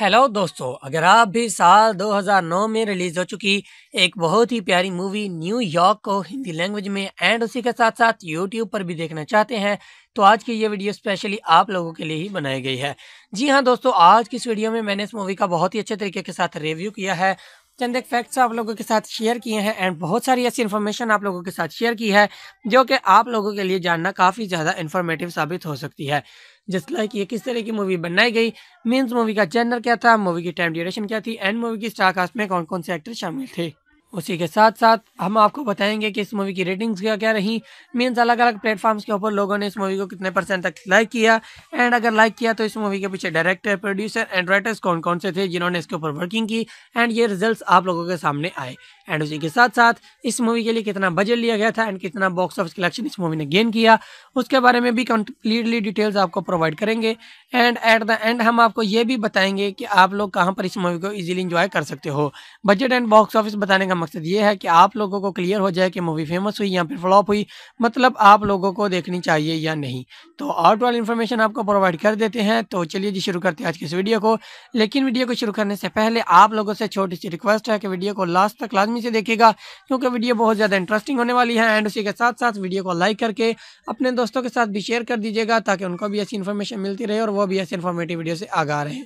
hello दोस्तों अगर आप भी साल 2009 में रिलीज हो चुकी एक बहुत ही प्यारी मूवी न्यूयॉर्क को हिंदी लैंग्वेज में एंड उसी के साथ साथ यूट्यूब पर भी देखना चाहते हैं तो आज की ये वीडियो स्पेशली आप लोगों के लिए ही बनाई गई है जी हाँ दोस्तों आज की इस वीडियो में मैंने इस मूवी का बहुत ही अच्छे तरीके के साथ रिव्यू किया है चंद एक फैक्ट्स आप लोगों के साथ शेयर किए हैं एंड बहुत सारी ऐसी इन्फॉर्मेशन आप लोगों के साथ शेयर की है जो कि आप लोगों के लिए जानना काफ़ी ज़्यादा इन्फॉर्मेटिव साबित हो सकती है जस्ट लाइक ये किस तरह की मूवी बनाई गई मीन्स मूवी का जनर क्या था मूवी की टाइम ड्यूरेशन क्या थी एंड मूवी की स्टार कास्ट में कौन कौन से एक्टर शामिल थे उसी के साथ साथ हम आपको बताएंगे कि इस मूवी की रेटिंग्स क्या क्या रही मीन्स अलग अलग प्लेटफॉर्म्स के ऊपर लोगों ने इस मूवी को कितने परसेंट तक लाइक किया एंड अगर लाइक किया तो इस मूवी के पीछे डायरेक्टर प्रोड्यूसर एंड राइटर्स कौन कौन से थे जिन्होंने इसके ऊपर वर्किंग की एंड ये रिजल्ट आप लोगों के सामने आए एंड उसी के साथ साथ इस मूवी के लिए कितना बजट लिया गया था एंड कितना बॉक्स ऑफिस कलेक्शन इस मूवी ने गेन किया उसके बारे में भी कंप्लीटली डिटेल्स आपको प्रोवाइड करेंगे एंड एट द एंड हम आपको ये भी बताएंगे कि आप लोग कहाँ पर इस मूवी को ईजिली इंजॉय कर सकते हो बजट एंड बॉक्स ऑफिस बताने का मकसद ये है कि आप लोगों को क्लियर हो जाए कि मूवी फेमस हुई या फिर फ्लॉप हुई मतलब आप लोगों को देखनी चाहिए या नहीं तो आउट वाली इन्फॉर्मेशन आपको प्रोवाइड कर देते हैं तो चलिए जी शुरू करते हैं आज की इस वीडियो को लेकिन वीडियो को शुरू करने से पहले आप लोगों से छोटी सी रिक्वेस्ट है कि वीडियो को लास्ट तक लाजमी आसानी से देखिएगा क्योंकि वीडियो बहुत ज़्यादा इंटरेस्टिंग होने वाली है एंड उसी के साथ साथ वीडियो को लाइक करके अपने दोस्तों के साथ भी शेयर कर दीजिएगा ताकि उनको भी ऐसी इन्फॉर्मेशन मिलती रहे और वो भी ऐसी इन्फॉर्मेटिव वीडियो से आगा रहे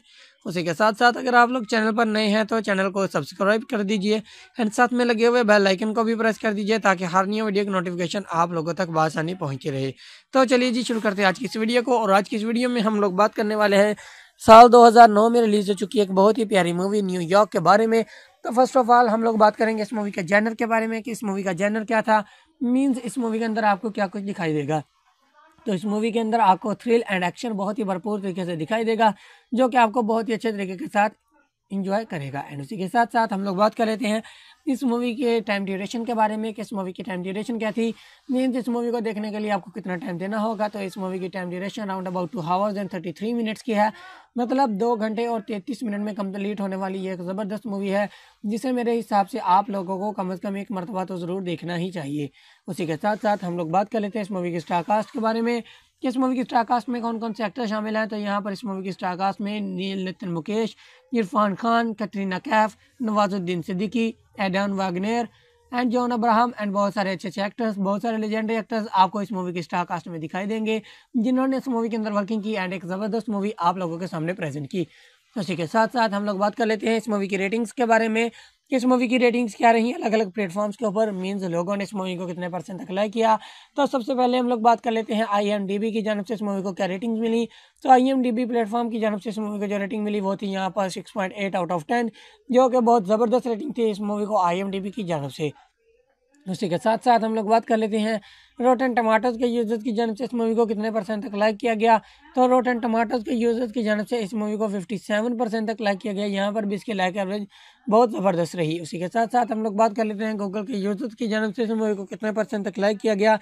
उसी के साथ साथ अगर आप लोग चैनल पर नए हैं तो चैनल को सब्सक्राइब कर दीजिए एंड साथ में लगे हुए बेल आइकन को भी प्रेस कर दीजिए ताकि हर न्यू वीडियो की नोटिफिकेशन आप लोगों तक बासानी पहुंची रहे तो चलिए जी शुरू करते हैं आज की इस वीडियो को और आज की इस वीडियो में हम लोग बात करने वाले हैं साल 2009 में रिलीज़ हो चुकी एक बहुत ही प्यारी मूवी न्यूयॉर्क के बारे में तो फर्स्ट ऑफ ऑल हम लोग बात करेंगे इस मूवी के जैनर के बारे में कि इस मूवी का जैनर क्या था मीन्स इस मूवी के अंदर आपको क्या कुछ दिखाई देगा तो इस मूवी के अंदर आपको थ्रिल एंड एक्शन बहुत ही भरपूर तरीके से दिखाई देगा जो कि आपको बहुत ही अच्छे तरीके के साथ इंजॉय करेगा एंड उसी के साथ साथ हम लोग बात कर लेते हैं इस मूवी के टाइम ड्यूरेशन के बारे में कि इस मूवी की टाइम ड्यूरेशन क्या थी मीन्स इस मूवी को देखने के लिए आपको कितना टाइम देना होगा तो इस मूवी की time duration around about two hours and thirty three minutes की है मतलब दो घंटे और तैंतीस मिनट में कंप्लीट होने वाली ये एक ज़बरदस्त मूवी है जिसे मेरे हिसाब से आप लोगों को कम अज़ कम एक मरतबा तो ज़रूर देखना ही चाहिए उसी के साथ साथ हम लोग बात कर लेते हैं इस मूवी के स्टारकास्ट के बारे में कि इस मूवी के स्टारकास्ट में कौन कौन से एक्टर शामिल हैं तो यहाँ पर इस मूवी की स्टारकास्ट में नील Nitin Mukesh Irfan Khan Katrina Kaif Nawazuddin Siddiqui Aiden Wagner and John Abraham and बहुत सारे अच्छे अच्छे एक्टर्स बहुत सारे लेजेंडरी एक्टर्स आपको इस मूवी के स्टार कास्ट में दिखाई देंगे जिन्होंने इस मूवी के अंदर वर्किंग की एंड एक ज़बरदस्त मूवी आप लोगों के सामने प्रेजेंट की उसी तो के साथ साथ हम लोग बात कर लेते हैं इस मूवी की रेटिंग्स के बारे में कि इस मूवी की रेटिंग्स क्या रही अलग अलग प्लेटफॉर्म्स के ऊपर मीन्स लोगों ने इस मूवी को कितने परसेंट तक लाइक किया तो सबसे पहले हम लोग बात कर लेते हैं आई की जानब से इस मूवी को क्या रेटिंग्स मिली तो आई प्लेटफॉर्म की जानब से इस मूवी को जो रेटिंग मिली वो थी यहाँ पर सिक्स आउट ऑफ टेन जो कि बहुत ज़बरदस्त रेटिंग थी इस मूवी को आई की जानब से उसी के साथ साथ हम लोग बात कर लेते हैं एंड टमाटोज के यूजर्स की जानब से इस मूवी को कितने परसेंट तक लाइक किया गया तो एंड टमाटोज के यूजर्स की जानब से इस मूवी को 57 परसेंट तक लाइक किया गया यहाँ पर भी इसकी लाइक एवरेज बहुत ज़बरदस्त रही उसी के साथ साथ हम लोग बात कर लेते हैं गूगल के यूजर्स की जानब से इस मूवी को कितने परसेंट तक लाइक किया गया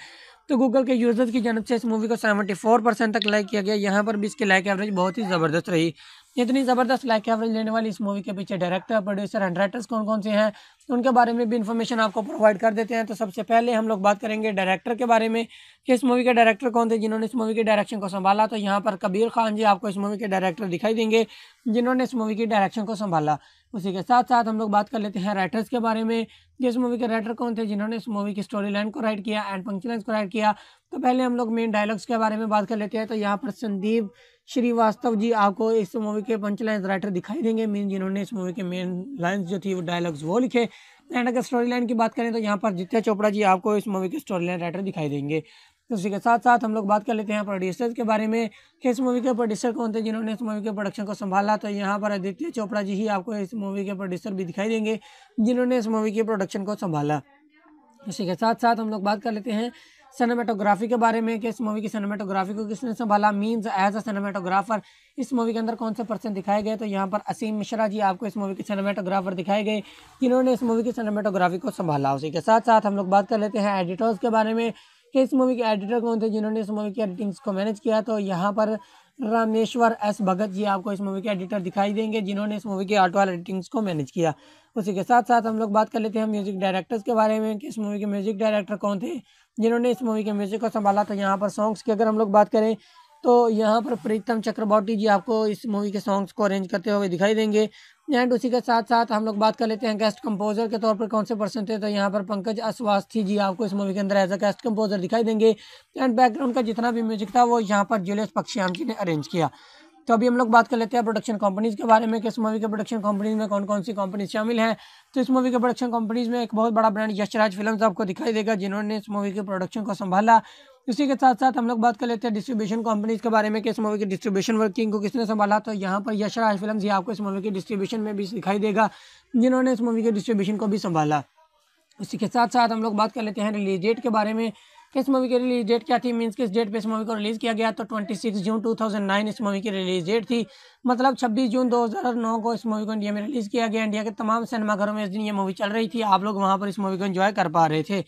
तो गूगल के यूजर्स की जानब से इस मूवी को सेवेंटी फोर परसेंट तक लाइक किया गया यहाँ पर भी इसकी लाइक एवरेज बहुत ही ज़बरदस्त रही इतनी ज़बरदस्त लाइक एवरेज लेने वाली इस मूवी के पीछे डायरेक्टर प्रोड्यूसर एंड राइटर्स कौन कौन से हैं उनके बारे में भी इन्फॉर्मेशन आपको प्रोवाइड कर देते हैं तो सबसे पहले हम लोग बात करेंगे डायरेक्टर के बारे में कि इस मूवी के डायरेक्टर कौन थे जिन्होंने इस मूवी के डायरेक्शन को संभाला तो यहाँ पर कबीर खान जी आपको इस मूवी के डायरेक्टर दिखाई देंगे जिन्होंने इस मूवी की डायरेक्शन को संभाला उसी के साथ साथ हम लोग बात कर लेते हैं राइटर्स के बारे में कि इस मूवी के राइटर कौन थे जिन्होंने इस मूवी की स्टोरी लाइन को राइट किया एंड पंक्चुलाइंस को राइट किया तो पहले हम लोग मेन डायलॉग्स के बारे में बात कर लेते हैं तो यहाँ पर संदीप श्रीवास्तव जी आपको इस मूवी के पंच लाइन्स राइटर दिखाई देंगे मीन जिन्होंने इस मूवी के मेन लाइन्स जो थी वो डायलॉग्स वो लिखे एंड अगर स्टोरी लाइन की बात करें तो यहाँ पर जित्या चोपड़ा जी आपको इस मूवी के स्टोरी लाइन राइटर दिखाई देंगे तो उसी के साथ साथ हम लोग बात कर लेते हैं प्रोड्यूसर्स के बारे में कि इस मूवी के प्रोड्यूसर कौन थे जिन्होंने इस मूवी के प्रोडक्शन को संभाला तो यहाँ पर आदित्य चोपड़ा जी ही आपको इस मूवी के प्रोड्यूसर भी दिखाई देंगे जिन्होंने इस मूवी के प्रोडक्शन को संभाला उसी के साथ साथ हम लोग बात कर लेते हैं सिनेमेटोग्राफी के बारे में कि इस मूवी की सिनेमेटोग्राफी को किसने संभाला मींस एज अ सिनेमेटोग्राफर इस मूवी के अंदर कौन से पर्सन दिखाए गए तो यहाँ पर असीम मिश्रा जी आपको इस मूवी के सिनेमेटोग्राफर दिखाए गए जिन्होंने इस मूवी की सिनेमेटोग्राफी को संभाला उसी के साथ साथ हम लोग बात कर लेते हैं एडिटर्स के बारे में कि इस मूवी के एडिटर कौन थे जिन्होंने इस मूवी की एडिटिंग्स को मैनेज किया तो यहाँ पर रामेश्वर एस भगत जी आपको इस मूवी के एडिटर दिखाई देंगे जिन्होंने इस मूवी की आर्ट वाल एडिटिंग्स को मैनेज किया उसी के साथ साथ हम लोग बात कर लेते हैं म्यूजिक डायरेक्टर्स के बारे में कि इस मूवी के म्यूजिक डायरेक्टर कौन थे जिन्होंने इस मूवी के म्यूज़िक को संभाला तो यहाँ पर सॉन्ग्स की अगर हम लोग बात करें तो यहाँ पर प्रीतम चक्रवर्ती जी आपको इस मूवी के सॉन्ग्स को अरेंज करते हुए दिखाई देंगे एंड उसी के साथ साथ हम लोग बात कर लेते हैं गेस्ट कंपोजर के तौर पर कौन से पर्सन थे तो यहाँ पर पंकज अस्वास्थी जी आपको इस मूवी के अंदर एज अ गेस्ट कंपोजर दिखाई देंगे एंड बैकग्राउंड का जितना भी म्यूजिक था वो यहाँ पर जूलियस पक्षियाम जी ने अरेंज किया तो अभी हम लोग बात कर लेते हैं प्रोडक्शन कंपनीज़ के बारे में कि इस मूवी के प्रोडक्शन कंपनीज में कौन कौन सी कंपनीज शामिल हैं तो इस मूवी के प्रोडक्शन कंपनीज में एक बहुत बड़ा ब्रांड यशराज फिल्म आपको दिखाई देगा जिन्होंने इस मूवी के प्रोडक्शन को संभाला इसी के साथ साथ हम लोग बात कर लेते हैं डिस्ट्रीब्यूशन कंपनीज के बारे में कि इस मूवी की डिस्ट्रीब्यूशन वर्किंग को किसने संभाला तो यहाँ पर यशराज फिल्म ही आपको इस मूवी के डिस्ट्रीब्यूशन में भी दिखाई देगा जिन्होंने इस मूवी के डिस्ट्रीब्यूशन को भी संभाला इसी के साथ साथ हम लोग बात कर लेते हैं रिलीज डेट के बारे में इस मूवी की रिलीज डेट क्या थी मींस किस डेट पे इस मूवी को रिलीज़ किया गया तो 26 जून 2009 इस मूवी की रिलीज डेट थी मतलब 26 जून 2009 को इस मूवी को इंडिया में रिलीज़ किया गया इंडिया के तमाम सिनेमाघरों में इस दिन ये मूवी चल रही थी आप लोग वहाँ पर इस मूवी को इन्जॉय कर पा रहे थे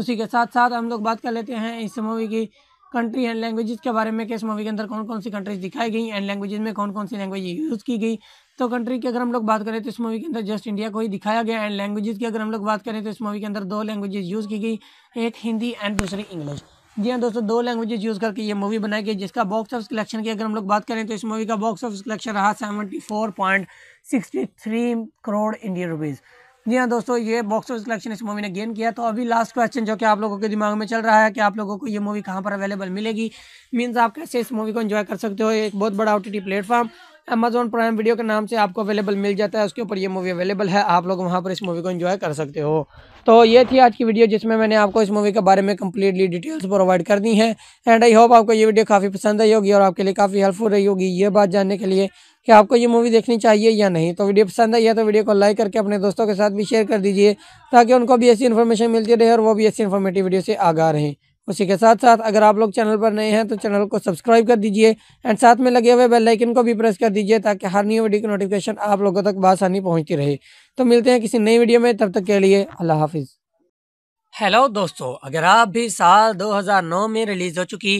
उसी के साथ साथ हम लोग बात कर लेते हैं इस मूवी की कंट्री एंड लैंग्वेजेस के बारे में कि इस मूवी के अंदर कौन कौन सी कंट्रीज दिखाई गई एंड लैंग्वेजेस में कौन कौन सी लैंग्वेज यूज़ की गई तो कंट्री की अगर हम लोग बात करें तो इस मूवी के अंदर जस्ट इंडिया को ही दिखाया गया एंड लैंग्वेजेस की अगर हम लोग बात करें तो इस मूवी के अंदर दो लैंग्वेजेस यूज़ की गई एक हिंदी एंड दूसरी इंग्लिश जी हाँ दोस्तों दो लैंग्वेजेस यूज़ करके ये मूवी बनाई गई जिसका बॉक्स ऑफिस कलेक्शन की अगर हम लोग बात करें तो इस मूवी का बॉक्स ऑफिस कलेक्शन रहा seventy four point sixty three crore Indian rupees जी हाँ दोस्तों ये बॉक्स ऑफिस कलेक्शन इस मूवी ने गेन किया तो अभी लास्ट क्वेश्चन जो कि आप लोगों के दिमाग में चल रहा है कि आप लोगों को ये मूवी कहाँ पर अवेलेबल मिलेगी मीन्स आप कैसे इस मूवी को एंजॉय कर सकते हो एक बहुत बड़ा O T platform Amazon Prime video के नाम से आपको अवेलेबल मिल जाता है उसके ऊपर ये मूवी अवेलेबल है आप लोग वहाँ पर इस मूवी को इन्जॉय कर सकते हो तो ये थी आज की वीडियो जिसमें मैंने आपको इस मूवी के बारे में कम्प्लीटली डिटेल्स प्रोवाइड कर दी हैं एंड आई होप आपको ये वीडियो काफ़ी पसंद आई होगी और आपके लिए काफ़ी हेल्पफुल रही होगी ये बात जानने के लिए कि आपको ये मूवी देखनी चाहिए या नहीं तो वीडियो पसंद आई है तो वीडियो को लाइक करके अपने दोस्तों के साथ भी शेयर कर दीजिए ताकि उनको भी ऐसी इन्फॉर्मेशन मिलती रहे और वो भी ऐसी इन्फॉर्मेटिव वीडियो से आगा रहें उसी के साथ साथ अगर आप लोग चैनल पर नए हैं तो चैनल को सब्सक्राइब कर दीजिए एंड साथ में लगे हुए बेल आइकन को भी प्रेस कर दीजिए ताकि हर न्यू वीडियो की नोटिफिकेशन आप लोगों तक बासानी पहुंचती रहे तो मिलते हैं किसी नई वीडियो में तब तक के लिए अल्लाह हाफिज़ हेलो दोस्तों अगर आप भी साल 2009 में रिलीज हो चुकी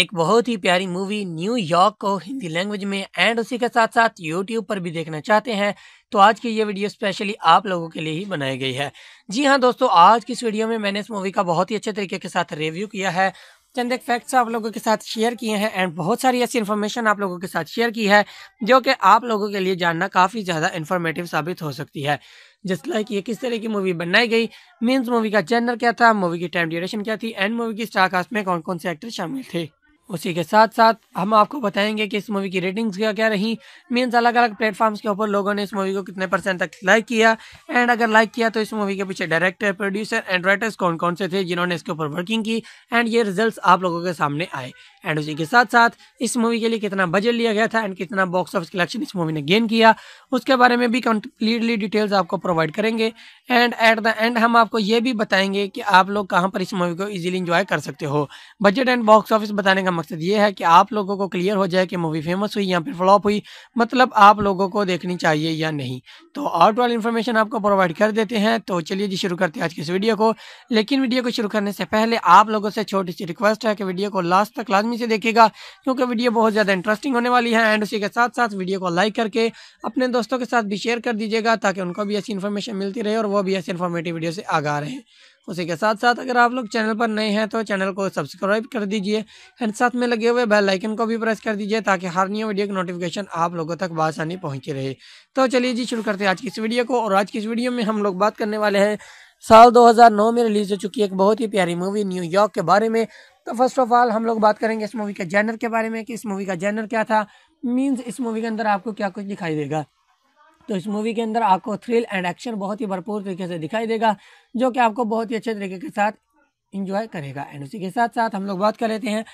एक बहुत ही प्यारी मूवी न्यूयॉर्क को हिंदी लैंग्वेज में एंड उसी के साथ साथ यूट्यूब पर भी देखना चाहते हैं तो आज की ये वीडियो स्पेशली आप लोगों के लिए ही बनाई गई है जी हाँ दोस्तों आज की इस वीडियो में मैंने इस मूवी का बहुत ही अच्छे तरीके के साथ रिव्यू किया है चंद एक फैक्ट्स आप लोगों के साथ शेयर किए हैं एंड बहुत सारी ऐसी इन्फॉर्मेशन आप लोगों के साथ शेयर की है जो कि आप लोगों के लिए जानना काफ़ी ज़्यादा इन्फॉर्मेटिव साबित हो सकती है जिस लाइक ये किस तरह की मूवी बनाई गई मीन्स मूवी का जेंडर क्या था मूवी की टाइम ड्यूरेशन क्या थी एंड मूवी की स्टार कास्ट में कौन कौन से एक्टर शामिल थे उसी के साथ साथ हम आपको बताएंगे कि इस मूवी की रेटिंग्स क्या क्या रही मीन्स अलग अलग प्लेटफॉर्म्स के ऊपर लोगों ने इस मूवी को कितने परसेंट तक लाइक किया एंड अगर लाइक किया तो इस मूवी के पीछे डायरेक्टर प्रोड्यूसर एंड राइटर्स कौन कौन से थे जिन्होंने इसके ऊपर वर्किंग की एंड ये रिजल्ट आप लोगों के सामने आए एंड उसी के साथ साथ इस मूवी के लिए कितना बजट लिया गया था एंड कितना बॉक्स ऑफिस कलेक्शन इस मूवी ने गेन किया उसके बारे में भी कंप्लीटली डिटेल्स आपको प्रोवाइड करेंगे एंड एट द एंड हम आपको ये भी बताएंगे कि आप लोग कहाँ पर इस मूवी को ईजिली इंजॉय कर सकते हो बजट एंड बॉक्स ऑफिस बताने का मकसद ये है कि आप लोगों को क्लियर हो जाए कि मूवी फेमस हुई या फिर फ्लॉप हुई मतलब आप लोगों को देखनी चाहिए या नहीं तो आउट वाली इन्फॉर्मेशन आपको प्रोवाइड कर देते हैं तो चलिए जी शुरू करते हैं आज की इस वीडियो को लेकिन वीडियो को शुरू करने से पहले आप लोगों से छोटी सी रिक्वेस्ट है कि वीडियो को लास्ट तक लाजमी आसानी से देखेगा क्योंकि वीडियो बहुत ज़्यादा इंटरेस्टिंग होने वाली है एंड उसी के साथ साथ वीडियो को लाइक करके अपने दोस्तों के साथ भी शेयर कर दीजिएगा ताकि उनको भी ऐसी इन्फॉर्मेशन मिलती रहे और वो भी ऐसी इन्फॉर्मेटिव वीडियो से आगा रहे उसी के साथ साथ अगर आप लोग चैनल पर नए हैं तो चैनल को सब्सक्राइब कर दीजिए एंड साथ में लगे हुए बेल आइकन को भी प्रेस कर दीजिए ताकि हर न्यू वीडियो की नोटिफिकेशन आप लोगों तक बासानी पहुंची रहे तो चलिए जी शुरू करते हैं आज की इस वीडियो को और आज की इस वीडियो में हम लोग बात करने वाले हैं साल 2009 में रिलीज़ हो चुकी एक बहुत ही प्यारी मूवी न्यूयॉर्क के बारे में तो फर्स्ट ऑफ ऑल हम लोग बात करेंगे इस मूवी के जैनर के बारे में कि इस मूवी का जैनर क्या था मीन्स इस मूवी के अंदर आपको क्या कुछ दिखाई देगा तो इस मूवी के अंदर आपको थ्रिल एंड एक्शन बहुत ही भरपूर तरीके से दिखाई देगा जो कि आपको बहुत ही अच्छे तरीके के साथ इंजॉय करेगा एंड उसी के साथ साथ हम लोग बात कर लेते हैं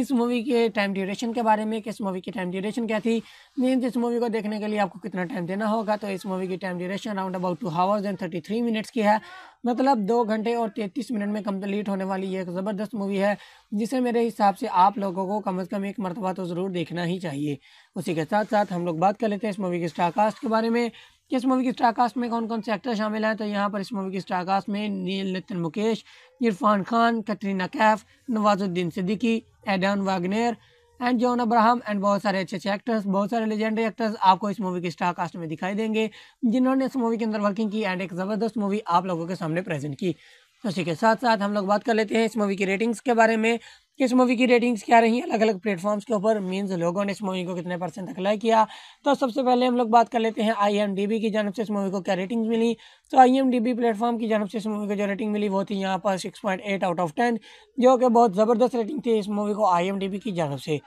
इस मूवी के टाइम ड्यूरेशन के बारे में कि इस मूवी की टाइम ड्यूरेशन क्या थी मीन्स इस मूवी को देखने के लिए आपको कितना टाइम देना होगा तो इस मूवी की time duration around about two hours and thirty three minutes की है मतलब दो घंटे और तैंतीस मिनट में कम्प्लीट होने वाली ये एक ज़बरदस्त मूवी है जिसे मेरे हिसाब से आप लोगों को कम अज़ कम एक मरतबा तो ज़रूर देखना ही चाहिए उसी के साथ साथ हम लोग बात कर लेते हैं इस मूवी के स्टारकास्ट के बारे में कि इस मूवी की स्टारकास्ट में कौन कौन से एक्टर शामिल हैं तो यहाँ पर इस मूवी की स्टारकास्ट में नील Nitin Mukesh Irfan Khan Katrina Kaif Nawazuddin Siddiqui Aidan Wagner and John Abraham and बहुत सारे अच्छे अच्छे एक्टर्स बहुत सारे लेजेंडरी एक्टर्स आपको इस मूवी के स्टार कास्ट में दिखाई देंगे जिन्होंने इस मूवी के अंदर वर्किंग की एंड एक ज़बरदस्त मूवी आप लोगों के सामने प्रेजेंट की तो उसी के साथ साथ हम लोग बात कर लेते हैं इस मूवी की रेटिंग्स के बारे में कि इस मूवी की रेटिंग्स क्या रही अलग अलग प्लेटफॉर्म्स के ऊपर मीन्स लोगों ने इस मूवी को कितने परसेंट तक लाइक किया तो सबसे पहले हम लोग बात कर लेते हैं आईएमडीबी की जानब से इस मूवी को क्या रेटिंग्स मिली तो आईएमडीबी प्लेटफॉर्म की जानब से इस मूवी को जो रेटिंग मिली वो थी यहाँ पर six point eight out of ten जो कि बहुत ज़बरदस्त रेटिंग थी इस मूवी को आई की जानब से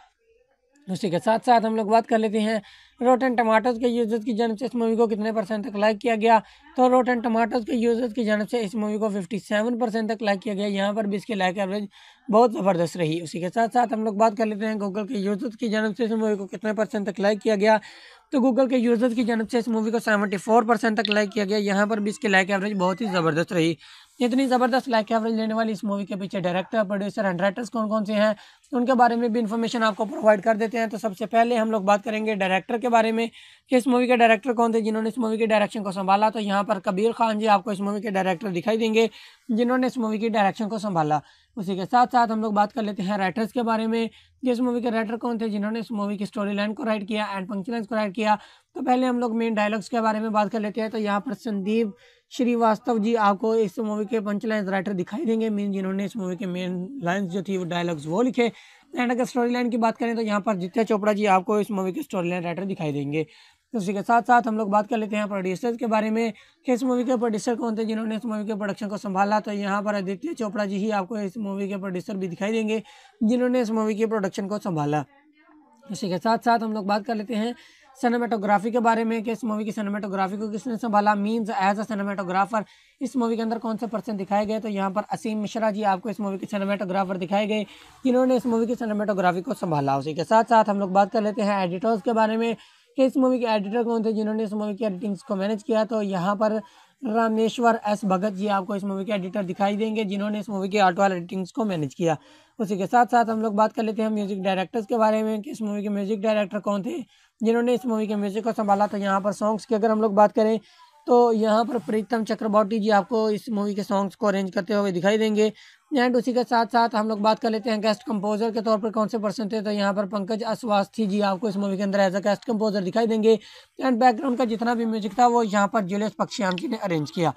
उसी के साथ साथ हम लोग बात कर लेते हैं एंड टमाटोज के यूजर्स की जानब से इस मूवी को कितने परसेंट तक लाइक किया गया तो एंड टमाटोज के यूजर्स की जानब से इस मूवी को 57 परसेंट तक लाइक किया गया यहाँ पर भी इसकी लाइक एवरेज बहुत ज़बरदस्त रही उसी के साथ साथ हम लोग बात कर लेते हैं गूगल के यूजर्स की जानब से इस मूवी को कितने परसेंट तक लाइक किया गया तो गूगल के यूजर्स की जानब से इस मूवी को सेवेंटी फोर परसेंट तक लाइक किया गया यहाँ पर भी इसकी लाइक एवरेज बहुत ही ज़बरदस्त रही इतनी ज़बरदस्त लाइक एवरेज लेने वाली इस मूवी के पीछे डायरेक्टर प्रोड्यूसर एंड राइटर्स कौन कौन से हैं उनके बारे में भी इन्फॉर्मेशन आपको प्रोवाइड कर देते हैं तो सबसे पहले हम लोग बात करेंगे डायरेक्टर के बारे में कि इस मूवी के डायरेक्टर कौन थे जिन्होंने इस मूवी के डायरेक्शन को संभाला तो यहाँ पर कबीर खान जी आपको इस मूवी के डायरेक्टर दिखाई देंगे जिन्होंने इस मूवी के डायरेक्शन को संभाला उसी के साथ साथ हम लोग बात कर लेते हैं राइटर्स के बारे में कि इस मूवी के राइटर कौन थे जिन्होंने इस मूवी की स्टोरी लाइन को राइट किया एंड पंक्चुलाइंस को राइट किया तो पहले हम लोग मेन डायलॉग्स के बारे में बात कर लेते हैं तो यहाँ पर संदीप श्रीवास्तव जी आपको इस मूवी के पंचलाइन राइटर दिखाई देंगे मीन जिन्होंने इस मूवी के मेन लाइन्स जो थी वो डायलॉग्स वो लिखे एंड अगर स्टोरी लाइन की बात करें तो यहाँ पर आदित्य चोपड़ा जी आपको इस मूवी के स्टोरी लाइन राइटर दिखाई देंगे तो उसी के साथ साथ हम लोग बात कर लेते हैं प्रोड्यूसर्स के बारे में कि इस मूवी के प्रोड्यूसर कौन थे जिन्होंने इस मूवी के प्रोडक्शन को संभाला तो यहाँ पर आदित्य चोपड़ा जी ही आपको इस मूवी के प्रोड्यूसर भी दिखाई देंगे जिन्होंने इस मूवी के प्रोडक्शन को संभाला उसी के साथ साथ हम लोग बात कर लेते हैं सिनेमेटोग्राफी के बारे में कि इस मूवी की सिनेमेटोग्राफी को किसने संभाला मीन्स एज अ सिनेमेटोग्राफर इस मूवी के अंदर कौन से पर्सन दिखाए गए तो यहाँ पर असीम मिश्रा जी आपको इस मूवी के सिनेमेटोग्राफर दिखाए गए जिन्होंने इस मूवी की सिनेमेटोग्राफी को संभाला उसी के साथ साथ हम लोग बात कर लेते हैं एडिटर्स के बारे में कि इस मूवी के एडिटर कौन थे जिन्होंने इस मूवी की एडिटिंग्स को मैनेज किया तो यहाँ पर रामेश्वर एस भगत जी आपको इस मूवी के एडिटर दिखाई देंगे जिन्होंने इस मूवी की आर्ट वाल एडिटिंग्स को मैनेज किया उसी के साथ साथ हम लोग बात कर लेते हैं म्यूजिक डायरेक्टर्स के बारे में कि इस मूवी के म्यूजिक डायरेक्टर कौन थे जिन्होंने इस मूवी के म्यूज़िक को संभाला था तो यहाँ पर सॉन्ग्स की अगर हम लोग बात करें तो यहाँ पर प्रीतम चक्रवर्ती जी आपको इस मूवी के सॉन्ग्स को अरेंज करते हुए दिखाई देंगे एंड उसी के साथ साथ हम लोग बात कर लेते हैं गेस्ट कंपोजर के तौर पर कौन से पर्सन थे तो यहाँ पर पंकज अस्वास्थी जी आपको इस मूवी के अंदर एज अ गेस्ट कंपोजर दिखाई देंगे एंड बैकग्राउंड का जितना भी म्यूजिक था वो यहाँ पर जुलियस पक्षियाम जी ने अरेंज किया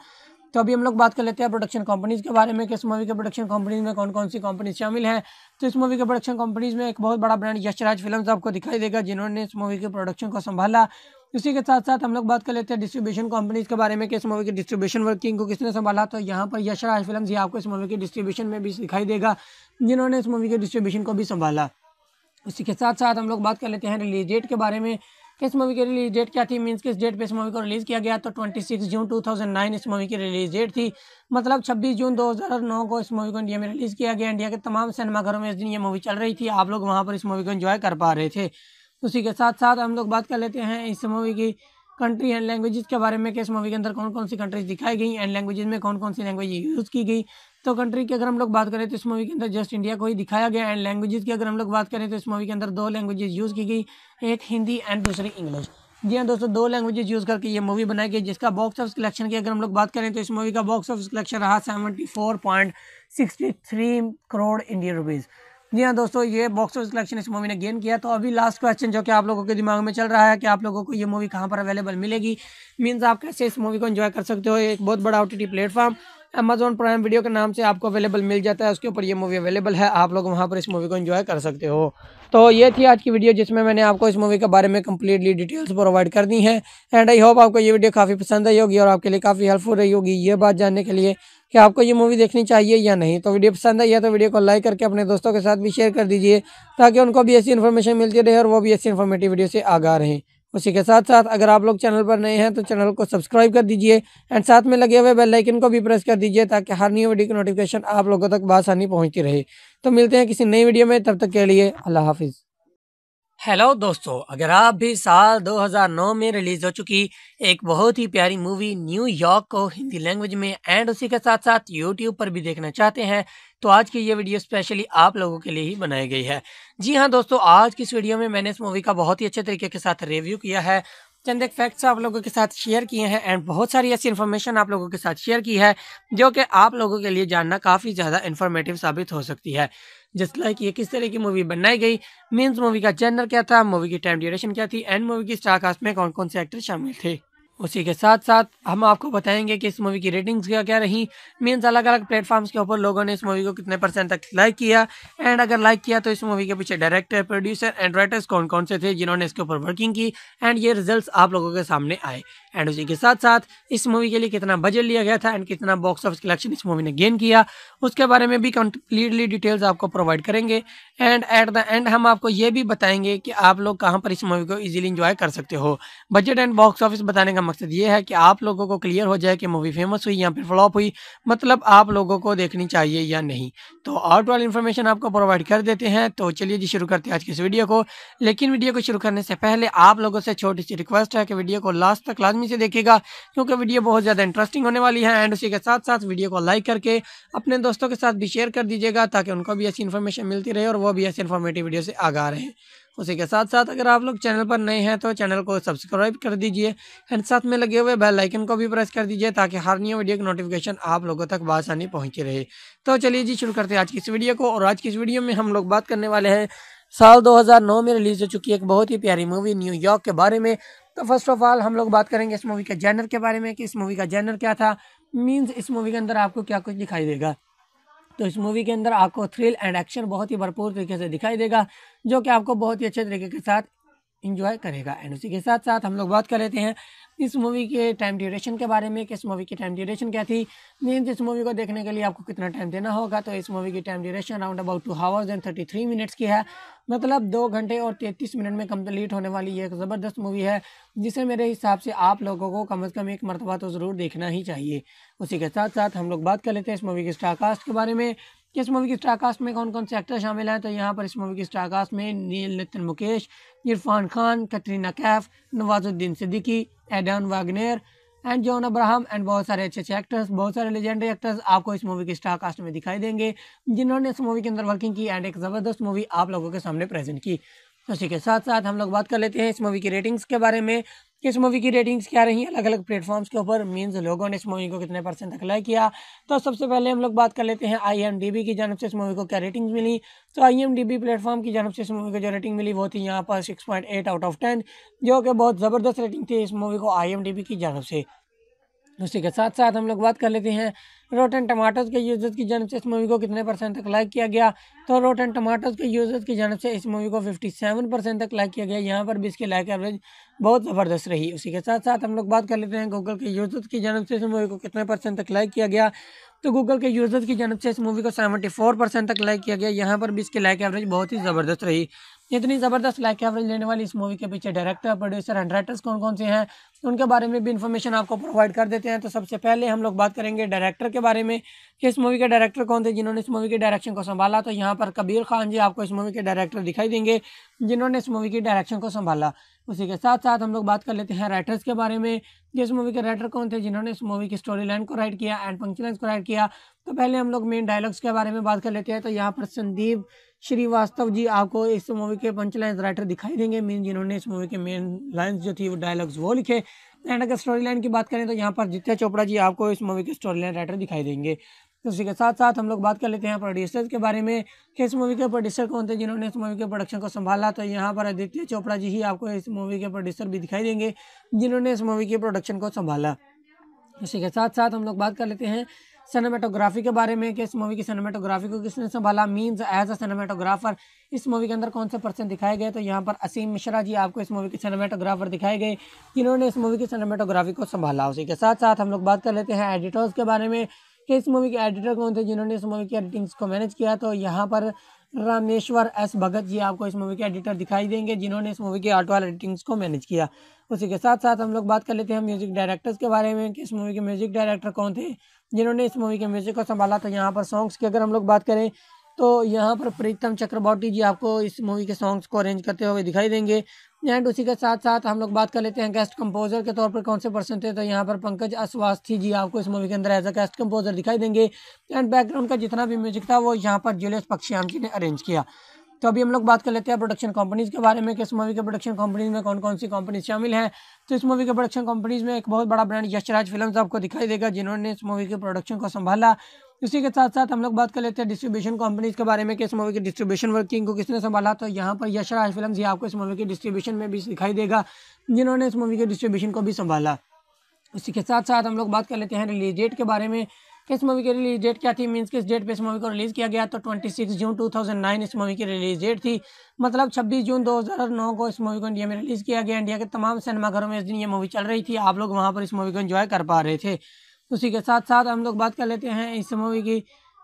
तो अभी हम लोग बात कर लेते हैं प्रोडक्शन कंपनीज़ के बारे में कि इस मूवी के प्रोडक्शन कंपनीज में कौन कौन सी कंपनीज शामिल हैं तो इस मूवी के प्रोडक्शन कंपनीज में एक बहुत बड़ा ब्रांड यशराज फिल्म आपको दिखाई देगा जिन्होंने इस मूवी के प्रोडक्शन को संभाला इसी के साथ साथ हम लोग बात कर लेते हैं डिस्ट्रीब्यूशन कंपनीज के बारे में कि इस मूवी की डिस्ट्रीब्यूशन वर्किंग को किसने संभाला तो यहाँ पर यशराज फिल्म ही आपको इस मूवी के डिस्ट्रीब्यूशन में भी दिखाई देगा जिन्होंने इस मूवी के डिस्ट्रीब्यूशन को भी संभाला इसी के साथ साथ हम लोग बात कर लेते हैं रिलीज डेट के बारे में किस मूवी की रिलीज डेट क्या थी मीन्स किस डेट पे इस मूवी को रिलीज़ किया गया तो 26 जून 2009 इस मूवी की रिलीज डेट थी मतलब 26 जून 2009 को इस मूवी को इंडिया में रिलीज़ किया गया इंडिया के तमाम सिनेमाघरों में इस दिन ये मूवी चल रही थी आप लोग वहाँ पर इस मूवी को इन्जॉय कर पा रहे थे उसी के साथ साथ हम लोग बात कर लेते हैं इस मूवी की कंट्री एंड लैंग्वेजेस के बारे में कि इस मूवी के अंदर कौन कौन सी कंट्रीज दिखाई गई एंड लैंग्वेजेस में कौन कौन सी लैंग्वेज यूज़ की गई तो कंट्री की अगर हम लोग बात करें तो इस मूवी के अंदर जस्ट इंडिया को ही दिखाया गया एंड लैंग्वेजेस की अगर हम लोग बात करें तो इस मूवी के अंदर दो लैंग्वेजेस यूज़ की गई एक हिंदी एंड दूसरी इंग्लिश जी हाँ दोस्तों दो लैंग्वेजेस यूज़ करके ये मूवी बनाई गई जिसका बॉक्स ऑफिस कलेक्शन की अगर हम लोग बात करें तो इस मूवी का बॉक्स ऑफिस कलेक्शन रहा seventy point three crore Indian rupees जी हाँ दोस्तों ये बॉक्स ऑफिस कलेक्शन इस मूवी ने गेन किया तो अभी लास्ट क्वेश्चन जो कि आप लोगों के दिमाग में चल रहा है कि आप लोगों को ये मूवी कहाँ पर अवेलेबल मिलेगी मीन्स आप कैसे इस मूवी को एंजॉय कर सकते हो एक बहुत बड़ा ओ प्लेटफॉर्म अमेजोन प्राइम वीडियो के नाम से आपको अवेलेबल मिल जाता है उसके ऊपर ये मूवी अवेलेबल है आप लोग वहाँ पर इस मूवी को इन्जॉय कर सकते हो तो ये थी आज की वीडियो जिसमें मैंने आपको इस मूवी के बारे में कम्प्लीटली डिटेल्स प्रोवाइड कर दी है एंड आई होप आपको ये वीडियो काफ़ी पसंद आई होगी और आपके लिए काफ़ी हेल्पफुल रही होगी ये बात जानने के लिए कि आपको ये मूवी देखनी चाहिए या नहीं तो वीडियो पसंद आई है तो वीडियो को लाइक करके अपने दोस्तों के साथ भी शेयर कर दीजिए ताकि उनको भी ऐसी इन्फॉर्मेशन मिलती रहे और वो भी ऐसी इन्फॉर्मेटिव वीडियो से आगा रहें उसी के साथ साथ अगर आप लोग चैनल पर नए हैं तो चैनल को सब्सक्राइब कर दीजिए एंड साथ में लगे हुए बेल आइकन को भी प्रेस कर दीजिए ताकि हर न्यू वीडियो की नोटिफिकेशन आप लोगों तक बासानी पहुंचती रहे तो मिलते हैं किसी नई वीडियो में तब तक के लिए अल्लाह हाफिज़ हेलो दोस्तों अगर आप भी साल 2009 में रिलीज हो चुकी एक बहुत ही प्यारी मूवी न्यूयॉर्क को हिंदी लैंग्वेज में एंड उसी के साथ साथ यूट्यूब पर भी देखना चाहते हैं तो आज की ये वीडियो स्पेशली आप लोगों के लिए ही बनाई गई है जी हाँ दोस्तों आज की इस वीडियो में मैंने इस मूवी का बहुत ही अच्छे तरीके के साथ रिव्यू किया है चंद एक फैक्ट्स आप लोगों के साथ शेयर किए हैं एंड बहुत सारी ऐसी इन्फॉर्मेशन आप लोगों के साथ शेयर की है जो कि आप लोगों के लिए जानना काफ़ी ज़्यादा इन्फॉर्मेटिव साबित हो सकती है जिस लाइक ये किस तरह की मूवी बनाई गई मीन्स मूवी का जनर क्या था मूवी की टाइम ड्यूरेशन क्या थी एंड मूवी की स्टारकास्ट में कौन कौन से एक्टर शामिल थे उसी के साथ साथ हम आपको बताएंगे कि इस मूवी की रेटिंग्स क्या क्या रही मीन्स अलग अलग प्लेटफॉर्म्स के ऊपर लोगों ने इस मूवी को कितने परसेंट तक लाइक किया एंड अगर लाइक किया तो इस मूवी के पीछे डायरेक्टर प्रोड्यूसर एंड राइटर्स कौन कौन से थे जिन्होंने इसके ऊपर वर्किंग की एंड ये रिजल्ट आप लोगों के सामने आए एंड उसी के साथ साथ इस मूवी के लिए कितना बजट लिया गया था एंड कितना बॉक्स ऑफिस कलेक्शन इस मूवी ने गेन किया उसके बारे में भी कंप्लीटली डिटेल्स आपको प्रोवाइड करेंगे एंड एट द एंड हम आपको ये भी बताएंगे कि आप लोग कहाँ पर इस मूवी को ईजिली इंजॉय कर सकते हो बजट एंड बॉक्स ऑफिस बताने का मकसद ये है कि आप लोगों को क्लियर हो जाए कि मूवी फेमस हुई या फिर फ्लॉप हुई मतलब आप लोगों को देखनी चाहिए या नहीं तो आउट वाली इन्फॉर्मेशन आपको प्रोवाइड कर देते हैं तो चलिए जी शुरू करते हैं आज की इस वीडियो को लेकिन वीडियो को शुरू करने से पहले आप लोगों से छोटी सी रिक्वेस्ट है कि वीडियो को लास्ट तक लाजमी से देखेगा क्योंकि वीडियो बहुत ज़्यादा इंटरेस्टिंग होने वाली है एंड उसी के साथ साथ वीडियो को लाइक करके अपने दोस्तों के साथ भी शेयर कर दीजिएगा ताकि उनको भी ऐसी इन्फॉर्मेशन मिलती रहे और वो भी ऐसी इन्फॉर्मेटिव वीडियो से आगा रहे उसी के साथ साथ अगर आप लोग चैनल पर नए हैं तो चैनल को सब्सक्राइब कर दीजिए एंड साथ में लगे हुए बेल आइकन को भी प्रेस कर दीजिए ताकि हर न्यू वीडियो की नोटिफिकेशन आप लोगों तक बासानी पहुँची रहे तो चलिए जी शुरू करते हैं आज की इस वीडियो को और आज की इस वीडियो में हम लोग बात करने वाले हैं साल 2009 में रिलीज़ हो चुकी एक बहुत ही प्यारी मूवी न्यूयॉर्क के बारे में तो फर्स्ट ऑफ ऑल हम लोग बात करेंगे इस मूवी के जैनर के बारे में कि इस मूवी का जैनर क्या था मीन्स इस मूवी के अंदर आपको क्या कुछ दिखाई देगा तो इस मूवी के अंदर आपको थ्रिल एंड एक्शन बहुत ही भरपूर तरीके से दिखाई देगा जो कि आपको बहुत ही अच्छे तरीके के साथ इंजॉय करेगा एंड उसी के साथ साथ हम लोग बात कर लेते हैं इस मूवी के टाइम ड्यूरेशन के बारे में कि इस मूवी की टाइम ड्यूरेशन क्या थी मीन्स इस मूवी को देखने के लिए आपको कितना टाइम देना होगा तो इस मूवी की time duration around about two hours and thirty three minutes की है मतलब दो घंटे और तैंतीस मिनट में कम्प्लीट होने वाली ये एक ज़बरदस्त मूवी है जिसे मेरे हिसाब से आप लोगों को कम अज़ कम एक मरतबा तो ज़रूर देखना ही चाहिए उसी के साथ साथ हम लोग बात कर लेते हैं इस मूवी के स्टारकास्ट के बारे में कि इस मूवी की स्टारकास्ट में कौन कौन से एक्टर शामिल हैं तो यहाँ पर इस मूवी की स्टारकास्ट में नील Nitin Mukesh Irfan Khan Katrina Kaif Nawazuddin Siddiqui Aidan Wagner and John Abraham and बहुत सारे अच्छे अच्छे एक्टर्स बहुत सारे लेजेंडरी एक्टर्स आपको इस मूवी के स्टार कास्ट में दिखाई देंगे जिन्होंने इस मूवी के अंदर वर्किंग की एंड एक ज़बरदस्त मूवी आप लोगों के सामने प्रेजेंट की तो उसी के साथ साथ हम लोग बात कर लेते हैं इस मूवी की रेटिंग्स के बारे में कि इस मूवी की रेटिंग्स क्या रही अलग अलग प्लेटफॉर्म्स के ऊपर मीन्स लोगों ने इस मूवी को कितने परसेंट तक लाइक किया तो सबसे पहले हम लोग बात कर लेते हैं आई की जानव से इस मूवी को क्या रेटिंग्स मिली तो आई प्लेटफॉर्म की जानव से इस मूवी को जो रेटिंग मिली वो थी यहाँ पर सिक्स आउट ऑफ टेन जो कि बहुत ज़बरदस्त रेटिंग थी इस मूवी को आई की जानव से उसी के साथ साथ हम लोग बात कर लेते हैं एंड टमाटोज के यूजर्स की जानब से इस मूवी को कितने परसेंट तक लाइक किया गया तो एंड टमाटोज के यूजर्स की जानब से इस मूवी को 57 परसेंट तक लाइक किया गया यहाँ पर भी इसकी लाइक एवरेज बहुत ज़बरदस्त रही उसी के साथ साथ हम लोग बात कर लेते हैं गूगल के यूजर्स की जानब से इस मूवी को कितने परसेंट तक लाइक किया गया तो गूगल के यूजर्स की जानब से इस मूवी को सेवेंटी फोर परसेंट तक लाइक किया गया यहाँ पर भी इसकी लाइक एवरेज बहुत ही ज़बरदस्त रही इतनी ज़बरदस्त लाइक एवरेज लेने वाली इस मूवी के पीछे डायरेक्टर प्रोड्यूसर एंड राइटर्स कौन कौन से हैं उनके बारे में भी इन्फॉर्मेशन आपको प्रोवाइड कर देते हैं तो सबसे पहले हम लोग बात करेंगे डायरेक्टर के बारे में कि इस मूवी के डायरेक्टर कौन थे जिन्होंने इस मूवी के डायरेक्शन को संभाला तो यहाँ पर कबीर खान जी आपको इस मूवी के डायरेक्टर दिखाई देंगे जिन्होंने इस मूवी की डायरेक्शन को संभाला उसी के साथ साथ हम लोग बात कर लेते हैं राइटर्स के बारे में कि इस मूवी के राइटर कौन थे जिन्होंने इस मूवी की स्टोरी लाइन को राइट किया एंड फंक्शनस को राइट किया तो पहले हम लोग मेन डायलॉग्स के बारे में बात कर लेते हैं तो यहाँ पर संदीप श्रीवास्तव जी आपको इस मूवी के पंचलाइन राइटर दिखाई देंगे मीन जिन्होंने इस मूवी के मेन लाइन्स जो थी वो डायलॉग्स वो लिखे एंड अगर स्टोरी लाइन की बात करें तो यहाँ पर आदित्य चोपड़ा जी आपको इस मूवी के स्टोरी लाइन राइटर दिखाई देंगे तो उसी के साथ साथ हम लोग बात कर लेते हैं प्रोड्यूसर्स के बारे में कि इस मूवी के प्रोड्यूसर कौन थे जिन्होंने इस मूवी के प्रोडक्शन को संभाला तो यहाँ पर आदित्य चोपड़ा जी ही आपको इस मूवी के प्रोड्यूसर भी दिखाई देंगे जिन्होंने इस मूवी के प्रोडक्शन को संभाला उसी के साथ साथ हम लोग बात कर लेते हैं सिनेमेटोग्राफी के बारे में कि इस मूवी की सिनेमेटोग्राफी को किसने संभाला मींस एज अ सिनेमेटोग्राफर इस मूवी के अंदर कौन से पर्सन दिखाए गए तो यहाँ पर असीम मिश्रा जी आपको इस मूवी के सिनेमेटोग्राफर दिखाए गए जिन्होंने इस मूवी की सिनेमेटोग्राफी को संभाला उसी के साथ साथ हम लोग बात कर लेते हैं एडिटर्स के बारे में कि इस मूवी के एडिटर कौन थे जिन्होंने इस मूवी की एडिटिंग्स को मैनेज किया तो यहाँ पर रामेश्वर एस भगत जी आपको इस मूवी के एडिटर दिखाई देंगे जिन्होंने इस मूवी के आर्ट वाल एडिटिंग्स को मैनेज किया उसी के साथ साथ हम लोग बात कर लेते हैं म्यूजिक डायरेक्टर्स के बारे में कि इस मूवी के म्यूजिक डायरेक्टर कौन थे जिन्होंने इस मूवी के म्यूज़िक को संभाला था तो यहाँ पर सॉन्ग्स की अगर हम लोग बात करें तो यहाँ पर प्रीतम चक्रवर्ती जी आपको इस मूवी के सॉन्ग्स को अरेंज करते हुए दिखाई देंगे एंड उसी के साथ साथ हम लोग बात कर लेते हैं गेस्ट कंपोजर के तौर पर कौन से पर्सन थे तो यहाँ पर पंकज अस्वास्थी जी आपको इस मूवी के अंदर एज अ गेस्ट कंपोजर दिखाई देंगे एंड बैकग्राउंड का जितना भी म्यूजिक था वो यहाँ पर जूलियस पक्षियाम जी ने अरेंज किया तो अभी हम लोग बात कर लेते हैं प्रोडक्शन कंपनीज़ के बारे में कि इस मूवी के प्रोडक्शन कंपनीज में कौन कौन सी कंपनीज शामिल हैं तो इस मूवी के प्रोडक्शन कंपनीज में एक बहुत बड़ा ब्रांड यशराज फिल्म आपको दिखाई देगा जिन्होंने इस मूवी के प्रोडक्शन को संभाला इसी के साथ साथ हम लोग बात कर लेते हैं डिस्ट्रीब्यूशन कंपनीज के बारे में कि इस मूवी की डिस्ट्रीब्यूशन वर्किंग को किसने संभाला तो यहाँ पर यशराज फिल्म ही आपको इस मूवी के डिस्ट्रीब्यूशन में भी दिखाई देगा जिन्होंने इस मूवी के डिस्ट्रीब्यूशन को भी संभाला इसी के साथ साथ हम लोग बात कर लेते हैं रिलीज डेट के बारे में किस मूवी की रिलीज डेट क्या थी मीन्स किस डेट पे इस मूवी को रिलीज़ किया गया तो 26 जून 2009 इस मूवी की रिलीज डेट थी मतलब 26 जून 2009 को इस मूवी को इंडिया में रिलीज़ किया गया इंडिया के तमाम सिनेमाघरों में इस दिन ये मूवी चल रही थी आप लोग वहाँ पर इस मूवी को इन्जॉय कर पा रहे थे उसी के साथ साथ हम लोग बात कर लेते हैं इस मूवी की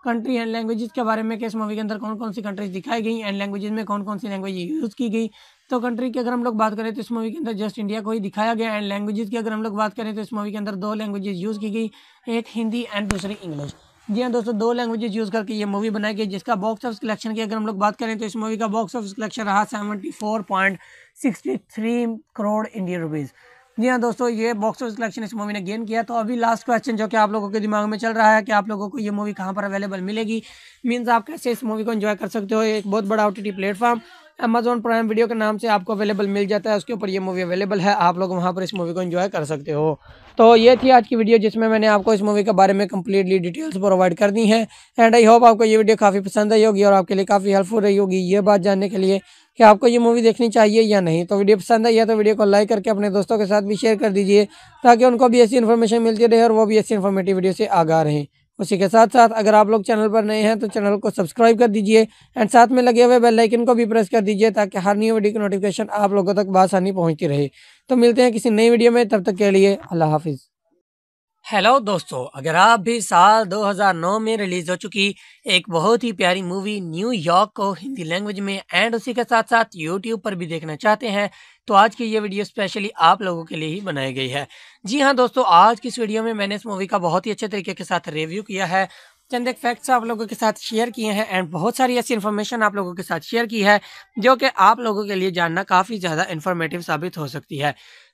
कंट्री एंड लैंग्वेजेस के बारे में कि इस मूवी के अंदर कौन कौन सी कंट्रीज दिखाई गई एंड लैंग्वेजेस में कौन कौन सी लैंग्वेज यूज़ की गई तो कंट्री की अगर हम लोग बात करें तो इस मूवी के अंदर जस्ट इंडिया को ही दिखाया गया एंड लैंग्वेजेस की अगर हम लोग बात करें तो इस मूवी के अंदर दो लैंग्वेजेस यूज़ की गई एक हिंदी एंड दूसरी इंग्लिश जी हाँ दोस्तों दो लैंग्वेजेस यूज़ करके ये मूवी बनाई गई जिसका बॉक्स ऑफिस कलेक्शन की अगर हम लोग बात करें तो इस मूवी का बॉक्स ऑफिस कलेक्शन रहा seventy four point sixty three crore Indian rupees जी हाँ दोस्तों ये बॉक्स ऑफिस कलेक्शन इस मूवी ने गेन किया तो अभी लास्ट क्वेश्चन जो कि आप लोगों के दिमाग में चल रहा है कि आप लोगों को ये मूवी कहाँ पर अवेलेबल मिलेगी मीन्स आप कैसे इस मूवी को एंजॉय कर सकते हो एक बहुत बड़ा ओ प्लेटफॉर्म अमेजोन प्राइम वीडियो के नाम से आपको अवेलेबल मिल जाता है उसके ऊपर ये मूवी अवेलेबल है आप लोग वहाँ पर इस मूवी को इन्जॉय कर सकते हो तो ये थी आज की वीडियो जिसमें मैंने आपको इस मूवी के बारे में कम्प्लीटली डिटेल्स प्रोवाइड कर दी है एंड आई होप आपको ये वीडियो काफ़ी पसंद आई होगी और आपके लिए काफ़ी हेल्पफुल रही होगी ये बात जानने के लिए कि आपको ये मूवी देखनी चाहिए या नहीं तो वीडियो पसंद आई है तो वीडियो को लाइक करके अपने दोस्तों के साथ भी शेयर कर दीजिए ताकि उनको भी ऐसी इन्फॉर्मेशन मिलती रहे और वो भी ऐसी इन्फॉर्मेटिव वीडियो से आगा रहें उसी के साथ साथ अगर आप लोग चैनल पर नए हैं तो चैनल को सब्सक्राइब कर दीजिए एंड साथ में लगे हुए बेल आइकन को भी प्रेस कर दीजिए ताकि हर न्यू वीडियो की नोटिफिकेशन आप लोगों तक बासानी पहुंचती रहे तो मिलते हैं किसी नई वीडियो में तब तक के लिए अल्लाह हाफिज़ हेलो दोस्तों अगर आप भी साल 2009 में रिलीज हो चुकी एक बहुत ही प्यारी मूवी न्यूयॉर्क को हिंदी लैंग्वेज में एंड उसी के साथ साथ यूट्यूब पर भी देखना चाहते हैं तो आज की ये वीडियो स्पेशली आप लोगों के लिए ही बनाई गई है जी हाँ दोस्तों आज की इस वीडियो में मैंने इस मूवी का बहुत ही अच्छे तरीके के साथ रिव्यू किया है चंद एक फैक्ट्स आप लोगों के साथ शेयर किए हैं एंड बहुत सारी ऐसी इन्फॉर्मेशन आप लोगों के साथ शेयर की है जो कि आप लोगों के लिए जानना काफ़ी ज़्यादा इन्फॉर्मेटिव साबित हो सकती है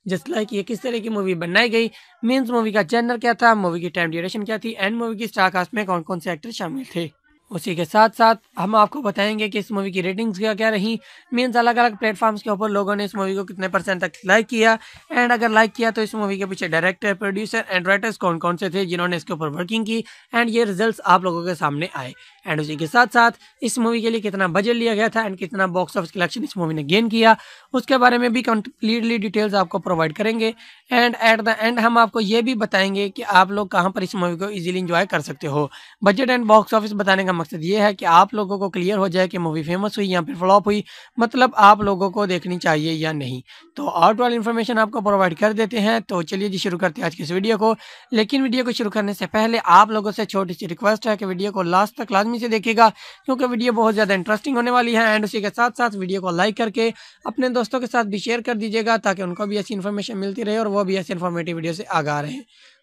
जस्ट लाइक ये किस तरह की मूवी बनाई गई मीन्स मूवी का जनर क्या था मूवी की टाइम ड्यूरेशन क्या थी एंड मूवी की स्टारकास्ट में कौन कौन से एक्टर शामिल थे उसी के साथ साथ हम आपको बताएंगे कि इस मूवी की रेटिंग्स क्या क्या रही मीन्स अलग अलग प्लेटफॉर्म्स के ऊपर लोगों ने इस मूवी को कितने परसेंट तक लाइक किया एंड अगर लाइक किया तो इस मूवी के पीछे डायरेक्टर प्रोड्यूसर एंड राइटर्स कौन कौन से थे जिन्होंने इसके ऊपर वर्किंग की एंड ये रिजल्ट्स आप लोगों के सामने आए एंड उसी के साथ साथ इस मूवी के लिए कितना बजट लिया गया था एंड कितना बॉक्स ऑफिस कलेक्शन इस मूवी ने गेन किया उसके बारे में भी कंप्लीटली डिटेल्स आपको प्रोवाइड करेंगे एंड एट द एंड हम आपको ये भी बताएंगे कि आप लोग कहाँ पर इस मूवी को ईजिली इंजॉय कर सकते हो बजट एंड बॉक्स ऑफिस बताने का मकसद ये है कि आप लोगों को क्लियर हो जाए कि मूवी फेमस हुई या फिर फ्लॉप हुई मतलब आप लोगों को देखनी चाहिए या नहीं तो आउट वाली इन्फॉर्मेशन आपको प्रोवाइड कर देते हैं तो चलिए जी शुरू करते हैं आज की इस वीडियो को लेकिन वीडियो को शुरू करने से पहले आप लोगों से छोटी सी रिक्वेस्ट है कि वीडियो को लास्ट तक लाजमी लाजमी से देखिएगा क्योंकि वीडियो बहुत ज़्यादा इंटरेस्टिंग होने वाली है एंड उसी के साथ साथ वीडियो को लाइक करके अपने दोस्तों के साथ भी शेयर कर दीजिएगा ताकि उनको भी ऐसी इन्फॉर्मेशन मिलती रहे और वो भी ऐसी इन्फॉर्मेटिव वीडियो से आगा रहे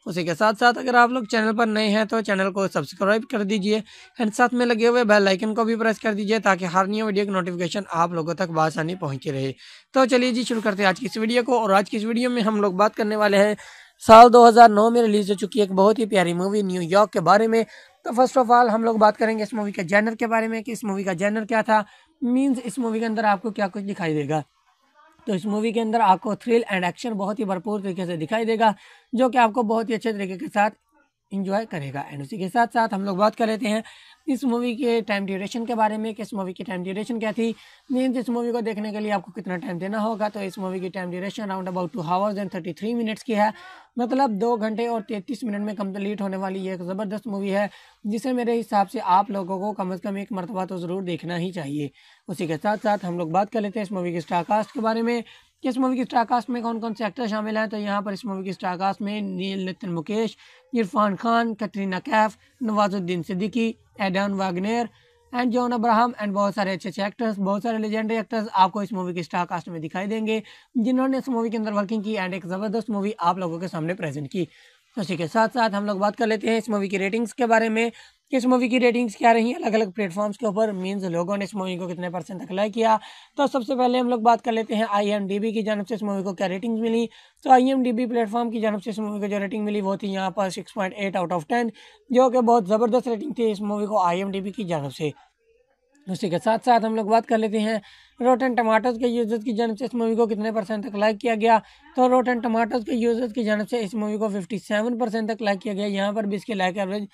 उसी के साथ साथ अगर आप लोग चैनल पर नए हैं तो चैनल को सब्सक्राइब कर दीजिए एंड साथ में लगे हुए बेल आइकन को भी प्रेस कर दीजिए ताकि हर न्यू वीडियो की नोटिफिकेशन आप लोगों तक बासानी पहुंची रहे तो चलिए जी शुरू करते हैं आज की इस वीडियो को और आज की इस वीडियो में हम लोग बात करने वाले हैं साल 2009 में रिलीज़ हो चुकी एक बहुत ही प्यारी मूवी न्यूयॉर्क के बारे में तो फर्स्ट ऑफ ऑल हम लोग बात करेंगे इस मूवी के जैनर के बारे में कि इस मूवी का जैनर क्या था मीन्स इस मूवी के अंदर आपको क्या कुछ दिखाई देगा तो इस मूवी के अंदर आपको थ्रिल एंड एक्शन बहुत ही भरपूर तरीके से दिखाई देगा जो कि आपको बहुत ही अच्छे तरीके के साथ इंजॉय करेगा एंड उसी के साथ साथ हम लोग बात कर लेते हैं इस मूवी के टाइम ड्यूरेशन के बारे में कि इस मूवी की टाइम ड्यूरेशन क्या थी मीन इस मूवी को देखने के लिए आपको कितना टाइम देना होगा तो इस मूवी की time duration around about two hours and thirty three minutes की है मतलब दो घंटे और तैंतीस मिनट में कम्प्लीट होने वाली ये एक ज़बरदस्त मूवी है जिसे मेरे हिसाब से आप लोगों को कम अज़ कम एक मरतबा तो ज़रूर देखना ही चाहिए उसी के साथ साथ हम लोग बात कर लेते हैं इस मूवी के स्टारकास्ट के बारे में कि इस मूवी की स्टारकास्ट में कौन कौन से एक्टर शामिल हैं तो यहाँ पर इस मूवी की स्टारकास्ट में नील Nitin Mukesh Irfan Khan Katrina Kaif Nawazuddin Siddiqui Aiden Wagner and John Abraham and बहुत सारे अच्छे अच्छे एक्टर्स बहुत सारे लेजेंडरी एक्टर्स आपको इस मूवी के स्टार कास्ट में दिखाई देंगे जिन्होंने इस मूवी के अंदर वर्किंग की एंड एक ज़बरदस्त मूवी आप लोगों के सामने प्रेजेंट की उसी के साथ साथ हम लोग बात कर लेते हैं इस मूवी की रेटिंग्स के बारे में इस मूवी की रेटिंग्स क्या रही अलग अलग प्लेटफॉर्म्स के ऊपर मीन्स लोगों ने इस मूवी को कितने परसेंट तक लाइक किया तो सबसे पहले हम लोग बात कर लेते हैं आईएमडीबी की जानव से इस मूवी को क्या रेटिंग्स मिली तो आईएमडीबी प्लेटफॉर्म की जानव से इस मूवी को जो रेटिंग मिली वो थी यहाँ पर six point eight out of ten जो कि बहुत ज़बरदस्त रेटिंग थी इस मूवी को आई की जानव से उसी के साथ साथ हम लोग बात कर लेते हैं रोटेन टमाटोज के यूजर्स की जानब से इस मूवी को कितने परसेंट तक लाइक किया गया तो रोटेन टमाटोज के यूजर्स की जानब से इस मूवी को फिफ्टी सेवन परसेंट तक लाइक किया गया यहाँ पर भी इसकी लाइक एवरेज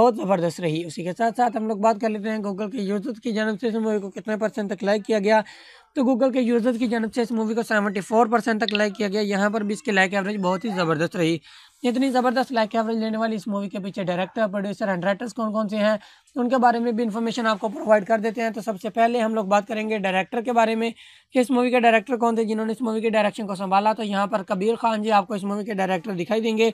बहुत ज़बरदस्त रही उसी के साथ साथ हम लोग बात कर लेते हैं गूगल के यूजर्स की जानब से इस मूवी को कितने परसेंट तक लाइक किया गया तो गूगल के यूजर्स की जानब से इस मूवी को सेवेंटी फोर परसेंट तक लाइक किया गया यहाँ पर भी इसकी लाइक एवरेज बहुत ही ज़बरदस्त रही इतनी ज़बरदस्त लाइक एवरेज लेने वाली इस मूवी के पीछे डायरेक्टर प्रोड्यूसर एंड राइटर्स कौन कौन से हैं उनके बारे में भी इन्फॉर्मेशन आपको प्रोवाइड कर देते हैं तो सबसे पहले हम लोग बात करेंगे डायरेक्टर के बारे में कि इस मूवी के डायरेक्टर कौन थे जिन्होंने इस मूवी के डायरेक्शन को संभाला तो यहाँ पर कबीर खान जी आपको इस मूवी के डायरेक्टर दिखाई देंगे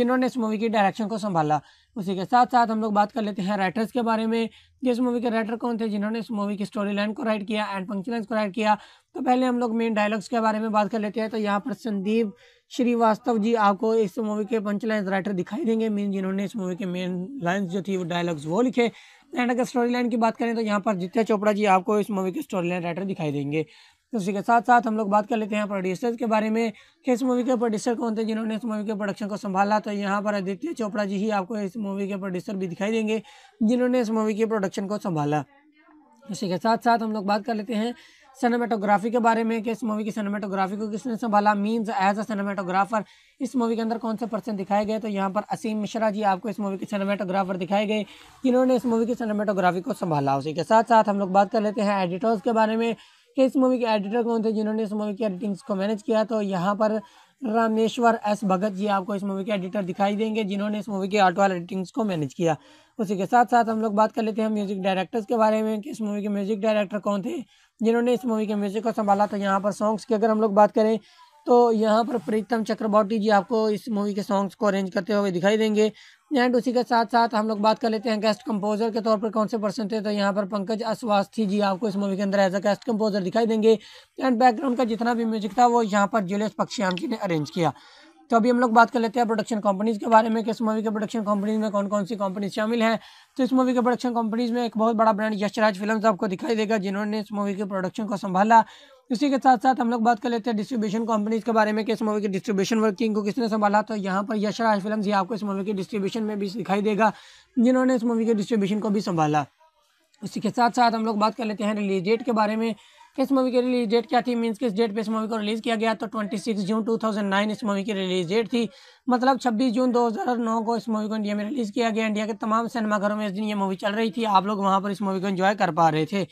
जिन्होंने इस मूवी की डायरेक्शन को संभाला उसी के साथ साथ हम लोग बात कर लेते हैं राइटर्स के बारे में कि इस मूवी के राइटर कौन थे जिन्होंने इस मूवी की स्टोरी लाइन को राइट किया एंड फंक्शन को राइट किया तो पहले हम लोग मेन डायलॉग्स के बारे में बात कर लेते हैं तो यहाँ पर संदीप श्रीवास्तव जी आपको इस मूवी के पंचलाइन राइटर दिखाई देंगे मीन जिन्होंने इस मूवी के मेन लाइन्स जो थी वो डायलॉग्स वो लिखे एंड अगर स्टोरी लाइन की बात करें तो यहाँ पर जित्या चोपड़ा जी आपको इस मूवी के स्टोरी लाइन राइटर दिखाई देंगे तो उसी के साथ साथ हम लोग बात कर लेते हैं प्रोड्यूसर्स के बारे में कि इस मूवी के प्रोड्यूसर कौन थे जिन्होंने इस मूवी के प्रोडक्शन को संभाला तो यहाँ पर आदित्य चोपड़ा जी ही आपको इस मूवी के प्रोड्यूसर भी दिखाई देंगे जिन्होंने इस मूवी के प्रोडक्शन को संभाला उसी के साथ साथ हम लोग बात कर लेते हैं सिनेमाटोग्राफी के बारे में कि इस मूवी की सिनेमाटोग्राफी को किसने संभाला मींस एज अ सिनेमाटोग्राफर इस मूवी के अंदर कौन से पर्सन दिखाए गए तो यहाँ पर असीम मिश्रा जी आपको इस मूवी के सिनेमाटोग्राफर दिखाए गए जिन्होंने इस मूवी की सिनेमाटोग्राफी को संभाला उसी के साथ साथ हम लोग बात कर लेते हैं एडिटर्स के बारे में कि इस मूवी के एडिटर कौन थे जिन्होंने इस मूवी की एडिटिंग्स को मैनेज किया तो यहाँ पर रामेश्वर एस भगत जी आपको इस मूवी के एडिटर दिखाई देंगे जिन्होंने इस मूवी के आर्ट वाल एडिटिंग्स को मैनेज किया उसी के साथ साथ हम लोग बात कर लेते हैं म्यूजिक डायरेक्टर्स के बारे में कि इस मूवी के म्यूजिक डायरेक्टर कौन थे जिन्होंने इस मूवी के म्यूज़िक को संभाला तो यहाँ पर सॉन्ग्स की अगर हम लोग बात करें तो यहाँ पर प्रीतम चक्रवर्ती जी आपको इस मूवी के सॉन्ग्स को अरेंज करते हुए दिखाई देंगे एंड उसी के साथ साथ हम लोग बात कर लेते हैं गेस्ट कंपोजर के तौर पर कौन से पर्सन थे तो यहाँ पर पंकज अस्वास्थी जी आपको इस मूवी के अंदर एज अ गेस्ट कंपोजर दिखाई देंगे एंड बैकग्राउंड का जितना भी म्यूजिक था वो यहाँ पर जूलियस पक्षियाम जी ने अरेंज किया तो अभी हम लोग बात कर लेते हैं प्रोडक्शन कंपनीज़ के बारे में कि इस मूवी के प्रोडक्शन कंपनीज में कौन कौन सी कंपनीज शामिल हैं तो इस मूवी के प्रोडक्शन कंपनीज में एक बहुत बड़ा ब्रांड यशराज फिल्म आपको दिखाई देगा जिन्होंने इस मूवी के प्रोडक्शन को संभाला उसी के साथ साथ हम लोग बात कर लेते हैं डिस्ट्रीब्यूशन कंपनीज के बारे में कि इस मूवी की डिस्ट्रीब्यूशन वर्किंग को किसने संभाला तो यहाँ पर यशराज फिल्म ही आपको इस मूवी के डिस्ट्रीब्यूशन में भी दिखाई देगा जिन्होंने इस मूवी के डिस्ट्रीब्यूशन को भी संभाला इसी के साथ साथ हम लोग बात कर लेते हैं रिलीज डेट के बारे में किस मूवी की रिलीज डेट क्या थी मीन किस डेट पे इस मूवी को रिलीज़ किया गया तो 26 जून 2009 इस मूवी की रिलीज डेट थी मतलब 26 जून 2009 को इस मूवी को इंडिया में रिलीज़ किया गया इंडिया के तमाम सिनेमाघरों में इस दिन ये मूवी चल रही थी आप लोग वहाँ पर इस मूवी को इन्जॉय कर पा रहे थे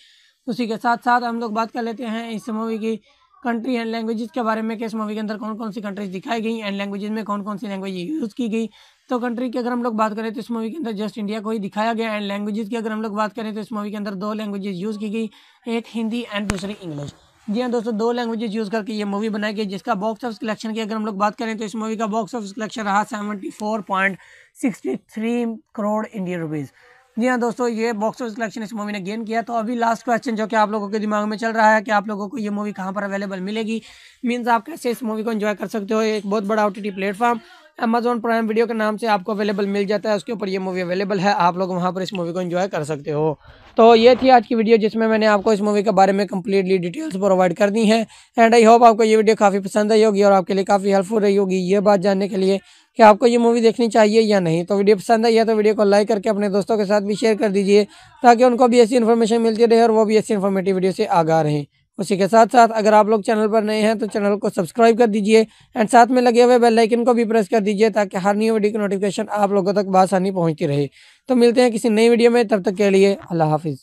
उसी के साथ साथ हम लोग बात कर लेते हैं इस मूवी की कंट्री एंड लैंग्वेजेस के बारे में कि इस मूवी के अंदर कौन कौन सी कंट्रीज दिखाई गई एंड लैंग्वेजेस में कौन कौन सी लैंग्वेज यूज़ की गई तो कंट्री की अगर हम लोग बात करें तो इस मूवी के अंदर जस्ट इंडिया को ही दिखाया गया एंड लैंग्वेजेस की अगर हम लोग बात करें तो इस मूवी के अंदर दो लैंग्वेजेस यूज़ की गई एक हिंदी एंड दूसरी इंग्लिश जी हाँ दोस्तों दो लैंग्वेजेस यूज़ करके ये मूवी बनाई गई जिसका बॉक्स ऑफिस कलेक्शन की अगर हम लोग बात करें तो इस मूवी का बॉक्स ऑफिस कलेक्शन रहा seventy four point sixty three crore Indian rupees जी हाँ दोस्तों ये बॉक्स ऑफिस कलेक्शन इस मूवी ने गेन किया तो अभी लास्ट क्वेश्चन जो कि आप लोगों के दिमाग में चल रहा है कि आप लोगों को ये मूवी कहाँ पर अवेलेबल मिलेगी मीन्स आप कैसे इस मूवी को एंजॉय कर सकते हो एक बहुत बड़ा O T platform Amazon Prime video के नाम से आपको अवेलेबल मिल जाता है उसके ऊपर ये मूवी अवेलेबल है आप लोग वहाँ पर इस मूवी को इन्जॉय कर सकते हो तो ये थी आज की वीडियो जिसमें मैंने आपको इस मूवी के बारे में कम्प्लीटली डिटेल्स प्रोवाइड कर दी है एंड आई होप आपको ये वीडियो काफ़ी पसंद आई होगी और आपके लिए काफ़ी हेल्पफुल रही होगी ये बात जानने के लिए कि आपको ये मूवी देखनी चाहिए या नहीं तो वीडियो पसंद आई है तो वीडियो को लाइक करके अपने दोस्तों के साथ भी शेयर कर दीजिए ताकि उनको भी ऐसी इन्फॉर्मेशन मिलती रहे और वो भी ऐसी इन्फॉर्मेटिव वीडियो से आगा रहें उसी के साथ साथ अगर आप लोग चैनल पर नए हैं तो चैनल को सब्सक्राइब कर दीजिए एंड साथ में लगे हुए बेल आइकन को भी प्रेस कर दीजिए ताकि हर न्यू वीडियो की नोटिफिकेशन आप लोगों तक बासानी पहुंचती रहे तो मिलते हैं किसी नई वीडियो में तब तक के लिए अल्लाह हाफिज़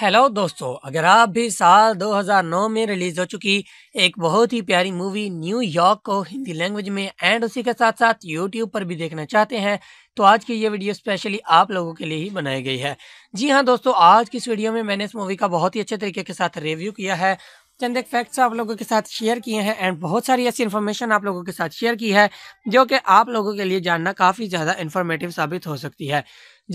हेलो दोस्तों अगर आप भी साल 2009 में रिलीज हो चुकी एक बहुत ही प्यारी मूवी न्यूयॉर्क को हिंदी लैंग्वेज में एंड उसी के साथ साथ यूट्यूब पर भी देखना चाहते हैं तो आज की ये वीडियो स्पेशली आप लोगों के लिए ही बनाई गई है जी हाँ दोस्तों आज की इस वीडियो में मैंने इस मूवी का बहुत ही अच्छे तरीके के साथ रिव्यू किया है चंद एक फैक्ट्स आप लोगों के साथ शेयर किए हैं एंड बहुत सारी ऐसी इन्फॉर्मेशन आप लोगों के साथ शेयर की है जो कि आप लोगों के लिए जानना काफ़ी ज़्यादा इन्फॉर्मेटिव साबित हो सकती है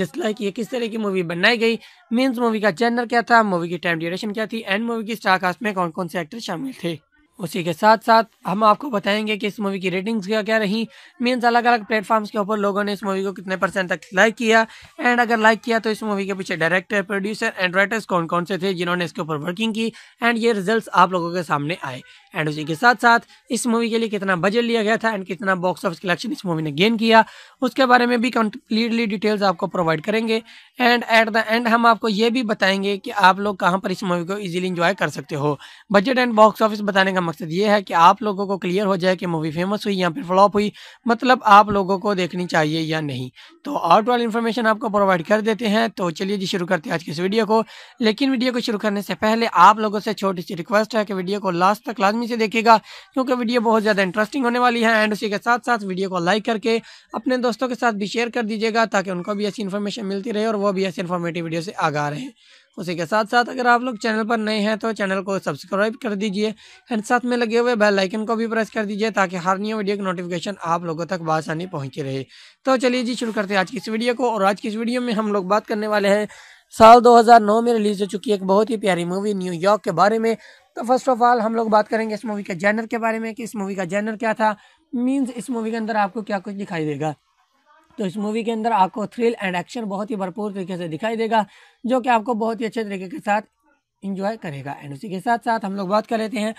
जिस लाइक ये किस तरह की मूवी बनाई गई मीन्स मूवी का जेनर क्या था मूवी की टाइम ड्यूरेशन क्या थी एंड मूवी की स्टार कास्ट में कौन कौन से एक्टर शामिल थे उसी के साथ साथ हम आपको बताएंगे कि इस मूवी की रेटिंग्स क्या क्या रही मीन्स अलग अलग प्लेटफॉर्म्स के ऊपर लोगों ने इस मूवी को कितने परसेंट तक लाइक किया एंड अगर लाइक किया तो इस मूवी के पीछे डायरेक्टर प्रोड्यूसर एंड राइटर्स कौन कौन से थे जिन्होंने इसके ऊपर वर्किंग की एंड ये रिजल्ट आप लोगों के सामने आए एंड उसी के साथ साथ इस मूवी के लिए कितना बजट लिया गया था एंड कितना बॉक्स ऑफिस कलेक्शन इस मूवी ने गेन किया उसके बारे में भी कंप्लीटली डिटेल्स आपको प्रोवाइड करेंगे एंड एट द एंड हम आपको ये भी बताएंगे कि आप लोग कहाँ पर इस मूवी को ईजिली इंजॉय कर सकते हो बजट एंड बॉक्स ऑफिस बताने का मकसद ये है कि आप लोगों को क्लियर हो जाए कि मूवी फेमस हुई या फिर फ्लॉप हुई मतलब आप लोगों को देखनी चाहिए या नहीं तो आउट वाली इन्फॉर्मेशन आपको प्रोवाइड कर देते हैं तो चलिए जी शुरू करते हैं आज के इस वीडियो को लेकिन वीडियो को शुरू करने से पहले आप लोगों से छोटी सी रिक्वेस्ट है कि वीडियो को लास्ट तक लाजमी से देखेगा क्योंकि वीडियो बहुत ज़्यादा इंटरेस्टिंग होने वाली है एंड उसी के साथ साथ वीडियो को लाइक करके अपने दोस्तों के साथ भी शेयर कर दीजिएगा ताकि उनको भी ऐसी इन्फॉर्मेशन मिलती रहे और वो भी ऐसी इन्फॉर्मेटिव वीडियो से आगा रहे उसी के साथ साथ अगर आप लोग चैनल पर नए हैं तो चैनल को सब्सक्राइब कर दीजिए एंड साथ में लगे हुए बेल आइकन को भी प्रेस कर दीजिए ताकि हर न्यू वीडियो की नोटिफिकेशन आप लोगों तक बासानी पहुँची रहे तो चलिए जी शुरू करते हैं आज की इस वीडियो को और आज की इस वीडियो में हम लोग बात करने वाले हैं साल दो में रिलीज़ हो चुकी एक बहुत ही प्यारी मूवी न्यूयॉर्क के बारे में तो फर्स्ट ऑफ ऑल हम लोग बात करेंगे इस मूवी के जैनर के बारे में कि इस मूवी का जैनर क्या था मीन्स इस मूवी के अंदर आपको क्या कुछ दिखाई देगा तो इस मूवी के अंदर आपको थ्रिल एंड एक्शन बहुत ही भरपूर तरीके से दिखाई देगा जो कि आपको बहुत ही अच्छे तरीके के साथ इन्जॉय करेगा एंड उसी के साथ साथ हम लोग बात कर लेते हैं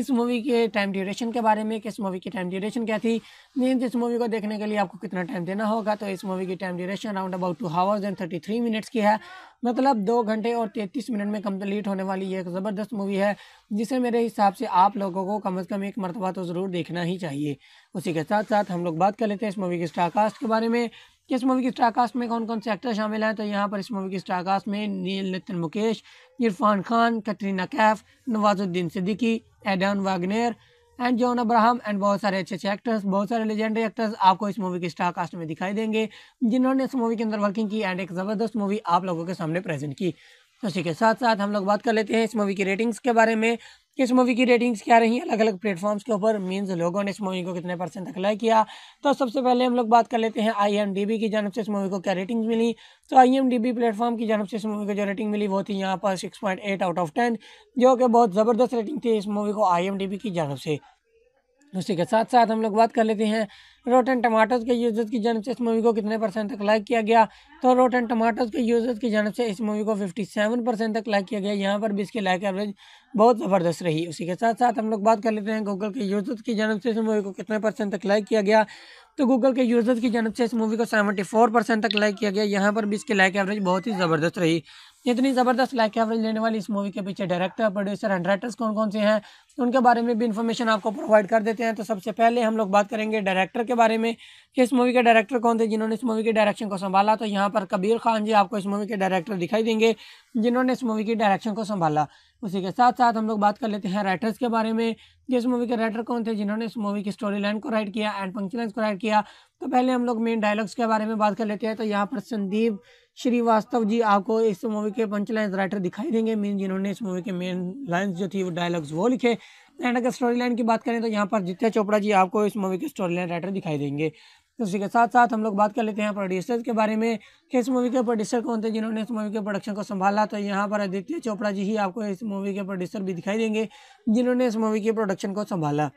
इस मूवी के टाइम ड्यूरेशन के बारे में कि इस मूवी की टाइम ड्यूरेशन क्या थी मीन इस मूवी को देखने के लिए आपको कितना टाइम देना होगा तो इस मूवी की time duration around about two hours and thirty three minutes की है मतलब दो घंटे और तैंतीस मिनट में कंप्लीट होने वाली ये एक ज़बरदस्त मूवी है जिसे मेरे हिसाब से आप लोगों को कम अज़ कम एक मरतबा तो ज़रूर देखना ही चाहिए उसी के साथ साथ हम लोग बात कर लेते हैं इस मूवी के स्टारकास्ट के बारे में इस मूवी की स्टारकास्ट में कौन कौन से एक्टर शामिल हैं तो यहाँ पर इस मूवी की स्टारकास्ट में नील Nitin Mukesh Irfan Khan Katrina Kaif Nawazuddin Siddiqui Aiden Wagner and John Abraham and बहुत सारे अच्छे अच्छे एक्टर्स बहुत सारे लेजेंडरी एक्टर्स आपको इस मूवी के स्टार कास्ट में दिखाई देंगे जिन्होंने इस मूवी के अंदर वर्किंग की एंड एक ज़बरदस्त मूवी आप लोगों के सामने प्रेजेंट की उसी के साथ साथ हम लोग बात कर लेते हैं इस मूवी की रेटिंग्स के बारे में इस मूवी की रेटिंग्स क्या रही अलग अलग प्लेटफॉर्म्स के ऊपर मीन्स लोगों ने इस मूवी को कितने परसेंट तक लाइक किया तो सबसे पहले हम लोग बात कर लेते हैं आईएमडीबी की जानब से इस मूवी को क्या रेटिंग्स मिली तो आईएमडीबी प्लेटफॉर्म की जानब से इस मूवी को जो रेटिंग मिली वो थी यहाँ पर six point eight out of ten जो कि बहुत ज़बरदस्त रेटिंग थी इस मूवी को आई की जानब से उसी के साथ साथ हम लोग बात कर लेते हैं एंड टमाटोज के यूजर्स की जानब से इस मूवी को कितने परसेंट तक लाइक किया गया तो एंड टमाटोज के यूजर्स की जानब से इस मूवी को 57 परसेंट तक लाइक किया गया यहाँ पर भी इसकी लाइक एवरेज बहुत ज़बरदस्त रही उसी के साथ साथ हम लोग बात कर लेते हैं गूगल के यूजर्स की जानब से इस मूवी को कितने परसेंट तक लाइक किया गया तो गूगल के यूजर्स की जानब से इस मूवी को सेवेंटी फोर परसेंट तक लाइक किया गया यहाँ पर भी इसकी लाइक एवरेज बहुत ही ज़बरदस्त रही इतनी ज़बरदस्त लाइक एवरेज लेने वाली इस मूवी के पीछे डायरेक्टर प्रोड्यूसर एंड राइटर्स कौन कौन से हैं उनके बारे में भी इन्फॉर्मेशन आपको प्रोवाइड कर देते हैं तो सबसे पहले हम लोग बात करेंगे डायरेक्टर के बारे में कि इस मूवी के डायरेक्टर कौन थे जिन्होंने इस मूवी के डायरेक्शन को संभाला तो यहाँ पर कबीर खान जी आपको इस मूवी के डायरेक्टर दिखाई देंगे जिन्होंने इस मूवी की डायरेक्शन को संभाला उसी के साथ साथ हम लोग बात कर लेते हैं राइटर्स के बारे में कि इस मूवी के राइटर कौन थे जिन्होंने इस मूवी की स्टोरी लाइन को राइट किया एंड पंक्चुलेंस को राइट किया तो पहले हम लोग मेन डायलॉग्स के बारे में बात कर लेते हैं तो यहाँ पर संदीप श्रीवास्तव जी आपको इस मूवी के पंचलाइन राइटर दिखाई देंगे मीन जिन्होंने इस मूवी के मेन लाइन्स जो थी वो डायलॉग्स वो लिखे एंड अगर स्टोरी लाइन की बात करें तो यहाँ पर जित्या चोपड़ा जी आपको इस मूवी के स्टोरी लाइन राइटर दिखाई देंगे तो उसी के साथ साथ हम लोग बात कर लेते हैं प्रोड्यूसर्स के बारे में कि इस मूवी के प्रोड्यूसर कौन थे जिन्होंने इस मूवी के प्रोडक्शन को संभाला तो यहाँ पर आदित्य चोपड़ा जी ही आपको इस मूवी के प्रोड्यूसर भी दिखाई देंगे जिन्होंने इस मूवी के प्रोडक्शन को संभाला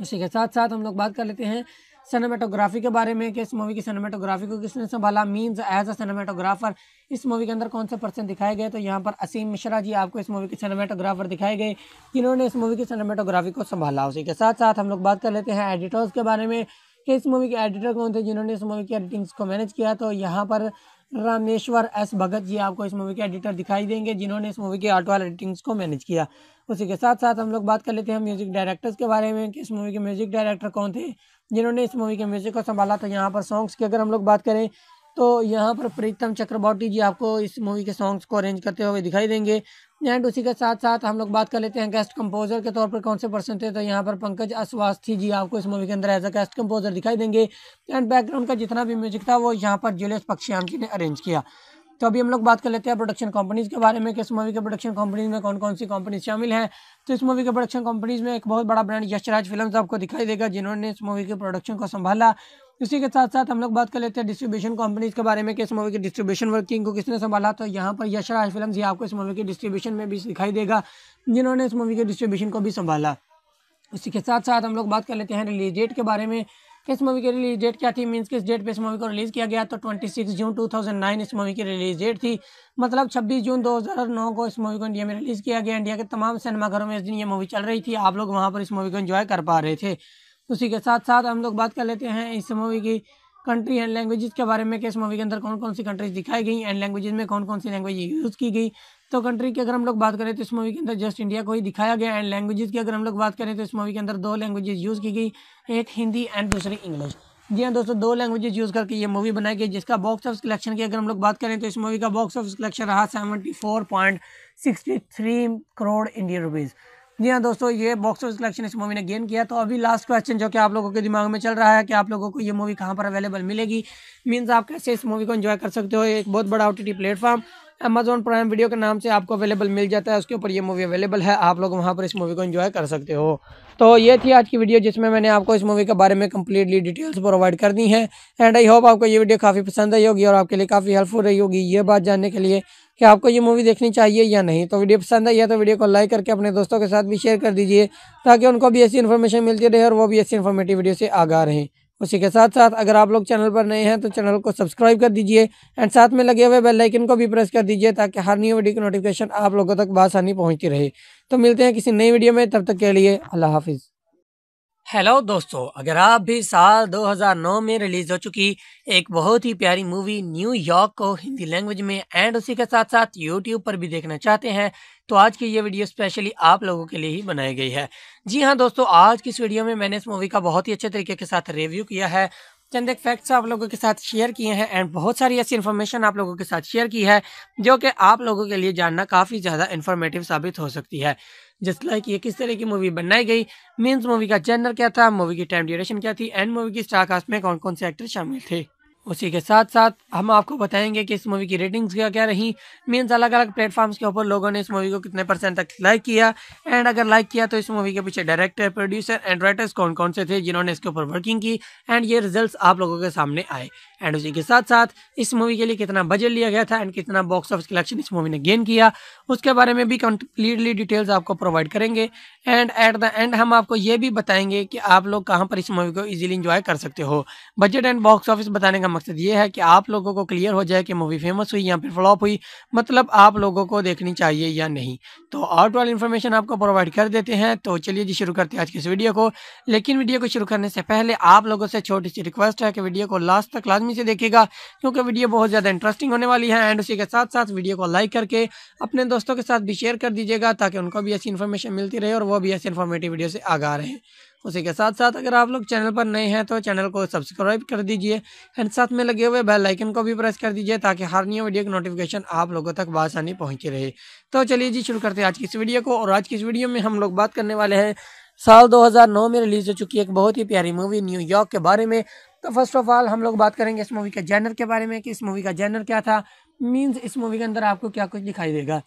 उसी के साथ साथ हम लोग बात कर लेते हैं सिनेमेटोग्राफी के बारे में कि इस मूवी की सिनेमेटोग्राफी को किसने संभाला मींस एज अ सिनेमेटोग्राफर इस मूवी के अंदर कौन से पर्सन दिखाए गए तो यहाँ पर असीम मिश्रा जी आपको इस मूवी के सिनेमेटोग्राफर दिखाए गए जिन्होंने इस मूवी की सिनेमेटोग्राफी को संभाला उसी के साथ साथ हम लोग बात कर लेते हैं एडिटर्स के बारे में कि इस मूवी के एडिटर कौन थे जिन्होंने इस मूवी की एडिटिंग्स को मैनेज किया तो यहाँ पर रामेश्वर एस भगत जी आपको इस मूवी के एडिटर दिखाई देंगे जिन्होंने इस मूवी के आर्ट वाल एडिटिंग्स को मैनेज किया उसी के साथ साथ हम लोग बात कर लेते हैं म्यूजिक डायरेक्टर्स के बारे में कि इस मूवी के म्यूजिक डायरेक्टर कौन थे जिन्होंने इस मूवी के म्यूज़िक को संभाला तो यहाँ पर सॉन्ग्स की अगर हम लोग बात करें तो यहाँ पर प्रीतम चक्रवर्ती जी आपको इस मूवी के सॉन्ग्स को अरेंज करते हुए दिखाई देंगे एंड उसी के साथ साथ हम लोग बात कर लेते हैं गेस्ट कंपोजर के तौर पर कौन से पर्सन थे तो यहाँ पर पंकज अस्वास्थी जी आपको इस मूवी के अंदर एज अ गेस्ट कंपोजर दिखाई देंगे एंड बैकग्राउंड का जितना भी म्यूजिक था वो यहाँ पर जूलियस पक्षियाम जी ने अरेंज किया तो अभी हम लोग बात कर लेते हैं प्रोडक्शन कंपनीज़ के बारे में कि इस मूवी के प्रोडक्शन कंपनीज में कौन कौन सी कंपनीज शामिल हैं तो इस मूवी के प्रोडक्शन कंपनीज में एक बहुत बड़ा ब्रांड यशराज फिल्म आपको दिखाई देगा जिन्होंने इस मूवी के प्रोडक्शन को संभाला इसी के साथ साथ हम लोग बात कर लेते हैं डिस्ट्रीब्यूशन कंपनीज के बारे में कि इस मूवी के डिस्ट्रीब्यूशन वर्किंग को किसने संभाला तो यहाँ पर यशराज फिल्म ही आपको इस मूवी के डिस्ट्रीब्यूशन में भी दिखाई देगा जिन्होंने इस मूवी के डिस्ट्रीब्यूशन को भी संभाला इसी के साथ साथ हम लोग बात कर लेते हैं रिलीज डेट के बारे में इस मूवी की रिलीज डेट क्या थी मीन्स किस डेट पे इस मूवी को रिलीज़ किया गया तो 26 जून 2009 इस मूवी की रिलीज डेट थी मतलब 26 जून 2009 को इस मूवी को इंडिया में रिलीज़ किया गया इंडिया के तमाम सिनेमाघरों में इस दिन ये मूवी चल रही थी आप लोग वहाँ पर इस मूवी को इन्जॉय कर पा रहे थे उसी के साथ साथ हम लोग बात कर लेते हैं इस मूवी की कंट्री एंड लैंग्वेजेस के बारे में कि इस मूवी के अंदर कौन कौन सी कंट्रीज दिखाई गई एंड लैंग्वेजेस में कौन कौन सी लैंग्वेज यूज़ की गई तो कंट्री की अगर हम लोग बात करें तो इस मूवी के अंदर जस्ट इंडिया को ही दिखाया गया एंड लैंग्वेजेस की अगर हम लोग बात करें तो इस मूवी के अंदर दो लैंग्वेजेस यूज़ की गई एक हिंदी एंड दूसरी इंग्लिश जी हाँ दोस्तों दो लैंग्वेजेस यूज़ करके ये मूवी बनाई गई जिसका बॉक्स ऑफिस कलेक्शन की अगर हम लोग बात करें तो इस मूवी का बॉक्स ऑफिस कलेक्शन रहा seventy four point sixty three crore Indian rupees जी हाँ दोस्तों ये बॉक्स ऑफिस कलेक्शन इस मूवी ने गेन किया तो अभी लास्ट क्वेश्चन जो कि आप लोगों के दिमाग में चल रहा है कि आप लोगों को ये मूवी कहाँ पर अवेलेबल मिलेगी मीन्स आप कैसे इस मूवी को एंजॉय कर सकते हो एक बहुत बड़ा ओ प्लेटफॉर्म अमेजोन प्राइम वीडियो के नाम से आपको अवेलेबल मिल जाता है उसके ऊपर ये मूवी अवेलेबल है आप लोग वहाँ पर इस मूवी को इन्जॉय कर सकते हो तो ये थी आज की वीडियो जिसमें मैंने आपको इस मूवी के बारे में कम्प्लीटली डिटेल्स प्रोवाइड कर दी हैं एंड आई होप आपको ये वीडियो काफ़ी पसंद आई होगी और आपके लिए काफ़ी हेल्पफुल रही होगी ये बात जानने के लिए कि आपको ये मूवी देखनी चाहिए या नहीं तो वीडियो पसंद आई है तो वीडियो को लाइक करके अपने दोस्तों के साथ भी शेयर कर दीजिए ताकि उनको भी ऐसी इन्फॉर्मेशन मिलती रहे और वो भी ऐसी इन्फॉर्मेटिव वीडियो से आगा रहें उसी के साथ साथ अगर आप लोग चैनल पर नए हैं तो चैनल को सब्सक्राइब कर दीजिए एंड साथ में लगे हुए बेल आइकन को भी प्रेस कर दीजिए ताकि हर न्यू वीडियो की नोटिफिकेशन आप लोगों तक बसानी पहुंचती रहे तो मिलते हैं किसी नई वीडियो में तब तक के लिए अल्लाह हाफिज़ हेलो दोस्तों अगर आप भी साल 2009 में रिलीज हो चुकी एक बहुत ही प्यारी मूवी न्यूयॉर्क को हिंदी लैंग्वेज में एंड उसी के साथ साथ यूट्यूब पर भी देखना चाहते हैं तो आज की ये वीडियो स्पेशली आप लोगों के लिए ही बनाई गई है जी हाँ दोस्तों आज की इस वीडियो में मैंने इस मूवी का बहुत ही अच्छे तरीके के साथ रिव्यू किया है चंद एक फैक्ट्स आप लोगों के साथ शेयर किए हैं एंड बहुत सारी ऐसी इन्फॉर्मेशन आप लोगों के साथ शेयर की है जो कि आप लोगों के लिए जानना काफ़ी ज़्यादा इन्फॉर्मेटिव साबित हो सकती है जिस लाइक ये किस तरह की मूवी बनाई गई मीन्स मूवी का जनर क्या था मूवी की टाइम ड्यूरेशन क्या थी एंड मूवी की स्टारकास्ट में कौन कौन से एक्टर शामिल थे उसी के साथ साथ हम आपको बताएंगे कि इस मूवी की रेटिंग्स क्या क्या रही मीन्स अलग अलग प्लेटफॉर्म्स के ऊपर लोगों ने इस मूवी को कितने परसेंट तक लाइक किया एंड अगर लाइक किया तो इस मूवी के पीछे डायरेक्टर प्रोड्यूसर एंड राइटर्स कौन कौन से थे जिन्होंने इसके ऊपर वर्किंग की एंड ये रिजल्ट आप लोगों के सामने आए एंड उसी के साथ साथ इस मूवी के लिए कितना बजट लिया गया था एंड कितना बॉक्स ऑफिस कलेक्शन इस मूवी ने गेन किया उसके बारे में भी कंप्लीटली डिटेल्स आपको प्रोवाइड करेंगे एंड एट द एंड हम आपको ये भी बताएंगे कि आप लोग कहाँ पर इस मूवी को ईजिली इंजॉय कर सकते हो बजट एंड बॉक्स ऑफिस बताने का मकसद ये है कि आप लोगों को क्लियर हो जाए कि मूवी फेमस हुई या फिर फ्लॉप हुई मतलब आप लोगों को देखनी चाहिए या नहीं तो आउट वाली इन्फॉर्मेशन आपको प्रोवाइड कर देते हैं तो चलिए जी शुरू करते हैं आज की इस वीडियो को लेकिन वीडियो को शुरू करने से पहले आप लोगों से छोटी सी रिक्वेस्ट है कि वीडियो को लास्ट तक लाजमी से देखेगा क्योंकि वीडियो बहुत ज़्यादा इंटरेस्टिंग होने वाली है एंड उसी के साथ साथ वीडियो को लाइक करके अपने दोस्तों के साथ भी शेयर कर दीजिएगा ताकि उनको भी ऐसी इन्फॉर्मेशन मिलती रहे और वो भी ऐसे इन्फॉर्मेटिव वीडियो से आगा रहे उसी के साथ साथ अगर आप लोग चैनल पर नए हैं तो चैनल को सब्सक्राइब कर दीजिए एंड साथ में लगे हुए बेल आइकन को भी प्रेस कर दीजिए ताकि हर न्यू वीडियो की नोटिफिकेशन आप लोगों तक बासानी पहुँची रहे तो चलिए जी शुरू करते हैं आज की इस वीडियो को और आज की इस वीडियो में हम लोग बात करने वाले हैं साल दो में रिलीज़ हो चुकी एक बहुत ही प्यारी मूवी न्यूयॉर्क के बारे में तो फर्स्ट ऑफ ऑल हम लोग बात करेंगे इस मूवी के जैनर के बारे में कि इस मूवी का जैनर क्या था मीन्स इस मूवी के अंदर आपको क्या कुछ दिखाई देगा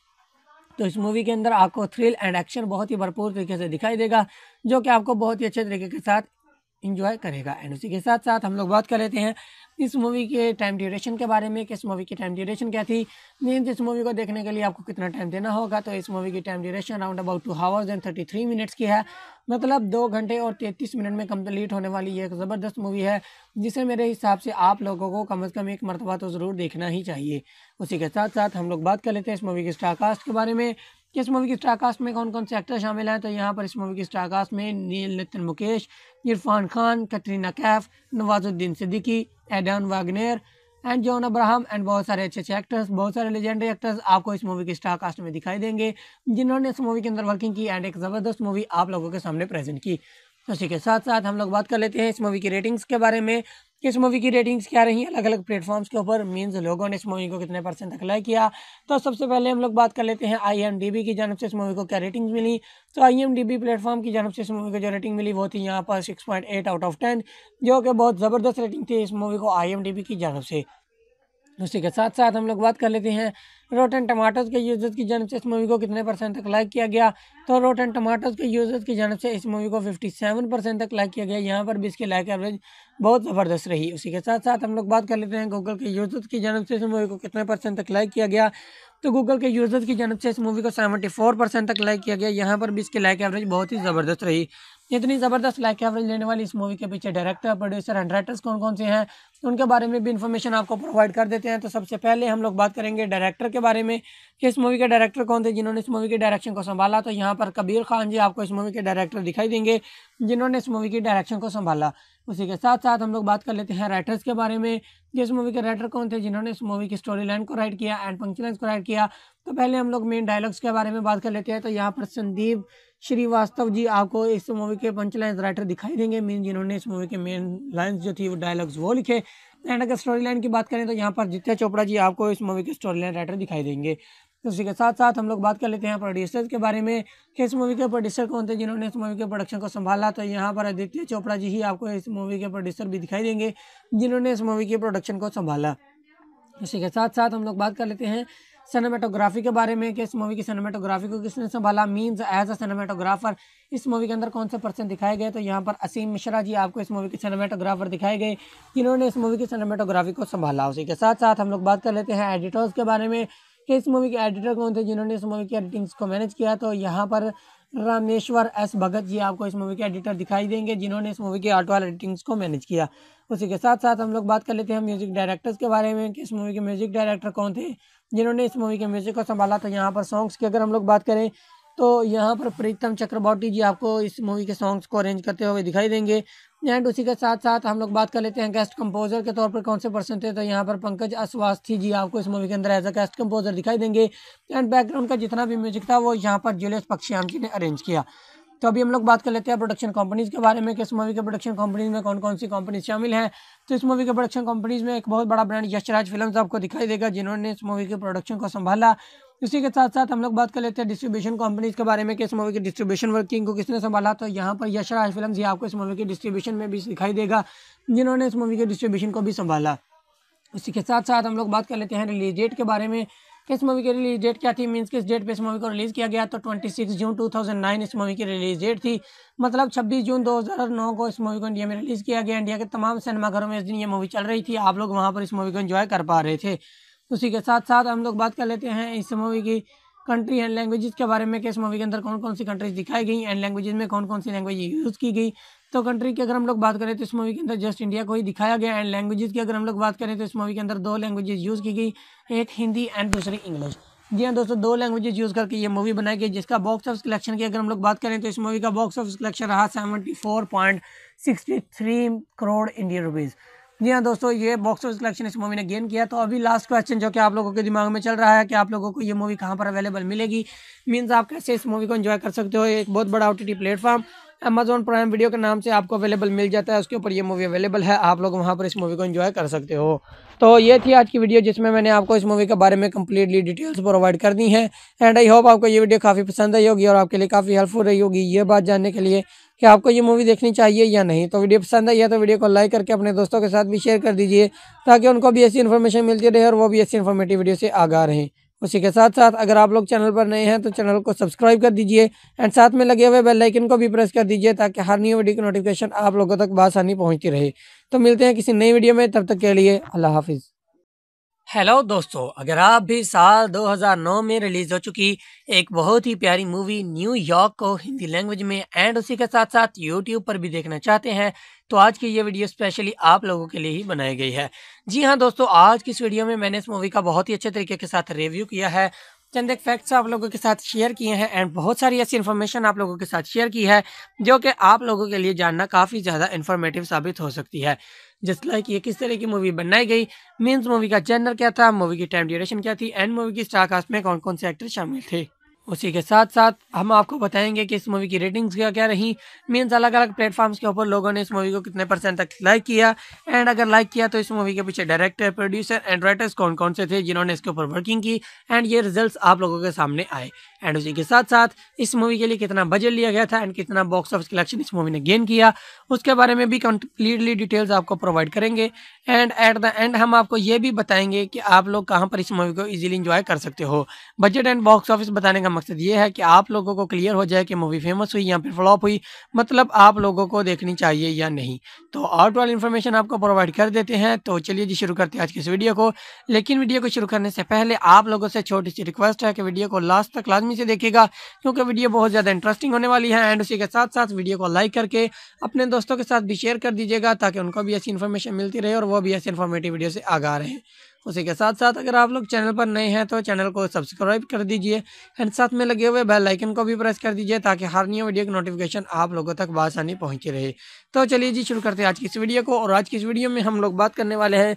तो इस मूवी के अंदर आपको थ्रिल एंड एक्शन बहुत ही भरपूर तरीके से दिखाई देगा जो कि आपको बहुत ही अच्छे तरीके के साथ इन्जॉय करेगा एंड उसी के साथ साथ हम लोग बात कर लेते हैं इस मूवी के टाइम ड्यूरेशन के बारे में कि इस मूवी की टाइम ड्यूरेशन क्या थी मीन इस मूवी को देखने के लिए आपको कितना टाइम देना होगा तो इस मूवी की time duration around about two hours and thirty three minutes की है मतलब दो घंटे और तैंतीस मिनट में कंप्लीट होने वाली एक ज़बरदस्त मूवी है जिसे मेरे हिसाब से आप लोगों को कम अज़ कम एक मरतबा तो ज़रूर देखना ही चाहिए उसी के साथ साथ हम लोग बात कर लेते हैं इस मूवी के स्टारकास्ट के बारे में कि इस मूवी की स्टारकास्ट में कौन कौन से एक्टर शामिल हैं तो यहाँ पर इस मूवी की स्टारकास्ट में नील Nitin Mukesh Irfan Khan Katrina Kaif Nawazuddin Siddiqui Aiden Wagner and John Abraham and बहुत सारे अच्छे अच्छे एक्टर्स बहुत सारे लेजेंडरी एक्टर्स आपको इस मूवी के स्टार कास्ट में दिखाई देंगे जिन्होंने इस मूवी के अंदर वर्किंग की एंड एक ज़बरदस्त मूवी आप लोगों के सामने प्रेजेंट की उसी तो के साथ साथ हम लोग बात कर लेते हैं इस मूवी की रेटिंग्स के बारे में कि इस मूवी की रेटिंग्स क्या रही अलग अलग प्लेटफॉर्म्स के ऊपर मीन्स लोगों ने इस मूवी को कितने परसेंट तक लाइक किया तो सबसे पहले हम लोग बात कर लेते हैं आई की जानव से इस मूवी को क्या रेटिंग्स मिली तो आई एम प्लेटफॉर्म की जानब से इस मूवी तो को जो रेटिंग मिली वो थी यहाँ पर सिक्स आउट ऑफ टेन जो कि बहुत ज़बरदस्त रेटिंग थी इस मूवी को आई की जानब से उसी के साथ साथ हम लोग बात कर लेते हैं एंड टमाटोज के यूजर्स की जानब से इस मूवी को कितने परसेंट तक लाइक किया गया तो एंड टमाटोज के यूजर्स की जानब से इस मूवी को 57 परसेंट तक लाइक किया गया यहाँ पर भी इसकी लाइक एवरेज बहुत ज़बरदस्त रही उसी के साथ साथ हम लोग बात कर लेते हैं गूगल के यूजर्स की जानब से इस मूवी को कितने परसेंट तक लाइक किया गया तो गूगल के यूजर्स की जानब से इस मूवी को सेवेंटी फोर परसेंट तक लाइक किया गया यहाँ पर भी इसकी लाइक एवरेज बहुत ही ज़बरदस्त रही इतनी ज़बरदस्त लाइक एवरेज लेने वाली इस मूवी के पीछे डायरेक्टर प्रोड्यूसर एंड राइटर्स कौन कौन से हैं उनके बारे में भी इन्फॉर्मेशन आपको प्रोवाइड कर देते हैं तो सबसे पहले हम लोग बात करेंगे डायरेक्टर के बारे में कि इस मूवी के डायरेक्टर कौन थे जिन्होंने इस मूवी के डायरेक्शन को संभाला तो यहाँ पर कबीर खान जी आपको इस मूवी के डायरेक्टर दिखाई देंगे जिन्होंने इस मूवी की डायरेक्शन को संभाला उसी के साथ साथ हम लोग बात कर लेते हैं राइटर्स के बारे में कि इस मूवी के राइटर कौन थे जिन्होंने इस मूवी की स्टोरी लाइन को राइट किया एंड पंक्चुलेंस को राइट किया तो पहले हम लोग मेन डायलॉग्स के बारे में बात कर लेते हैं तो यहाँ पर संदीप श्रीवास्तव जी आपको इस मूवी के पंचलाइन राइटर दिखाई देंगे मीन जिन्होंने इस मूवी के मेन लाइन्स जो थी वो डायलॉग्स वो लिखे एंड अगर स्टोरी लाइन की बात करें तो यहाँ पर आदित्य चोपड़ा जी आपको इस मूवी के स्टोरी लाइन राइटर दिखाई देंगे तो उसी के साथ साथ हम लोग बात कर लेते हैं प्रोड्यूसर्स के बारे में कि इस मूवी के प्रोड्यूसर कौन थे जिन्होंने इस मूवी के प्रोडक्शन को संभाला तो यहाँ पर आदित्य चोपड़ा जी ही आपको इस मूवी के प्रोड्यूसर भी दिखाई देंगे जिन्होंने इस मूवी के प्रोडक्शन को संभाला उसी के साथ साथ हम लोग बात कर लेते हैं सिनेमेटोग्राफी के बारे में कि इस मूवी की सिनेमेटोग्राफी को किसने संभाला मीन्स एज अ सिनेमेटोग्राफर इस मूवी के अंदर कौन से पर्सन दिखाए गए तो यहाँ पर असीम मिश्रा जी आपको इस मूवी के सिनेमेटोग्राफर दिखाए गए जिन्होंने इस मूवी की सिनेमेटोग्राफी को संभाला उसी के साथ साथ हम लोग बात कर लेते हैं एडिटर्स के बारे में कि इस मूवी के एडिटर कौन थे जिन्होंने इस मूवी की एडिटिंग्स को मैनेज किया तो यहाँ पर रामेश्वर एस भगत जी आपको इस मूवी के एडिटर दिखाई देंगे जिन्होंने इस मूवी की आर्ट वाल एडिटिंग्स को मैनेज किया उसी के साथ साथ हम लोग बात कर लेते हैं म्यूजिक डायरेक्टर्स के बारे में कि इस मूवी के म्यूजिक डायरेक्टर कौन थे जिन्होंने इस मूवी के म्यूज़िक को संभाला था तो यहाँ पर सॉन्ग्स की अगर हम लोग बात करें तो यहाँ पर प्रीतम चक्रवर्ती जी आपको इस मूवी के सॉन्ग्स को अरेंज करते हुए दिखाई देंगे एंड उसी के साथ साथ हम लोग बात कर लेते हैं गेस्ट कंपोजर के तौर पर कौन से पर्सन थे तो यहाँ पर पंकज अस्वास्थी जी आपको इस मूवी के अंदर एज अ गेस्ट कंपोजर दिखाई देंगे एंड बैकग्राउंड का जितना भी म्यूजिक था वो यहाँ पर जूलियस पक्षियाम जी ने अरेंज किया तो अभी हम लोग बात कर लेते हैं प्रोडक्शन कंपनीज़ के बारे में कि इस मूवी के प्रोडक्शन कंपनीज में कौन कौन सी कंपनीज शामिल हैं तो इस मूवी के प्रोडक्शन कंपनीज में एक बहुत बड़ा ब्रांड यशराज फिल्म आपको दिखाई देगा जिन्होंने इस मूवी के प्रोडक्शन को संभाला इसी के साथ साथ हम लोग बात कर लेते हैं डिस्ट्रीब्यूशन कंपनीज के बारे में कि इस मूवी के डिस्ट्रीब्यूशन वर्किंग को किसने संभाला तो यहाँ पर यशराज फिल्म ही आपको इस मूवी के डिस्ट्रीब्यूशन में भी दिखाई देगा जिन्होंने इस मूवी के डिस्ट्रीब्यूशन को भी संभाला इसी के साथ साथ हम लोग बात कर लेते हैं रिलीज डेट के बारे में इस मूवी की रिलीज डेट क्या थी मींस किस डेट पे इस मूवी को रिलीज़ किया गया तो 26 जून 2009 इस मूवी की रिलीज डेट थी मतलब 26 जून 2009 को इस मूवी को इंडिया में रिलीज़ किया गया इंडिया के तमाम सिनेमाघरों में इस दिन ये मूवी चल रही थी आप लोग वहाँ पर इस मूवी को इन्जॉय कर पा रहे थे उसी के साथ साथ हम लोग बात कर लेते हैं इस मूवी की कंट्री एंड लैंग्वेजेस के बारे में कि इस मूवी के अंदर कौन कौन सी कंट्रीज दिखाई गई एंड लैंग्वेजेस में कौन कौन सी लैंग्वेज यूज़ की गई तो कंट्री की अगर हम लोग बात करें तो इस मूवी के अंदर जस्ट इंडिया को ही दिखाया गया एंड लैंग्वेजेस की अगर हम लोग बात करें तो इस मूवी के अंदर दो लैंग्वेजेस यूज़ की गई एक हिंदी एंड दूसरी इंग्लिश जी हाँ दोस्तों दो लैंग्वेजेस यूज़ करके ये मूवी बनाई गई जिसका बॉक्स ऑफिस कलेक्शन की अगर हम लोग बात करें तो इस मूवी का बॉक्स ऑफिस कलेक्शन रहा seventy four point sixty three crore Indian rupees जी हाँ दोस्तों ये बॉक्स ऑफिस कलेक्शन इस मूवी ने गेन किया तो अभी लास्ट क्वेश्चन जो कि आप लोगों के दिमाग में चल रहा है कि आप लोगों को ये मूवी कहाँ पर अवेलेबल मिलेगी मीन्स आप कैसे इस मूवी को एंजॉय कर सकते हो एक बहुत बड़ा ओ प्लेटफॉर्म अमेजोन प्राइम वीडियो के नाम से आपको अवेलेबल मिल जाता है उसके ऊपर ये मूवी अवेलेबल है आप लोग वहाँ पर इस मूवी को इन्जॉय कर सकते हो तो ये थी आज की वीडियो जिसमें मैंने आपको इस मूवी के बारे में कम्प्लीटली डिटेल्स प्रोवाइड कर दी हैं एंड आई होप आपको ये वीडियो काफ़ी पसंद आई होगी और आपके लिए काफ़ी हेल्पफुल रही होगी ये बात जानने के लिए कि आपको ये मूवी देखनी चाहिए या नहीं तो वीडियो पसंद आई है तो वीडियो को लाइक करके अपने दोस्तों के साथ भी शेयर कर दीजिए ताकि उनको भी ऐसी इन्फॉर्मेशन मिलती रहे और वो भी ऐसी इन्फॉर्मेटिव वीडियो से आगा रहें उसी के साथ साथ अगर आप लोग चैनल पर नए हैं तो चैनल को सब्सक्राइब कर दीजिए एंड साथ में लगे हुए बेल आइकन को भी प्रेस कर दीजिए ताकि हर न्यू वीडियो की नोटिफिकेशन आप लोगों तक बासानी पहुंचती रहे तो मिलते हैं किसी नई वीडियो में तब तक के लिए अल्लाह हाफिज़ हेलो दोस्तों अगर आप भी साल 2009 में रिलीज हो चुकी एक बहुत ही प्यारी मूवी न्यूयॉर्क को हिंदी लैंग्वेज में एंड उसी के साथ साथ यूट्यूब पर भी देखना चाहते हैं तो आज की ये वीडियो स्पेशली आप लोगों के लिए ही बनाई गई है जी हाँ दोस्तों आज की इस वीडियो में मैंने इस मूवी का बहुत ही अच्छे तरीके के साथ रिव्यू किया है चंद एक फैक्ट्स आप लोगों के साथ शेयर किए हैं एंड बहुत सारी ऐसी इन्फॉर्मेशन आप लोगों के साथ शेयर की है जो कि आप लोगों के लिए जानना काफ़ी ज़्यादा इन्फॉर्मेटिव साबित हो सकती है जस्ट लाइक ये किस तरह की मूवी बनाई गई मीन्स मूवी का जनर क्या था मूवी की टाइम ड्यूरेशन क्या थी एंड मूवी की स्टारकास्ट में कौन कौन से एक्टर शामिल थे उसी के साथ साथ हम आपको बताएंगे कि इस मूवी की रेटिंग्स क्या क्या रही मीन्स अलग अलग प्लेटफॉर्म्स के ऊपर लोगों ने इस मूवी को कितने परसेंट तक लाइक किया एंड अगर लाइक किया तो इस मूवी के पीछे डायरेक्टर प्रोड्यूसर एंड राइटर्स कौन कौन से थे जिन्होंने इसके ऊपर वर्किंग की एंड ये रिजल्ट्स आप लोगों के सामने आए एंड उसी के साथ साथ इस मूवी के लिए कितना बजट लिया गया था एंड कितना बॉक्स ऑफिस कलेक्शन इस मूवी ने गेन किया उसके बारे में भी कंप्लीटली डिटेल्स आपको प्रोवाइड करेंगे एंड एट द एंड हम आपको ये भी बताएंगे कि आप लोग कहाँ पर इस मूवी को ईजिली इंजॉय कर सकते हो बजट एंड बॉक्स ऑफिस बताने का मकसद ये है कि आप लोगों को क्लियर हो जाए कि मूवी फेमस हुई या फिर फ्लॉप हुई मतलब आप लोगों को देखनी चाहिए या नहीं तो आउट वाली इन्फॉर्मेशन आपको प्रोवाइड कर देते हैं तो चलिए जी शुरू करते हैं आज की इस वीडियो को लेकिन वीडियो को शुरू करने से पहले आप लोगों से छोटी सी रिक्वेस्ट है कि वीडियो को लास्ट तक लाजमी आसानी से देखिएगा क्योंकि वीडियो बहुत ज़्यादा इंटरेस्टिंग होने वाली है एंड उसी के साथ साथ वीडियो को लाइक करके अपने दोस्तों के साथ भी शेयर कर दीजिएगा ताकि उनको भी ऐसी इन्फॉर्मेशन मिलती रहे और वो भी ऐसी इन्फॉर्मेटिव वीडियो से आगा रहे उसी के साथ साथ अगर आप लोग चैनल पर नए हैं तो चैनल को सब्सक्राइब कर दीजिए एंड साथ में लगे हुए बेल आइकन को भी प्रेस कर दीजिए ताकि हर न्यू वीडियो की नोटिफिकेशन आप लोगों तक बासानी पहुंची रहे तो चलिए जी शुरू करते हैं आज की इस वीडियो को और आज की इस वीडियो में हम लोग बात करने वाले हैं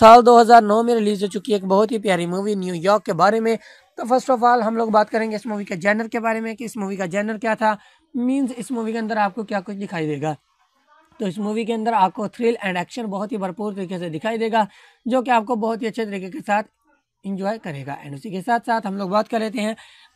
साल 2009 में रिलीज़ हो चुकी एक बहुत ही प्यारी मूवी न्यूयॉर्क के बारे में तो फर्स्ट ऑफ ऑल हम लोग बात करेंगे इस मूवी के जैनर के बारे में कि इस मूवी का जैनर क्या था मीन्स इस मूवी के अंदर आपको क्या कुछ दिखाई देगा तो इस मूवी के अंदर आपको थ्रिल एंड एक्शन बहुत ही भरपूर तरीके से दिखाई देगा जो कि आपको बहुत ही अच्छे तरीके के साथ इंजॉय करेगा एंड उसी के साथ साथ हम लोग बात कर लेते हैं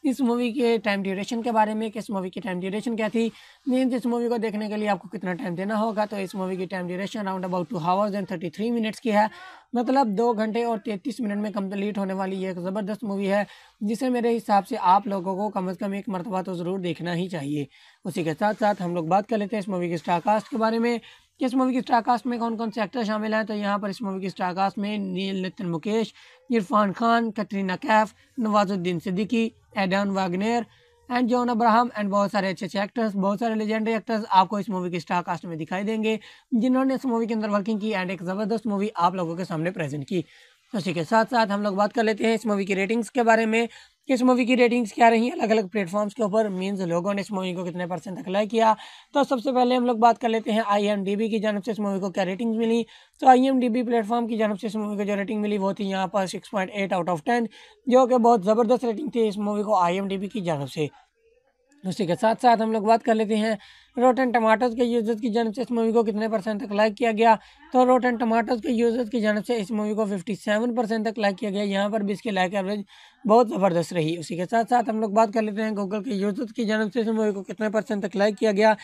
इस मूवी के टाइम ड्यूरेशन के बारे में कि इस मूवी की टाइम ड्यूरेशन क्या थी मीन्स इस मूवी को देखने के लिए आपको कितना टाइम देना होगा तो इस मूवी की time duration around about two hours and thirty three minutes की है मतलब दो घंटे और तैंतीस मिनट में कंप्लीट होने वाली ये एक ज़बरदस्त मूवी है जिसे मेरे हिसाब से आप लोगों को कम अज़ कम एक मरतबा तो ज़रूर देखना ही चाहिए उसी के साथ साथ हम लोग बात कर लेते हैं इस मूवी के स्टारकास्ट के बारे में कि इस मूवी की स्टारकास्ट में कौन कौन से एक्टर शामिल हैं तो यहाँ पर इस मूवी की स्टारकास्ट में नील Nitin Mukesh Irfan Khan Katrina Kaif Nawazuddin Siddiqui Aiden Wagner and John Abraham and बहुत सारे अच्छे अच्छे एक्टर्स बहुत सारे लेजेंडरी एक्टर्स आपको इस मूवी के स्टार कास्ट में दिखाई देंगे जिन्होंने इस मूवी के अंदर वर्किंग की एंड एक ज़बरदस्त मूवी आप लोगों के सामने प्रेजेंट की तो उसी के साथ साथ हम लोग बात कर लेते हैं इस मूवी की रेटिंग्स के बारे में कि इस मूवी की रेटिंग्स क्या रही अलग अलग प्लेटफॉर्म्स के ऊपर मीनस लोगों ने इस मूवी को कितने परसेंट तक लाइक किया तो सबसे पहले हम लोग बात कर लेते हैं आई की जानब से इस मूवी को क्या रेटिंग्स मिली तो आई एम प्लेटफॉर्म की जानब से इस मूवी को जो रेटिंग मिली वो थी यहाँ पर सिक्स आउट ऑफ टेन जो कि बहुत ज़बरदस्त रेटिंग थी इस मूवी को आई की जानब से उसी के साथ साथ हम लोग बात कर लेते हैं रोटन टमाटोज के यूजर्स की जानब से इस मूवी को कितने परसेंट तक लाइक किया गया तो रोटन टमाटोज के यूजर्स की जानब से इस मूवी को 57 परसेंट तक लाइक किया गया यहाँ पर भी इसकी लाइक एवरेज बहुत ज़बरदस्त रही उसी के साथ साथ हम लोग बात कर लेते हैं गूगल के यूजर्स की जानब से इस मूवी को कितने परसेंट तक लाइक किया गया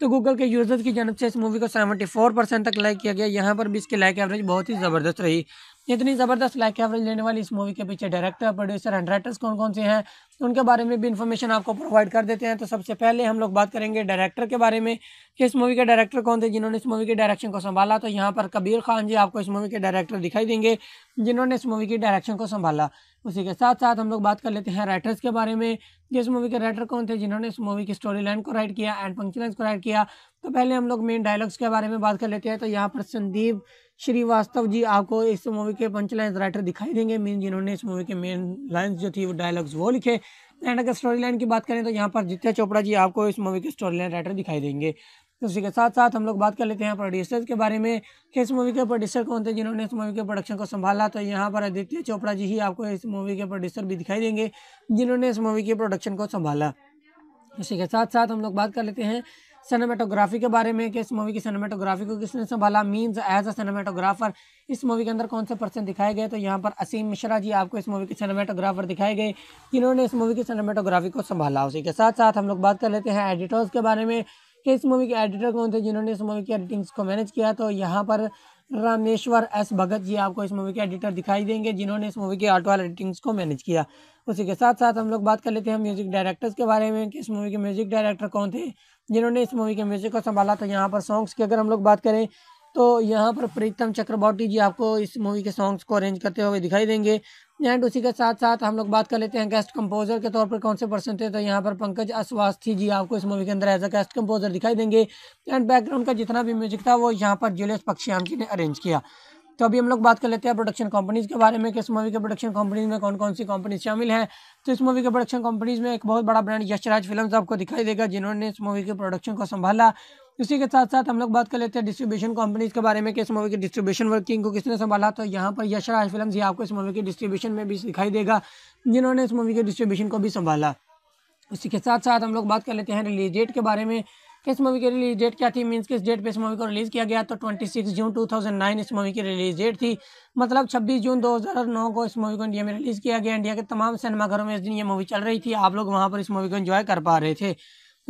तो गूगल के यूजर्स की जानब से इस मूवी को सेवेंटी फोर परसेंट तक लाइक किया गया यहाँ पर भी इसकी लाइक एवरेज बहुत ही ज़बरदस्त रही इतनी ज़बरदस्त लाइक एवरेज लेने वाली इस मूवी के पीछे डायरेक्टर प्रोड्यूसर एंड राइटर्स कौन कौन से हैं उनके बारे में भी इन्फॉर्मेशन आपको प्रोवाइड कर देते हैं तो सबसे पहले हम लोग बात करेंगे डायरेक्टर के बारे में कि इस मूवी के डायरेक्टर कौन थे जिन्होंने इस मूवी के डायरेक्शन को संभाला तो यहाँ पर कबीर खान जी आपको इस मूवी के डायरेक्टर दिखाई देंगे जिन्होंने इस मूवी की डायरेक्शन को संभाला उसी के साथ साथ हम लोग बात कर लेते हैं राइटर्स के बारे में कि इस मूवी के राइटर कौन थे जिन्होंने इस मूवी की स्टोरी लाइन को राइट किया एंड पंक्चुलाइंस को राइट किया तो पहले हम लोग मेन डायलॉग्स के बारे में बात कर लेते हैं तो यहाँ पर संदीप श्रीवास्तव जी आपको इस मूवी के पंचलाइन राइटर दिखाई देंगे मीन जिन्होंने इस मूवी के मेन लाइन्स जो थी वो डायलॉग्स वो लिखे एंड अगर स्टोरी लाइन की बात करें तो यहाँ पर जित्या चोपड़ा जी आपको इस मूवी के स्टोरी लाइन राइटर दिखाई देंगे तो उसी के साथ साथ हम लोग बात कर लेते हैं प्रोड्यूसर्स के बारे में कि इस मूवी के प्रोड्यूसर कौन थे जिन्होंने इस मूवी के प्रोडक्शन को संभाला तो यहाँ पर आदित्य चोपड़ा जी ही आपको इस मूवी के प्रोड्यूसर भी दिखाई देंगे जिन्होंने इस मूवी के प्रोडक्शन को संभाला उसी के साथ साथ हम लोग बात कर लेते हैं सिनेमेटोग्राफी के बारे में कि इस मूवी की सिनेमेटोग्राफी को किसने संभाला मीन्स एज अ सिनेमेटोग्राफर इस मूवी के अंदर कौन से पर्सन दिखाए गए तो यहाँ पर असीम मिश्रा जी आपको इस मूवी के सिनेमेटोग्राफर दिखाए गए जिन्होंने इस मूवी की सिनेमेटोग्राफी को संभाला उसी के साथ साथ हम लोग बात कर लेते हैं एडिटर्स के बारे में कि इस मूवी के एडिटर कौन थे जिन्होंने इस मूवी की एडिटिंग्स को मैनेज किया तो यहाँ पर रामेश्वर एस भगत जी आपको इस मूवी के एडिटर दिखाई देंगे जिन्होंने इस मूवी की आर्ट वाल एडिटिंग्स को मैनेज किया उसी के साथ साथ हम लोग बात कर लेते हैं म्यूजिक डायरेक्टर्स के बारे में कि इस मूवी के म्यूजिक डायरेक्टर कौन थे जिन्होंने इस मूवी के म्यूज़िक को संभाला था तो यहाँ पर सॉन्ग्स की अगर हम लोग बात करें तो यहाँ पर प्रीतम चक्रवर्ती जी आपको इस मूवी के सॉन्ग्स को अरेंज करते हुए दिखाई देंगे एंड उसी के साथ साथ हम लोग बात कर लेते हैं गेस्ट कंपोजर के तौर पर कौन से पर्सन थे तो यहाँ पर पंकज अस्वास्थी जी आपको इस मूवी के अंदर एज अ गेस्ट कंपोजर दिखाई देंगे एंड बैकग्राउंड का जितना भी म्यूजिक था वो यहाँ पर जूलियस पक्षियाम जी ने अरेंज किया तो अभी हम लोग बात कर लेते हैं प्रोडक्शन कंपनीज के बारे में कि इस मूवी के प्रोडक्शन कंपनीज में कौन कौन सी कंपनीज शामिल हैं तो इस मूवी के प्रोडक्शन कंपनीज में एक बहुत बड़ा ब्रांड यशराज फिल्म आपको दिखाई देगा जिन्होंने इस मूवी के प्रोडक्शन को संभाला इसी के साथ साथ हम लोग बात कर लेते हैं डिस्ट्रीब्यूशन कंपनीज के बारे में कि इस मूवी की डिस्ट्रीब्यूशन वर्किंग को किसने संभाला तो यहाँ पर यशराज फिल्म ही आपको इस मूवी के डिस्ट्रीब्यूशन में भी दिखाई देगा जिन्होंने इस मूवी के डिस्ट्रीब्यूशन को भी संभाला इसी के साथ साथ हम लोग बात कर लेते हैं रिलीज डेट के बारे में इस मूवी की रिलीज डेट क्या थी मीन्स किस डेट पे इस मूवी को रिलीज़ किया गया तो 26 जून 2009 इस मूवी की रिलीज डेट थी मतलब 26 जून 2009 को इस मूवी को इंडिया में रिलीज़ किया गया इंडिया के तमाम सिनेमाघरों में इस दिन ये मूवी चल रही थी आप लोग वहाँ पर इस मूवी को इन्जॉय कर पा रहे थे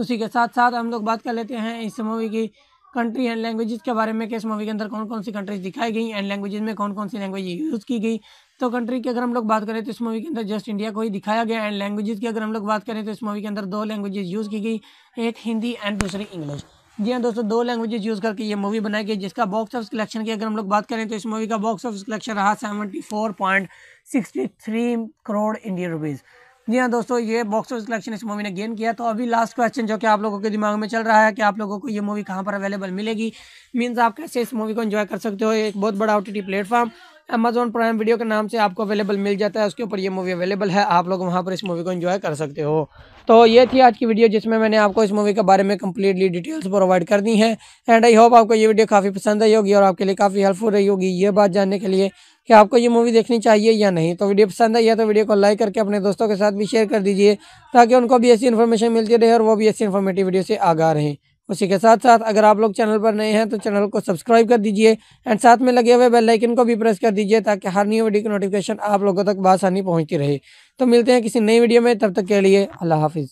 उसी के साथ साथ हम लोग बात कर लेते हैं इस मूवी की कंट्री एंड लैंग्वेजेस के बारे में कि इस मूवी के अंदर कौन कौन सी कंट्रीज दिखाई गई एंड लैंग्वेजेस में कौन कौन सी लैंग्वेज यूज़ की गई तो कंट्री की अगर हम लोग बात करें तो इस मूवी के अंदर जस्ट इंडिया को ही दिखाया गया एंड लैंग्वेजेस की अगर हम लोग बात करें तो इस मूवी के अंदर दो लैंग्वेजेस यूज़ की गई एक हिंदी एंड दूसरी इंग्लिश जी हाँ दोस्तों दो लैंग्वेजेस यूज़ करके ये मूवी बनाई गई जिसका बॉक्स ऑफिस कलेक्शन की अगर हम लोग बात करें तो इस मूवी का बॉक्स ऑफिस कलेक्शन रहा seventy four point sixty three crore Indian rupees जी हाँ दोस्तों ये बॉक्स ऑफिस कलेक्शन इस मूवी ने गेन किया तो अभी लास्ट क्वेश्चन जो कि आप लोगों के दिमाग में चल रहा है कि आप लोगों को ये मूवी कहाँ पर अवेलेबल मिलेगी मीन्स आप कैसे इस मूवी को एंजॉय कर सकते हो एक बहुत बड़ा ओ प्लेटफॉर्म अमेजोन प्राइम वीडियो के नाम से आपको अवेलेबल मिल जाता है उसके ऊपर ये मूवी अवेलेबल है आप लोग वहाँ पर इस मूवी को इन्जॉय कर सकते हो तो ये थी आज की वीडियो जिसमें मैंने आपको इस मूवी के बारे में कम्प्लीटली डिटेल्स प्रोवाइड कर दी हैं एंड आई होप आपको ये वीडियो काफ़ी पसंद आई होगी और आपके लिए काफ़ी हेल्पफुल रही होगी ये बात जानने के लिए कि आपको ये मूवी देखनी चाहिए या नहीं तो वीडियो पसंद आई है तो वीडियो को लाइक करके अपने दोस्तों के साथ भी शेयर कर दीजिए ताकि उनको भी ऐसी इन्फॉर्मेशन मिलती रहे और वो भी ऐसी इन्फॉर्मेटिव वीडियो से आगा रहें उसी के साथ साथ अगर आप लोग चैनल पर नए हैं तो चैनल को सब्सक्राइब कर दीजिए एंड साथ में लगे हुए बेल आइकन को भी प्रेस कर दीजिए ताकि हर न्यू वीडियो की नोटिफिकेशन आप लोगों तक बासानी पहुंचती रहे तो मिलते हैं किसी नई वीडियो में तब तक के लिए अल्लाह हाफिज़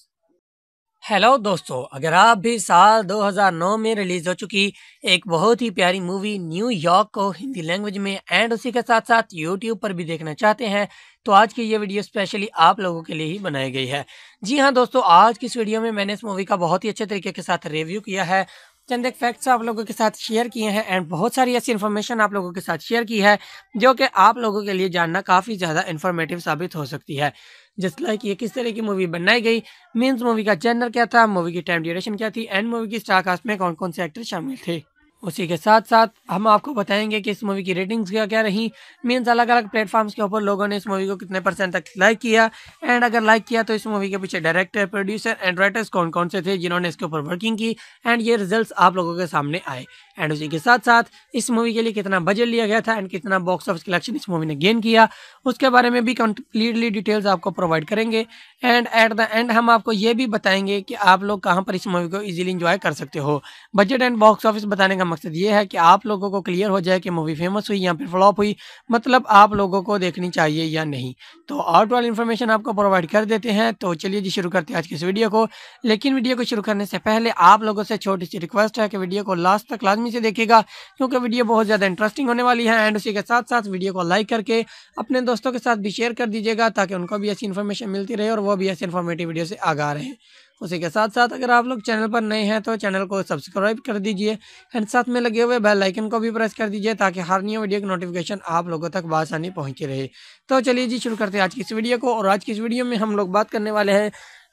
हेलो दोस्तों अगर आप भी साल 2009 में रिलीज हो चुकी एक बहुत ही प्यारी मूवी न्यूयॉर्क को हिंदी लैंग्वेज में एंड उसी के साथ साथ यूट्यूब पर भी देखना चाहते हैं तो आज की ये वीडियो स्पेशली आप लोगों के लिए ही बनाई गई है जी हाँ दोस्तों आज की इस वीडियो में मैंने इस मूवी का बहुत ही अच्छे तरीके के साथ रिव्यू किया है चंद एक फैक्ट्स आप लोगों के साथ शेयर किए हैं एंड बहुत सारी ऐसी इन्फॉर्मेशन आप लोगों के साथ शेयर की है जो कि आप लोगों के लिए जानना काफ़ी ज़्यादा इन्फॉर्मेटिव साबित हो सकती है जिस लाइक ये किस तरह की मूवी बनाई गई मीन्स मूवी का जेनर क्या था मूवी की टाइम ड्यूरेशन क्या थी एंड मूवी की स्टार कास्ट में कौन कौन से एक्टर शामिल थे उसी के साथ साथ हम आपको बताएंगे कि इस मूवी की रेटिंग्स क्या क्या रही मीन्स अलग अलग प्लेटफॉर्म्स के ऊपर लोगों ने इस मूवी को कितने परसेंट तक लाइक किया एंड अगर लाइक किया तो इस मूवी के पीछे डायरेक्टर प्रोड्यूसर एंड राइटर्स कौन कौन से थे जिन्होंने इसके ऊपर वर्किंग की एंड ये रिजल्ट आप लोगों के सामने आए एंड उसी के साथ साथ इस मूवी के लिए कितना बजट लिया गया था एंड कितना बॉक्स ऑफिस कलेक्शन इस मूवी ने गेन किया उसके बारे में भी कंप्लीटली डिटेल्स आपको प्रोवाइड करेंगे एंड एट द एंड हम आपको ये भी बताएंगे कि आप लोग कहाँ पर इस मूवी को ईजिली इंजॉय कर सकते हो बजट एंड बॉक्स ऑफिस बताने का मकसद ये है कि आप लोगों को क्लियर हो जाए कि मूवी फेमस हुई या फिर फ्लॉप हुई मतलब आप लोगों को देखनी चाहिए या नहीं तो आउट वाली इन्फॉर्मेशन आपको प्रोवाइड कर देते हैं तो चलिए जी शुरू करते हैं आज की इस वीडियो को लेकिन वीडियो को शुरू करने से पहले आप लोगों से छोटी सी रिक्वेस्ट है कि वीडियो को लास्ट तक लाजमी से देखेगा क्योंकि वीडियो बहुत ज़्यादा इंटरेस्टिंग होने वाली है एंड उसी के साथ साथ वीडियो को लाइक करके अपने दोस्तों के साथ भी शेयर कर दीजिएगा ताकि उनको भी ऐसी इन्फॉर्मेशन मिलती रहे और वो भी ऐसी इन्फॉर्मेटिव वीडियो से आगा रहे उसी के साथ साथ अगर आप लोग चैनल पर नए हैं तो चैनल को सब्सक्राइब कर दीजिए एंड साथ में लगे हुए बेल आइकन को भी प्रेस कर दीजिए ताकि हर नई वीडियो की नोटिफिकेशन आप लोगों तक बासानी पहुंची रहे तो चलिए जी शुरू करते हैं आज की इस वीडियो को और आज की इस वीडियो में हम लोग बात करने वाले हैं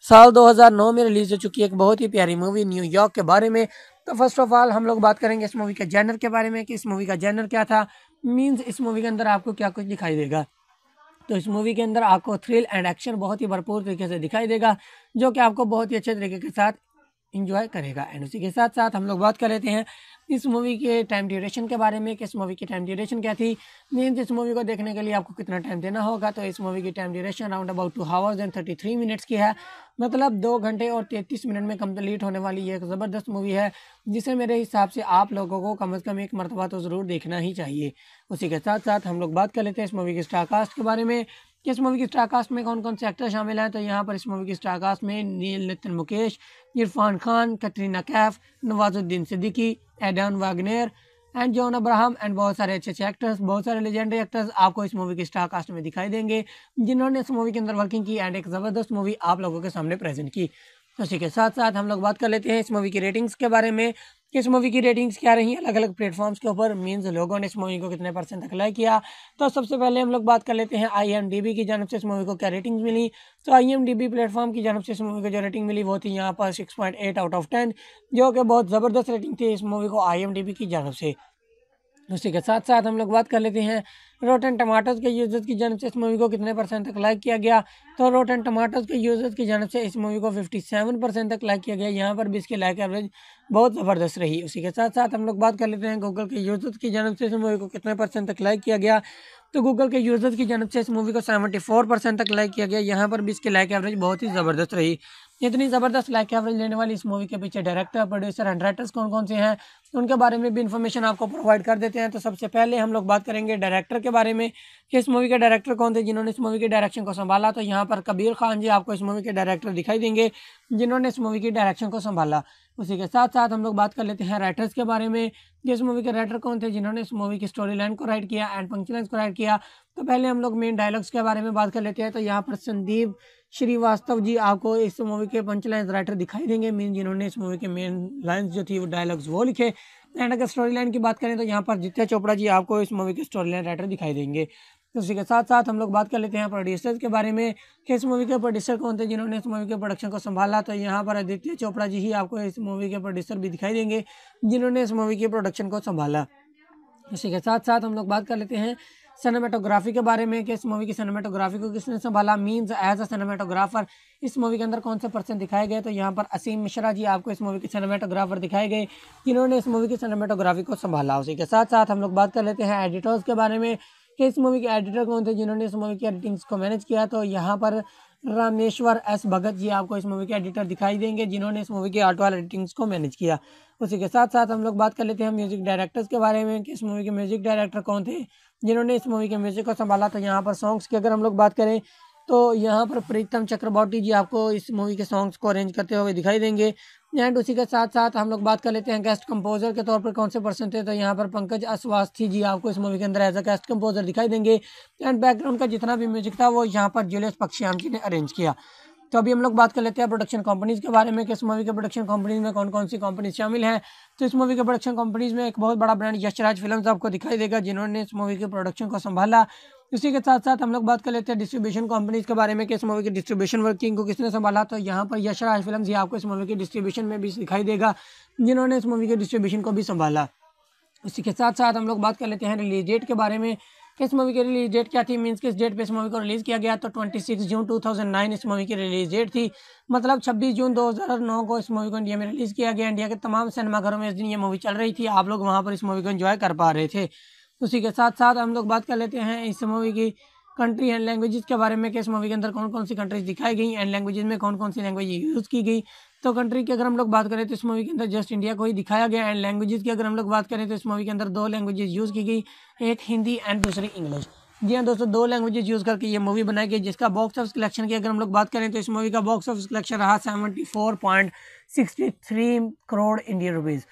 साल दो में रिलीज़ हो चुकी एक बहुत ही प्यारी मूवी न्यूयॉर्क के बारे में तो फर्स्ट ऑफ ऑल हम लोग बात करेंगे इस मूवी के जैनर के बारे में कि इस मूवी का जैनर क्या था मीन्स इस मूवी के अंदर आपको क्या कुछ दिखाई देगा तो इस मूवी के अंदर आपको थ्रिल एंड एक्शन बहुत ही भरपूर तरीके से दिखाई देगा जो कि आपको बहुत ही अच्छे तरीके के साथ इंजॉय करेगा एंड उसी के साथ साथ हम लोग बात कर लेते हैं इस मूवी के टाइम ड्यूरेशन के बारे में कि इस मूवी की टाइम ड्यूरेशन क्या थी मीन्स इस मूवी को देखने के लिए आपको कितना टाइम देना होगा तो इस मूवी की time duration around about two hours and thirty three minutes की है मतलब दो घंटे और तैंतीस मिनट में कम्प्लीट होने वाली ये एक ज़बरदस्त मूवी है जिसे मेरे हिसाब से आप लोगों को कम अज़ कम एक मरतबा तो ज़रूर देखना ही चाहिए उसी के साथ साथ हम लोग बात कर लेते हैं इस मूवी के स्टारकास्ट के बारे में कि इस मूवी की स्टारकास्ट में कौन कौन से एक्टर शामिल हैं तो यहाँ पर इस मूवी की स्टारकास्ट में नील Nitin Mukesh Irfan Khan Katrina Kaif Nawazuddin Siddiqui Aiden Wagner and John Abraham and बहुत सारे अच्छे अच्छे एक्टर्स बहुत सारे लेजेंडरी एक्टर्स आपको इस मूवी के स्टार कास्ट में दिखाई देंगे जिन्होंने इस मूवी के अंदर वर्किंग की एंड एक ज़बरदस्त मूवी आप लोगों के सामने प्रेजेंट की उसी के साथ साथ हम लोग बात कर लेते हैं इस मूवी की रेटिंग्स के बारे में इस मूवी की रेटिंग्स क्या रही अलग अलग प्लेटफॉर्म्स के ऊपर मीन्स लोगों ने इस मूवी को कितने परसेंट तक लाइक किया तो सबसे पहले हम लोग बात कर लेते हैं आईएमडीबी की जानब से इस मूवी को क्या रेटिंग्स मिली तो आईएमडीबी प्लेटफॉर्म की जानब से इस मूवी को जो रेटिंग मिली वो थी यहाँ पर six point eight out of ten जो कि बहुत ज़बरदस्त रेटिंग थी इस मूवी को आई की जानब से उसी के साथ साथ हम लोग बात कर लेते हैं रोटन टमाटोज़ के यूज़र्स की जानब से इस मूवी को कितने परसेंट तक लाइक किया गया तो रोटन टमाटोज़ के यूज़र्स की जानब से इस मूवी को फिफ्टी सेवन परसेंट तक लाइक किया गया यहाँ पर भी इसकी लाइक एवरेज बहुत ज़बरदस्त रही उसी के साथ साथ हम लोग बात कर लेते हैं गूगल के यूज़र्स की जानब से इस मूवी को कितने परसेंट तक लाइक किया गया तो गूगल के यूज़र्स की जानब से इस मूवी को सेवेंटी फोर परसेंट तक लाइक किया गया यहाँ पर भी इसकी लाइक एवरेज बहुत ही ज़बरदस्त रही इतनी ज़बरदस्त लाइक एवरेज लेने वाली इस मूवी के पीछे डायरेक्टर प्रोड्यूसर एंड राइटर्स कौन कौन से हैं उनके बारे में भी इन्फॉर्मेशन आपको प्रोवाइड कर देते हैं तो सबसे पहले हम लोग बात करेंगे डायरेक्टर के बारे में कि इस मूवी के डायरेक्टर कौन थे जिन्होंने इस मूवी के डायरेक्शन को संभाला तो यहाँ पर कबीर खान जी आपको इस मूवी के डायरेक्टर दिखाई देंगे जिन्होंने इस मूवी की डायरेक्शन को संभाला उसी के साथ साथ हम लोग बात कर लेते हैं राइटर्स के बारे में कि इस मूवी के राइटर कौन थे जिन्होंने इस मूवी की स्टोरी लाइन को राइट किया एंड फंक्शन को राइट किया तो पहले हम लोग मेन डायलॉग्स के बारे में बात कर लेते हैं तो यहाँ पर संदीप श्रीवास्तव जी आपको इस मूवी के पंच लाइन राइटर दिखाई देंगे मीन जिन्होंने इस मूवी के मेन लाइन्स जो थी वो डायलॉग्स वो लिखे एंड अगर स्टोरी लाइन की बात करें तो यहाँ पर आदित्य चोपड़ा जी आपको इस मूवी के स्टोरी लाइन राइटर दिखाई देंगे तो उसी के साथ साथ हम लोग बात कर लेते हैं प्रोड्यूसर्स के बारे में कि इस मूवी के प्रोड्यूसर कौन थे जिन्होंने इस मूवी के प्रोडक्शन को संभाला तो यहाँ पर आदित्य चोपड़ा जी ही आपको इस मूवी के प्रोड्यूसर भी दिखाई देंगे जिन्होंने इस मूवी के प्रोडक्शन को संभाला इसी के साथ साथ हम लोग बात कर लेते हैं सिनेमेटोग्राफी के बारे में कि इस मूवी की सिनेमेटोग्राफी को किसने संभाला मीन्स एज अ सिनेमेटोग्राफर इस मूवी के अंदर कौन से पर्सन दिखाए गए तो यहाँ पर असीम मिश्रा जी आपको इस मूवी के सिनेमेटोग्राफर दिखाए गए जिन्होंने इस मूवी की सिनेमेटोग्राफी को संभाला उसी के साथ साथ हम लोग बात कर लेते हैं एडिटर्स के बारे में कि इस मूवी के एडिटर कौन थे जिन्होंने इस मूवी की एडिटिंग्स को मैनेज किया तो यहाँ पर रामेश्वर एस भगत जी आपको इस मूवी के एडिटर दिखाई देंगे जिन्होंने इस मूवी के आर्ट वाल एडिटिंग्स को मैनेज किया उसी के साथ साथ हम लोग बात कर लेते हैं म्यूजिक डायरेक्टर्स के बारे में कि इस मूवी के म्यूजिक डायरेक्टर कौन थे जिन्होंने इस मूवी के म्यूज़िक को संभाला था तो यहाँ पर सॉन्ग्स की अगर हम लोग बात करें तो यहाँ पर प्रीतम चक्रवर्ती जी आपको इस मूवी के सॉन्ग्स को अरेंज करते हुए दिखाई देंगे एंड उसी के साथ साथ हम लोग बात कर लेते हैं गेस्ट कंपोजर के तौर पर कौन से पर्सन थे तो यहाँ पर पंकज अस्वास्थी जी आपको इस मूवी के अंदर एज अ गेस्ट कंपोजर दिखाई देंगे एंड बैकग्राउंड का जितना भी म्यूजिक था वो यहाँ पर जूलियस पक्षियाम जी ने अरेंज किया तो अभी हम लोग बात कर लेते हैं प्रोडक्शन कंपनीज़ के बारे में कि इस मूवी के प्रोडक्शन कंपनीज में कौन कौन सी कंपनीज शामिल हैं तो इस मूवी के प्रोडक्शन कंपनीज में एक बहुत बड़ा ब्रांड यशराज फिल्म आपको दिखाई देगा जिन्होंने इस मूवी के प्रोडक्शन को संभाला इसी के साथ साथ हम लोग बात कर लेते हैं डिस्ट्रीब्यूशन कंपनीज के बारे में कि इस मूवी की डिस्ट्रीब्यूशन वर्किंग को किसने संभाला तो यहाँ पर यशराज फिल्म ही आपको इस मूवी के डिस्ट्रीब्यूशन में भी दिखाई देगा जिन्होंने इस मूवी के डिस्ट्रीब्यूशन को भी संभाला इसी के साथ साथ हम लोग बात कर लेते हैं रिलीज डेट के बारे में इस मूवी की रिलीज डेट क्या थी मीन्स किस डेट पे इस मूवी को रिलीज़ किया गया तो 26 जून 2009 इस मूवी की रिलीज डेट थी मतलब 26 जून 2009 को इस मूवी को इंडिया में रिलीज़ किया गया इंडिया के तमाम सिनेमाघरों में इस दिन ये मूवी चल रही थी आप लोग वहाँ पर इस मूवी को इन्जॉय कर पा रहे थे उसी के साथ साथ हम लोग बात कर लेते हैं इस मूवी की कंट्री एंड लैंग्वेजेस के बारे में कि इस मूवी के अंदर कौन कौन सी कंट्रीज दिखाई गई एंड लैंग्वेजेस में कौन कौन सी लैंग्वेज यूज़ की गई तो कंट्री की अगर हम लोग बात करें तो इस मूवी के अंदर जस्ट इंडिया को ही दिखाया गया एंड लैंग्वेजेस की अगर हम लोग बात करें तो इस मूवी के अंदर दो लैंग्वेजेस यूज़ की गई एक हिंदी एंड दूसरी इंग्लिश जी हाँ दोस्तों दो लैंग्वेजेस यूज़ करके ये मूवी बनाई गई जिसका बॉक्स ऑफिस कलेक्शन की अगर हम लोग बात करें तो इस मूवी का बॉक्स ऑफिस कलेक्शन रहा seventy four point sixty three crore Indian rupees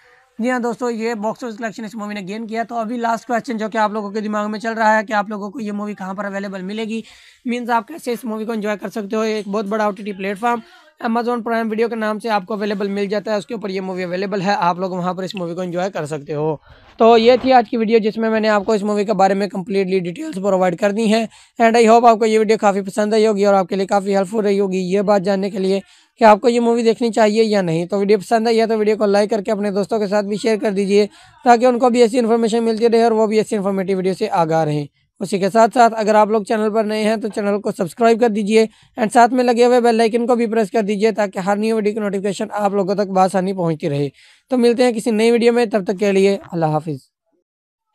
जी हाँ दोस्तों ये बॉक्स ऑफिस कलेक्शन इस मूवी ने गेन किया तो अभी लास्ट क्वेश्चन जो कि आप लोगों के दिमाग में चल रहा है कि आप लोगों को ये मूवी कहाँ पर अवेलेबल मिलेगी मीन्स आप कैसे इस मूवी को एंजॉय कर सकते हो एक बहुत बड़ा O T platform Amazon Prime video के नाम से आपको अवेलेबल मिल जाता है उसके ऊपर ये मूवी अवेलेबल है आप लोग वहाँ पर इस मूवी को इन्जॉय कर सकते हो तो ये थी आज की वीडियो जिसमें मैंने आपको इस मूवी के बारे में कम्प्लीटली डिटेल्स प्रोवाइड कर दी है एंड आई होप आपको ये वीडियो काफ़ी पसंद आई होगी और आपके लिए काफ़ी हेल्पफुल रही होगी ये बात जानने के लिए कि आपको ये मूवी देखनी चाहिए या नहीं तो वीडियो पसंद आई है तो वीडियो को लाइक करके अपने दोस्तों के साथ भी शेयर कर दीजिए ताकि उनको भी ऐसी इन्फॉर्मेशन मिलती रहे और वो भी ऐसी इन्फॉर्मेटिव वीडियो से आगा रहें उसी के साथ साथ अगर आप लोग चैनल पर नए हैं तो चैनल को सब्सक्राइब कर दीजिए एंड साथ में लगे हुए बेल आइकन को भी प्रेस कर दीजिए ताकि हर न्यू वीडियो की नोटिफिकेशन आप लोगों तक बासानी पहुंचती रहे तो मिलते हैं किसी नई वीडियो में तब तक के लिए अल्लाह हाफिज़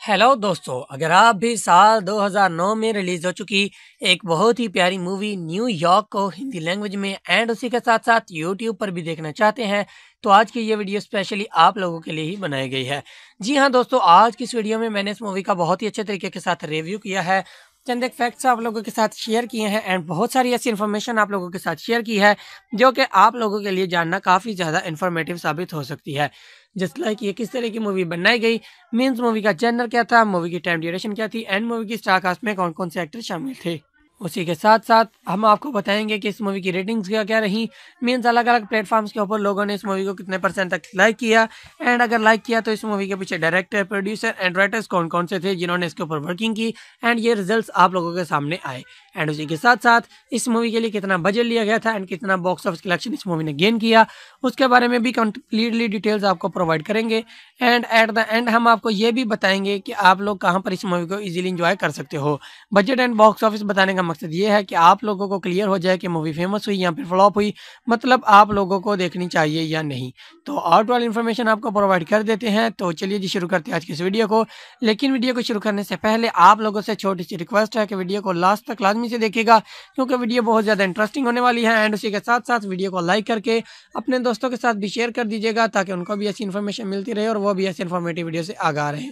हेलो दोस्तों अगर आप भी साल 2009 में रिलीज हो चुकी एक बहुत ही प्यारी मूवी न्यूयॉर्क को हिंदी लैंग्वेज में एंड उसी के साथ साथ यूट्यूब पर भी देखना चाहते हैं तो आज की ये वीडियो स्पेशली आप लोगों के लिए ही बनाई गई है जी हाँ दोस्तों आज की इस वीडियो में मैंने इस मूवी का बहुत ही अच्छे तरीके के साथ रिव्यू किया है चंद एक फैक्ट्स आप लोगों के साथ शेयर किए हैं एंड बहुत सारी ऐसी इन्फॉर्मेशन आप लोगों के साथ शेयर की है जो कि आप लोगों के लिए जानना काफ़ी ज़्यादा इन्फॉर्मेटिव साबित हो सकती है जिस लाइक कि ये किस तरह की मूवी बनाई गई मीन्स मूवी का जनर क्या था मूवी की टाइम ड्यूरेशन क्या थी एंड मूवी की स्टारकास्ट में कौन कौन से एक्टर शामिल थे उसी के साथ साथ हम आपको बताएंगे कि इस मूवी की रेटिंग्स क्या क्या रही मीन्स अलग अलग प्लेटफॉर्म्स के ऊपर लोगों ने इस मूवी को कितने परसेंट तक लाइक किया एंड अगर लाइक किया तो इस मूवी के पीछे डायरेक्टर प्रोड्यूसर एंड राइटर्स कौन कौन से थे जिन्होंने इसके ऊपर वर्किंग की एंड ये रिजल्ट आप लोगों के सामने आए एंड उसी के साथ साथ इस मूवी के लिए कितना बजट लिया गया था एंड कितना बॉक्स ऑफिस कलेक्शन इस मूवी ने गेन किया उसके बारे में भी कंप्लीटली डिटेल्स आपको प्रोवाइड करेंगे एंड एट द एंड हम आपको ये भी बताएंगे कि आप लोग कहाँ पर इस मूवी को ईजिली इंजॉय कर सकते हो बजट एंड बॉक्स ऑफिस बताने का मकसद ये है कि आप लोगों को क्लियर हो जाए कि मूवी फेमस हुई या फिर फ्लॉप हुई मतलब आप लोगों को देखनी चाहिए या नहीं तो आउट वाली इन्फॉर्मेशन आपको प्रोवाइड कर देते हैं तो चलिए जी शुरू करते हैं आज की इस वीडियो को लेकिन वीडियो को शुरू करने से पहले आप लोगों से छोटी सी रिक्वेस्ट है कि वीडियो को लास्ट तक लाज आसानी से देखिएगा क्योंकि वीडियो बहुत ज़्यादा इंटरेस्टिंग होने वाली है एंड उसी के साथ साथ वीडियो को लाइक करके अपने दोस्तों के साथ भी शेयर कर दीजिएगा ताकि उनको भी ऐसी इन्फॉर्मेशन मिलती रहे और वो भी ऐसी इन्फॉर्मेटिव वीडियो से आगा रहे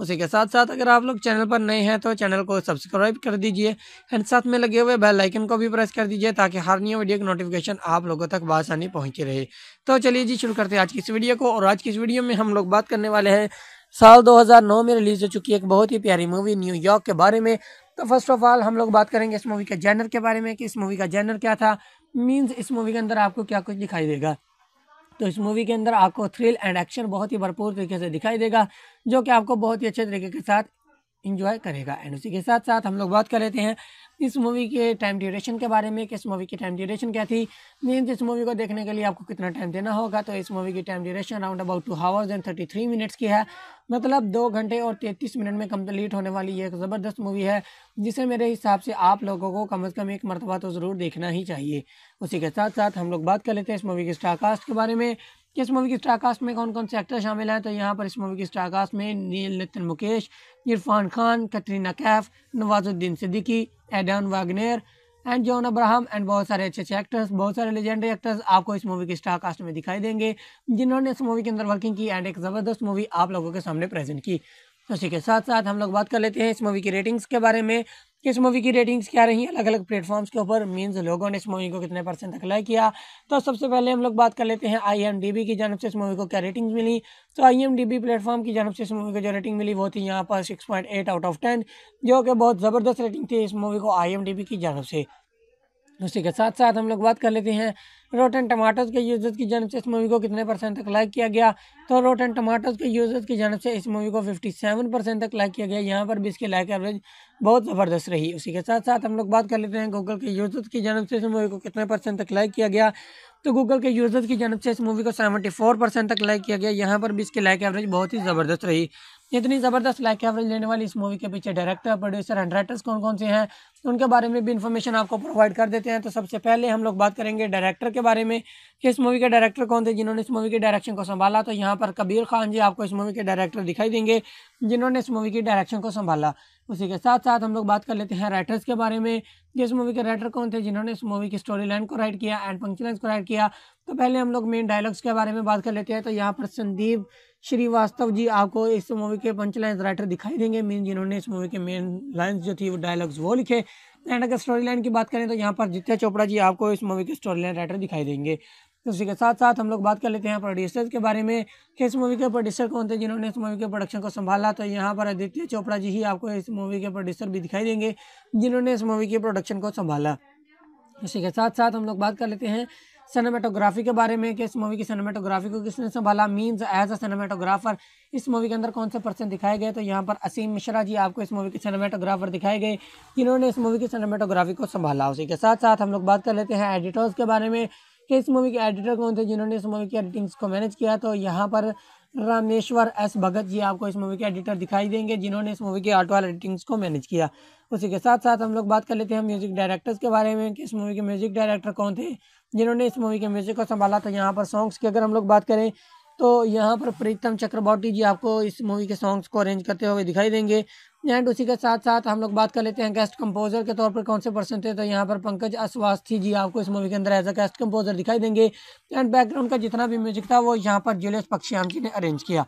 उसी के साथ साथ अगर आप लोग चैनल पर नए हैं तो चैनल को सब्सक्राइब कर दीजिए एंड साथ में लगे हुए बेल आइकन को भी प्रेस कर दीजिए ताकि हर न्यू वीडियो की नोटिफिकेशन आप लोगों तक बसानी पहुंची रहे तो चलिए जी शुरू करते हैं आज की इस वीडियो को और आज की इस वीडियो में हम लोग बात करने वाले हैं साल 2009 में रिलीज़ हो चुकी एक बहुत ही प्यारी मूवी न्यूयॉर्क के बारे में तो फर्स्ट ऑफ ऑल हम लोग बात करेंगे इस मूवी के जैनर के बारे में कि इस मूवी का जैनर क्या था मीन्स इस मूवी के अंदर आपको क्या कुछ दिखाई देगा तो इस मूवी के अंदर आपको थ्रिल एंड एक्शन बहुत ही भरपूर तरीके से दिखाई देगा जो कि आपको बहुत ही अच्छे तरीके के साथ इंजॉय करेगा एंड उसी के साथ साथ हम लोग बात कर लेते हैं इस मूवी के टाइम ड्यूरेशन के बारे में कि इस मूवी की टाइम ड्यूरेशन क्या थी मीन इस मूवी को देखने के लिए आपको कितना टाइम देना होगा तो इस मूवी की time duration around about two hours and thirty three minutes की है मतलब दो घंटे और तैंतीस मिनट में कम्प्लीट होने वाली ये एक ज़बरदस्त मूवी है जिसे मेरे हिसाब से आप लोगों को कम अज़ कम एक मरतबा तो ज़रूर देखना ही चाहिए उसी के साथ साथ हम लोग बात कर लेते हैं इस मूवी के स्टारकास्ट के बारे में कि इस मूवी की स्टारकास्ट में कौन कौन से एक्टर शामिल हैं तो यहाँ पर इस मूवी की स्टारकास्ट में नील Nitin Mukesh Irfan Khan Katrina Kaif Nawazuddin Siddiqui Aiden Wagner and John Abraham and बहुत सारे अच्छे अच्छे एक्टर्स बहुत सारे लेजेंडरी एक्टर्स आपको इस मूवी के स्टार कास्ट में दिखाई देंगे जिन्होंने इस मूवी के अंदर वर्किंग की एंड एक ज़बरदस्त मूवी आप लोगों के सामने प्रेजेंट की उसी के साथ साथ हम लोग बात कर लेते हैं इस मूवी की रेटिंग्स के बारे में कि इस मूवी की रेटिंग्स क्या रही अलग अलग प्लेटफॉर्म्स के ऊपर मीन्स लोगों ने इस मूवी को कितने परसेंट तक लाइक किया तो सबसे पहले हम लोग बात कर लेते हैं आई की जानब से इस मूवी को क्या रेटिंग्स मिली तो आई प्लेटफॉर्म की जानब से इस मूवी को जो रेटिंग मिली वो थी यहाँ पर सिक्स आउट ऑफ टेन जो कि बहुत ज़बरदस्त रेटिंग थी इस मूवी को आई की जानब से उसी के साथ साथ हम लोग बात कर लेते हैं एंड टमाटोज के यूजर्स की जानब से इस मूवी को कितने परसेंट तक लाइक किया गया तो एंड टमाटोज के यूजर्स की जानब से इस मूवी को 57 परसेंट तक लाइक किया गया यहाँ पर भी इसकी लाइक एवरेज बहुत ज़बरदस्त रही उसी के साथ साथ हम लोग बात कर लेते हैं गूगल के यूजर्स की जानब से इस मूवी को कितने परसेंट तक लाइक किया गया तो गूगल के यूजर्स की जानब से इस मूवी को सेवेंटी फोर परसेंट तक लाइक किया गया यहाँ पर भी इसकी लाइक एवरेज बहुत ही ज़बरदस्त रही इतनी ज़बरदस्त लाइक एवरेज लेने वाली इस मूवी के पीछे डायरेक्टर प्रोड्यूसर एंड राइटर्स कौन कौन से हैं उनके बारे में भी इन्फॉर्मेशन आपको प्रोवाइड कर देते हैं तो सबसे पहले हम लोग बात करेंगे डायरेक्टर के बारे में कि इस मूवी के डायरेक्टर कौन थे जिन्होंने इस मूवी के डायरेक्शन को संभाला तो यहाँ पर कबीर खान जी आपको इस मूवी के डायरेक्टर दिखाई देंगे जिन्होंने इस मूवी की डायरेक्शन को संभाला उसी के साथ साथ हम लोग बात कर लेते हैं राइटर्स के बारे में कि इस मूवी के राइटर कौन थे जिन्होंने इस मूवी की स्टोरी लाइन को राइट किया एंड फंक्शन को राइट किया तो पहले हम लोग मेन डायलॉग्स के बारे में बात कर लेते हैं तो यहाँ पर संदीप श्रीवास्तव जी आपको इस मूवी के पंच लाइन्स राइटर दिखाई देंगे मीन जिन्होंने इस मूवी के मेन लाइन्स जो थी वो डायलॉग्स वो लिखे एंड अगर स्टोरी लाइन की बात करें तो यहाँ पर आदित्य चोपड़ा जी आपको इस मूवी के स्टोरी लाइन राइटर दिखाई देंगे तो उसी के साथ साथ हम लोग बात कर लेते हैं प्रोड्यूसर्स के बारे में कि इस मूवी के प्रोड्यूसर कौन थे जिन्होंने इस मूवी के प्रोडक्शन को संभाला तो यहाँ पर आदित्य चोपड़ा जी ही आपको इस मूवी के प्रोड्यूसर भी दिखाई देंगे जिन्होंने इस मूवी के प्रोडक्शन को संभाला इसी के साथ साथ हम लोग बात कर लेते हैं सिनेमेटोग्राफी के बारे में कि इस मूवी की सिनेमेटोग्राफी को किसने संभाला मींस एज अ सिनेमेटोग्राफर इस मूवी के अंदर कौन से पर्सन दिखाए गए तो यहाँ पर असीम मिश्रा जी आपको इस मूवी के सिनेमेटोग्राफर दिखाए गए जिन्होंने इस मूवी की सिनेमेटोग्राफी को संभाला उसी के साथ साथ हम लोग बात कर लेते हैं एडिटर्स के बारे में कि इस मूवी के एडिटर कौन थे जिन्होंने इस मूवी की एडिटिंग्स को मैनेज किया तो यहाँ पर रामेश्वर एस भगत जी आपको इस मूवी के एडिटर दिखाई देंगे जिन्होंने इस मूवी के आर्ट वाल एडिटिंग्स को मैनेज किया उसी के साथ साथ हम लोग बात कर लेते हैं म्यूजिक डायरेक्टर्स के बारे में कि इस मूवी के म्यूजिक डायरेक्टर कौन थे जिन्होंने इस मूवी के म्यूज़िक को संभाला था तो यहाँ पर सॉन्ग्स की अगर हम लोग बात करें तो यहाँ पर प्रीतम चक्रवर्ती जी आपको इस मूवी के सॉन्ग्स को अरेंज करते हुए दिखाई देंगे एंड उसी के साथ साथ हम लोग बात कर लेते हैं गेस्ट कंपोजर के तौर पर कौन से पर्सन थे तो यहाँ पर पंकज अस्वास्थी जी आपको इस मूवी के अंदर एज अ गेस्ट कंपोजर दिखाई देंगे एंड बैकग्राउंड का जितना भी म्यूजिक था वो यहाँ पर जुलियस पक्षियाम जी ने अरेंज किया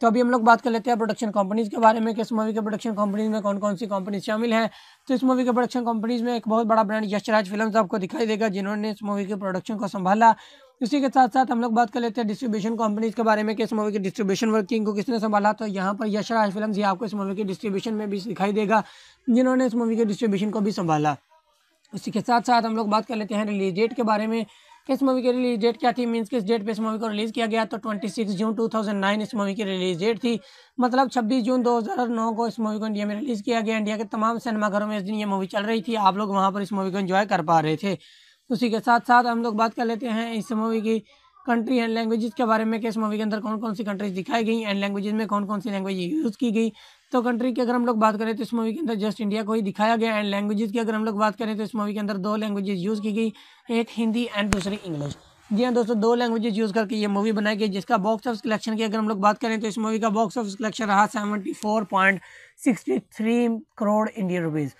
तो अभी हम लोग बात कर लेते हैं प्रोडक्शन कंपनीज़ के बारे में कि इस मूवी के प्रोडक्शन कंपनीज में कौन कौन सी कंपनीज शामिल हैं तो इस मूवी के प्रोडक्शन कंपनीज में एक बहुत बड़ा ब्रांड यशराज फिल्म आपको दिखाई देगा जिन्होंने इस मूवी के प्रोडक्शन को संभाला इसी के साथ साथ हम लोग बात कर लेते हैं डिस्ट्रीब्यूशन कंपनीज के बारे में कि इस मूवी की डिस्ट्रीब्यूशन वर्किंग को किसने संभाला तो यहाँ पर यशराज फिल्म ही आपको इस मूवी के डिस्ट्रीब्यूशन में भी दिखाई देगा जिन्होंने इस मूवी के डिस्ट्रीब्यूशन को भी संभाला इसी के साथ साथ हम लोग बात कर लेते हैं रिलीज डेट के बारे में किस मूवी की रिलीज डेट क्या थी मींस किस डेट पे इस मूवी को रिलीज़ किया गया तो 26 जून 2009 इस मूवी की रिलीज डेट थी मतलब 26 जून 2009 को इस मूवी को इंडिया में रिलीज़ किया गया इंडिया के तमाम सिनेमाघरों में इस दिन ये मूवी चल रही थी आप लोग वहाँ पर इस मूवी को इन्जॉय कर पा रहे थे उसी के साथ साथ हम लोग बात कर लेते हैं इस मूवी की कंट्री एंड लैंग्वेजेस के बारे में कि इस मूवी के अंदर कौन कौन सी कंट्रीज दिखाई गई एंड लैंग्वेजेस में कौन कौन सी लैंग्वेज यूज़ की गई तो कंट्री की अगर हम लोग बात करें तो इस मूवी के अंदर जस्ट इंडिया को ही दिखाया गया एंड लैंग्वेजेस की अगर हम लोग बात करें तो इस मूवी के अंदर दो लैंग्वेजेस यूज़ की गई एक हिंदी एंड दूसरी इंग्लिश जी हाँ दोस्तों दो लैंग्वेजेस यूज़ करके ये मूवी बनाई गई जिसका बॉक्स ऑफिस कलेक्शन की अगर हम लोग बात करें तो इस मूवी का बॉक्स ऑफिस कलेक्शन रहा seventy four point sixty three crore Indian rupees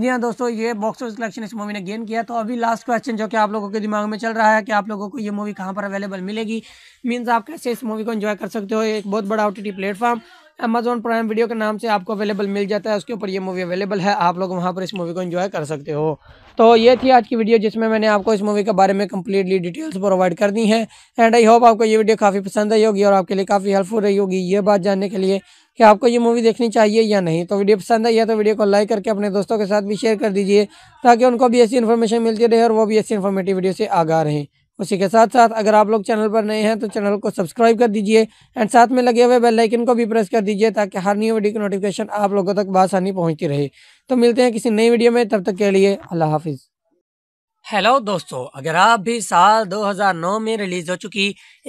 जी हाँ दोस्तों ये बॉक्स ऑफिस कलेक्शन इस मूवी ने गेन किया तो अभी लास्ट क्वेश्चन जो कि आप लोगों के दिमाग में चल रहा है कि आप लोगों को ये मूवी कहाँ पर अवेलेबल मिलेगी मीन्स आप कैसे इस मूवी को एंजॉय कर सकते हो एक बहुत बड़ा O T platform Amazon Prime video के नाम से आपको अवेलेबल मिल जाता है उसके ऊपर ये मूवी अवेलेबल है आप लोग वहाँ पर इस मूवी को इन्जॉय कर सकते हो तो ये थी आज की वीडियो जिसमें मैंने आपको इस मूवी के बारे में कम्प्लीटली डिटेल्स प्रोवाइड कर दी है एंड आई होप आपको ये वीडियो काफ़ी पसंद आई होगी और आपके लिए काफ़ी हेल्पफुल रही होगी ये बात जानने के लिए कि आपको ये मूवी देखनी चाहिए या नहीं तो वीडियो पसंद आई है तो वीडियो को लाइक करके अपने दोस्तों के साथ भी शेयर कर दीजिए ताकि उनको भी ऐसी इन्फॉर्मेशन मिलती रहे और वो भी ऐसी इन्फॉर्मेटिव वीडियो से आगा रहें उसी के साथ साथ अगर आप लोग चैनल पर नए हैं तो चैनल को सब्सक्राइब कर दीजिए एंड साथ में लगे हुए बेल आइकन को भी प्रेस कर दीजिए ताकि हर न्यू वीडियो की नोटिफिकेशन आप लोगों तक बासानी पहुंचती रहे तो मिलते हैं किसी नई वीडियो में तब तक के लिए अल्लाह हाफिज़ हेलो दोस्तों अगर आप भी साल 2009 में रिलीज हो चुकी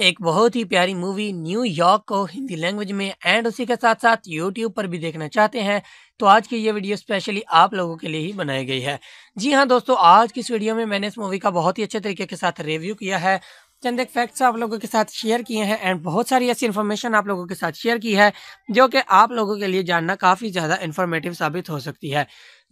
एक बहुत ही प्यारी मूवी न्यूयॉर्क को हिंदी लैंग्वेज में एंड उसी के साथ साथ यूट्यूब पर भी देखना चाहते हैं तो आज की ये वीडियो स्पेशली आप लोगों के लिए ही बनाई गई है जी हाँ दोस्तों आज की इस वीडियो में मैंने इस मूवी का बहुत ही अच्छे तरीके के साथ रिव्यू किया है चंद एक फैक्ट्स आप लोगों के साथ शेयर किए हैं एंड बहुत सारी ऐसी इन्फॉर्मेशन आप लोगों के साथ शेयर की है जो कि आप लोगों के लिए जानना काफ़ी ज़्यादा इन्फॉर्मेटिव साबित हो सकती है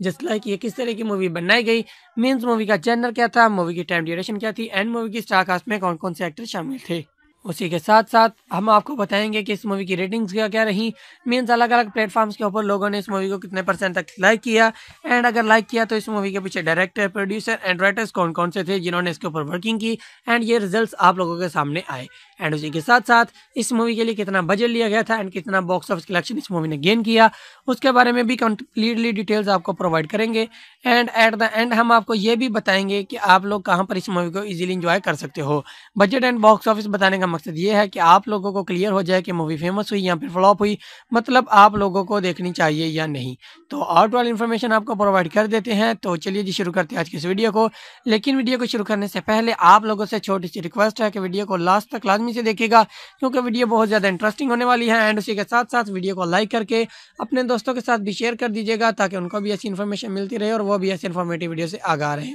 जिस लाइक ये किस तरह की मूवी बनाई गई मीन्स मूवी का जेनर क्या था मूवी की टाइम ड्यूरेशन क्या थी एंड मूवी की स्टारकास्ट में कौन कौन से एक्टर शामिल थे उसी के साथ साथ हम आपको बताएंगे कि इस मूवी की रेटिंग्स क्या क्या रही मीन्स अलग अलग प्लेटफॉर्म्स के ऊपर लोगों ने इस मूवी को कितने परसेंट तक लाइक किया एंड अगर लाइक किया तो इस मूवी के पीछे डायरेक्टर प्रोड्यूसर एंड राइटर्स कौन कौन से थे जिन्होंने इसके ऊपर वर्किंग की एंड ये रिजल्ट आप लोगों के सामने आए एंड उसी के साथ साथ इस मूवी के लिए कितना बजट लिया गया था एंड कितना बॉक्स ऑफिस कलेक्शन इस मूवी ने गेन किया उसके बारे में भी कम्प्लीटली डिटेल्स आपको प्रोवाइड करेंगे एंड एट द एंड हम आपको ये भी बताएंगे कि आप लोग कहाँ पर इस मूवी को ईजिली इंजॉय कर सकते हो बजट एंड बॉक्स ऑफिस बताने का मकसद ये है कि आप लोगों को क्लियर हो जाए कि मूवी फेमस हुई या फिर फ्लॉप हुई मतलब आप लोगों को देखनी चाहिए या नहीं तो आउट वाली इन्फॉर्मेशन आपको प्रोवाइड कर देते हैं तो चलिए जी शुरू करते हैं आज की इस वीडियो को लेकिन वीडियो को शुरू करने से पहले आप लोगों से छोटी सी रिक्वेस्ट है कि वीडियो को लास्ट तक लाजमी से देखेगा क्योंकि वीडियो बहुत ज़्यादा इंटरेस्टिंग होने वाली है एंड उसी के साथ साथ वीडियो को लाइक करके अपने दोस्तों के साथ भी शेयर कर दीजिएगा ताकि उनको भी ऐसी इन्फॉर्मेशन मिलती रहे और वो भी ऐसी इन्फॉर्मेटिव वीडियो से आगा रहे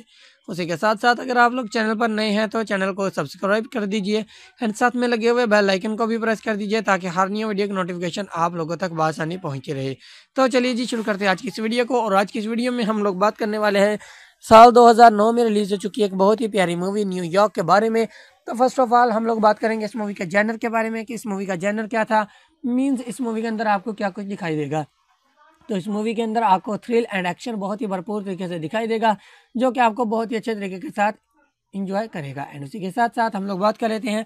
उसी के साथ साथ अगर आप लोग चैनल पर नए हैं तो चैनल को सब्सक्राइब कर दीजिए एंड साथ में लगे हुए बेल आइकन को भी प्रेस कर दीजिए ताकि हर न्यू वीडियो की नोटिफिकेशन आप लोगों तक बासानी पहुँची रहे तो चलिए जी शुरू करते हैं आज की इस वीडियो को और आज की इस वीडियो में हम लोग बात करने वाले हैं साल दो में रिलीज़ हो चुकी एक बहुत ही प्यारी मूवी न्यूयॉर्क के बारे में तो फर्स्ट ऑफ ऑल हम लोग बात करेंगे इस मूवी के जैनर के बारे में कि इस मूवी का जैनर क्या था मीन्स इस मूवी के अंदर आपको क्या कुछ दिखाई देगा तो इस मूवी के अंदर आपको थ्रिल एंड एक्शन बहुत ही भरपूर तरीके से दिखाई देगा जो कि आपको बहुत ही अच्छे तरीके के साथ इंजॉय करेगा एंड उसी के साथ साथ हम लोग बात कर लेते हैं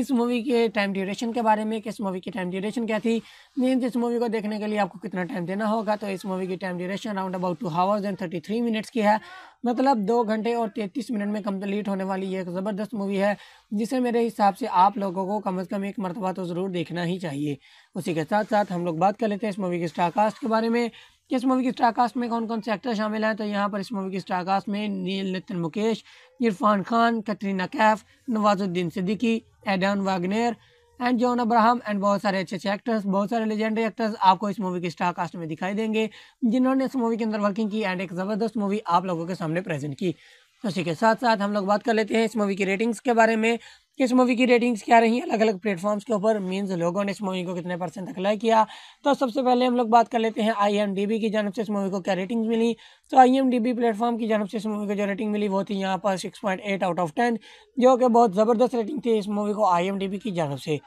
इस मूवी के टाइम ड्यूरेशन के बारे में कि इस मूवी की टाइम ड्यूरेशन क्या थी मीन इस मूवी को देखने के लिए आपको कितना टाइम देना होगा तो इस मूवी की time duration around about two hours and thirty three minutes की है मतलब दो घंटे और तैंतीस मिनट में कंप्लीट होने वाली ये एक ज़बरदस्त मूवी है जिसे मेरे हिसाब से आप लोगों को कम अज़ कम एक मरतबा तो ज़रूर देखना ही चाहिए उसी के साथ साथ हम लोग बात कर लेते हैं इस मूवी के स्टारकास्ट के बारे में इस मूवी की स्टारकास्ट में कौन कौन से एक्टर शामिल हैं तो यहाँ पर इस मूवी की स्टारकास्ट में नील Nitin Mukesh Irfan Khan Katrina Kaif Nawazuddin Siddiqui Aiden Wagner and John Abraham and बहुत सारे अच्छे अच्छे एक्टर्स बहुत सारे लेजेंडरी एक्टर्स आपको इस मूवी के स्टार कास्ट में दिखाई देंगे जिन्होंने इस मूवी के अंदर वर्किंग की एंड एक ज़बरदस्त मूवी आप लोगों के सामने प्रेजेंट की उसी के साथ साथ हम लोग बात कर लेते हैं इस मूवी की रेटिंग्स के बारे में कि इस मूवी की रेटिंग्स क्या रही अलग अलग प्लेटफॉर्म्स के ऊपर मीनस लोगों ने इस मूवी को कितने परसेंट तक लाइक किया तो सबसे पहले हम लोग बात कर लेते हैं आई की जानब से इस मूवी को क्या रेटिंग्स मिली तो आई प्लेटफॉर्म की जानब से इस मूवी को जो रेटिंग मिली वो थी यहाँ पर सिक्स आउट ऑफ टेन जो कि बहुत ज़बरदस्त रेटिंग थी इस मूवी को आई की जानब से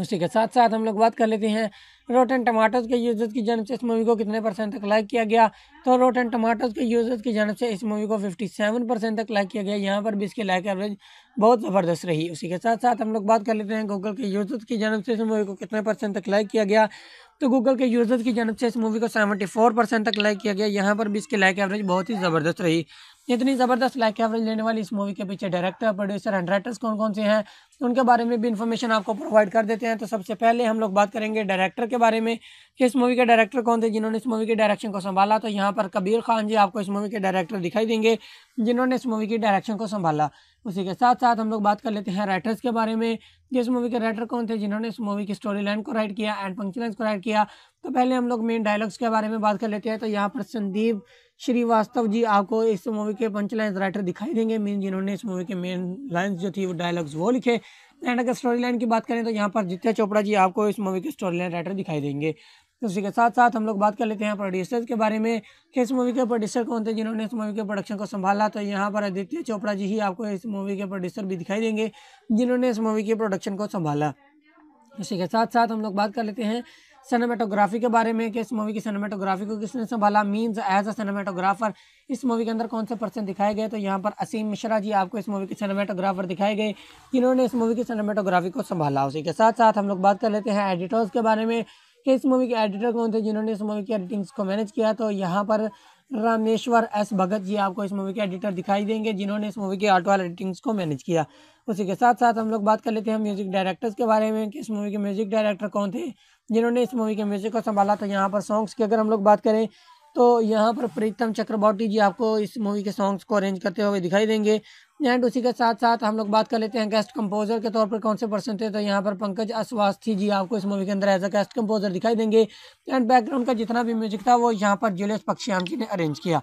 उसी के साथ साथ हम लोग बात कर लेते हैं एंड टमाटोज के यूजर्स की जानब से इस मूवी को कितने परसेंट तक लाइक किया गया तो एंड टमाटोज के यूजर्स की जानब से इस मूवी को 57 परसेंट तक लाइक किया गया यहाँ पर भी इसकी लाइक एवरेज बहुत ज़बरदस्त रही उसी के साथ साथ हम लोग बात कर लेते हैं गूगल के यूजर्स की जानब से इस मूवी को कितने परसेंट तक लाइक किया गया तो गूगल के यूजर्स की जानब से इस मूवी को सेवेंटी फोर परसेंट तक लाइक किया गया यहाँ पर भी इसकी लाइक एवरेज बहुत ही ज़बरदस्त रही इतनी ज़बरदस्त लाइक एवरेज लेने वाली इस मूवी के पीछे डायरेक्टर प्रोड्यूसर एंड राइटर्स कौन कौन से हैं उनके बारे में भी इन्फॉर्मेशन आपको प्रोवाइड कर देते हैं तो सबसे पहले हम लोग बात करेंगे डायरेक्टर के बारे में कि इस मूवी के डायरेक्टर कौन थे जिन्होंने इस मूवी के डायरेक्शन को संभाला तो यहाँ पर कबीर खान जी आपको इस मूवी के डायरेक्टर दिखाई देंगे जिन्होंने इस मूवी की डायरेक्शन को संभाला उसी के साथ साथ हम लोग बात कर लेते हैं राइटर्स के बारे में इस मूवी के राइटर कौन थे जिन्होंने इस मूवी की स्टोरी लाइन को राइट किया एंड फंक्शन को राइट किया तो पहले हम लोग मेन डायलॉग्स के बारे में बात कर लेते हैं तो यहाँ पर संदीप श्रीवास्तव जी आपको इस मूवी के पंच लाइन्स राइटर दिखाई देंगे मीन जिन्होंने इस मूवी के मेन लाइन्स जो थी वो डायलॉग्स वो लिखे एंड अगर स्टोरी लाइन की बात करें तो यहाँ पर जित्या चोपड़ा जी आपको इस मूवी के स्टोरी लाइन राइटर दिखाई देंगे तो उसी के साथ साथ हम लोग बात कर लेते हैं प्रोड्यूसर्स के बारे में कि इस मूवी के प्रोड्यूसर कौन थे जिन्होंने इस मूवी के प्रोडक्शन को संभाला तो यहाँ पर आदित्य चोपड़ा जी ही आपको इस मूवी के प्रोड्यूसर भी दिखाई देंगे जिन्होंने इस मूवी के प्रोडक्शन को संभाला उसी के साथ साथ हम लोग बात कर लेते हैं सिनेमेटोग्राफी के बारे में कि इस मूवी की सिनेमेटोग्राफी को किसने संभाला मीन एज अ सिनेमेटोग्राफर इस मूवी के अंदर कौन से पर्सन दिखाए गए तो यहाँ पर असीम मिश्रा जी आपको इस मूवी के सिनेमेटोग्राफर दिखाए गए जिन्होंने इस मूवी की सिनेमेटोग्राफी को संभाला उसी के साथ साथ हम लोग बात कर लेते हैं एडिटर्स के बारे में कि इस मूवी के एडिटर कौन थे जिन्होंने इस मूवी की एडिटिंग्स को मैनेज किया तो यहाँ पर रामेश्वर एस भगत जी आपको इस मूवी के एडिटर दिखाई देंगे जिन्होंने इस मूवी के आर्ट वाल एडिटिंग्स को मैनेज किया उसी के साथ साथ हम लोग बात कर लेते हैं म्यूजिक डायरेक्टर्स के बारे में कि इस मूवी के म्यूजिक डायरेक्टर कौन थे जिन्होंने इस मूवी के म्यूज़िक को संभाला तो यहाँ पर सॉन्ग्स की अगर हम लोग बात करें तो यहाँ पर प्रीतम चक्रवर्ती जी आपको इस मूवी के सॉन्ग्स को अरेंज करते हुए दिखाई देंगे एंड उसी के साथ साथ हम लोग बात कर लेते हैं गेस्ट कंपोजर के तौर पर कौन से पर्सन थे तो यहाँ पर पंकज अस्वास्थी जी आपको इस मूवी के अंदर एज अ गेस्ट कंपोजर दिखाई देंगे एंड बैकग्राउंड का जितना भी म्यूजिक था वो यहाँ पर जूलियस पक्षियाम जी ने अरेंज किया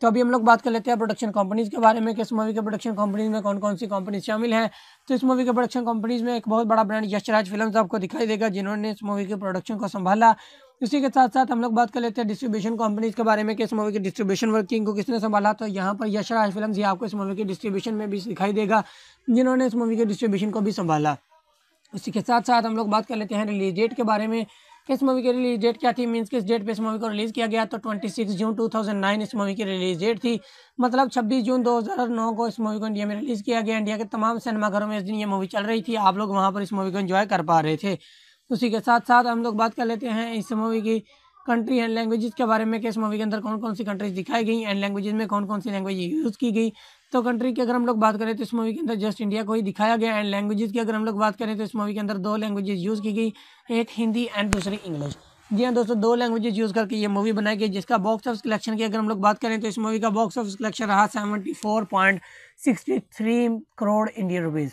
तो अभी हम लोग बात कर लेते हैं प्रोडक्शन कंपनीज के बारे में कि इस मूवी के प्रोडक्शन कंपनीज में कौन कौन सी कंपनीज शामिल हैं तो इस मूवी के प्रोडक्शन कंपनीज में एक बहुत बड़ा ब्रांड यशराज फिल्म आपको दिखाई देगा जिन्होंने इस मूवी के प्रोडक्शन को संभाला इसी के साथ साथ हम लोग बात कर लेते हैं डिस्ट्रीब्यूशन कंपनीज के बारे में कि इस मूवी की डिस्ट्रीब्यूशन वर्किंग को किसने संभाला तो यहाँ पर यशराज फिल्म ही आपको इस मूवी के डिस्ट्रीब्यूशन में भी दिखाई देगा जिन्होंने इस मूवी के डिस्ट्रीब्यूशन को भी संभाला इसी के साथ साथ हम लोग बात कर लेते हैं रिलीज डेट के बारे में इस मूवी की रिलीज डेट क्या थी मीन्स किस डेट पे इस मूवी को रिलीज़ किया गया तो 26 जून 2009 इस मूवी की रिलीज डेट थी मतलब 26 जून 2009 को इस मूवी को इंडिया में रिलीज़ किया गया इंडिया के तमाम सिनेमाघरों में इस दिन ये मूवी चल रही थी आप लोग वहाँ पर इस मूवी को इन्जॉय कर पा रहे थे उसी के साथ साथ हम लोग बात कर लेते हैं इस मूवी की कंट्री एंड लैंग्वेजेस के बारे में कि इस मूवी के अंदर कौन कौन सी कंट्रीज दिखाई गई एंड लैंग्वेजेस में कौन कौन सी लैंग्वेज यूज़ की गई तो कंट्री की अगर हम लोग बात करें तो इस मूवी के अंदर जस्ट इंडिया को ही दिखाया गया एंड लैंग्वेजेस की अगर हम लोग बात करें तो इस मूवी के अंदर दो लैंग्वेजेस यूज़ की गई एक हिंदी एंड दूसरी इंग्लिश जी हाँ दोस्तों दो लैंग्वेजेस यूज़ करके ये मूवी बनाई गई जिसका बॉक्स ऑफिस कलेक्शन की अगर हम लोग बात करें तो इस मूवी का बॉक्स ऑफिस कलेक्शन रहा seventy four point sixty three crore Indian rupees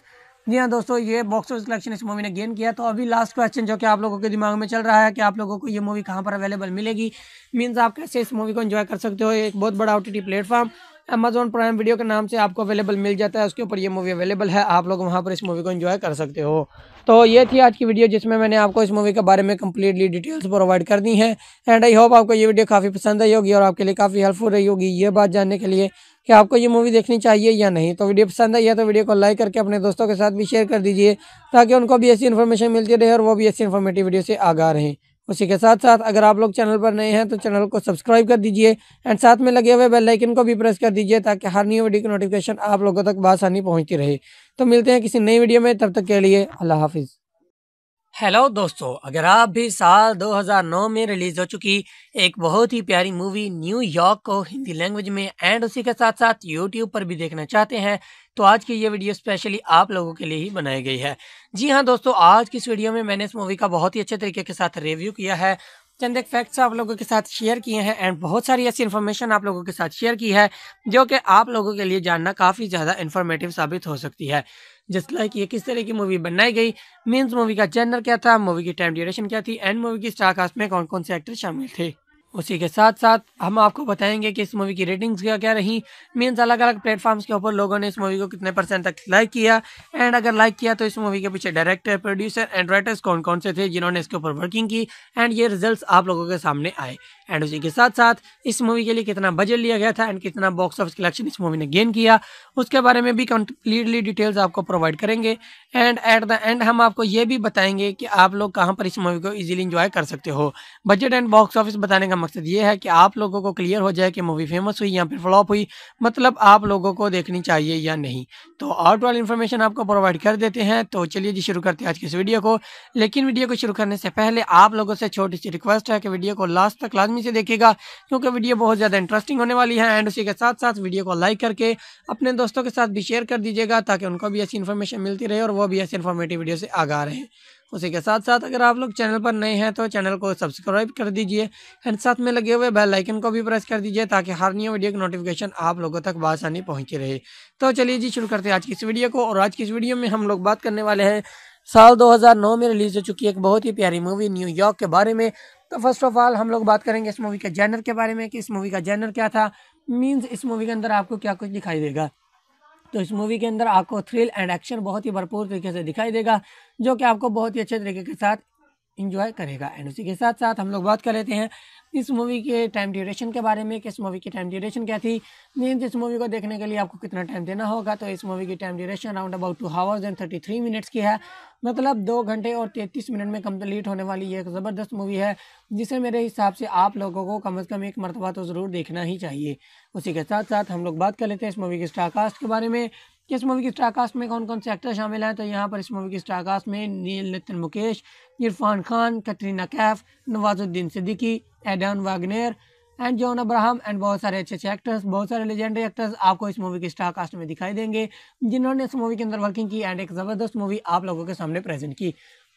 जी हाँ दोस्तों ये बॉक्स ऑफिस कलेक्शन इस मूवी ने गेन किया तो अभी लास्ट क्वेश्चन जो कि आप लोगों के दिमाग में चल रहा है कि आप लोगों को ये मूवी कहाँ पर अवेलेबल मिलेगी मीन्स आप कैसे इस मूवी को एंजॉय कर सकते हो एक बहुत बड़ा ओ प्लेटफॉर्म अमेजोन प्राइम वीडियो के नाम से आपको अवेलेबल मिल जाता है उसके ऊपर ये मूवी अवेलेबल है आप लोग वहाँ पर इस मूवी को इन्जॉय कर सकते हो तो ये थी आज की वीडियो जिसमें मैंने आपको इस मूवी के बारे में कम्प्लीटली डिटेल्स प्रोवाइड कर दी है एंड आई होप आपको ये वीडियो काफ़ी पसंद आई होगी और आपके लिए काफ़ी हेल्पफुल रही होगी ये बात जानने के लिए कि आपको ये मूवी देखनी चाहिए या नहीं तो वीडियो पसंद आई है तो वीडियो को लाइक करके अपने दोस्तों के साथ भी शेयर कर दीजिए ताकि उनको भी ऐसी इन्फॉर्मेशन मिलती रहे और वो भी ऐसी इन्फॉर्मेटिव वीडियो से आगा रहें उसी के साथ साथ अगर आप लोग चैनल पर नए हैं तो चैनल को सब्सक्राइब कर दीजिए एंड साथ में लगे हुए बेल आइकन को भी प्रेस कर दीजिए ताकि हर न्यू वीडियो की नोटिफिकेशन आप लोगों तक बासानी पहुंचती रहे तो मिलते हैं किसी नई वीडियो में तब तक के लिए अल्लाह हाफिज़ हेलो दोस्तों अगर आप भी साल 2009 में रिलीज हो चुकी एक बहुत ही प्यारी मूवी न्यूयॉर्क को हिंदी लैंग्वेज में एंड उसी के साथ साथ यूट्यूब पर भी देखना चाहते हैं तो आज की ये वीडियो स्पेशली आप लोगों के लिए ही बनाई गई है जी हाँ दोस्तों आज की इस वीडियो में मैंने इस मूवी का बहुत ही अच्छे तरीके के साथ रिव्यू किया है चंद एक फैक्ट्स आप लोगों के साथ शेयर किए हैं एंड बहुत सारी ऐसी इन्फॉर्मेशन आप लोगों के साथ शेयर की है जो कि आप लोगों के लिए जानना काफ़ी ज़्यादा इन्फॉर्मेटिव साबित हो सकती है जस्ट लाइक ये किस तरह की मूवी बनाई गई मीन्स मूवी का जेनर क्या था मूवी की टाइम ड्यूरेशन क्या थी एंड मूवी की स्टारकास्ट में कौन कौन से एक्टर शामिल थे उसी के साथ साथ हम आपको बताएंगे कि इस मूवी की रेटिंग्स क्या क्या रही मीन्स अलग अलग प्लेटफॉर्म्स के ऊपर लोगों ने इस मूवी को कितने परसेंट तक लाइक किया एंड अगर लाइक किया तो इस मूवी के पीछे डायरेक्टर प्रोड्यूसर एंड राइटर्स कौन कौन से थे जिन्होंने इसके ऊपर वर्किंग की एंड ये रिजल्ट आप लोगों के सामने आए एंड उसी के साथ साथ इस मूवी के लिए कितना बजट लिया गया था एंड कितना बॉक्स ऑफिस कलेक्शन इस मूवी ने गेन किया उसके बारे में भी कंप्लीटली डिटेल्स आपको प्रोवाइड करेंगे एंड एट द एंड हम आपको ये भी बताएंगे कि आप लोग कहाँ पर इस मूवी को ईजिली इंजॉय कर सकते हो बजट एंड बॉक्स ऑफिस बताने का मकसद ये है कि आप लोगों को क्लियर हो जाए कि मूवी फेमस हुई या फिर फ्लॉप हुई मतलब आप लोगों को देखनी चाहिए या नहीं तो आउट वाली इन्फॉर्मेशन आपको प्रोवाइड कर देते हैं तो चलिए जी शुरू करते हैं आज की इस वीडियो को लेकिन वीडियो को शुरू करने से पहले आप लोगों से छोटी सी रिक्वेस्ट है कि वीडियो को लास्ट तक लाजमी आसानी से देखिएगा क्योंकि वीडियो बहुत ज़्यादा इंटरेस्टिंग होने वाली है एंड उसी के साथ साथ वीडियो को लाइक करके अपने दोस्तों के साथ भी शेयर कर दीजिएगा ताकि उनको भी ऐसी इन्फॉर्मेशन मिलती रहे और वो भी ऐसी इन्फॉर्मेटिव वीडियो से आगा रहे उसी के साथ साथ अगर आप लोग चैनल पर नए हैं तो चैनल को सब्सक्राइब कर दीजिए एंड साथ में लगे हुए बेल आइकन को भी प्रेस कर दीजिए ताकि हर न्यू वीडियो की नोटिफिकेशन आप लोगों तक बासानी पहुंचे रहे तो चलिए जी शुरू करते हैं आज की इस वीडियो को और आज की इस वीडियो में हम लोग बात करने वाले हैं साल 2009 में रिलीज़ हो चुकी एक बहुत ही प्यारी मूवी न्यूयॉर्क के बारे में तो फर्स्ट ऑफ ऑल हम लोग बात करेंगे इस मूवी के जैनर के बारे में कि इस मूवी का जैनर क्या था मीन्स इस मूवी के अंदर आपको क्या कुछ दिखाई देगा तो इस मूवी के अंदर आपको थ्रिल एंड एक्शन बहुत ही भरपूर तरीके से दिखाई देगा जो कि आपको बहुत ही अच्छे तरीके के साथ इंजॉय करेगा एंड उसी के साथ साथ हम लोग बात कर लेते हैं इस मूवी के टाइम ड्यूरेशन के बारे में कि इस मूवी की टाइम ड्यूरेशन क्या थी मीन्स इस मूवी को देखने के लिए आपको कितना टाइम देना होगा तो इस मूवी की time duration around about two hours and thirty three minutes की है मतलब दो घंटे और तैंतीस मिनट में कंप्लीट होने वाली एक ज़बरदस्त मूवी है जिसे मेरे हिसाब से आप लोगों को कम अज़ कम एक मरतबा तो ज़रूर देखना ही चाहिए उसी के साथ साथ हम लोग बात कर लेते हैं इस मूवी के स्टारकास्ट के बारे में कि इस मूवी के स्टारकास्ट में कौन कौन से एक्टर शामिल हैं तो यहाँ पर इस मूवी की स्टारकास्ट में नील Nitin Mukesh Irfan Khan Katrina Kaif Nawazuddin Siddiqui Aiden Wagner and John Abraham and बहुत सारे अच्छे अच्छे एक्टर्स बहुत सारे लेजेंडरी एक्टर्स आपको इस मूवी के स्टार कास्ट में दिखाई देंगे जिन्होंने इस मूवी के अंदर वर्किंग की एंड एक ज़बरदस्त मूवी आप लोगों के सामने प्रेजेंट की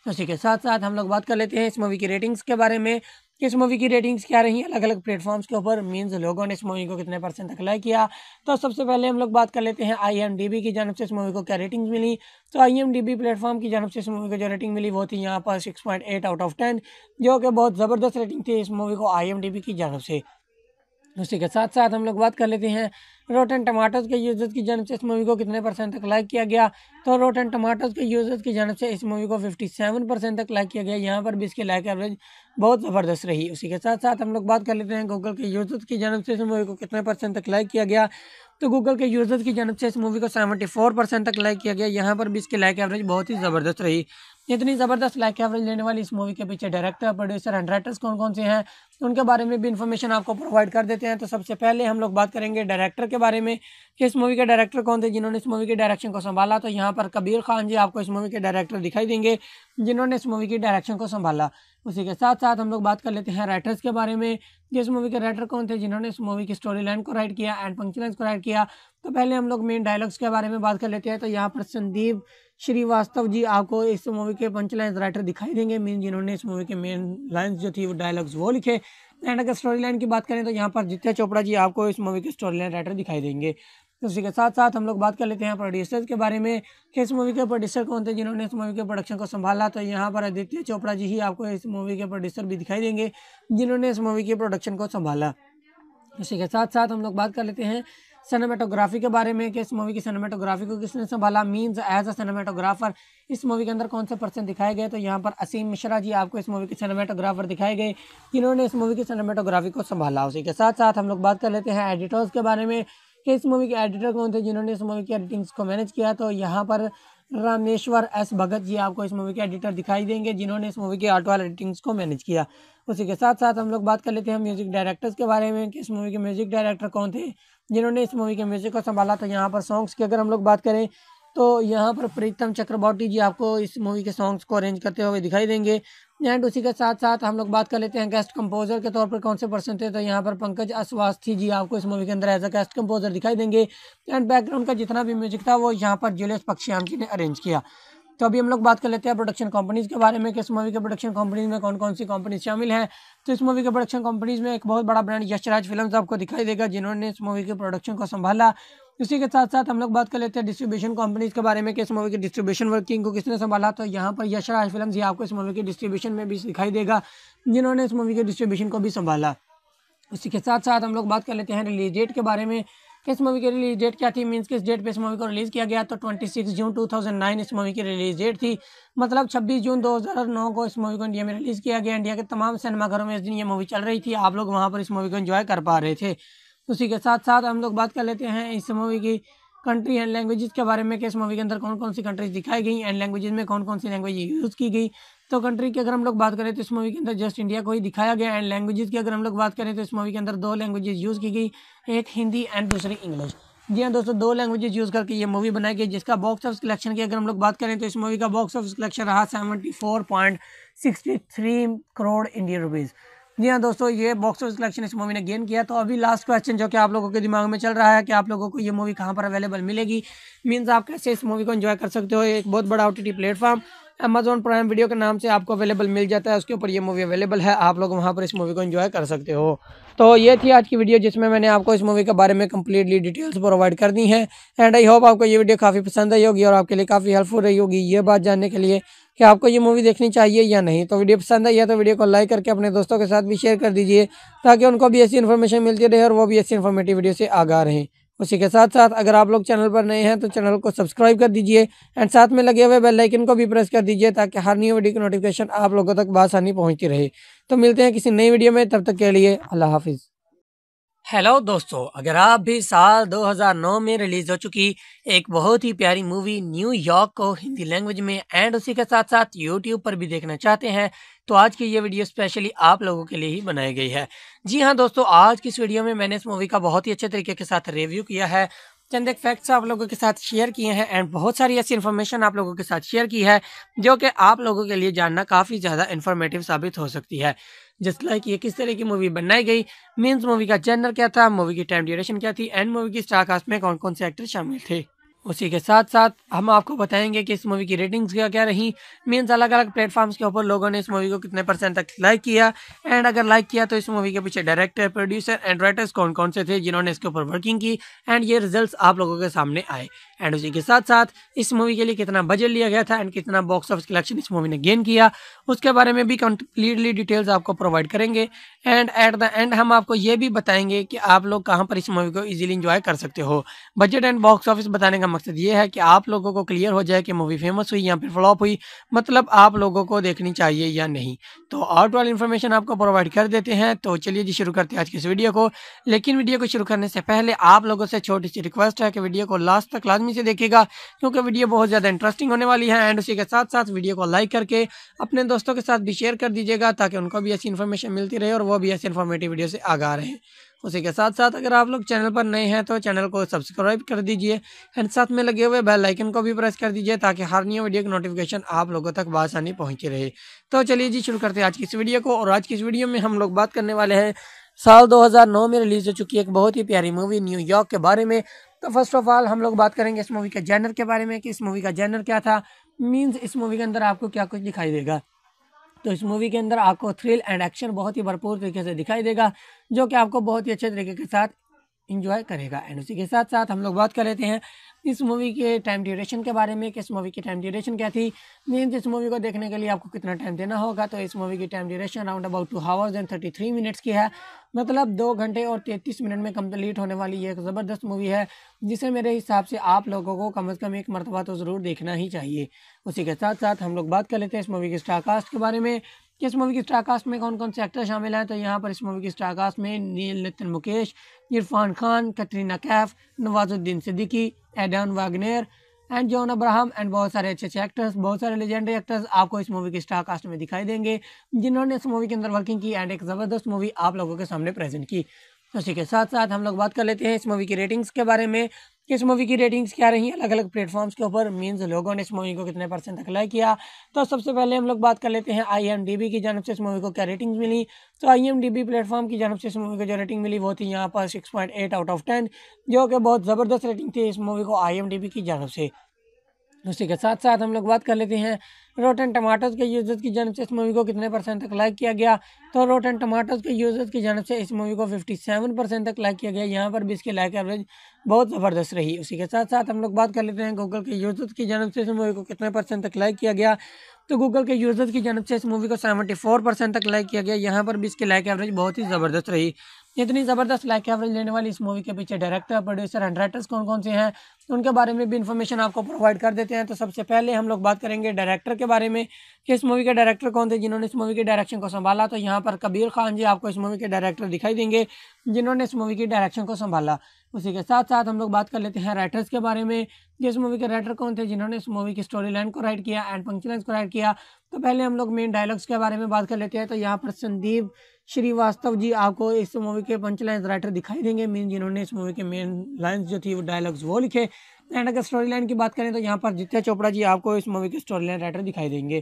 उसी तो के साथ साथ हम लोग बात कर लेते हैं इस मूवी की रेटिंग्स के बारे में कि इस मूवी की रेटिंग्स क्या रही अलग अलग प्लेटफॉर्म्स के ऊपर मीन्स लोगों ने इस मूवी को कितने परसेंट तक लाइक किया तो सबसे पहले हम लोग बात कर लेते हैं आई की जानब से इस मूवी को क्या रेटिंग्स मिली तो आई प्लेटफॉर्म की जानब से इस मूवी को जो रेटिंग मिली वो थी यहाँ पर सिक्स आउट ऑफ टेन जो कि बहुत ज़बरदस्त रेटिंग थी इस मूवी को आई की जानब से उसी के साथ साथ हम लोग बात कर लेते हैं एंड टमाटोज के यूजर्स की जानब से इस मूवी को कितने परसेंट तक लाइक किया गया तो एंड टमाटोज के यूजर्स की जानब से इस मूवी को 57 परसेंट तक लाइक किया गया यहाँ पर भी इसकी लाइक एवरेज बहुत ज़बरदस्त रही उसी के साथ साथ हम लोग बात कर लेते हैं गूगल के यूजर्स की जानब से इस मूवी को कितने परसेंट तक लाइक किया गया तो गूगल के यूजर्स की जानब से इस मूवी को सेवेंटी फोर परसेंट तक लाइक किया गया यहाँ पर भी इसकी लाइक एवरेज बहुत ही ज़बरदस्त रही इतनी ज़बरदस्त लाइक एवरेज लेने वाली इस मूवी के पीछे डायरेक्टर प्रोड्यूसर एंड राइटर्स कौन कौन से हैं उनके बारे में भी इन्फॉर्मेशन आपको प्रोवाइड कर देते हैं तो सबसे पहले हम लोग बात करेंगे डायरेक्टर के बारे में कि इस मूवी के डायरेक्टर कौन थे जिन्होंने इस मूवी के डायरेक्शन को संभाला तो यहाँ पर कबीर खान जी आपको इस मूवी के डायरेक्टर दिखाई देंगे जिन्होंने इस मूवी की डायरेक्शन को संभाला उसी के साथ साथ हम लोग बात कर लेते हैं राइटर्स के बारे में कि इस मूवी के राइटर कौन थे जिन्होंने इस मूवी की स्टोरी लाइन को राइट किया एंड पंक्चुलेंस को राइट किया तो पहले हम लोग मेन डायलॉग्स के बारे में बात कर लेते हैं तो यहाँ पर संदीप श्रीवास्तव जी आपको इस मूवी के पंचलाइन राइटर दिखाई देंगे मीन जिन्होंने इस मूवी के मेन लाइन्स जो थी वो डायलॉग्स वो लिखे एंड अगर स्टोरी लाइन की बात करें तो यहाँ पर जित्या चोपड़ा जी आपको इस मूवी के स्टोरी लाइन राइटर दिखाई देंगे तो उसी के साथ साथ हम लोग बात कर लेते हैं प्रोड्यूसर्स के बारे में कि इस मूवी के प्रोड्यूसर कौन थे जिन्होंने इस मूवी के प्रोडक्शन को संभाला तो यहाँ पर आदित्य चोपड़ा जी ही आपको इस मूवी के प्रोड्यूसर भी दिखाई देंगे जिन्होंने इस मूवी के प्रोडक्शन को संभाला उसी के साथ साथ हम लोग बात कर लेते हैं सिनेमेटोग्राफी के बारे में कि इस मूवी की सिनेमेटोग्राफी को किसने संभाला मीन्स एज अ सिनेमेटोग्राफर इस मूवी के अंदर कौन से पर्सन दिखाए गए तो यहाँ पर असीम मिश्रा जी आपको इस मूवी के सिनेमेटोग्राफर दिखाए गए जिन्होंने इस मूवी की सिनेमेटोग्राफी को संभाला उसी के साथ साथ हम लोग बात कर लेते हैं एडिटर्स के बारे में कि इस मूवी के एडिटर कौन थे जिन्होंने इस मूवी की एडिटिंग्स को मैनेज किया तो यहाँ पर रामेश्वर एस भगत जी आपको इस मूवी के एडिटर दिखाई देंगे जिन्होंने इस मूवी के आर्ट वाल एडिटिंग्स को मैनेज किया उसी के साथ साथ हम लोग बात कर लेते हैं म्यूजिक डायरेक्टर्स के बारे में कि इस मूवी के म्यूजिक डायरेक्टर कौन थे जिन्होंने इस मूवी के म्यूज़िक को संभाला तो यहाँ पर सॉन्ग्स की अगर हम लोग बात करें तो यहाँ पर प्रीतम चक्रवर्ती जी आपको इस मूवी के सॉन्ग्स को अरेंज करते हुए दिखाई देंगे एंड उसी के साथ साथ हम लोग बात कर लेते हैं गेस्ट कंपोजर के तौर पर कौन से पर्सन थे तो यहाँ पर पंकज अस्वास्थी जी आपको इस मूवी के अंदर एज अ गेस्ट कंपोजर दिखाई देंगे एंड बैकग्राउंड का जितना भी म्यूजिक था वो यहाँ पर जूलियस पक्षियाम जी ने अरेंज किया तो अभी हम लोग बात कर लेते हैं प्रोडक्शन कंपनीज के बारे में कि इस मूवी के प्रोडक्शन कंपनीज में कौन कौन सी कंपनीज शामिल हैं तो इस मूवी के प्रोडक्शन कंपनीज में एक बहुत बड़ा ब्रांड यशराज फिल्म आपको दिखाई देगा जिन्होंने इस मूवी के प्रोडक्शन को संभाला इसी के साथ साथ हम लोग बात कर लेते हैं डिस्ट्रीब्यूशन कंपनीज के बारे में कि इस मूवी की डिस्ट्रीब्यूशन वर्किंग को किसने संभाला तो यहाँ पर यशराज फिल्म ही आपको इस मूवी के डिस्ट्रीब्यूशन में भी दिखाई देगा जिन्होंने इस मूवी के डिस्ट्रीब्यूशन को भी संभाला इसी के साथ साथ हम लोग बात कर लेते हैं रिलीज डेट के बारे में किस मूवी की रिलीज डेट क्या थी मीन्स किस डेट पे इस मूवी को रिलीज़ किया गया तो 26 जून 2009 इस मूवी की रिलीज डेट थी मतलब 26 जून 2009 को इस मूवी को इंडिया में रिलीज़ किया गया इंडिया के तमाम सिनेमाघरों में इस दिन ये मूवी चल रही थी आप लोग वहाँ पर इस मूवी को इन्जॉय कर पा रहे थे उसी के साथ साथ हम लोग बात कर लेते हैं इस मूवी की कंट्री एंड लैंग्वेजेस के बारे में कि इस मूवी के अंदर कौन कौन सी कंट्रीज दिखाई गई एंड लैंग्वेजेस में कौन कौन सी लैंग्वेज यूज़ की गई तो कंट्री की अगर हम लोग बात करें तो इस मूवी के अंदर जस्ट इंडिया को ही दिखाया गया एंड लैंग्वेजेस की अगर हम लोग बात करें तो इस मूवी के अंदर दो लैंग्वेजेस यूज़ की गई एक हिंदी एंड दूसरी इंग्लिश जी हाँ दोस्तों दो लैंग्वेजेस यूज़ करके ये मूवी बनाई गई जिसका बॉक्स ऑफिस कलेक्शन की अगर हम लोग बात करें तो इस मूवी का बॉक्स ऑफिस कलेक्शन रहा seventy four point sixty three crore Indian rupees जी हाँ दोस्तों ये बॉक्स ऑफिस कलेक्शन इस मूवी ने गेन किया तो अभी लास्ट क्वेश्चन जो कि आप लोगों के दिमाग में चल रहा है कि आप लोगों को ये मूवी कहाँ पर अवेलेबल मिलेगी मीन्स आप कैसे इस मूवी को एंजॉय कर सकते हो एक बहुत बड़ा O T platform Amazon Prime video के नाम से आपको अवेलेबल मिल जाता है उसके ऊपर ये मूवी अवेलेबल है आप लोग वहाँ पर इस मूवी को इन्जॉय कर सकते हो तो ये थी आज की वीडियो जिसमें मैंने आपको इस मूवी के बारे में कम्प्लीटली डिटेल्स प्रोवाइड कर दी है एंड आई होप आपको ये वीडियो काफ़ी पसंद आई होगी और आपके लिए काफ़ी हेल्पफुल रही होगी ये बात जानने के लिए कि आपको ये मूवी देखनी चाहिए या नहीं तो वीडियो पसंद आई है तो वीडियो को लाइक करके अपने दोस्तों के साथ भी शेयर कर दीजिए ताकि उनको भी ऐसी इन्फॉर्मेशन मिलती रहे और वो भी ऐसी इन्फॉर्मेटिव वीडियो से आगा रहें उसी के साथ साथ अगर आप लोग चैनल पर नए हैं तो चैनल को सब्सक्राइब कर दीजिए एंड साथ में लगे हुए बेल लाइकन को भी प्रेस कर दीजिए ताकि हर न्यू वीडियो की नोटिफिकेशन आप लोगों तक बसानी पहुंचती रहे तो मिलते हैं किसी नई वीडियो में तब तक के लिए अल्लाह हाफिज़ हेलो दोस्तों अगर आप भी साल 2009 में रिलीज़ हो चुकी एक बहुत ही प्यारी मूवी न्यूयॉर्क को हिंदी लैंग्वेज में एंड उसी के साथ साथ यूट्यूब पर भी देखना चाहते हैं तो आज की ये वीडियो स्पेशली आप लोगों के लिए ही बनाई गई है जी हाँ दोस्तों आज की इस वीडियो में मैंने इस मूवी का बहुत ही अच्छे तरीके के साथ रिव्यू किया है चंद एक फैक्ट्स आप लोगों के साथ शेयर किए हैं एंड बहुत सारी ऐसी इन्फॉर्मेशन आप लोगों के साथ शेयर की है जो कि आप लोगों के लिए जानना काफ़ी ज़्यादा इन्फॉर्मेटिव साबित हो सकती है जिस लाइक ये किस तरह की मूवी बनाई गई मीन्स मूवी का जनर क्या था मूवी की टाइम ड्यूरेशन क्या थी एंड मूवी की स्टारकास्ट में कौन कौन से एक्टर शामिल थे उसी के साथ साथ हम आपको बताएंगे कि इस मूवी की रेटिंग्स क्या क्या रही मीन्स अलग अलग प्लेटफॉर्म्स के ऊपर लोगों ने इस मूवी को कितने परसेंट तक लाइक किया एंड अगर लाइक किया तो इस मूवी के पीछे डायरेक्टर प्रोड्यूसर एंड राइटर्स कौन कौन से थे जिन्होंने इसके ऊपर वर्किंग की एंड ये रिजल्ट आप लोगों के सामने आए एंड उसी के साथ साथ इस मूवी के लिए कितना बजट लिया गया था एंड कितना बॉक्स ऑफिस कलेक्शन इस मूवी ने गेन किया उसके बारे में भी कंप्लीटली डिटेल्स आपको प्रोवाइड करेंगे एंड एट द एंड हम आपको ये भी बताएंगे कि आप लोग कहाँ पर इस मूवी को ईजिली इंजॉय कर सकते हो बजट एंड बॉक्स ऑफिस बताने का मकसद ये है कि आप लोगों को क्लियर हो जाए कि मूवी फेमस हुई या फिर फ्लॉप हुई मतलब आप लोगों को देखनी चाहिए या नहीं तो आउट वाली इन्फॉर्मेशन आपको प्रोवाइड कर देते हैं तो चलिए जी शुरू करते हैं आज की इस वीडियो को लेकिन वीडियो को शुरू करने से पहले आप लोगों से छोटी सी रिक्वेस्ट है कि वीडियो को लास्ट तक लाजमी से देखेगा क्योंकि वीडियो बहुत ज़्यादा इंटरेस्टिंग होने वाली है एंड उसी के साथ साथ वीडियो को लाइक करके अपने दोस्तों के साथ भी शेयर कर दीजिएगा ताकि उनको भी ऐसी इन्फॉर्मेशन मिलती रहे और वो भी ऐसे इन्फॉर्मेटिव वीडियो से आगा रहे उसी के साथ साथ अगर आप लोग चैनल पर नए हैं तो चैनल को सब्सक्राइब कर दीजिए एंड साथ में लगे हुए बेल आइकन को भी प्रेस कर दीजिए ताकि हर न्यू वीडियो की नोटिफिकेशन आप लोगों तक बासानी पहुँची रहे तो चलिए जी शुरू करते हैं आज की इस वीडियो को और आज की इस वीडियो में हम लोग बात करने वाले हैं साल दो में रिलीज़ हो चुकी एक बहुत ही प्यारी मूवी न्यूयॉर्क के बारे में तो फर्स्ट ऑफ ऑल हम लोग बात करेंगे इस मूवी के जैनर के बारे में कि इस मूवी का जैनर क्या था मीन्स इस मूवी के अंदर आपको क्या कुछ दिखाई देगा तो इस मूवी के अंदर आपको थ्रिल एंड एक्शन बहुत ही भरपूर तरीके से दिखाई देगा जो कि आपको बहुत ही अच्छे तरीके के साथ इंजॉय करेगा एंड उसी के साथ साथ हम लोग बात कर लेते हैं इस मूवी के टाइम ड्यूरेशन के बारे में कि इस मूवी की टाइम ड्यूरेशन क्या थी मीन्स इस मूवी को देखने के लिए आपको कितना टाइम देना होगा तो इस मूवी की time duration around about two hours and thirty three minutes की है मतलब दो घंटे और तैंतीस मिनट में कंप्लीट होने वाली ये एक ज़बरदस्त मूवी है जिसे मेरे हिसाब से आप लोगों को कम अज़ कम एक मरतबा तो ज़रूर देखना ही चाहिए उसी के साथ साथ हम लोग बात कर लेते हैं इस मूवी के स्टारकास्ट के बारे में कि इस मूवी की स्टारकास्ट में कौन कौन से एक्टर शामिल हैं तो यहाँ पर इस मूवी की स्टारकास्ट में नील Nitin Mukesh Irfan Khan Katrina Kaif Nawazuddin Siddiqui Aiden Wagner and John Abraham and बहुत सारे अच्छे अच्छे एक्टर्स बहुत सारे लेजेंडरी एक्टर्स आपको इस मूवी के स्टार कास्ट में दिखाई देंगे जिन्होंने इस मूवी के अंदर वर्किंग की एंड एक ज़बरदस्त मूवी आप लोगों के सामने प्रेजेंट की उसी तो के साथ साथ हम लोग बात कर लेते हैं इस मूवी की रेटिंग्स के बारे में कि इस मूवी की रेटिंग्स क्या रही अलग अलग प्लेटफॉर्म्स के ऊपर मीन्स लोगों ने इस मूवी को कितने परसेंट तक लाइक किया तो सबसे पहले हम लोग बात कर लेते हैं आई की जानब से इस मूवी को क्या रेटिंग्स मिली तो आई प्लेटफॉर्म की जानब से इस मूवी को जो रेटिंग मिली वो थी यहाँ पर सिक्स आउट ऑफ टेन जो कि बहुत ज़बरदस्त रेटिंग थी इस मूवी को आई की जानब से उसी के साथ साथ हम लोग बात कर लेते हैं रोटन टमाटोज़ के यूज़र्स की जानब से इस मूवी को कितने परसेंट तक लाइक किया गया तो रोटन टमाटोज़ के यूज़र्स की जानब से इस मूवी को 57 परसेंट तक लाइक किया गया यहाँ पर भी इसकी लाइक एवरेज बहुत ज़बरदस्त रही उसी के साथ साथ हम लोग बात कर लेते हैं गूगल के यूज़र्स की जानब से इस मूवी को कितने परसेंट तक लाइक किया गया तो गूगल के यूज़र्स की जानब से इस मूवी को सेवेंटी फोर परसेंट तक लाइक किया गया यहाँ पर भी इसकी लाइक एवरेज बहुत ही ज़बरदस्त रही इतनी ज़बरदस्त लाइक एवरेज लेने वाली इस मूवी के पीछे डायरेक्टर प्रोड्यूसर एंड राइटर्स कौन कौन से हैं उनके बारे में भी इन्फॉर्मेशन आपको प्रोवाइड कर देते हैं तो सबसे पहले हम लोग बात करेंगे डायरेक्टर के बारे में कि इस मूवी के डायरेक्टर कौन थे जिन्होंने इस मूवी के डायरेक्शन को संभाला तो यहाँ पर कबीर खान जी आपको इस मूवी के डायरेक्टर दिखाई देंगे जिन्होंने इस मूवी की डायरेक्शन को संभाला उसी के साथ साथ हम लोग बात कर लेते हैं राइटर्स के बारे में कि इस मूवी के राइटर कौन थे जिन्होंने इस मूवी की स्टोरी लाइन को राइट किया एंड पंक्चुलाइंस को राइट किया तो पहले हम लोग मेन डायलॉग्स के बारे में बात कर लेते हैं तो यहाँ पर संदीप श्रीवास्तव जी आपको इस मूवी के पंच लाइन्स राइटर दिखाई देंगे मीन जिन्होंने इस मूवी के मेन लाइन्स जो थी वो डायलॉग्स वो लिखे एंड अगर स्टोरी लाइन की बात करें तो यहाँ पर जित्या चोपड़ा जी आपको इस मूवी के स्टोरी लाइन राइटर दिखाई देंगे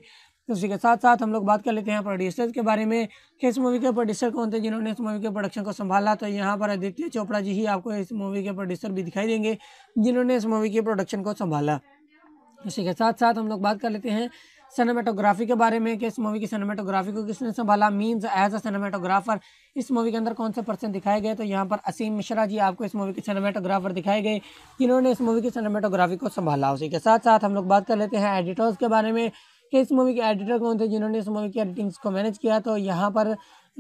तो उसी के साथ साथ हम लोग बात कर लेते हैं प्रोड्यूसर्स के बारे में कि इस मूवी के प्रोड्यूसर कौन थे जिन्होंने इस मूवी के प्रोडक्शन को संभाला तो यहाँ पर आदित्य चोपड़ा जी ही आपको इस मूवी के प्रोड्यूसर भी दिखाई देंगे जिन्होंने इस मूवी के प्रोडक्शन को संभाला उसी के साथ साथ हम लोग बात कर लेते हैं सिनेमेटोग्राफी के बारे में कि इस मूवी की सिनेमेटोग्राफी को किसने संभाला मीन्स एज अ सिनेमेटोग्राफर इस मूवी के अंदर कौन से पर्सन दिखाए गए तो यहाँ पर असीम मिश्रा जी आपको इस मूवी के सिनेमेटोग्राफर दिखाए गए जिन्होंने इस मूवी की सिनेमेटोग्राफी को संभाला उसी के साथ साथ हम लोग बात कर लेते हैं एडिटर्स के बारे में कि इस मूवी के एडिटर कौन थे जिन्होंने इस मूवी की एडिटिंग्स को मैनेज किया तो यहाँ पर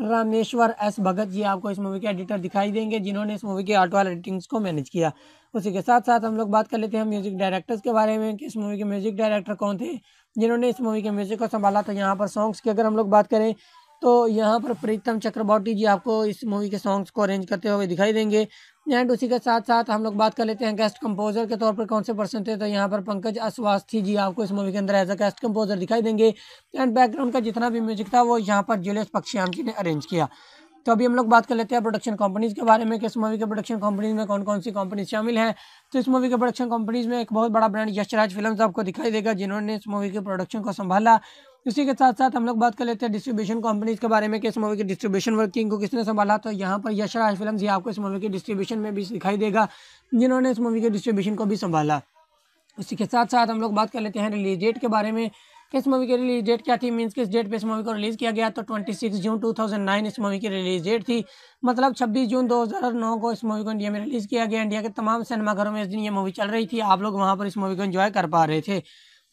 रामेश्वर एस भगत जी आपको इस मूवी के एडिटर दिखाई देंगे जिन्होंने इस मूवी की आर्ट वाल एडिटिंग्स को मैनेज किया उसी के साथ साथ हम लोग बात कर लेते हैं म्यूजिक डायरेक्टर्स के बारे में कि इस मूवी के म्यूजिक डायरेक्टर कौन थे जिन्होंने इस मूवी के म्यूज़िक को संभाला तो यहाँ पर सॉन्ग्स की अगर हम लोग बात करें तो यहाँ पर प्रीतम चक्रवर्ती जी आपको इस मूवी के सॉन्ग्स को अरेंज करते हुए दिखाई देंगे एंड उसी के साथ साथ हम लोग बात कर लेते हैं गेस्ट कंपोजर के तौर पर कौन से पर्सन थे तो यहाँ पर पंकज अस्वास्थी जी आपको इस मूवी के अंदर एज अ गेस्ट कंपोजर दिखाई देंगे एंड बैकग्राउंड का जितना भी म्यूजिक था वो यहाँ पर जूलियस पक्षियाम जी ने अरेंज किया तो अभी हम लोग बात कर लेते हैं प्रोडक्शन कंपनीज़ के बारे में कि इस मूवी के प्रोडक्शन कंपनीज में कौन कौन सी कंपनीज शामिल हैं तो इस मूवी के प्रोडक्शन कंपनीज में एक बहुत बड़ा ब्रांड यशराज फिल्म आपको दिखाई देगा जिन्होंने इस मूवी के प्रोडक्शन को संभाला इसी के साथ साथ हम लोग बात कर लेते हैं डिस्ट्रीब्यूशन कंपनीज के बारे में कि इस मूवी के डिस्ट्रीब्यूशन वर्किंग को किसने संभाला तो यहाँ पर यशराज फिल्म ही आपको इस मूवी के डिस्ट्रीब्यूशन में भी दिखाई देगा जिन्होंने इस मूवी के डिस्ट्रीब्यूशन को भी संभाला इसी के साथ साथ हम लोग बात कर लेते हैं रिलीज डेट के बारे में इस मूवी की रिलीज डेट क्या थी मींस किस डेट पे इस मूवी को रिलीज़ किया गया तो 26 जून 2009 इस मूवी की रिलीज डेट थी मतलब 26 जून 2009 को इस मूवी को इंडिया में रिलीज़ किया गया इंडिया के तमाम सिनेमाघरों में इस दिन ये मूवी चल रही थी आप लोग वहाँ पर इस मूवी को इन्जॉय कर पा रहे थे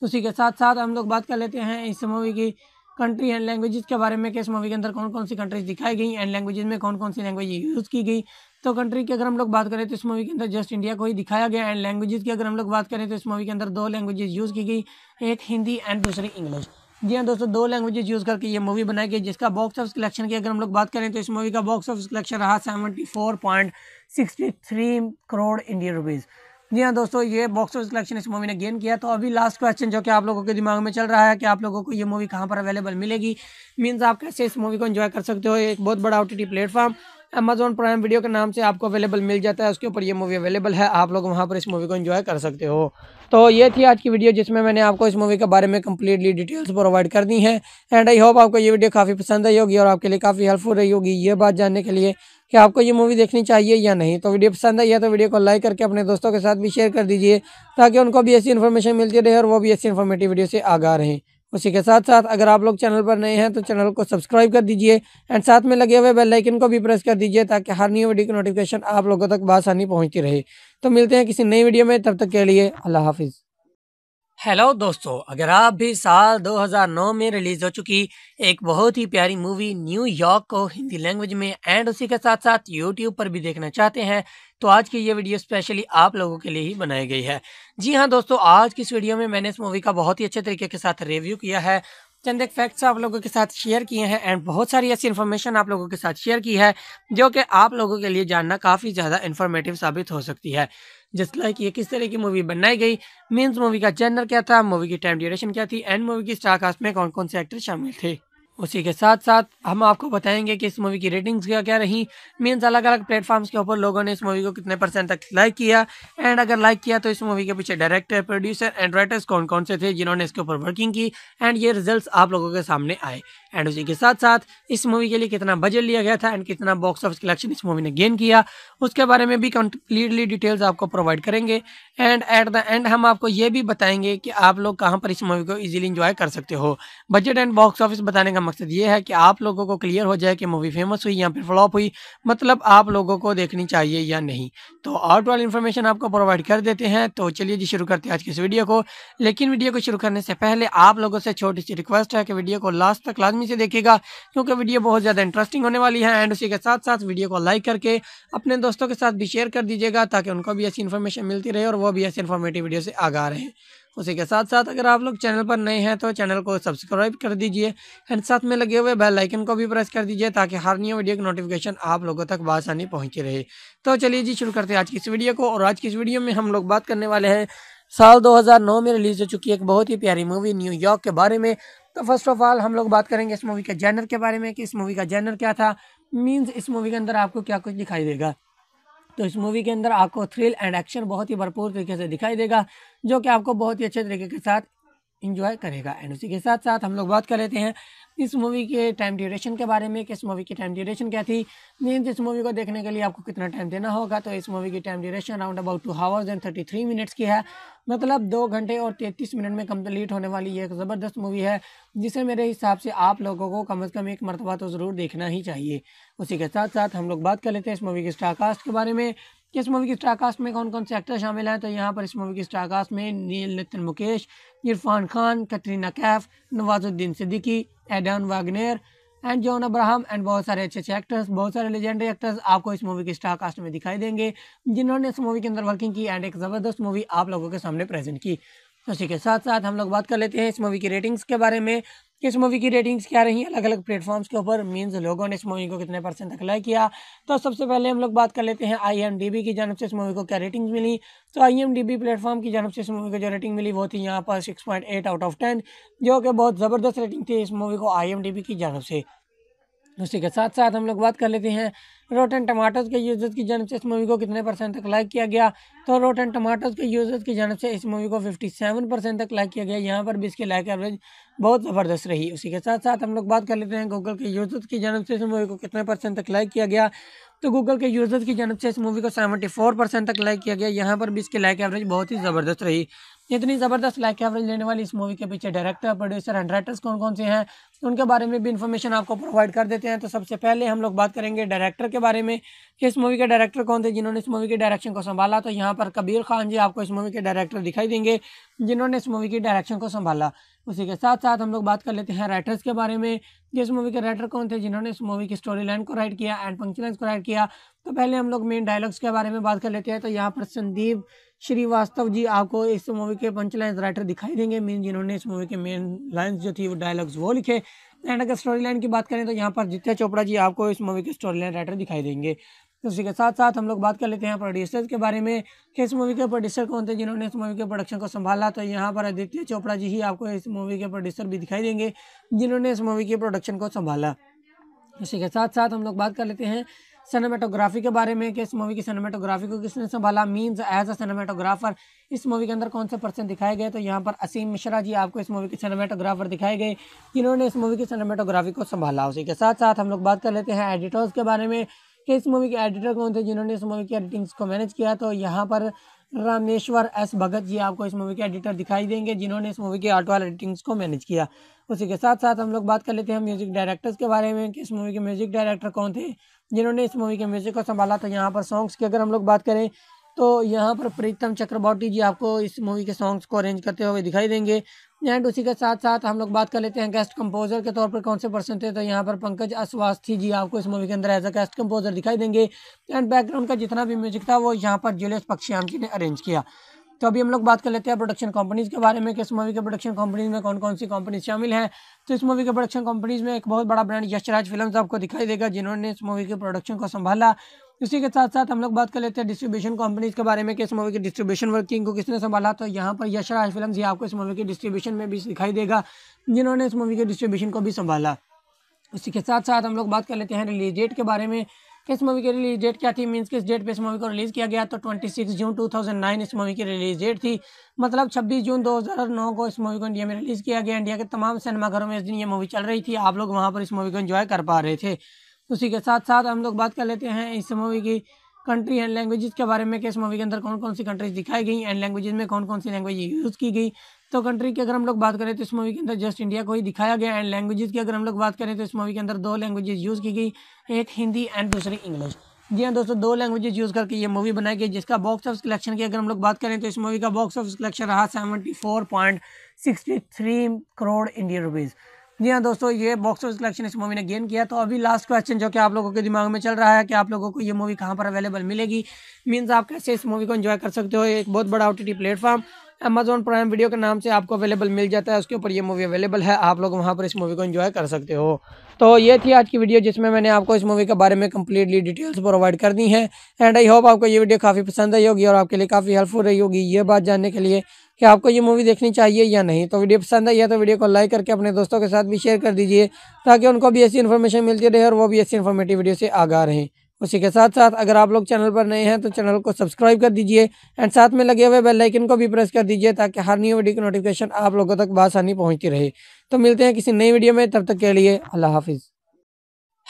उसी के साथ साथ हम लोग बात कर लेते हैं इस मूवी की कंट्री एंड लैंग्वेजेस के बारे में कि इस मूवी के अंदर कौन कौन सी कंट्रीज दिखाई गई एंड लैंग्वेजेस में कौन कौन सी लैंग्वेज यूज़ की गई तो कंट्री की अगर हम लोग बात करें तो इस मूवी के अंदर जस्ट इंडिया को ही दिखाया गया एंड लैंग्वेजेस की अगर हम लोग बात करें तो इस मूवी के अंदर दो लैंग्वेजेस यूज़ की गई एक हिंदी एंड दूसरी इंग्लिश जी हाँ दोस्तों दो लैंग्वेजेस यूज़ करके ये मूवी बनाई गई जिसका बॉक्स ऑफिस कलेक्शन की अगर हम लोग बात करें तो इस मूवी का बॉक्स ऑफिस कलेक्शन रहा seventy four point sixty three crore Indian rupees जी हाँ दोस्तों ये बॉक्स ऑफिस कलेक्शन इस मूवी ने गेन किया तो अभी लास्ट क्वेश्चन जो कि आप लोगों के दिमाग में चल रहा है कि आप लोगों को ये मूवी कहाँ पर अवेलेबल मिलेगी मीन्स आप कैसे इस मूवी को एंजॉय कर सकते हो एक बहुत बड़ा ओ प्लेटफॉर्म अमेजोन प्राइम वीडियो के नाम से आपको अवेलेबल मिल जाता है उसके ऊपर ये मूवी अवेलेबल है आप लोग वहाँ पर इस मूवी को इन्जॉय कर सकते हो तो ये थी आज की वीडियो जिसमें मैंने आपको इस मूवी के बारे में कम्प्लीटली डिटेल्स प्रोवाइड कर दी हैं एंड आई होप आपको ये वीडियो काफ़ी पसंद आई होगी और आपके लिए काफ़ी हेल्पफुल रही होगी ये बात जानने के लिए कि आपको ये मूवी देखनी चाहिए या नहीं तो वीडियो पसंद आई है तो वीडियो को लाइक करके अपने दोस्तों के साथ भी शेयर कर दीजिए ताकि उनको भी ऐसी इन्फॉर्मेशन मिलती रहे और वो भी ऐसी इन्फॉर्मेटिव वीडियो से आगा रहें उसी के साथ साथ अगर आप लोग चैनल पर नए हैं तो चैनल को सब्सक्राइब कर दीजिए एंड साथ में लगे हुए बेल आइकन को भी प्रेस कर दीजिए ताकि हर न्यू वीडियो की नोटिफिकेशन आप लोगों तक बासानी पहुंचती रहे तो मिलते हैं किसी नई वीडियो में तब तक के लिए अल्लाह हाफिज़ हेलो दोस्तों अगर आप भी साल 2009 में रिलीज हो चुकी एक बहुत ही प्यारी मूवी न्यूयॉर्क को हिंदी लैंग्वेज में एंड उसी के साथ साथ यूट्यूब पर भी देखना चाहते हैं तो आज की ये वीडियो स्पेशली आप लोगों के लिए ही बनाई गई है जी हाँ दोस्तों आज की इस वीडियो में मैंने इस मूवी का बहुत ही अच्छे तरीके के साथ रिव्यू किया है चंद एक फैक्ट्स आप लोगों के साथ शेयर किए हैं एंड बहुत सारी ऐसी इन्फॉर्मेशन आप लोगों के साथ शेयर की है जो कि आप लोगों के लिए जानना काफ़ी ज़्यादा इन्फॉर्मेटिव साबित हो सकती है जिस लाइक ये किस तरह की मूवी बनाई गई मीन्स मूवी का जनर क्या था मूवी की टाइम ड्यूरेशन क्या थी एंड मूवी की स्टारकास्ट में कौन कौन से एक्टर शामिल थे उसी के साथ साथ हम आपको बताएंगे कि इस मूवी की रेटिंग्स क्या क्या रही मीन्स अलग अलग प्लेटफॉर्म्स के ऊपर लोगों ने इस मूवी को कितने परसेंट तक लाइक किया एंड अगर लाइक किया तो इस मूवी के पीछे डायरेक्टर प्रोड्यूसर एंड राइटर्स कौन कौन से थे जिन्होंने इसके ऊपर वर्किंग की एंड ये रिजल्ट आप लोगों के सामने आए एंड उसी के साथ साथ इस मूवी के लिए कितना बजट लिया गया था एंड कितना बॉक्स ऑफिस कलेक्शन इस मूवी ने गेन किया उसके बारे में भी कंप्लीटली डिटेल्स आपको प्रोवाइड करेंगे एंड एट द एंड हम आपको ये भी बताएंगे कि आप लोग कहाँ पर इस मूवी को ईजिली इंजॉय कर सकते हो बजट एंड बॉक्स ऑफिस बताने का मकसद ये है कि आप लोगों को क्लियर हो जाए कि मूवी फेमस हुई या फिर फ्लॉप हुई मतलब आप लोगों को देखनी चाहिए या नहीं तो आउट वाली इन्फॉर्मेशन आपको प्रोवाइड कर देते हैं तो चलिए जी शुरू करते हैं आज की इस वीडियो को लेकिन वीडियो को शुरू करने से पहले आप लोगों से छोटी सी रिक्वेस्ट है कि वीडियो को लास्ट तक लाजमी से देखेगा क्योंकि वीडियो बहुत ज़्यादा इंटरेस्टिंग होने वाली है एंड उसी के साथ साथ वीडियो को लाइक करके अपने दोस्तों के साथ भी शेयर कर दीजिएगा ताकि उनको भी ऐसी इन्फॉर्मेशन मिलती रहे और वो भी ऐसी इन्फॉर्मेटिव वीडियो से आगा रहे उसी के साथ साथ अगर आप लोग चैनल पर नए हैं तो चैनल को सब्सक्राइब कर दीजिए एंड साथ में लगे हुए बेल आइकन को भी प्रेस कर दीजिए ताकि हर न्यू वीडियो की नोटिफिकेशन आप लोगों तक बासानी पहुँचे रहे तो चलिए जी शुरू करते हैं आज की इस वीडियो को और आज की इस वीडियो में हम लोग बात करने वाले हैं साल दो में रिलीज़ हो चुकी एक बहुत ही प्यारी मूवी न्यूयॉर्क के बारे में तो फर्स्ट ऑफ ऑल हम लोग बात करेंगे इस मूवी के जैनर के बारे में कि इस मूवी का जैनर क्या था मीन्स इस मूवी के अंदर आपको क्या कुछ दिखाई देगा तो इस मूवी के अंदर आपको थ्रिल एंड एक्शन बहुत ही भरपूर तरीके से दिखाई देगा जो कि आपको बहुत ही अच्छे तरीके के साथ इंजॉय करेगा एंड उसी के साथ साथ हम लोग बात कर लेते हैं इस मूवी के टाइम ड्यूरेशन के बारे में कि इस मूवी की टाइम ड्यूरेशन क्या थी मीन्स इस मूवी को देखने के लिए आपको कितना टाइम देना होगा तो इस मूवी की time duration around about two hours and thirty three minutes की है मतलब दो घंटे और तैंतीस मिनट में कंप्लीट होने वाली ये एक ज़बरदस्त मूवी है जिसे मेरे हिसाब से आप लोगों को कम अज़ कम एक मरतबा तो ज़रूर देखना ही चाहिए उसी के साथ साथ हम लोग बात कर लेते हैं इस मूवी के स्टारकास्ट के बारे में कि इस मूवी की स्टारकास्ट में कौन कौन से एक्टर शामिल हैं तो यहाँ पर इस मूवी की स्टारकास्ट में नील Nitin Mukesh Irfan Khan Katrina Kaif Nawazuddin Siddiqui Aiden Wagner and John Abraham and बहुत सारे अच्छे अच्छे एक्टर्स बहुत सारे लेजेंडरी एक्टर्स आपको इस मूवी के स्टार कास्ट में दिखाई देंगे जिन्होंने इस मूवी के अंदर वर्किंग की एंड एक ज़बरदस्त मूवी आप लोगों के सामने प्रेजेंट की उसी के साथ साथ हम लोग बात कर लेते हैं इस मूवी की रेटिंग्स के बारे में कि इस मूवी की रेटिंग्स क्या रही अलग अलग प्लेटफॉर्म्स के ऊपर मीन्स लोगों ने इस मूवी को कितने परसेंट तक लाइक किया तो सबसे पहले हम लोग बात कर लेते हैं आईएमडीबी की जानब से इस मूवी को क्या रेटिंग्स मिली तो आईएमडीबी प्लेटफॉर्म की जानब से इस मूवी को जो रेटिंग मिली वो थी यहाँ पर six point eight out of ten जो कि बहुत ज़बरदस्त रेटिंग थी इस मूवी को आई की जानब से उसी के साथ साथ हम लोग बात कर लेते हैं एंड टमाटोज के यूजर्स की जानव से इस मूवी को कितने परसेंट तक लाइक किया गया तो एंड टमाटोज के यूजर्स की जानब से इस मूवी को 57 परसेंट तक लाइक किया गया यहाँ पर भी इसकी लाइक एवरेज बहुत ज़बरदस्त रही उसी के साथ साथ हम लोग बात कर लेते हैं गूगल के यूजर्स की जानब से इस मूवी को कितने परसेंट तक लाइक किया गया तो गूगल के यूजर्स की जानब से इस मूवी को सेवेंटी फोर परसेंट तक लाइक किया गया यहाँ पर भी इसकी लाइक एवरेज बहुत ही ज़बरदस्त रही इतनी ज़बरदस्त लाइक एवरेज लेने वाली इस मूवी के पीछे डायरेक्टर प्रोड्यूसर एंड राइटर्स कौन कौन से हैं उनके बारे में भी इन्फॉर्मेशन आपको प्रोवाइड कर देते हैं तो सबसे पहले हम लोग बात करेंगे डायरेक्टर के बारे में कि इस मूवी के डायरेक्टर कौन थे जिन्होंने इस मूवी के डायरेक्शन को संभाला तो यहाँ पर कबीर खान जी आपको इस मूवी के डायरेक्टर दिखाई देंगे जिन्होंने इस मूवी के डायरेक्शन को संभाला उसी के साथ साथ हम लोग बात कर लेते हैं राइटर्स के बारे में कि इस मूवी के राइटर कौन थे जिन्होंने इस मूवी की स्टोरी लाइन को राइट किया एंड फंक्शन को राइट किया तो पहले हम लोग मेन डायलॉग्स के बारे में बात कर लेते हैं तो यहाँ पर संदीप श्रीवास्तव जी आपको इस मूवी के पंचलाइन राइटर दिखाई देंगे मीन जिन्होंने इस मूवी के मेन लाइन्स जो थी वो डायलॉग्स वो लिखे एंड अगर स्टोरी लाइन की बात करें तो यहाँ पर आदित्य चोपड़ा जी आपको इस मूवी के स्टोरी लाइन राइटर दिखाई देंगे तो उसी के साथ साथ हम लोग बात कर लेते हैं प्रोड्यूसर्स के बारे में कि इस मूवी के प्रोड्यूसर कौन थे जिन्होंने इस मूवी के प्रोडक्शन को संभाला तो यहाँ पर आदित्य चोपड़ा जी ही आपको इस मूवी के प्रोड्यूसर भी दिखाई देंगे जिन्होंने इस मूवी के प्रोडक्शन को संभाला उसी के साथ साथ हम लोग बात कर लेते हैं सिनेमेटोग्राफी के बारे में कि इस मूवी की सिनेमेटोग्राफी को किसने संभाला मींस एज अ सिनेमेटोग्राफर इस मूवी के अंदर कौन से पर्सन दिखाए गए तो यहाँ पर असीम मिश्रा जी आपको इस मूवी के सिनेमेटोग्राफर दिखाए गए जिन्होंने इस मूवी की सिनेमेटोग्राफी को संभाला उसी के साथ साथ हम लोग बात कर लेते हैं एडिटर्स के बारे में कि इस मूवी के एडिटर कौन थे जिन्होंने इस मूवी की एडिटिंग्स को मैनेज किया तो यहाँ पर रामेश्वर एस भगत जी आपको इस मूवी के एडिटर दिखाई देंगे जिन्होंने इस मूवी की आर्ट वाल एडिटिंग्स को मैनेज किया उसी के साथ साथ हम लोग बात कर लेते हैं म्यूजिक डायरेक्टर्स के बारे में कि इस मूवी के म्यूजिक डायरेक्टर कौन थे जिन्होंने इस मूवी के म्यूज़िक को संभाला था तो यहाँ पर सॉन्ग्स की अगर हम लोग बात करें तो यहाँ पर प्रीतम चक्रवर्ती जी आपको इस मूवी के सॉन्ग्स को अरेंज करते हुए दिखाई देंगे एंड उसी के साथ साथ हम लोग बात कर लेते हैं गेस्ट कंपोजर के तौर पर कौन से पर्सन थे तो यहाँ पर पंकज अस्वास्थी जी आपको इस मूवी के अंदर एज अ गेस्ट कंपोजर दिखाई देंगे एंड बैकग्राउंड का जितना भी म्यूजिक था वो यहाँ पर जुलियस पक्षियाम जी ने अरेंज किया तो अभी हम लोग बात कर लेते हैं प्रोडक्शन कंपनीज़ के बारे में कि इस मूवी के प्रोडक्शन कंपनीज में कौन कौन सी कंपनीज शामिल हैं तो इस मूवी के प्रोडक्शन कंपनीज में एक बहुत बड़ा ब्रांड यशराज फिल्म आपको दिखाई देगा जिन्होंने इस मूवी के प्रोडक्शन को संभाला इसी के साथ साथ हम लोग बात कर लेते हैं डिस्ट्रीब्यूशन कंपनीज के बारे में कि इस मूवी की डिस्ट्रीब्यूशन वर्किंग को किसने संभाला तो यहाँ पर यशराज फिल्म ही आपको इस मूवी की डिस्ट्रीब्यूशन में भी दिखाई देगा जिन्होंने इस मूवी के डिस्ट्रीब्यूशन को भी संभाला इसी के साथ साथ हम लोग बात कर लेते हैं रिलीज डेट के बारे में इस मूवी की रिलीज डेट क्या थी मींस किस डेट पे इस मूवी को रिलीज़ किया गया तो 26 जून 2009 इस मूवी की रिलीज डेट थी मतलब 26 जून 2009 को इस मूवी को इंडिया में रिलीज़ किया गया इंडिया के तमाम सिनेमाघरों में इस दिन ये मूवी चल रही थी आप लोग वहाँ पर इस मूवी को इन्जॉय कर पा रहे थे उसी के साथ साथ हम लोग बात कर लेते हैं इस मूवी की कंट्री एंड लैंग्वेजेस के बारे में कि इस मूवी के अंदर कौन कौन सी कंट्रीज दिखाई गई एंड लैंग्वेजेस में कौन कौन सी लैंग्वेज यूज़ की गई तो कंट्री की अगर हम लोग बात करें तो इस मूवी के अंदर जस्ट इंडिया को ही दिखाया गया एंड लैंग्वेजेस की अगर हम लोग बात करें तो इस मूवी के अंदर दो लैंग्वेजेस यूज़ की गई एक हिंदी एंड दूसरी इंग्लिश जी हाँ दोस्तों दो लैंग्वेजेस यूज़ करके ये मूवी बनाई गई जिसका बॉक्स ऑफिस कलेक्शन की अगर हम लोग बात करें तो इस मूवी का बॉक्स ऑफिस कलेक्शन रहा seventy four point sixty three crore Indian rupees जी हाँ दोस्तों ये बॉक्स ऑफिस कलेक्शन इस मूवी ने गेन किया तो अभी लास्ट क्वेश्चन जो कि आप लोगों के दिमाग में चल रहा है कि आप लोगों को ये मूवी कहाँ पर अवेलेबल मिलेगी मीन्स आप कैसे इस मूवी को एंजॉय कर सकते हो एक बहुत बड़ा ओ प्लेटफॉर्म अमेजोन प्राइम वीडियो के नाम से आपको अवेलेबल मिल जाता है उसके ऊपर ये मूवी अवेलेबल है आप लोग वहाँ पर इस मूवी को इन्जॉय कर सकते हो तो ये थी आज की वीडियो जिसमें मैंने आपको इस मूवी के बारे में कम्प्लीटली डिटेल्स प्रोवाइड कर दी है एंड आई होप आपको ये वीडियो काफ़ी पसंद आई होगी और आपके लिए काफ़ी हेल्पफुल रही होगी ये बात जानने के लिए कि आपको ये मूवी देखनी चाहिए या नहीं तो वीडियो पसंद आई है तो वीडियो को लाइक करके अपने दोस्तों के साथ भी शेयर कर दीजिए ताकि उनको भी ऐसी इन्फॉर्मेशन मिलती रहे और वो भी ऐसी इन्फॉर्मेटिव वीडियो से आगा रहें उसी के साथ साथ अगर आप लोग चैनल पर नए हैं तो चैनल को सब्सक्राइब कर दीजिए एंड साथ में लगे हुए बेल आइकन को भी प्रेस कर दीजिए ताकि हर न्यू वीडियो की नोटिफिकेशन आप लोगों तक बासानी पहुंचती रहे तो मिलते हैं किसी नई वीडियो में तब तक के लिए अल्लाह हाफिज़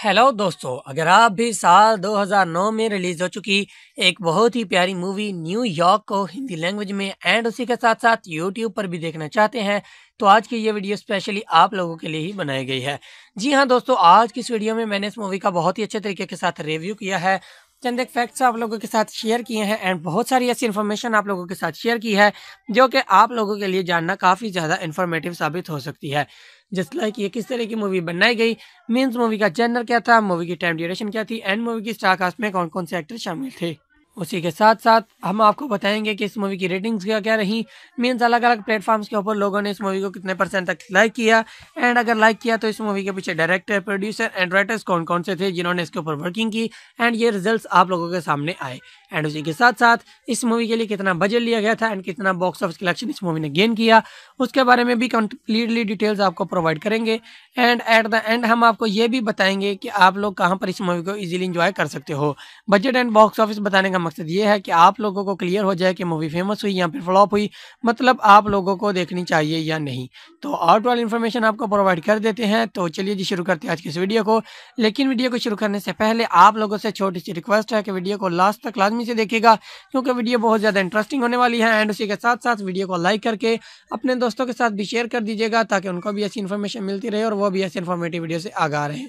हेलो दोस्तों अगर आप भी साल 2009 में रिलीज हो चुकी एक बहुत ही प्यारी मूवी न्यूयॉर्क को हिंदी लैंग्वेज में एंड उसी के साथ साथ यूट्यूब पर भी देखना चाहते हैं तो आज की ये वीडियो स्पेशली आप लोगों के लिए ही बनाई गई है जी हाँ दोस्तों आज की इस वीडियो में मैंने इस मूवी का बहुत ही अच्छे तरीके के साथ रिव्यू किया है चंद एक फैक्ट्स आप लोगों के साथ शेयर किए हैं एंड बहुत सारी ऐसी इन्फॉर्मेशन आप लोगों के साथ शेयर की है जो कि आप लोगों के लिए जानना काफ़ी ज़्यादा इन्फॉर्मेटिव साबित हो सकती है जिस लाइक ये किस तरह की मूवी बनाई गई मीन्स मूवी का जनर क्या था मूवी की टाइम ड्यूरेशन क्या थी एंड मूवी की स्टार कास्ट में कौन कौन से एक्टर शामिल थे उसी के साथ साथ हम आपको बताएंगे कि इस मूवी की रेटिंग्स क्या क्या रही मीन्स अलग अलग प्लेटफॉर्म्स के ऊपर लोगों ने इस मूवी को कितने परसेंट तक लाइक किया एंड अगर लाइक किया तो इस मूवी के पीछे डायरेक्टर प्रोड्यूसर एंड राइटर्स कौन कौन से थे जिन्होंने इसके ऊपर वर्किंग की एंड ये रिजल्ट आप लोगों के सामने आए एंड उसी के साथ साथ इस मूवी के लिए कितना बजट लिया गया था एंड कितना बॉक्स ऑफिस कलेक्शन इस मूवी ने गेन किया उसके बारे में भी कंप्लीटली डिटेल्स आपको प्रोवाइड करेंगे एंड एट द एंड हम आपको ये भी बताएंगे कि आप लोग कहाँ पर इस मूवी को ईजिली इंजॉय कर सकते हो बजट एंड बॉक्स ऑफिस बताने का मकसद ये है कि आप लोगों को क्लियर हो जाए कि मूवी फेमस हुई या फिर फ्लॉप हुई मतलब आप लोगों को देखनी चाहिए या नहीं तो आउट वाली इन्फॉर्मेशन आपको प्रोवाइड कर देते हैं तो चलिए जी शुरू करते हैं आज की इस वीडियो को लेकिन वीडियो को शुरू करने से पहले आप लोगों से छोटी सी रिक्वेस्ट है कि वीडियो को लास्ट तक लाजमी आसानी से देखिएगा क्योंकि वीडियो बहुत ज़्यादा इंटरेस्टिंग होने वाली है एंड उसी के साथ साथ वीडियो को लाइक करके अपने दोस्तों के साथ भी शेयर कर दीजिएगा ताकि उनको भी ऐसी इन्फॉर्मेशन मिलती रहे और वो भी ऐसी इन्फॉर्मेटिव वीडियो से आगा रहे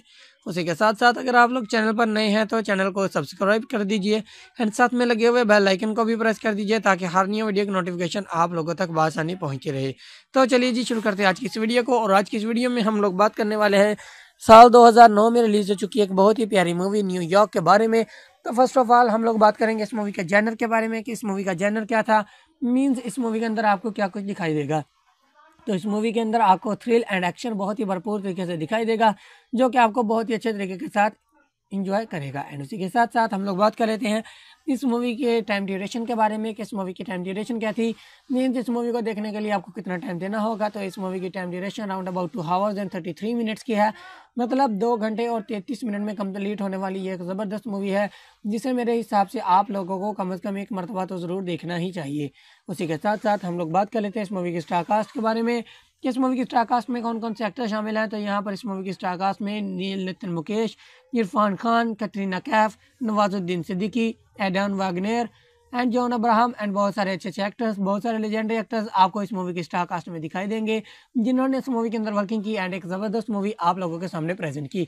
उसी के साथ साथ अगर आप लोग चैनल पर नए हैं तो चैनल को सब्सक्राइब कर दीजिए एंड साथ में लगे हुए बेल आइकन को भी प्रेस कर दीजिए ताकि हर न्यू वीडियो की नोटिफिकेशन आप लोगों तक बासानी पहुंची रहे तो चलिए जी शुरू करते हैं आज की इस वीडियो को और आज की इस वीडियो में हम लोग बात करने वाले हैं साल 2009 में रिलीज़ हो चुकी एक बहुत ही प्यारी मूवी न्यूयॉर्क के बारे में तो फर्स्ट ऑफ ऑल हम लोग बात करेंगे इस मूवी के जैनर के बारे में कि इस मूवी का जैनर क्या था मीन्स इस मूवी के अंदर आपको क्या कुछ दिखाई देगा तो इस मूवी के अंदर आपको थ्रिल एंड एक्शन बहुत ही भरपूर तरीके से दिखाई देगा जो कि आपको बहुत ही अच्छे तरीके के साथ इंजॉय करेगा एंड उसी के साथ साथ हम लोग बात कर लेते हैं इस मूवी के टाइम ड्यूरेशन के बारे में कि इस मूवी की टाइम ड्यूरेशन क्या थी मीन्स इस मूवी को देखने के लिए आपको कितना टाइम देना होगा तो इस मूवी की time duration around about two hours and thirty three minutes की है मतलब दो घंटे और तैंतीस मिनट में कम्प्लीट होने वाली ये एक ज़बरदस्त मूवी है जिसे मेरे हिसाब से आप लोगों को कम अज़ कम एक मरतबा तो ज़रूर देखना ही चाहिए उसी के साथ साथ हम लोग बात कर लेते हैं इस मूवी के स्टारकास्ट के बारे में कि इस मूवी की स्टारकास्ट में कौन कौन से एक्टर शामिल हैं तो यहाँ पर इस मूवी की स्टारकास्ट में नील Nitin Mukesh Irfan Khan Katrina Kaif Nawazuddin Siddiqui Aiden Wagner and John Abraham and बहुत सारे अच्छे अच्छे एक्टर्स बहुत सारे लेजेंडरी एक्टर्स आपको इस मूवी के स्टार कास्ट में दिखाई देंगे जिन्होंने इस मूवी के अंदर वर्किंग की एंड एक ज़बरदस्त मूवी आप लोगों के सामने प्रेजेंट की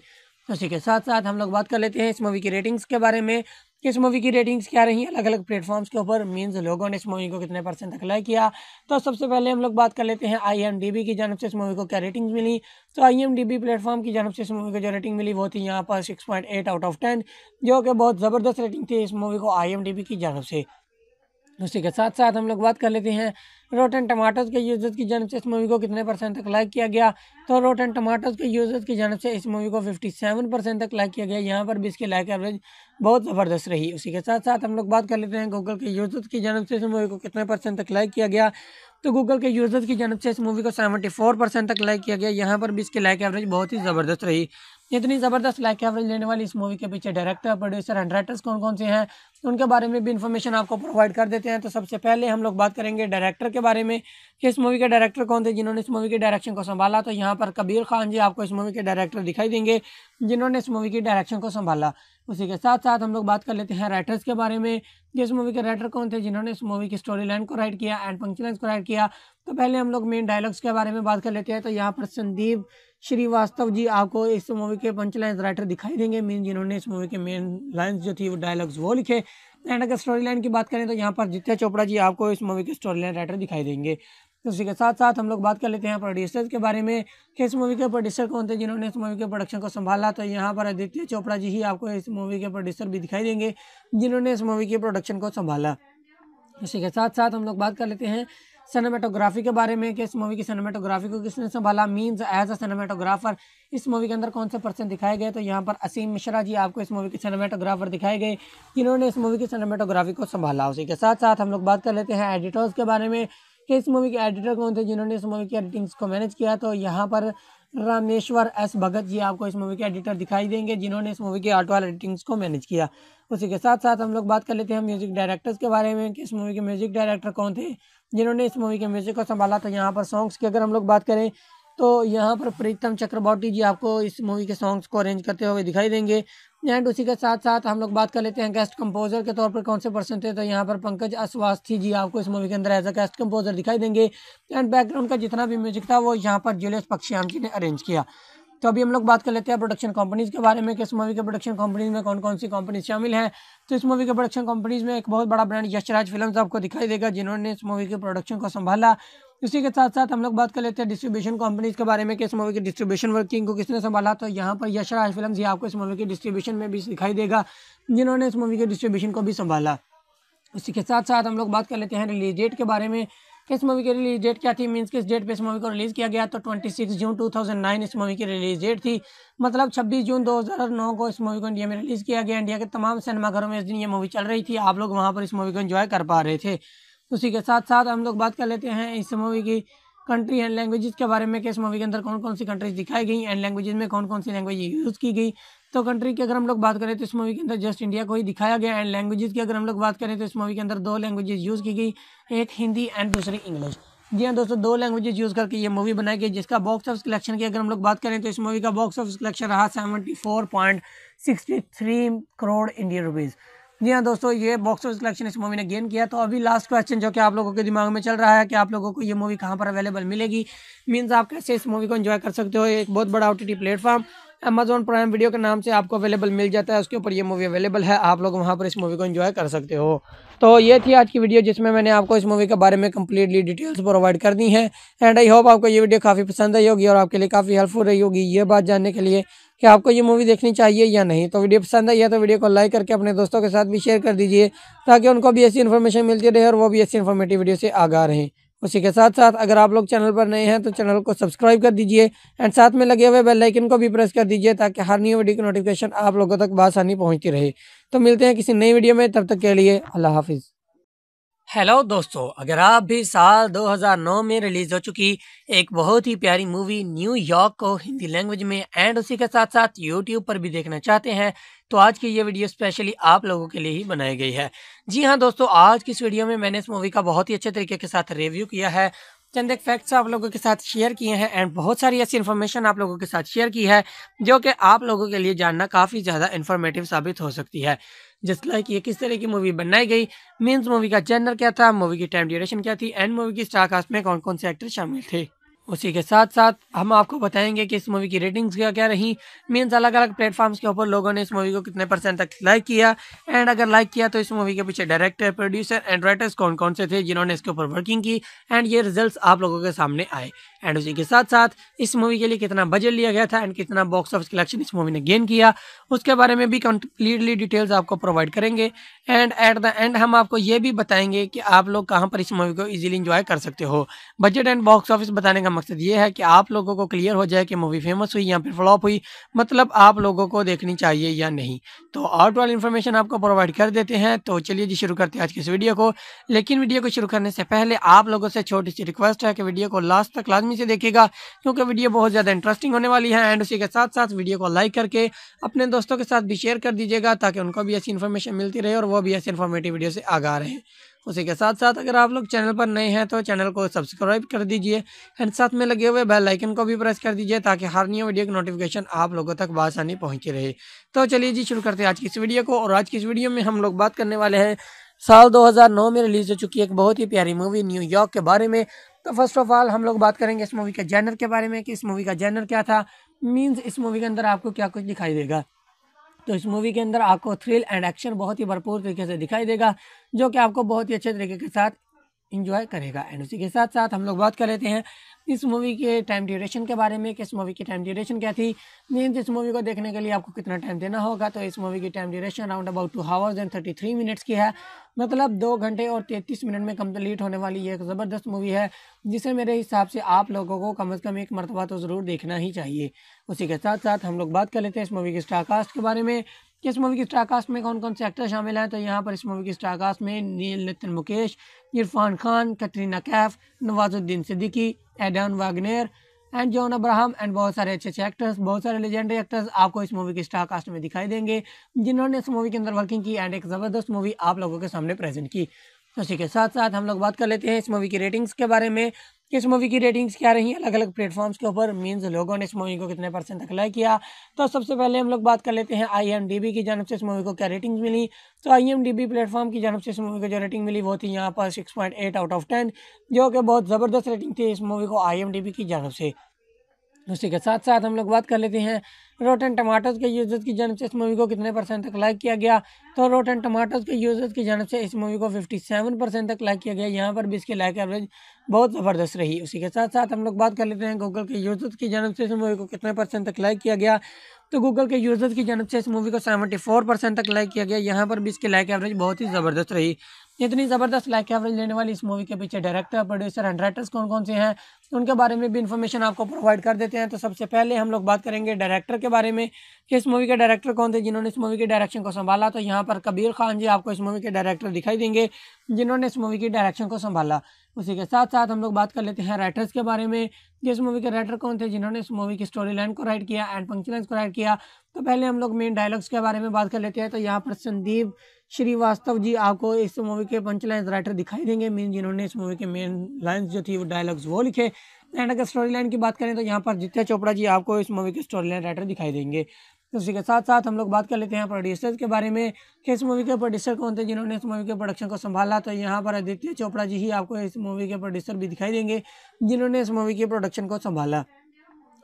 तो उसी के साथ साथ हम लोग बात कर लेते हैं इस मूवी की रेटिंग्स के बारे में कि इस मूवी की रेटिंग्स क्या रही अलग अलग प्लेटफॉर्म्स के ऊपर मीन्स लोगों ने इस मूवी को कितने परसेंट तक लाइक किया तो सबसे पहले हम लोग बात कर लेते हैं आईएमडीबी की जानव से इस मूवी को क्या रेटिंग्स मिली तो आईएमडीबी प्लेटफॉर्म की जानव से इस मूवी को जो रेटिंग मिली वो थी यहाँ पर six point eight out of ten जो कि बहुत ज़बरदस्त रेटिंग थी इस मूवी को आई की जानव से उसी के साथ साथ हम लोग बात कर लेते हैं रोटन टमाटोज़ के यूज़र्स की जानब से इस मूवी को कितने परसेंट तक लाइक किया गया तो रोटन टमाटोज़ के यूज़र्स की जानब से इस मूवी को फिफ्टी सेवन परसेंट तक लाइक किया गया यहाँ पर भी इसकी लाइक एवरेज बहुत ज़बरदस्त रही उसी के साथ साथ हम लोग बात कर लेते हैं गूगल के यूज़र्स की जानब से इस मूवी को कितने परसेंट तक लाइक किया गया तो गूगल के यूज़र्स की जानब से इस मूवी को सेवेंटी फोर परसेंट तक लाइक किया गया यहाँ पर भी इसकी लाइक एवरेज बहुत ही ज़बरदस्त रही इतनी ज़बरदस्त लाइक एवरेज लेने वाली इस मूवी के पीछे डायरेक्टर प्रोड्यूसर एंड राइटर्स कौन कौन से हैं उनके बारे में भी इन्फॉर्मेशन आपको प्रोवाइड कर देते हैं तो सबसे पहले हम लोग बात करेंगे डायरेक्टर के बारे में कि इस मूवी के डायरेक्टर कौन थे जिन्होंने इस मूवी के डायरेक्शन को संभाला तो यहाँ पर कबीर खान जी आपको इस मूवी के डायरेक्टर दिखाई देंगे जिन्होंने इस मूवी की डायरेक्शन को संभाला उसी के साथ साथ हम लोग बात कर लेते हैं राइटर्स के बारे में कि इस मूवी के राइटर कौन थे जिन्होंने इस मूवी की स्टोरी लाइन को राइट किया एंड फंक्शन को राइट किया तो पहले हम लोग मेन डायलॉग्स के बारे में बात कर लेते हैं तो यहाँ पर संदीप श्रीवास्तव जी आपको इस मूवी के पंचलाइन राइटर दिखाई देंगे मीन जिन्होंने इस मूवी के मेन लाइन्स जो थी वो डायलॉग्स वो लिखे एंड अगर स्टोरी लाइन की बात करें तो यहाँ पर आदित्य चोपड़ा जी आपको इस मूवी के स्टोरी लाइन राइटर दिखाई देंगे तो उसी के साथ साथ हम लोग बात कर लेते हैं प्रोड्यूसर्स के बारे में कि इस मूवी के प्रोड्यूसर कौन थे जिन्होंने इस मूवी के प्रोडक्शन को संभाला तो यहाँ पर आदित्य चोपड़ा जी ही आपको इस मूवी के प्रोड्यूसर भी दिखाई देंगे जिन्होंने इस मूवी के प्रोडक्शन को संभाला उसी के साथ साथ हम लोग बात कर लेते हैं सिनेमेटोग्राफी के बारे में कि इस मूवी की सिनेमेटोग्राफी को किसने संभाला मींस एज अ सिनेमेटोग्राफर इस मूवी के अंदर कौन से पर्सन दिखाए गए तो यहाँ पर असीम मिश्रा जी आपको इस मूवी के सिनेमेटोग्राफर दिखाए गए जिन्होंने इस मूवी की सिनेमेटोग्राफी को संभाला उसी के साथ साथ हम लोग बात कर लेते हैं एडिटर्स के बारे में कि इस मूवी के एडिटर कौन थे जिन्होंने इस मूवी की एडिटिंग्स को मैनेज किया तो यहाँ पर रामेश्वर एस भगत जी आपको इस मूवी के एडिटर दिखाई देंगे जिन्होंने इस मूवी के आर्ट वाल एडिटिंग्स को मैनेज किया उसी के साथ साथ हम लोग बात कर लेते हैं म्यूजिक डायरेक्टर्स के बारे में कि इस मूवी के म्यूजिक डायरेक्टर कौन थे जिन्होंने इस मूवी के म्यूज़िक को संभाला था तो यहाँ पर सॉन्ग्स की अगर हम लोग बात करें तो यहाँ पर प्रीतम चक्रवर्ती जी आपको इस मूवी के सॉन्ग्स को अरेंज करते हुए दिखाई देंगे एंड उसी के साथ साथ हम लोग बात कर लेते हैं गेस्ट कंपोजर के तौर पर कौन से पर्सन थे तो यहाँ पर पंकज अस्वास्थी जी आपको इस मूवी के अंदर एज अ गेस्ट कंपोजर दिखाई देंगे एंड बैकग्राउंड का जितना भी म्यूजिक था वो यहाँ पर जूलियस पक्षियाम जी ने अरेंज किया तो अभी हम लोग बात कर लेते हैं प्रोडक्शन कंपनीज़ के बारे में कि इस मूवी के प्रोडक्शन कंपनीज में कौन कौन सी कंपनीज शामिल हैं तो इस मूवी के प्रोडक्शन कंपनीज में एक बहुत बड़ा ब्रांड यशराज फिल्म आपको दिखाई देगा जिन्होंने इस मूवी के प्रोडक्शन को संभाला इसी के साथ साथ हम लोग बात कर लेते हैं डिस्ट्रीब्यूशन कंपनीज के बारे में कि इस मूवी की डिस्ट्रीब्यूशन वर्किंग को किसने संभाला तो यहाँ पर यशराज फिल्म ही आपको इस मूवी के डिस्ट्रीब्यूशन में भी दिखाई देगा जिन्होंने इस मूवी के डिस्ट्रीब्यूशन को भी संभाला इसी के साथ साथ हम लोग बात कर लेते हैं रिलीज डेट के बारे में इस मूवी की रिलीज डेट क्या थी मीन्स किस डेट पे इस मूवी को रिलीज़ किया गया तो 26 जून 2009 इस मूवी की रिलीज डेट थी मतलब 26 जून 2009 को इस मूवी को इंडिया में रिलीज़ किया गया इंडिया के तमाम सिनेमाघरों में इस दिन ये मूवी चल रही थी आप लोग वहाँ पर इस मूवी को इन्जॉय कर पा रहे थे उसी के साथ साथ हम लोग बात कर लेते हैं इस मूवी की कंट्री एंड लैंग्वेजेस के बारे में कि इस मूवी के अंदर कौन कौन सी कंट्रीज दिखाई गई एंड लैंग्वेजेस में कौन कौन सी लैंग्वेज यूज़ की गई तो कंट्री की अगर हम लोग बात करें तो इस मूवी के अंदर जस्ट इंडिया को ही दिखाया गया एंड लैंग्वेजेस की अगर हम लोग बात करें तो इस मूवी के अंदर दो लैंग्वेजेस यूज़ की गई एक हिंदी एंड दूसरी इंग्लिश जी हाँ दोस्तों दो लैंग्वेजेस यूज़ करके ये मूवी बनाई गई जिसका बॉक्स ऑफिस कलेक्शन की अगर हम लोग बात करें तो इस मूवी का बॉक्स ऑफिस कलेक्शन रहा seventy four point sixty three crore Indian rupees जी हाँ दोस्तों ये बॉक्स ऑफिस कलेक्शन इस मूवी ने गेन किया तो अभी लास्ट क्वेश्चन जो कि आप लोगों के दिमाग में चल रहा है कि आप लोगों को ये मूवी कहाँ पर अवेलेबल मिलेगी मीन्स आप कैसे इस मूवी को एंजॉय कर सकते हो एक बहुत बड़ा O T platform Amazon Prime video के नाम से आपको अवेलेबल मिल जाता है उसके ऊपर ये मूवी अवेलेबल है आप लोग वहाँ पर इस मूवी को इन्जॉय कर सकते हो तो ये थी आज की वीडियो जिसमें मैंने आपको इस मूवी के बारे में कम्प्लीटली डिटेल्स प्रोवाइड कर दी है एंड आई होप आपको ये वीडियो काफ़ी पसंद आई होगी और आपके लिए काफ़ी हेल्पफुल रही होगी ये बात जानने के लिए कि आपको ये मूवी देखनी चाहिए या नहीं तो वीडियो पसंद आई है तो वीडियो को लाइक करके अपने दोस्तों के साथ भी शेयर कर दीजिए ताकि उनको भी ऐसी इन्फॉर्मेशन मिलती रहे और वो भी ऐसी इन्फॉर्मेटिव वीडियो से आगा रहें उसी के साथ साथ अगर आप लोग चैनल पर नए हैं तो चैनल को सब्सक्राइब कर दीजिए एंड साथ में लगे हुए बेल आइकन को भी प्रेस कर दीजिए ताकि हर न्यू वीडियो की नोटिफिकेशन आप लोगों तक बासानी पहुंचती रहे तो मिलते हैं किसी नई वीडियो में तब तक के लिए अल्लाह हाफिज़ हेलो दोस्तों अगर आप भी साल 2009 में रिलीज हो चुकी एक बहुत ही प्यारी मूवी न्यूयॉर्क को हिंदी लैंग्वेज में एंड उसी के साथ साथ यूट्यूब पर भी देखना चाहते हैं तो आज की ये वीडियो स्पेशली आप लोगों के लिए ही बनाई गई है जी हाँ दोस्तों आज की इस वीडियो में मैंने इस मूवी का बहुत ही अच्छे तरीके के साथ रिव्यू किया है चंद एक फैक्ट्स आप लोगों के साथ शेयर किए हैं एंड बहुत सारी ऐसी इन्फॉर्मेशन आप लोगों के साथ शेयर की है जो कि आप लोगों के लिए जानना काफ़ी ज़्यादा इन्फॉर्मेटिव साबित हो सकती है जिस लाइक ये किस तरह की मूवी बनाई गई मीन्स मूवी का जेनर क्या था मूवी की टाइम ड्यूरेशन क्या थी एंड मूवी की स्टारकास्ट में कौन कौन से एक्टर शामिल थे उसी के साथ साथ हम आपको बताएंगे कि इस मूवी की रेटिंग्स क्या क्या रही मीन्स अलग अलग प्लेटफॉर्म्स के ऊपर लोगों ने इस मूवी को कितने परसेंट तक लाइक किया एंड अगर लाइक किया तो इस मूवी के पीछे डायरेक्टर प्रोड्यूसर एंड राइटर्स कौन कौन से थे जिन्होंने इसके ऊपर वर्किंग की एंड ये रिजल्ट आप लोगों के सामने आए एंड उसी के साथ साथ इस मूवी के लिए कितना बजट लिया गया था एंड कितना बॉक्स ऑफिस कलेक्शन इस मूवी ने गेन किया उसके बारे में भी कम्प्लीटली डिटेल्स आपको प्रोवाइड करेंगे एंड एट द एंड हम आपको ये भी बताएंगे कि आप लोग कहाँ पर इस मूवी को ईजिली इंजॉय कर सकते हो बजट एंड बॉक्स ऑफिस बताने का मकसद ये है कि आप लोगों को क्लियर हो जाए कि मूवी फेमस हुई या फिर फ्लॉप हुई मतलब आप लोगों को देखनी चाहिए या नहीं तो आउट वाली इन्फॉर्मेशन आपको प्रोवाइड कर देते हैं तो चलिए जी शुरू करते हैं आज की इस वीडियो को लेकिन वीडियो को शुरू करने से पहले आप लोगों से छोटी सी रिक्वेस्ट है कि वीडियो को लास्ट तक लाजमी से देखेगा क्योंकि वीडियो बहुत ज़्यादा इंटरेस्टिंग होने वाली है एंड उसी के साथ साथ वीडियो को लाइक करके अपने दोस्तों के साथ भी शेयर कर दीजिएगा ताकि उनको भी ऐसी इन्फॉर्मेशन मिलती रहे और वो भी ऐसी इन्फॉर्मेटिव वीडियो से आगा रहे उसी के साथ साथ अगर आप लोग चैनल पर नए हैं तो चैनल को सब्सक्राइब कर दीजिए एंड साथ में लगे हुए बेल आइकन को भी प्रेस कर दीजिए ताकि हर न्यू वीडियो की नोटिफिकेशन आप लोगों तक बासानी पहुँची रहे तो चलिए जी शुरू करते हैं आज की इस वीडियो को और आज की इस वीडियो में हम लोग बात करने वाले हैं साल दो में रिलीज़ हो चुकी एक बहुत ही प्यारी मूवी न्यूयॉर्क के बारे में तो फर्स्ट ऑफ ऑल हम लोग बात करेंगे इस मूवी के जैनर के बारे में कि इस मूवी का जैनर क्या था मीन्स इस मूवी के अंदर आपको क्या कुछ दिखाई देगा तो इस मूवी के अंदर आपको थ्रिल एंड एक्शन बहुत ही भरपूर तरीके से दिखाई देगा जो कि आपको बहुत ही अच्छे तरीके के साथ इंजॉय करेगा एंड उसी के साथ साथ हम लोग बात कर लेते हैं इस मूवी के टाइम ड्यूरेशन के बारे में कि इस मूवी की टाइम ड्यूरेशन क्या थी मीन इस मूवी को देखने के लिए आपको कितना टाइम देना होगा तो इस मूवी की time duration around about two hours and thirty three minutes की है मतलब दो घंटे और तैंतीस मिनट में कम्प्लीट होने वाली ये एक ज़बरदस्त मूवी है जिसे मेरे हिसाब से आप लोगों को कम अज़ कम एक मरतबा तो ज़रूर देखना ही चाहिए उसी के साथ साथ हम लोग बात कर लेते हैं इस मूवी के स्टारकास्ट के बारे में कि इस मूवी की स्टारकास्ट में कौन कौन से एक्टर शामिल हैं तो यहाँ पर इस मूवी की स्टारकास्ट में नील Nitin Mukesh Irfan Khan Katrina Kaif Nawazuddin Siddiqui Aiden Wagner and John Abraham and बहुत सारे अच्छे अच्छे एक्टर्स बहुत सारे लेजेंडरी एक्टर्स आपको इस मूवी की स्टार कास्ट में दिखाई देंगे जिन्होंने इस मूवी के अंदर वर्किंग की एंड एक ज़बरदस्त मूवी आप लोगों के सामने प्रेजेंट की उसी के साथ साथ हम लोग बात कर लेते हैं इस मूवी की रेटिंग्स के बारे में इस मूवी की रेटिंग्स क्या रही अलग अलग प्लेटफॉर्म्स के ऊपर मीन्स लोगों ने इस मूवी को कितने परसेंट तक लाइक किया तो सबसे पहले हम लोग बात कर लेते हैं आईएमडीबी की जानब से इस मूवी को क्या रेटिंग्स मिली तो आईएमडीबी प्लेटफॉर्म की जानव से इस मूवी को जो रेटिंग मिली वो थी यहाँ पर six point eight out of ten जो कि बहुत ज़बरदस्त रेटिंग थी इस मूवी को आई की जानव से उसी के साथ साथ हम लोग बात कर लेते हैं एंड टमाटोज के यूजर्स की जानब से इस मूवी को कितने परसेंट तक लाइक किया गया तो एंड टमाटोज के यूजर्स की जानब से इस मूवी को 57 परसेंट तक लाइक किया गया यहाँ पर भी इसकी लाइक एवरेज बहुत ज़बरदस्त रही उसी के साथ साथ हम लोग बात कर लेते हैं गूगल के यूजर्स की जानब से इस मूवी को कितने परसेंट तक लाइक किया गया तो गूगल के यूजर्स की जानब से इस मूवी को सेवेंटी फोर परसेंट तक लाइक किया गया यहाँ पर भी इसकी लाइक एवरेज बहुत ही ज़बरदस्त रही इतनी ज़बरदस्त लाइक एवरेज लेने वाली इस मूवी के पीछे डायरेक्टर प्रोड्यूसर एंड राइटर्स कौन कौन से हैं तो उनके बारे में भी इन्फॉर्मेशन आपको प्रोवाइड कर देते हैं तो सबसे पहले हम लोग बात करेंगे डायरेक्टर के बारे में कि इस मूवी के डायरेक्टर कौन थे जिन्होंने इस मूवी के डायरेक्शन को संभाला तो यहाँ पर कबीर खान जी आपको इस मूवी के डायरेक्टर दिखाई देंगे जिन्होंने इस मूवी की डायरेक्शन को संभाला उसी के साथ साथ हम लोग बात कर लेते हैं राइटर्स के बारे में कि इस मूवी के राइटर कौन थे जिन्होंने इस मूवी की स्टोरी लाइन को राइट किया एंड फंक्शन को राइट किया तो पहले हम लोग मेन डायलॉग्स के बारे में बात कर लेते हैं तो यहाँ पर संदीप श्रीवास्तव जी आपको इस मूवी के पंचलाइन राइटर दिखाई देंगे मीन जिन्होंने इस मूवी के मेन लाइन्स जो थी वो डायलॉग्स वो लिखे एंड अगर स्टोरी लाइन की बात करें तो यहाँ पर जित्या चोपड़ा जी आपको इस मूवी के स्टोरी लाइन राइटर दिखाई देंगे तो उसी के साथ साथ हम लोग बात कर लेते हैं प्रोड्यूसर्स के बारे में कि इस मूवी के प्रोड्यूसर कौन थे जिन्होंने इस मूवी के प्रोडक्शन को संभाला तो यहाँ पर आदित्य चोपड़ा जी ही आपको इस मूवी के प्रोड्यूसर भी दिखाई देंगे जिन्होंने इस मूवी के प्रोडक्शन को संभाला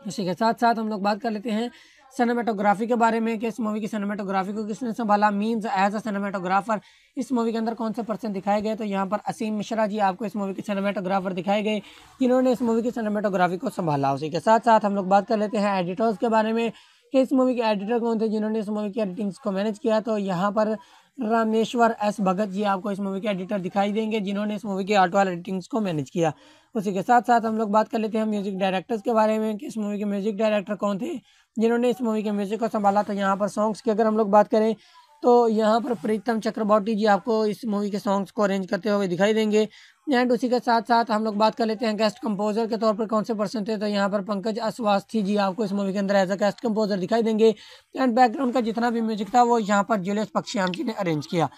इसी के साथ साथ हम लोग बात कर लेते हैं सिनेमेटोग्राफी के बारे में कि इस मूवी की सिनेमेटोग्राफी को किसने संभाला मींस एज अ सिनेमेटोग्राफर इस मूवी के अंदर कौन से पर्सन दिखाए गए तो यहाँ पर असीम मिश्रा जी आपको इस मूवी के सिनेमेटोग्राफर दिखाए गए जिन्होंने इस मूवी की सिनेमेटोग्राफी को संभाला उसी के साथ साथ हम लोग बात कर लेते हैं एडिटर्स के बारे में कि इस मूवी के एडिटर कौन थे जिन्होंने इस मूवी की एडिटिंग्स को मैनेज किया तो यहाँ पर रामेश्वर एस भगत जी आपको इस मूवी के एडिटर दिखाई देंगे जिन्होंने इस मूवी के आर्ट वाल एडिटिंग्स को मैनेज किया उसी के साथ साथ हम लोग बात कर लेते हैं म्यूजिक डायरेक्टर्स के बारे में कि इस मूवी के म्यूजिक डायरेक्टर कौन थे जिन्होंने इस मूवी के म्यूज़िक को संभाला तो यहाँ पर सॉन्ग्स की अगर हम लोग बात करें तो यहाँ पर प्रीतम चक्रवर्ती जी आपको इस मूवी के सॉन्ग्स को अरेंज करते हुए दिखाई देंगे एंड उसी के साथ साथ हम लोग बात कर लेते हैं गेस्ट कंपोजर के तौर पर कौन से पर्सन थे तो यहाँ पर पंकज अस्वास्थी जी आपको इस मूवी के अंदर एज अ गेस्ट कंपोजर दिखाई देंगे एंड बैकग्राउंड का जितना भी म्यूजिक था वो यहाँ पर जूलियस पक्षियाम जी ने अरेंज किया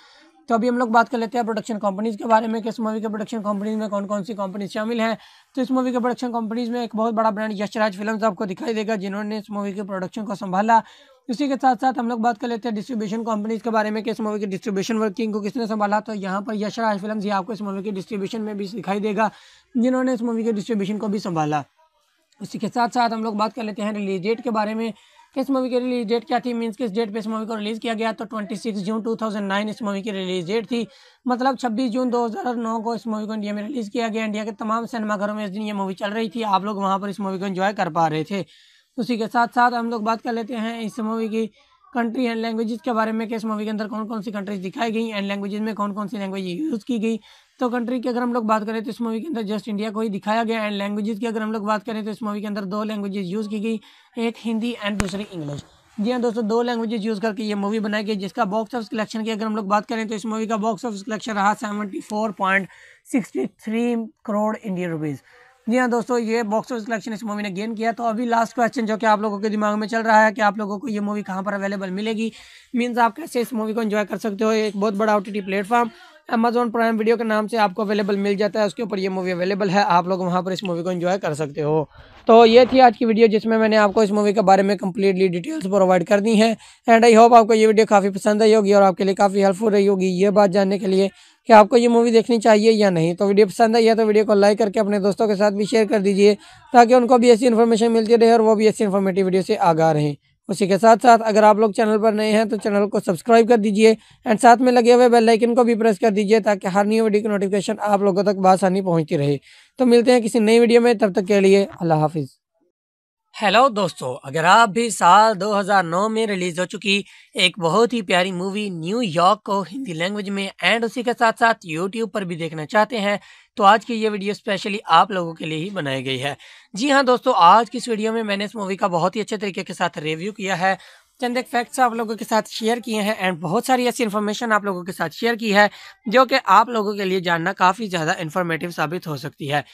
तो अभी हम लोग बात कर लेते हैं प्रोडक्शन कंपनीज़ के बारे में कि इस मूवी के प्रोडक्शन कंपनीज में कौन कौन सी कंपनीज शामिल हैं तो इस मूवी के प्रोडक्शन कंपनीज में एक बहुत बड़ा ब्रांड यशराज फिल्म आपको दिखाई देगा जिन्होंने इस मूवी के प्रोडक्शन को संभाला इसी के साथ साथ हम लोग बात कर लेते हैं डिस्ट्रीब्यूशन कंपनीज के बारे में कि इस मूवी की डिस्ट्रीब्यूशन वर्किंग को किसने संभाला तो यहाँ पर यशराज फिल्म ही आपको इस मूवी के डिस्ट्रीब्यूशन में भी दिखाई देगा जिन्होंने इस मूवी के डिस्ट्रीब्यूशन को भी संभाला इसी के साथ साथ हम लोग बात कर लेते हैं रिलीज डेट के बारे में इस मूवी की रिलीज डेट क्या थी मींस किस डेट पे इस मूवी को रिलीज़ किया गया तो 26 जून 2009 इस मूवी की रिलीज डेट थी मतलब 26 जून 2009 को इस मूवी को इंडिया में रिलीज़ किया गया इंडिया के तमाम सिनेमाघरों में इस दिन ये मूवी चल रही थी आप लोग वहाँ पर इस मूवी को इन्जॉय कर पा रहे थे उसी के साथ साथ हम लोग बात कर लेते हैं इस मूवी की कंट्री एंड लैंग्वेजेस के बारे में कि इस मूवी के अंदर कौन कौन सी कंट्रीज दिखाई गई एंड लैंग्वेजेस में कौन कौन सी लैंग्वेज यूज़ की गई तो कंट्री की अगर हम लोग बात करें तो इस मूवी के अंदर जस्ट इंडिया को ही दिखाया गया एंड लैंग्वेजेस की अगर हम लोग बात करें तो इस मूवी के अंदर दो लैंग्वेजेस यूज़ की गई एक हिंदी एंड दूसरी इंग्लिश जी हाँ दोस्तों दो लैंग्वेजेस यूज़ करके ये मूवी बनाई गई जिसका बॉक्स ऑफिस कलेक्शन की अगर हम लोग बात करें तो इस मूवी का बॉक्स ऑफिस कलेक्शन रहा seventy four point sixty three crore Indian rupees जी हाँ दोस्तों ये बॉक्स ऑफिस कलेक्शन इस मूवी ने गेन किया तो अभी लास्ट क्वेश्चन जो कि आप लोगों के दिमाग में चल रहा है कि आप लोगों को ये मूवी कहाँ पर अवेलेबल मिलेगी मीन्स आप कैसे इस मूवी को एंजॉय कर सकते हो एक बहुत बड़ा ओ प्लेटफॉर्म अमेजोन प्राइम वीडियो के नाम से आपको अवेलेबल मिल जाता है उसके ऊपर ये मूवी अवेलेबल है आप लोग वहाँ पर इस मूवी को इन्जॉय कर सकते हो तो ये थी आज की वीडियो जिसमें मैंने आपको इस मूवी के बारे में कम्प्लीटली डिटेल्स प्रोवाइड कर दी है एंड आई होप आपको ये वीडियो काफ़ी पसंद आई होगी और आपके लिए काफ़ी हेल्पफुल रही होगी ये बात जानने के लिए कि आपको ये मूवी देखनी चाहिए या नहीं तो वीडियो पसंद आई है तो वीडियो को लाइक करके अपने दोस्तों के साथ भी शेयर कर दीजिए ताकि उनको भी ऐसी इन्फॉर्मेशन मिलती रहे और वो भी ऐसी इन्फॉर्मेटिव वीडियो से आगा रहें उसी के साथ साथ अगर आप लोग चैनल पर नए हैं तो चैनल को सब्सक्राइब कर दीजिए एंड साथ में लगे हुए बेल आइकन को भी प्रेस कर दीजिए ताकि हर न्यू वीडियो की नोटिफिकेशन आप लोगों तक बसानी पहुंचती रहे तो मिलते हैं किसी नई वीडियो में तब तक के लिए अल्लाह हाफिज़ हेलो दोस्तों अगर आप भी साल 2009 में रिलीज हो चुकी एक बहुत ही प्यारी मूवी न्यूयॉर्क को हिंदी लैंग्वेज में एंड उसी के साथ साथ यूट्यूब पर भी देखना चाहते हैं तो आज की ये वीडियो स्पेशली आप लोगों के लिए ही बनाई गई है जी हाँ दोस्तों आज की इस वीडियो में मैंने इस मूवी का बहुत ही अच्छे तरीके के साथ रिव्यू किया है चंद एक फैक्ट्स आप लोगों के साथ शेयर किए हैं एंड बहुत सारी ऐसी इन्फॉर्मेशन आप लोगों के साथ शेयर की है जो कि आप लोगों के लिए जानना काफ़ी ज़्यादा इन्फॉर्मेटिव साबित हो सकती है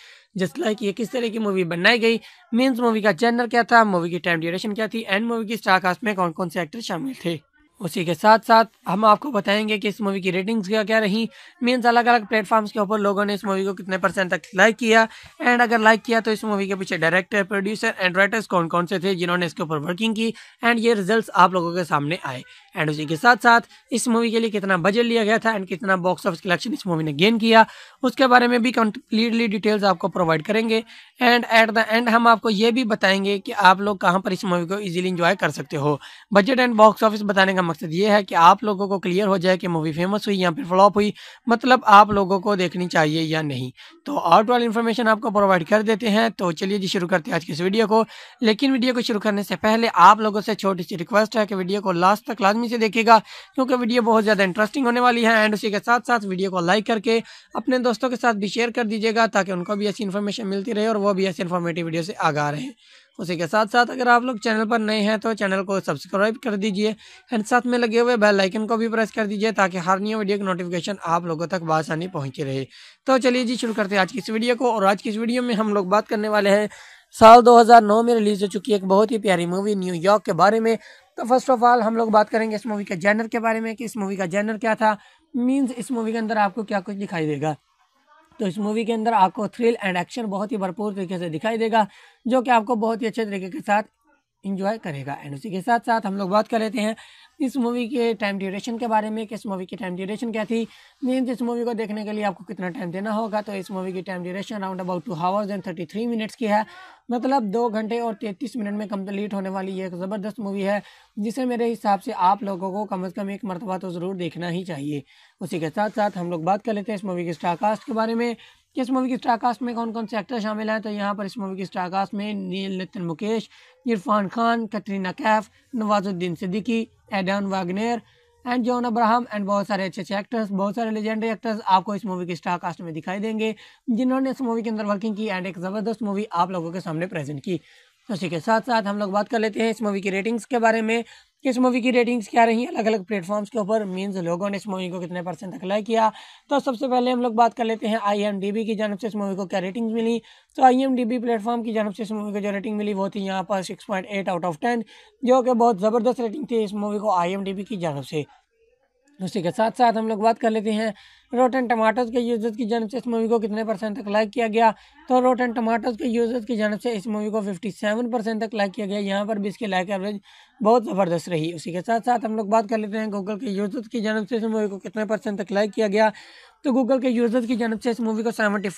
जिस लाइक ये किस तरह की मूवी बनाई गई मीन्स मूवी का जनर क्या था मूवी की टाइम ड्यूरेशन क्या थी एंड मूवी की स्टारकास्ट में कौन कौन से एक्टर शामिल थे उसी के साथ साथ हम आपको बताएंगे कि इस मूवी की रेटिंग्स क्या क्या रही मीन्स अलग अलग प्लेटफॉर्म्स के ऊपर लोगों ने इस मूवी को कितने परसेंट तक लाइक किया एंड अगर लाइक किया तो इस मूवी के पीछे डायरेक्टर प्रोड्यूसर एंड राइटर्स कौन कौन से थे जिन्होंने इसके ऊपर वर्किंग की एंड ये रिजल्ट आप लोगों के सामने आए एंड उसी के साथ साथ इस मूवी के लिए कितना बजट लिया गया था एंड कितना बॉक्स ऑफिस कलेक्शन इस मूवी ने गेन किया उसके बारे में भी कंप्लीटली डिटेल्स आपको प्रोवाइड करेंगे एंड एट द एंड हम आपको ये भी बताएंगे कि आप लोग कहाँ पर इस मूवी को ईजिली इंजॉय कर सकते हो बजट एंड बॉक्स ऑफिस बताने का मकसद ये है कि आप लोगों को क्लियर हो जाए कि मूवी फेमस हुई या फिर फ्लॉप हुई मतलब आप लोगों को देखनी चाहिए या नहीं तो आउट वाली इन्फॉर्मेशन आपको प्रोवाइड कर देते हैं तो चलिए जी शुरू करते हैं आज की इस वीडियो को लेकिन वीडियो को शुरू करने से पहले आप लोगों से छोटी सी रिक्वेस्ट है कि वीडियो को लास्ट तक लाजमी से देखेगा क्योंकि वीडियो बहुत ज़्यादा इंटरेस्टिंग होने वाली है एंड उसी के साथ साथ वीडियो को लाइक करके अपने दोस्तों के साथ भी शेयर कर दीजिएगा ताकि उनको भी ऐसी इन्फॉर्मेशन मिलती रहे और वो भी ऐसी इन्फॉर्मेटिव वीडियो से आगा रहे उसी के साथ साथ अगर आप लोग चैनल पर नए हैं तो चैनल को सब्सक्राइब कर दीजिए एंड साथ में लगे हुए बेल आइकन को भी प्रेस कर दीजिए ताकि हर न्यू वीडियो की नोटिफिकेशन आप लोगों तक बासानी पहुँची रहे तो चलिए जी शुरू करते हैं आज की इस वीडियो को और आज की इस वीडियो में हम लोग बात करने वाले हैं साल दो में रिलीज़ हो चुकी एक बहुत ही प्यारी मूवी न्यूयॉर्क के बारे में तो फर्स्ट ऑफ ऑल हम लोग बात करेंगे इस मूवी के जैनर के बारे में कि इस मूवी का जैनर क्या था मीन्स इस मूवी के अंदर आपको क्या कुछ दिखाई देगा तो इस मूवी के अंदर आपको थ्रिल एंड एक्शन बहुत ही भरपूर तरीके से दिखाई देगा जो कि आपको बहुत ही अच्छे तरीके के साथ इन्जॉय करेगा एंड उसी के साथ साथ हम लोग बात कर लेते हैं इस मूवी के टाइम ड्यूरेशन के बारे में कि इस मूवी की टाइम ड्यूरेशन क्या थी मीन इस मूवी को देखने के लिए आपको कितना टाइम देना होगा तो इस मूवी की time duration around about two hours and thirty three minutes की है मतलब दो घंटे और तैंतीस मिनट में कंप्लीट होने वाली ये एक ज़बरदस्त मूवी है जिसे मेरे हिसाब से आप लोगों को कम अज़ कम एक मरतबा तो ज़रूर देखना ही चाहिए उसी के साथ साथ हम लोग बात कर लेते हैं इस मूवी के स्टारकास्ट के बारे में इस मूवी की स्टारकास्ट में कौन कौन से एक्टर शामिल हैं तो यहाँ पर इस मूवी की स्टारकास्ट में नील Nitin Mukesh Irfan Khan Katrina Kaif Nawazuddin Siddiqui Aiden Wagner and John Abraham and बहुत सारे अच्छे अच्छे एक्टर्स बहुत सारे लेजेंडरी एक्टर्स आपको इस मूवी के स्टार कास्ट में दिखाई देंगे जिन्होंने इस मूवी के अंदर वर्किंग की एंड एक ज़बरदस्त मूवी आप लोगों के सामने प्रेजेंट की तो उसी के साथ साथ हम लोग बात कर लेते हैं इस मूवी की रेटिंग्स के बारे में कि इस मूवी की रेटिंग्स क्या रही अलग अलग प्लेटफॉर्म्स के ऊपर मीनस लोगों ने इस मूवी को कितने परसेंट तक लाइक किया तो सबसे पहले हम लोग बात कर लेते हैं आई की जानब से इस मूवी को क्या रेटिंग्स मिली तो आई प्लेटफॉर्म की जानब से इस मूवी को जो रेटिंग मिली वो थी यहाँ पर सिक्स आउट ऑफ टेन जो कि बहुत ज़बरदस्त रेटिंग थी इस मूवी को आई की जानब से उसी के साथ साथ हम लोग बात कर लेते हैं एंड टमाटोज के यूजर्स की जानब से इस मूवी को कितने परसेंट तक लाइक किया गया तो एंड टमाटोज के यूजर्स की जानब से इस मूवी को 57 परसेंट तक लाइक किया गया यहाँ पर भी इसकी लाइक एवरेज बहुत ज़बरदस्त रही उसी के साथ साथ हम लोग बात कर लेते हैं गूगल के यूजर्स की जानब से इस मूवी को कितने परसेंट तक लाइक किया गया तो गूगल के यूजर्स की जानब से इस मूवी को सेवेंटी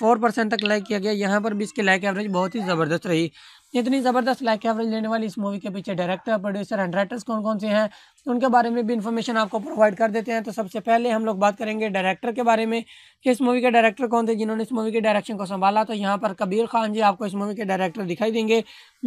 तक लाइक किया गया यहाँ पर भी इसकी लाइक एवरेज बहुत ही ज़बरदस्त रही इतनी ज़बरदस्त लाइक एवरेज लेने वाली इस मूवी के पीछे डायरेक्टर प्रोड्यूसर एंड राइटर्स कौन कौन से हैं उनके बारे में भी इन्फॉर्मेशन आपको प्रोवाइड कर देते हैं तो सबसे पहले हम लोग बात करेंगे डायरेक्टर के बारे में कि इस मूवी के डायरेक्टर कौन थे जिन्होंने इस मूवी के डायरेक्शन को संभाला तो यहाँ पर कबीर खान जी आपको इस मूवी के डायरेक्टर दिखाई देंगे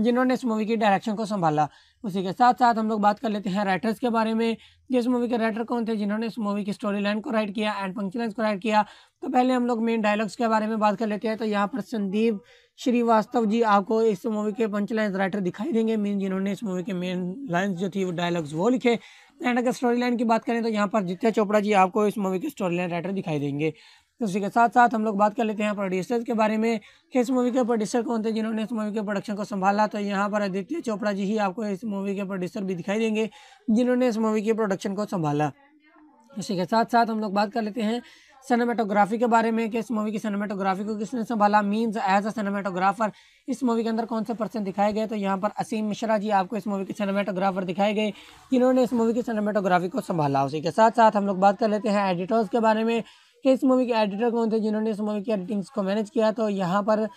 जिन्होंने इस मूवी की डायरेक्शन को संभाला उसी के साथ साथ हम लोग बात कर लेते हैं राइटर्स के बारे में जिस मूवी के राइटर कौन थे जिन्होंने इस मूवी की स्टोरी लाइन को राइट किया एंड पंक्चुलेंस को राइट किया तो पहले हम लोग मेन डायलॉग्स के बारे में बात कर लेते हैं तो यहाँ पर संदीप श्रीवास्तव जी आपको इस मूवी के पंच लाइन राइटर दिखाई देंगे मीन जिन्होंने इस मूवी के मेन लाइन्स जो थी वो डायलॉग्स वो लिखे एंड अगर स्टोरी लाइन की बात करें तो यहाँ पर जित्या चोपड़ा जी आपको इस मूवी के स्टोरी लाइन राइटर दिखाई देंगे तो उसी के साथ साथ हम लोग बात कर लेते हैं प्रोड्यूसर्स के बारे में कि इस मूवी के प्रोड्यूसर कौन थे जिन्होंने इस मूवी के प्रोडक्शन को संभाला तो यहाँ पर आदित्य चोपड़ा जी ही आपको इस मूवी के प्रोड्यूसर भी दिखाई देंगे जिन्होंने इस मूवी के प्रोडक्शन को संभाला उसी के साथ साथ हम लोग बात कर लेते हैं सिनेमाटोग्राफी के बारे में कि इस मूवी की सिनेमाटोग्राफी को किसने संभाला मींस एज अ सिनेमाटोग्राफर इस मूवी के अंदर कौन से पर्सन दिखाए गए तो यहाँ पर असीम मिश्रा जी आपको इस मूवी के सिनेमाटोग्राफर दिखाए गए जिन्होंने इस मूवी की सिनेमाटोग्राफी को संभाला उसी के साथ साथ हम लोग बात कर लेते हैं एडिटर्स के बारे में कि इस मूवी के एडिटर कौन थे जिन्होंने इस मूवी की एडिटिंग्स को मैनेज किया तो यहाँ पर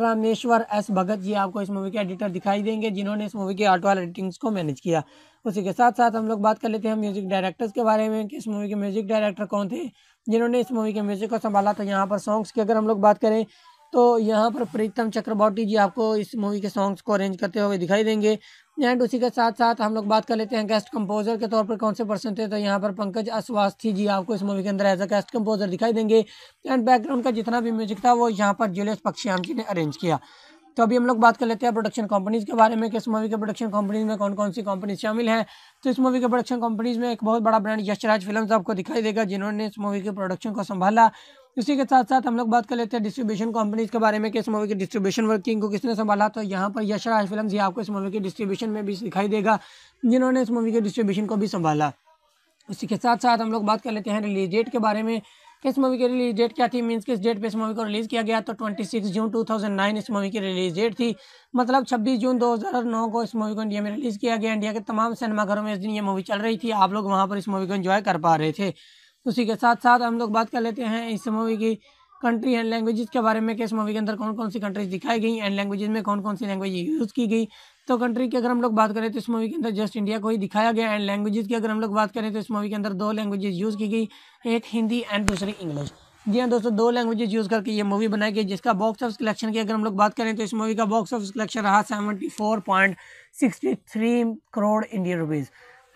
रामेश्वर एस भगत जी आपको इस मूवी के एडिटर दिखाई देंगे जिन्होंने इस मूवी की आर्ट वाल एडिटिंग्स को मैनेज किया उसी के साथ साथ हम लोग बात कर लेते हैं म्यूजिक डायरेक्टर्स के बारे में कि इस मूवी के म्यूजिक डायरेक्टर कौन थे जिन्होंने इस मूवी के म्यूज़िक को संभाला तो यहाँ पर सॉन्ग्स की अगर हम लोग बात करें तो यहाँ पर प्रीतम चक्रवर्ती जी आपको इस मूवी के सॉन्ग्स को अरेंज करते हुए दिखाई देंगे एंड उसी के साथ साथ हम लोग बात कर लेते हैं गेस्ट कंपोजर के तौर पर कौन से पर्सन थे तो यहाँ पर पंकज अस्वास्थी जी आपको इस मूवी के अंदर एज अ गेस्ट कंपोजर दिखाई देंगे एंड बैकग्राउंड का जितना भी म्यूजिक था वो यहाँ पर जूलियस पक्षियाम जी ने अरेंज किया तो अभी हम लोग बात कर लेते हैं प्रोडक्शन कंपनीज के बारे में कि इस मूवी के प्रोडक्शन कंपनीज में कौन कौन सी कंपनीज शामिल हैं तो इस मूवी के प्रोडक्शन कंपनीज में एक बहुत बड़ा ब्रांड यशराज फिल्म आपको दिखाई देगा जिन्होंने इस मूवी के प्रोडक्शन को संभाला इसी के साथ साथ हम लोग बात कर लेते हैं डिस्ट्रीब्यूशन कंपनीज के बारे में कि इस मूवी के डिस्ट्रीब्यूशन वर्किंग को किसने संभाला तो यहाँ पर यशराज फिल्म ही आपको इस मूवी के डिस्ट्रीब्यूशन में भी दिखाई देगा जिन्होंने इस मूवी के डिस्ट्रीब्यूशन को भी संभाला इसी के साथ साथ हम लोग बात कर लेते हैं रिलीज डेट के बारे में किस मूवी की रिलीज डेट क्या थी मींस किस डेट पे इस मूवी को रिलीज़ किया गया तो 26 जून 2009 इस मूवी की रिलीज डेट थी मतलब 26 जून 2009 को इस मूवी को इंडिया में रिलीज़ किया गया इंडिया के तमाम सिनेमाघरों में इस दिन ये मूवी चल रही थी आप लोग वहाँ पर इस मूवी को इन्जॉय कर पा रहे थे उसी के साथ साथ हम लोग बात कर लेते हैं इस मूवी की कंट्री एंड लैंग्वेजेस के बारे में कि इस मूवी के अंदर कौन कौन सी कंट्रीज दिखाई गई एंड लैंग्वेजेस में कौन कौन सी लैंग्वेज यूज़ की गई तो कंट्री की अगर हम लोग बात करें तो इस मूवी के अंदर जस्ट इंडिया को ही दिखाया गया एंड लैंग्वेजेस की अगर हम लोग बात करें तो इस मूवी के अंदर दो लैंग्वेजेस यूज़ की गई एक हिंदी एंड दूसरी इंग्लिश जी हाँ दोस्तों दो लैंग्वेजेस यूज़ करके ये मूवी बनाई गई जिसका बॉक्स ऑफिस कलेक्शन की अगर हम लोग बात करें तो इस मूवी का बॉक्स ऑफिस कलेक्शन रहा seventy four point sixty three crore Indian rupees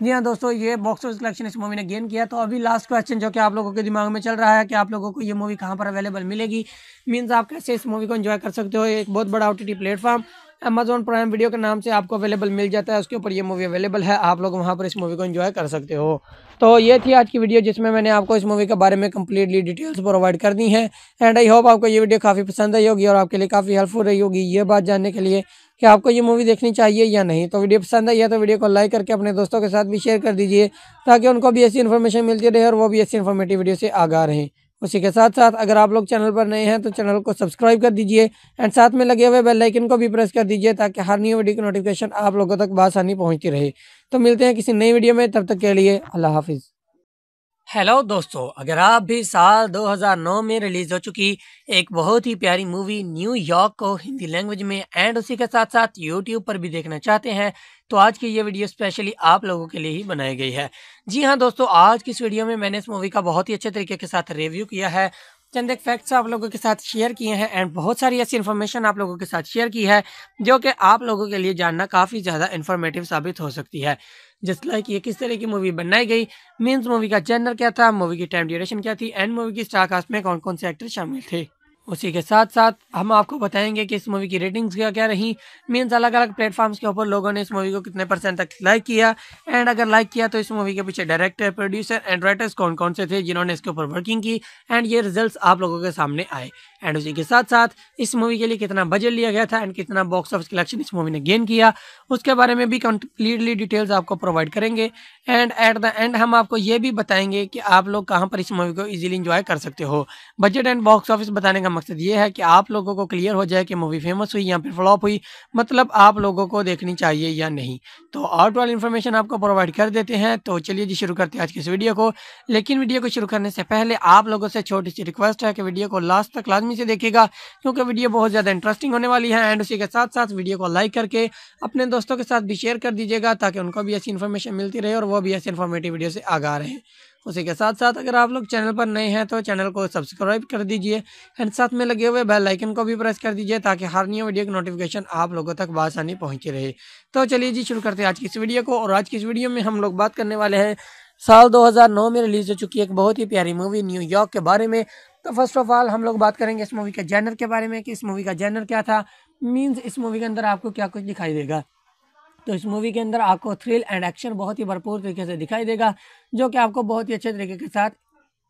जी हाँ दोस्तों ये बॉक्स ऑफिस कलेक्शन इस मूवी ने गेन किया तो अभी लास्ट क्वेश्चन जो कि आप लोगों के दिमाग में चल रहा है कि आप लोगों को ये मूवी कहाँ पर अवेलेबल मिलेगी मीन्स आप कैसे इस मूवी को एंजॉय कर सकते हो एक बहुत बड़ा ओ प्लेटफॉर्म अमेजोन प्राइम वीडियो के नाम से आपको अवेलेबल मिल जाता है उसके ऊपर ये मूवी अवेलेबल है आप लोग वहाँ पर इस मूवी को इन्जॉय कर सकते हो तो ये थी आज की वीडियो जिसमें मैंने आपको इस मूवी के बारे में कम्प्लीटली डिटेल्स प्रोवाइड कर दी है एंड आई होप आपको ये वीडियो काफ़ी पसंद आई होगी और आपके लिए काफ़ी हेल्पफुल रही होगी ये बात जानने के लिए कि आपको ये मूवी देखनी चाहिए या नहीं तो वीडियो पसंद आई है तो वीडियो को लाइक करके अपने दोस्तों के साथ भी शेयर कर दीजिए ताकि उनको भी ऐसी इन्फॉर्मेशन मिलती रहे और वो भी ऐसी इन्फॉर्मेटिव वीडियो से आगा रहें उसी के साथ साथ अगर आप लोग चैनल पर नए हैं तो चैनल को सब्सक्राइब कर दीजिए एंड साथ में लगे हुए बेल आइकन को भी प्रेस कर दीजिए ताकि हर न्यू वीडियो की नोटिफिकेशन आप लोगों तक बासानी पहुंचती रहे तो मिलते हैं किसी नई वीडियो में तब तक के लिए अल्लाह हाफिज़ हेलो दोस्तों अगर आप भी साल 2009 में रिलीज हो चुकी एक बहुत ही प्यारी मूवी न्यूयॉर्क को हिंदी लैंग्वेज में एंड उसी के साथ साथ यूट्यूब पर भी देखना चाहते हैं तो आज की ये वीडियो स्पेशली आप लोगों के लिए ही बनाई गई है जी हाँ दोस्तों आज की इस वीडियो में मैंने इस मूवी का बहुत ही अच्छे तरीके के साथ रिव्यू किया है चंद एक फैक्ट्स आप लोगों के साथ शेयर किए हैं एंड बहुत सारी ऐसी इन्फॉर्मेशन आप लोगों के साथ शेयर की है जो कि आप लोगों के लिए जानना काफ़ी ज़्यादा इन्फॉर्मेटिव साबित हो सकती है जस्ट लाइक ये किस तरह की मूवी बनाई गई मीन्स मूवी का जनर क्या था मूवी की टाइम ड्यूरेशन क्या थी एंड मूवी की स्टारकास्ट में कौन कौन से एक्टर शामिल थे उसी के साथ साथ हम आपको बताएंगे कि इस मूवी की रेटिंग्स क्या क्या रही मीन्स अलग अलग प्लेटफॉर्म्स के ऊपर लोगों ने इस मूवी को कितने परसेंट तक लाइक किया एंड अगर लाइक किया तो इस मूवी के पीछे डायरेक्टर प्रोड्यूसर एंड राइटर्स कौन कौन से थे जिन्होंने इसके ऊपर वर्किंग की एंड ये रिजल्ट आप लोगों के सामने आए एंड उसी के साथ साथ इस मूवी के लिए कितना बजट लिया गया था एंड कितना बॉक्स ऑफिस कलेक्शन इस मूवी ने गेन किया उसके बारे में भी कंप्लीटली डिटेल्स आपको प्रोवाइड करेंगे एंड एट द एंड हम आपको ये भी बताएंगे कि आप लोग कहाँ पर इस मूवी को ईजिली इंजॉय कर सकते हो बजट एंड बॉक्स ऑफिस बताने का मकसद ये है कि आप लोगों को क्लियर हो जाए कि मूवी फेमस हुई या फिर फ्लॉप हुई मतलब आप लोगों को देखनी चाहिए या नहीं तो आउट वाली इन्फॉर्मेशन आपको प्रोवाइड कर देते हैं तो चलिए जी शुरू करते हैं आज की इस वीडियो को लेकिन वीडियो को शुरू करने से पहले आप लोगों से छोटी सी रिक्वेस्ट है कि वीडियो को लास्ट तक लाजमी आसानी से देखिएगा क्योंकि वीडियो बहुत ज़्यादा इंटरेस्टिंग होने वाली है एंड उसी के साथ साथ वीडियो को लाइक करके अपने दोस्तों के साथ भी शेयर कर दीजिएगा ताकि उनको भी ऐसी इन्फॉर्मेशन मिलती रहे और वो भी ऐसे इन्फॉर्मेटिव वीडियो से आगा रहे उसी के साथ साथ अगर आप लोग चैनल पर नए हैं तो चैनल को सब्सक्राइब कर दीजिए एंड साथ में लगे हुए बेल आइकन को भी प्रेस कर दीजिए ताकि हर न्यू वीडियो की नोटिफिकेशन आप लोगों तक बसानी पहुंची रहे तो चलिए जी शुरू करते हैं आज की इस वीडियो को और आज की इस वीडियो में हम लोग बात करने वाले हैं साल 2009 में रिलीज़ हो चुकी एक बहुत ही प्यारी मूवी न्यूयॉर्क के बारे में तो फर्स्ट ऑफ ऑल हम लोग बात करेंगे इस मूवी के जैनर के बारे में कि इस मूवी का जैनर क्या था मीन्स इस मूवी के अंदर आपको क्या कुछ दिखाई देगा तो इस मूवी के अंदर आपको थ्रिल एंड एक्शन बहुत ही भरपूर तरीके से दिखाई देगा जो कि आपको बहुत ही अच्छे तरीके के साथ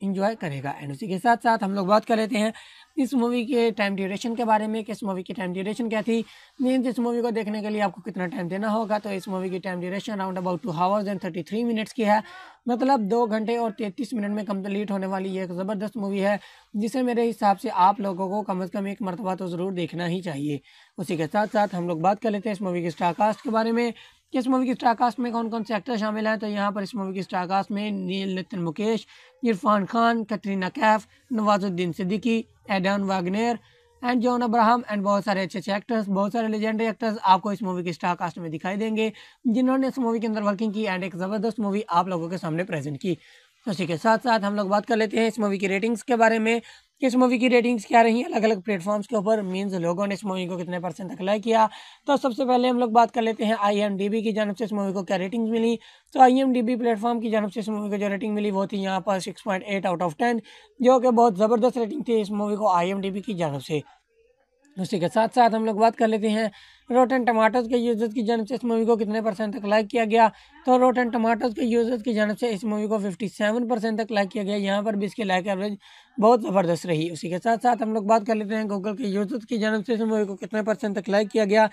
इंजॉय करेगा एंड उसी के साथ साथ हम लोग बात कर लेते हैं इस मूवी के टाइम ड्यूरेशन के बारे में कि इस मूवी की टाइम ड्यूरेशन क्या थी मीन्स इस मूवी को देखने के लिए आपको कितना टाइम देना होगा तो इस मूवी की time duration around about two hours and thirty three minutes की है मतलब दो घंटे और तैंतीस मिनट में कंप्लीट होने वाली ये एक ज़बरदस्त मूवी है जिसे मेरे हिसाब से आप लोगों को कम अज़ कम एक मरतबा तो ज़रूर देखना ही चाहिए उसी के साथ साथ हम लोग बात कर लेते हैं इस मूवी के स्टारकास्ट के बारे में कि इस मूवी के स्टारकास्ट में कौन कौन से एक्टर शामिल हैं तो यहाँ पर इस मूवी की स्टारकास्ट में नील Nitin Mukesh Irfan Khan Katrina Kaif Nawazuddin Siddiqui Aiden Wagner and John Abraham and बहुत सारे अच्छे अच्छे एक्टर्स बहुत सारे लेजेंडरी एक्टर्स आपको इस मूवी के स्टार कास्ट में दिखाई देंगे जिन्होंने इस मूवी के अंदर वर्किंग की एंड एक ज़बरदस्त मूवी आप लोगों के सामने प्रेजेंट की उसी तो के साथ साथ हम लोग बात कर लेते हैं इस मूवी की रेटिंग्स के बारे में कि इस मूवी की रेटिंग्स क्या रही अलग अलग प्लेटफॉर्म्स के ऊपर मीन्स लोगों ने इस मूवी को कितने परसेंट तक लाइक किया तो सबसे पहले हम लोग बात कर लेते हैं आई की जानब से इस मूवी को क्या रेटिंग्स मिली तो आई प्लेटफॉर्म की जानब से इस मूवी को जो रेटिंग मिली वो थी यहाँ पर सिक्स आउट ऑफ टेन जो कि बहुत ज़बरदस्त रेटिंग थी इस मूवी को आई की जानब से उसी के साथ साथ हम लोग बात कर लेते हैं रोटेन टमाटोज के यूजर्स की जानब से इस मूवी को कितने परसेंट तक लाइक किया गया तो रोटेन टमाटोज के यूजर्स की जानब से इस मूवी को फिफ्टी सेवन परसेंट तक लाइक किया गया यहाँ पर भी इसकी लाइक एवरेज बहुत ज़बरदस्त रही उसी के साथ साथ हम लोग बात कर लेते हैं गूगल के यूजर्स की जानब से इस मूवी को कितने परसेंट तक लाइक किया गया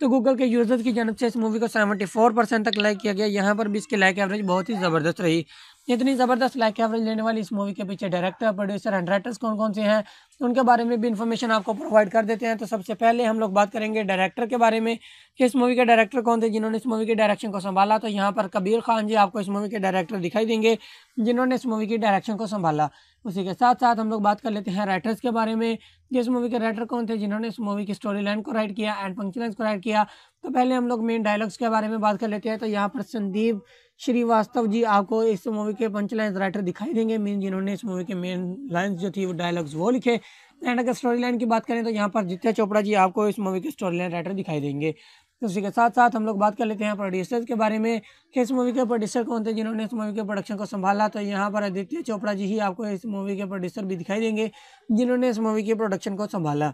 तो गूगल के यूजर्स की जानब से इस मूवी को सेवेंटी फोर परसेंट तक लाइक किया गया यहाँ पर भी इसकी लाइक एवरेज बहुत ही ज़बरदस्त रही इतनी ज़बरदस्त लाइक एवरेज लेने वाली इस मूवी के पीछे डायरेक्टर प्रोड्यूसर एंड राइटर्स कौन कौन से हैं उनके बारे में भी इन्फॉर्मेशन आपको प्रोवाइड कर देते हैं तो सबसे पहले हम लोग बात करेंगे डायरेक्टर के बारे में कि इस मूवी के डायरेक्टर कौन थे जिन्होंने इस मूवी के डायरेक्शन को संभाला तो यहाँ पर कबीर खान जी आपको इस मूवी के डायरेक्टर दिखाई देंगे जिन्होंने इस मूवी की डायरेक्शन को संभाला उसी के साथ साथ हम लोग बात कर लेते हैं राइटर्स के बारे में जिस मूवी के राइटर कौन थे जिन्होंने इस मूवी की स्टोरी लाइन को राइट किया एंड पंक्चुलेंस को राइट किया तो पहले हम लोग मेन डायलॉग्स के बारे में बात कर लेते हैं तो यहाँ पर संदीप श्रीवास्तव जी आपको इस मूवी के पंचलाइन राइटर दिखाई देंगे मीन जिन्होंने इस मूवी के मेन लाइन्स जो थी वो डायलॉग्स वो लिखे एंड अगर स्टोरी लाइन की बात करें तो यहाँ पर आदित्य चोपड़ा जी आपको इस मूवी के स्टोरी लाइन राइटर दिखाई देंगे तो उसी के साथ साथ हम लोग बात कर लेते हैं प्रोड्यूसर्स के बारे में कि इस मूवी के प्रोड्यूसर कौन थे जिन्होंने इस मूवी के प्रोडक्शन को संभाला तो यहाँ पर आदित्य चोपड़ा जी ही आपको इस मूवी के प्रोड्यूसर भी दिखाई देंगे जिन्होंने इस मूवी के प्रोडक्शन को संभाला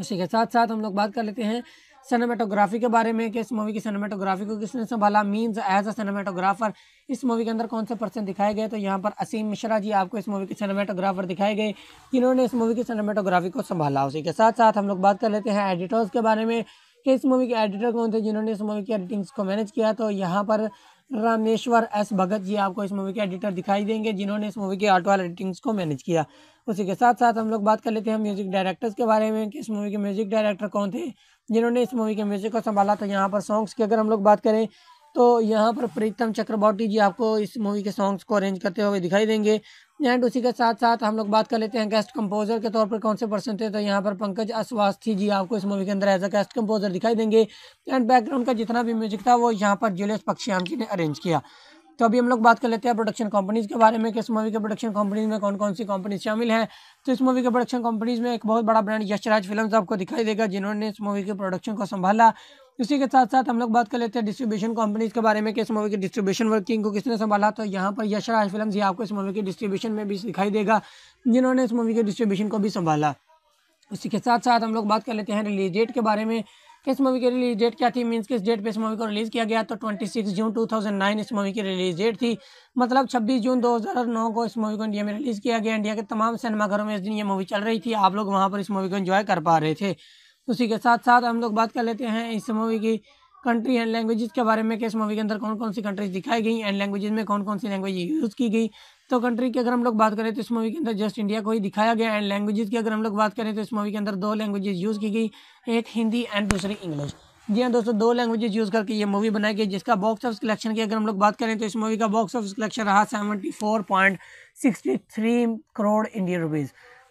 उसी के साथ साथ हम लोग बात कर लेते हैं सिनेमेटोग्राफी के बारे में कि इस मूवी की सिनेमेटोग्राफी को किसने संभाला मींस एज अ सिनेमेटोग्राफर इस मूवी के अंदर कौन से पर्सन दिखाए गए तो यहाँ पर असीम मिश्रा जी आपको इस मूवी के सिनेमेटोग्राफर दिखाए गए जिन्होंने इस मूवी की सिनेमेटोग्राफी को संभाला उसी के साथ साथ हम लोग बात कर लेते हैं एडिटर्स के बारे में कि इस मूवी के एडिटर कौन थे जिन्होंने इस मूवी की एडिटिंग्स को मैनेज किया तो यहाँ पर रामेश्वर एस भगत जी आपको इस मूवी के एडिटर दिखाई देंगे जिन्होंने इस मूवी की आर्ट वाल एडिटिंग्स को मैनेज किया उसी के साथ साथ हम लोग बात कर लेते हैं म्यूजिक डायरेक्टर्स के बारे में कि इस मूवी के म्यूजिक डायरेक्टर कौन थे जिन्होंने इस मूवी के म्यूज़िक को संभाला था यहाँ पर सॉन्ग्स की अगर हम लोग बात करें तो यहाँ पर प्रीतम चक्रवर्ती जी आपको इस मूवी के सॉन्ग्स को अरेंज करते हुए दिखाई देंगे एंड उसी के साथ साथ हम लोग बात कर लेते हैं गेस्ट कंपोजर के तौर पर कौन से पर्सन थे तो यहाँ पर पंकज अस्वास्थी जी आपको इस मूवी के अंदर एज अ गेस्ट कंपोजर दिखाई देंगे एंड बैकग्राउंड का जितना भी म्यूजिक था वो यहाँ पर जूलियस पक्षियाम जी ने अरेंज किया तो अभी हम लोग बात कर लेते हैं प्रोडक्शन कंपनीज़ के बारे में कि इस मूवी के प्रोडक्शन कंपनीज में कौन कौन सी कंपनी शामिल हैं तो इस मूवी के प्रोडक्शन कंपनीज में एक बहुत बड़ा ब्रांड यशराज फिल्म आपको दिखाई देगा जिन्होंने इस मूवी के प्रोडक्शन को संभाला इसी के साथ साथ हम लोग बात कर लेते हैं डिस्ट्रीब्यूशन कंपनीज के बारे में कि इस मूवी की डिस्ट्रीब्यूशन वर्किंग को किसने संभाला तो यहाँ पर यशराज फिल्म ही आपको इस मूवी के डिस्ट्रीब्यूशन में भी दिखाई देगा जिन्होंने इस मूवी के डिस्ट्रीब्यूशन को भी संभाला इसी के साथ साथ हम लोग बात कर लेते हैं रिलीज डेट के बारे में इस मूवी की रिलीज डेट क्या थी मीन्स किस डेट पे इस मूवी को रिलीज़ किया गया तो 26 जून 2009 इस मूवी की रिलीज डेट थी मतलब 26 जून 2009 को इस मूवी को इंडिया में रिलीज़ किया गया इंडिया के तमाम सिनेमाघरों में इस दिन ये मूवी चल रही थी आप लोग वहाँ पर इस मूवी को इन्जॉय कर पा रहे थे उसी के साथ साथ हम लोग बात कर लेते हैं इस मूवी की कंट्री एंड लैंग्वेजेस के बारे में कि इस मूवी के अंदर कौन कौन सी कंट्रीज दिखाई गई एंड लैंग्वेजेस में कौन कौन सी लैंग्वेज यूज़ की गई तो कंट्री की अगर हम लोग बात करें तो इस मूवी के अंदर जस्ट इंडिया को ही दिखाया गया एंड लैंग्वेजेस की अगर हम लोग बात करें तो इस मूवी के अंदर दो लैंग्वेजेस यूज़ की गई एक हिंदी एंड दूसरी इंग्लिश जी हाँ दोस्तों दो लैंग्वेजेस यूज़ करके ये मूवी बनाई गई जिसका बॉक्स ऑफिस कलेक्शन की अगर हम लोग बात करें तो इस मूवी का बॉक्स ऑफिस कलेक्शन रहा seventy four point sixty three crore Indian rupees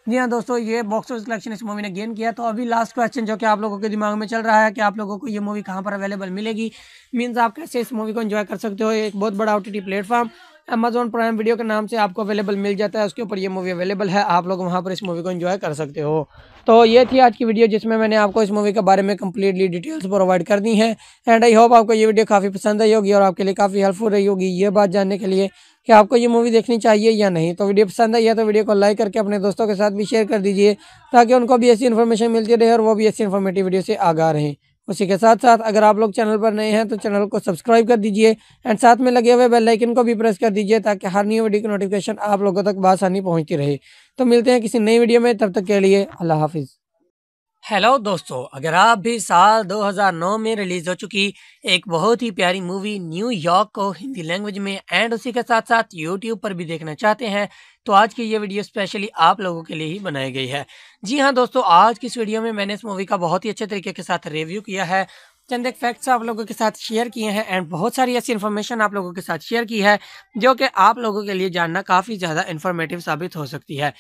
जी हाँ दोस्तों ये बॉक्स ऑफिस कलेक्शन इस मूवी ने गेन किया तो अभी लास्ट क्वेश्चन जो कि आप लोगों के दिमाग में चल रहा है कि आप लोगों को ये मूवी कहाँ पर अवेलेबल मिलेगी मीन्स आप कैसे इस मूवी को एंजॉय कर सकते हो एक बहुत बड़ा ओ प्लेटफॉर्म अमेजोन प्राइम वीडियो के नाम से आपको अवेलेबल मिल जाता है उसके ऊपर ये मूवी अवेलेबल है आप लोग वहाँ पर इस मूवी को इन्जॉय कर सकते हो तो ये थी आज की वीडियो जिसमें मैंने आपको इस मूवी के बारे में कम्प्लीटली डिटेल्स प्रोवाइड कर दी हैं एंड आई होप आपको ये वीडियो काफ़ी पसंद आई होगी और आपके लिए काफ़ी हेल्पफुल रही होगी ये बात जानने के लिए कि आपको ये मूवी देखनी चाहिए या नहीं तो वीडियो पसंद आई है तो वीडियो को लाइक करके अपने दोस्तों के साथ भी शेयर कर दीजिए ताकि उनको भी ऐसी इन्फॉर्मेशन मिलती रहे और वो भी ऐसी इन्फॉर्मेटिव वीडियो से आगा रहें उसी के साथ साथ अगर आप लोग चैनल पर नए हैं तो चैनल को सब्सक्राइब कर दीजिए एंड साथ में लगे हुए बेल आइकन को भी प्रेस कर दीजिए ताकि हर न्यू वीडियो की नोटिफिकेशन आप लोगों तक बासानी पहुंचती रहे तो मिलते हैं किसी नई वीडियो में तब तक के लिए अल्लाह हाफिज़ हेलो दोस्तों अगर आप भी साल 2009 में रिलीज हो चुकी एक बहुत ही प्यारी मूवी न्यूयॉर्क को हिंदी लैंग्वेज में एंड उसी के साथ साथ यूट्यूब पर भी देखना चाहते हैं तो आज की ये वीडियो स्पेशली आप लोगों के लिए ही बनाई गई है जी हाँ दोस्तों आज की इस वीडियो में मैंने इस मूवी का बहुत ही अच्छे तरीके के साथ रिव्यू किया है चंद एक फैक्ट्स आप लोगों के साथ शेयर किए हैं एंड बहुत सारी ऐसी इन्फॉर्मेशन आप लोगों के साथ शेयर की है जो कि आप लोगों के लिए जानना काफ़ी ज़्यादा इन्फॉर्मेटिव साबित हो सकती है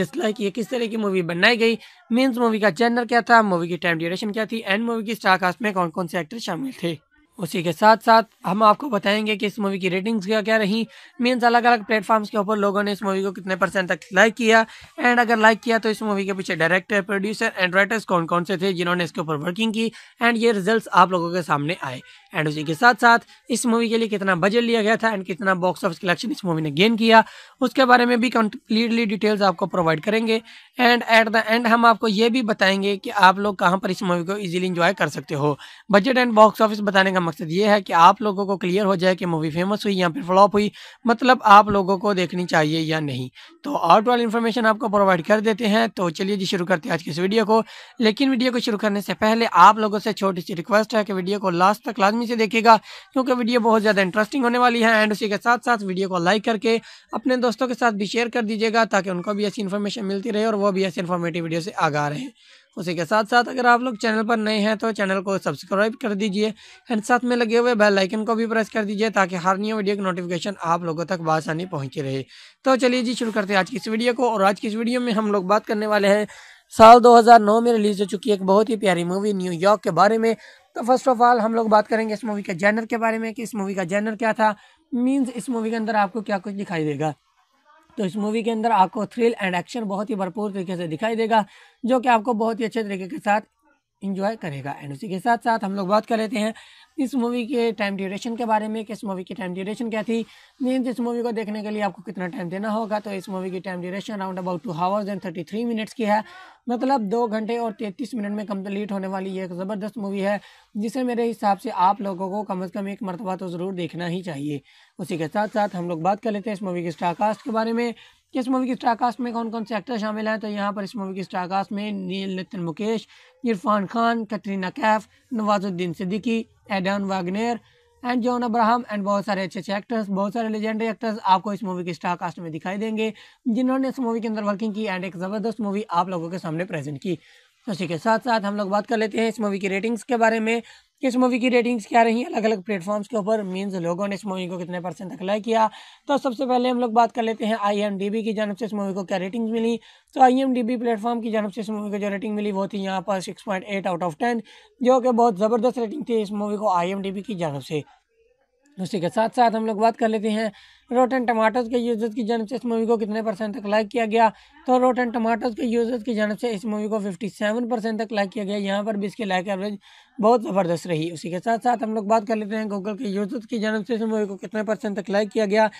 जिस लाइक ये किस तरह की मूवी बनाई गई मीन्स मूवी का जेंडर क्या था मूवी की टाइम ड्यूरेशन क्या थी एंड मूवी की स्टार कास्ट में कौन कौन से एक्टर शामिल थे उसी के साथ साथ हम आपको बताएंगे कि इस मूवी की रेटिंग्स क्या क्या रही मीन्स अलग अलग प्लेटफॉर्म्स के ऊपर लोगों ने इस मूवी को कितने परसेंट तक लाइक किया एंड अगर लाइक किया तो इस मूवी के पीछे डायरेक्टर प्रोड्यूसर एंड राइटर्स कौन कौन से थे जिन्होंने इसके ऊपर वर्किंग की एंड ये रिजल्ट आप लोगों के सामने आए एंड उसी के साथ साथ इस मूवी के लिए कितना बजट लिया गया था एंड कितना बॉक्स ऑफिस कलेक्शन इस मूवी ने गेन किया उसके बारे में भी कंप्लीटली डिटेल्स आपको प्रोवाइड करेंगे एंड एट द एंड हम आपको ये भी बताएंगे कि आप लोग कहाँ पर इस मूवी को ईजिली इन्जॉय कर सकते हो बजट एंड बॉक्स ऑफिस बताने का मकसद ये है कि आप लोगों को क्लियर हो जाए कि मूवी फेमस हुई या फिर फ्लॉप हुई मतलब आप लोगों को देखनी चाहिए या नहीं तो आउट वाली इन्फॉर्मेशन आपको प्रोवाइड कर देते हैं तो चलिए जी शुरू करते हैं आज की इस वीडियो को लेकिन वीडियो को शुरू करने से पहले आप लोगों से छोटी सी रिक्वेस्ट है कि वीडियो को लास्ट तक लाजमी आसानी से देखेगा क्योंकि वीडियो बहुत ज़्यादा इंटरेस्टिंग होने वाली है एंड उसी के साथ साथ वीडियो को लाइक करके अपने दोस्तों के साथ भी शेयर कर दीजिएगा ताकि उनको भी ऐसी इन्फॉर्मेशन मिलती रहे और वो भी ऐसी इन्फॉर्मेटिव वीडियो से आगा रहे उसी के साथ साथ अगर आप लोग चैनल पर नए हैं तो चैनल को सब्सक्राइब कर दीजिए एंड साथ में लगे हुए बेल आइकन को भी प्रेस कर दीजिए ताकि हर न्यू वीडियो की नोटिफिकेशन आप लोगों तक बासानी पहुंची रहे तो चलिए जी शुरू करते हैं आज की इस वीडियो को और आज की इस वीडियो में हम लोग बात करने वाले हैं साल 2009 में रिलीज़ हो चुकी एक बहुत ही प्यारी मूवी न्यूयॉर्क के बारे में तो फर्स्ट ऑफ ऑल हम लोग बात करेंगे इस मूवी के जैनर के बारे में कि इस मूवी का जैनर क्या था मीन्स इस मूवी के अंदर आपको क्या कुछ दिखाई देगा तो इस मूवी के अंदर आपको थ्रिल एंड एक्शन बहुत ही भरपूर तरीके से दिखाई देगा जो कि आपको बहुत ही अच्छे तरीके के साथ इंजॉय करेगा एंड उसी के साथ साथ हम लोग बात कर लेते हैं इस मूवी के टाइम ड्यूरेशन के बारे में कि इस मूवी की टाइम ड्यूरेशन क्या थी मीन्स इस मूवी को देखने के लिए आपको कितना टाइम देना होगा तो इस मूवी की time duration around about two hours and thirty three minutes की है मतलब दो घंटे और तैंतीस मिनट में कंप्लीट होने वाली ये एक ज़बरदस्त मूवी है जिसे मेरे हिसाब से आप लोगों को कम अज़ कम एक मरतबा तो ज़रूर देखना ही चाहिए उसी के साथ साथ हम लोग बात कर लेते हैं इस मूवी के स्टारकास्ट के बारे में कि इस मूवी की स्टारकास्ट में कौन कौन से एक्टर शामिल हैं तो यहाँ पर इस मूवी की स्टारकास्ट में नील Nitin Mukesh Irfan Khan Katrina Kaif Nawazuddin Siddiqui Aiden Wagner and John Abraham and बहुत सारे अच्छे अच्छे एक्टर्स बहुत सारे लेजेंडरी एक्टर्स आपको इस मूवी के स्टार कास्ट में दिखाई देंगे जिन्होंने इस मूवी के अंदर वर्किंग की एंड एक ज़बरदस्त मूवी आप लोगों के सामने प्रेजेंट की उसी तो के साथ साथ हम लोग बात कर लेते हैं इस मूवी की रेटिंग्स के बारे में किस मूवी की रेटिंग्स क्या रही अलग अलग प्लेटफॉर्म्स के ऊपर मीनस लोगों ने इस मूवी को कितने परसेंट तक लाइक किया तो सबसे पहले हम लोग बात कर लेते हैं आई की जानब से इस मूवी को क्या रेटिंग्स मिली तो आई प्लेटफॉर्म की जानब से इस मूवी को जो रेटिंग मिली वो थी यहाँ पर सिक्स आउट ऑफ टेन जो कि बहुत ज़बरदस्त रेटिंग थी इस मूवी को आई की जानब से उसी के साथ साथ हम लोग बात कर लेते हैं रोटन टमाटोज़ के यूज़र्स की जानब से इस मूवी को कितने परसेंट तक लाइक किया गया तो रोटन टमाटोज़ के यूज़र्स की जानब से इस मूवी को फिफ्टी सेवन परसेंट तक लाइक किया गया यहाँ पर भी इसकी लाइक एवरेज बहुत ज़बरदस्त रही उसी के साथ साथ हम लोग बात कर लेते हैं गूगल के यूज़र्स की जानब से इस मूवी को कितने परसेंट तक लाइक किया गया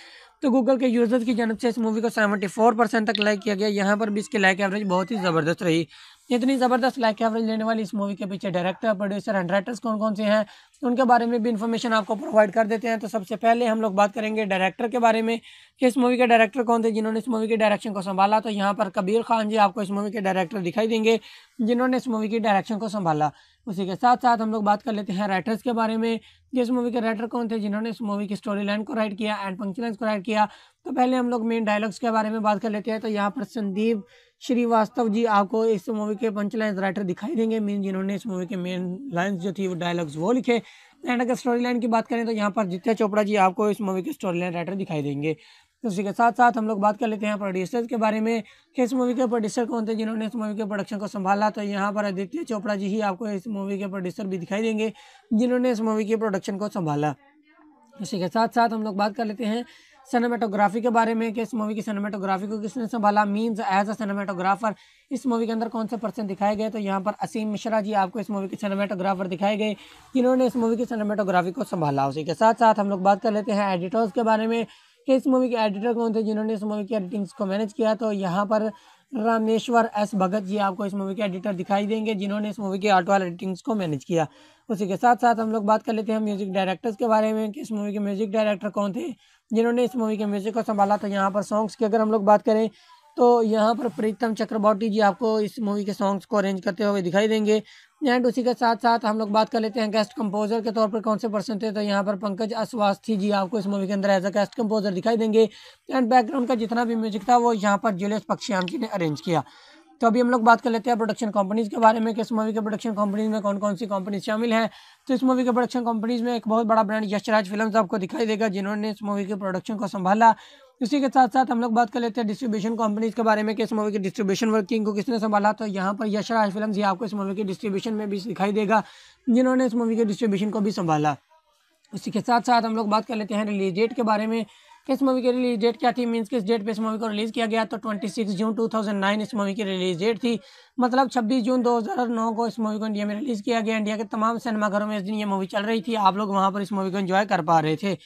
तो गूगल के यूज़र्स की जानब से इस मूवी को सेवेंटी फोर परसेंट तक लाइक किया गया यहाँ पर भी इसकी लाइक एवरेज बहुत ही ज़बरदस्त रही इतनी ज़बरदस्त लाइक एवरेज लेने वाली इस मूवी के पीछे डायरेक्टर प्रोड्यूसर एंड राइटर्स कौन कौन से हैं उनके बारे में भी इन्फॉर्मेशन आपको प्रोवाइड कर देते हैं तो सबसे पहले हम लोग बात करेंगे डायरेक्टर के बारे में कि इस मूवी के डायरेक्टर कौन थे जिन्होंने इस मूवी के डायरेक्शन को संभाला तो यहाँ पर कबीर खान जी आपको इस मूवी के डायरेक्टर दिखाई देंगे जिन्होंने इस मूवी के डायरेक्शन को संभाला उसी के साथ साथ हम लोग बात कर लेते हैं राइटर्स के बारे में कि इस मूवी के राइटर कौन थे जिन्होंने इस मूवी की स्टोरी लाइन को राइट किया एंड पंक्चुलेंस को राइट किया तो पहले हम लोग मेन डायलॉग्स के बारे में बात कर लेते हैं तो यहाँ पर संदीप श्रीवास्तव जी आपको इस मूवी के पंचलाइन राइटर दिखाई देंगे मीन जिन्होंने इस मूवी के मेन लाइन्स जो थी वो डायलॉग्स वो लिखे एंड अगर स्टोरी लाइन की बात करें तो यहाँ पर आदित्य चोपड़ा जी आपको इस मूवी के स्टोरी लाइन राइटर दिखाई देंगे तो उसी के साथ साथ हम लोग बात कर लेते हैं प्रोड्यूसर्स के बारे में कि इस मूवी के प्रोड्यूसर कौन थे जिन्होंने इस मूवी के प्रोडक्शन को संभाला तो यहाँ पर आदित्य चोपड़ा जी ही आपको इस मूवी के प्रोड्यूसर भी दिखाई देंगे जिन्होंने इस मूवी के प्रोडक्शन को संभाला उसी के साथ साथ हम लोग बात कर लेते हैं सिनेमेटोग्राफी के बारे में कि इस मूवी की सिनेमेटोग्राफी को किसने संभाला मीन्स एज अ सिनेमेटोग्राफर इस मूवी के अंदर कौन से पर्सन दिखाए गए तो यहाँ पर असीम मिश्रा जी आपको इस मूवी के सिनेमेटोग्राफर दिखाए गए जिन्होंने इस मूवी की सिनेमेटोग्राफी को संभाला उसी के साथ साथ हम लोग बात कर लेते हैं एडिटर्स के बारे में कि इस मूवी के एडिटर कौन थे जिन्होंने इस मूवी की एडिटिंग्स को मैनेज किया तो यहाँ पर रामेश्वर एस भगत जी आपको इस मूवी के एडिटर दिखाई देंगे जिन्होंने इस मूवी के आर्ट वाल एडिटिंग्स को मैनेज किया उसी के साथ साथ हम लोग बात कर लेते हैं म्यूजिक डायरेक्टर्स के बारे में कि इस मूवी के म्यूजिक डायरेक्टर कौन थे जिन्होंने इस मूवी के म्यूज़िक को संभाला था तो यहाँ पर सॉन्ग्स की अगर हम लोग बात करें तो यहाँ पर प्रीतम चक्रवर्ती जी आपको इस मूवी के सॉन्ग्स को अरेंज करते हुए दिखाई देंगे एंड उसी के साथ साथ हम लोग बात कर लेते हैं गेस्ट कंपोजर के तौर पर कौन से पर्सन थे तो यहाँ पर पंकज अस्वास्थी जी आपको इस मूवी के अंदर एज अ गेस्ट कंपोजर दिखाई देंगे एंड बैकग्राउंड का जितना भी म्यूजिक था वो यहाँ पर जूलियस पक्षियाम जी ने अरेंज किया तो अभी हम लोग बात कर लेते हैं प्रोडक्शन कंपनीज के बारे में कि इस मूवी के प्रोडक्शन कंपनीज में कौन कौन सी कंपनीज शामिल हैं तो इस मूवी के प्रोडक्शन कंपनीज में एक बहुत बड़ा ब्रांड यशराज फिल्म आपको दिखाई देगा जिन्होंने इस मूवी के प्रोडक्शन को संभाला इसी के साथ साथ हम लोग बात कर लेते हैं डिस्ट्रीब्यूशन कंपनीज के बारे में कि इस मूवी की डिस्ट्रीब्यूशन वर्किंग को किसने संभाला तो यहाँ पर यशराज फिल्म ही आपको इस मूवी के डिस्ट्रीब्यूशन में भी दिखाई देगा जिन्होंने इस मूवी के डिस्ट्रीब्यूशन को भी संभाला इसी के साथ साथ हम लोग बात कर लेते हैं रिलीज डेट के बारे में इस मूवी की रिलीज डेट क्या थी मींस किस डेट पे इस मूवी को रिलीज़ किया गया तो 26 जून 2009 इस मूवी की रिलीज डेट थी मतलब 26 जून 2009 को इस मूवी को इंडिया में रिलीज़ किया गया इंडिया के तमाम सिनेमाघरों में इस दिन ये मूवी चल रही थी आप लोग वहाँ पर इस मूवी को इन्जॉय कर पा रहे थे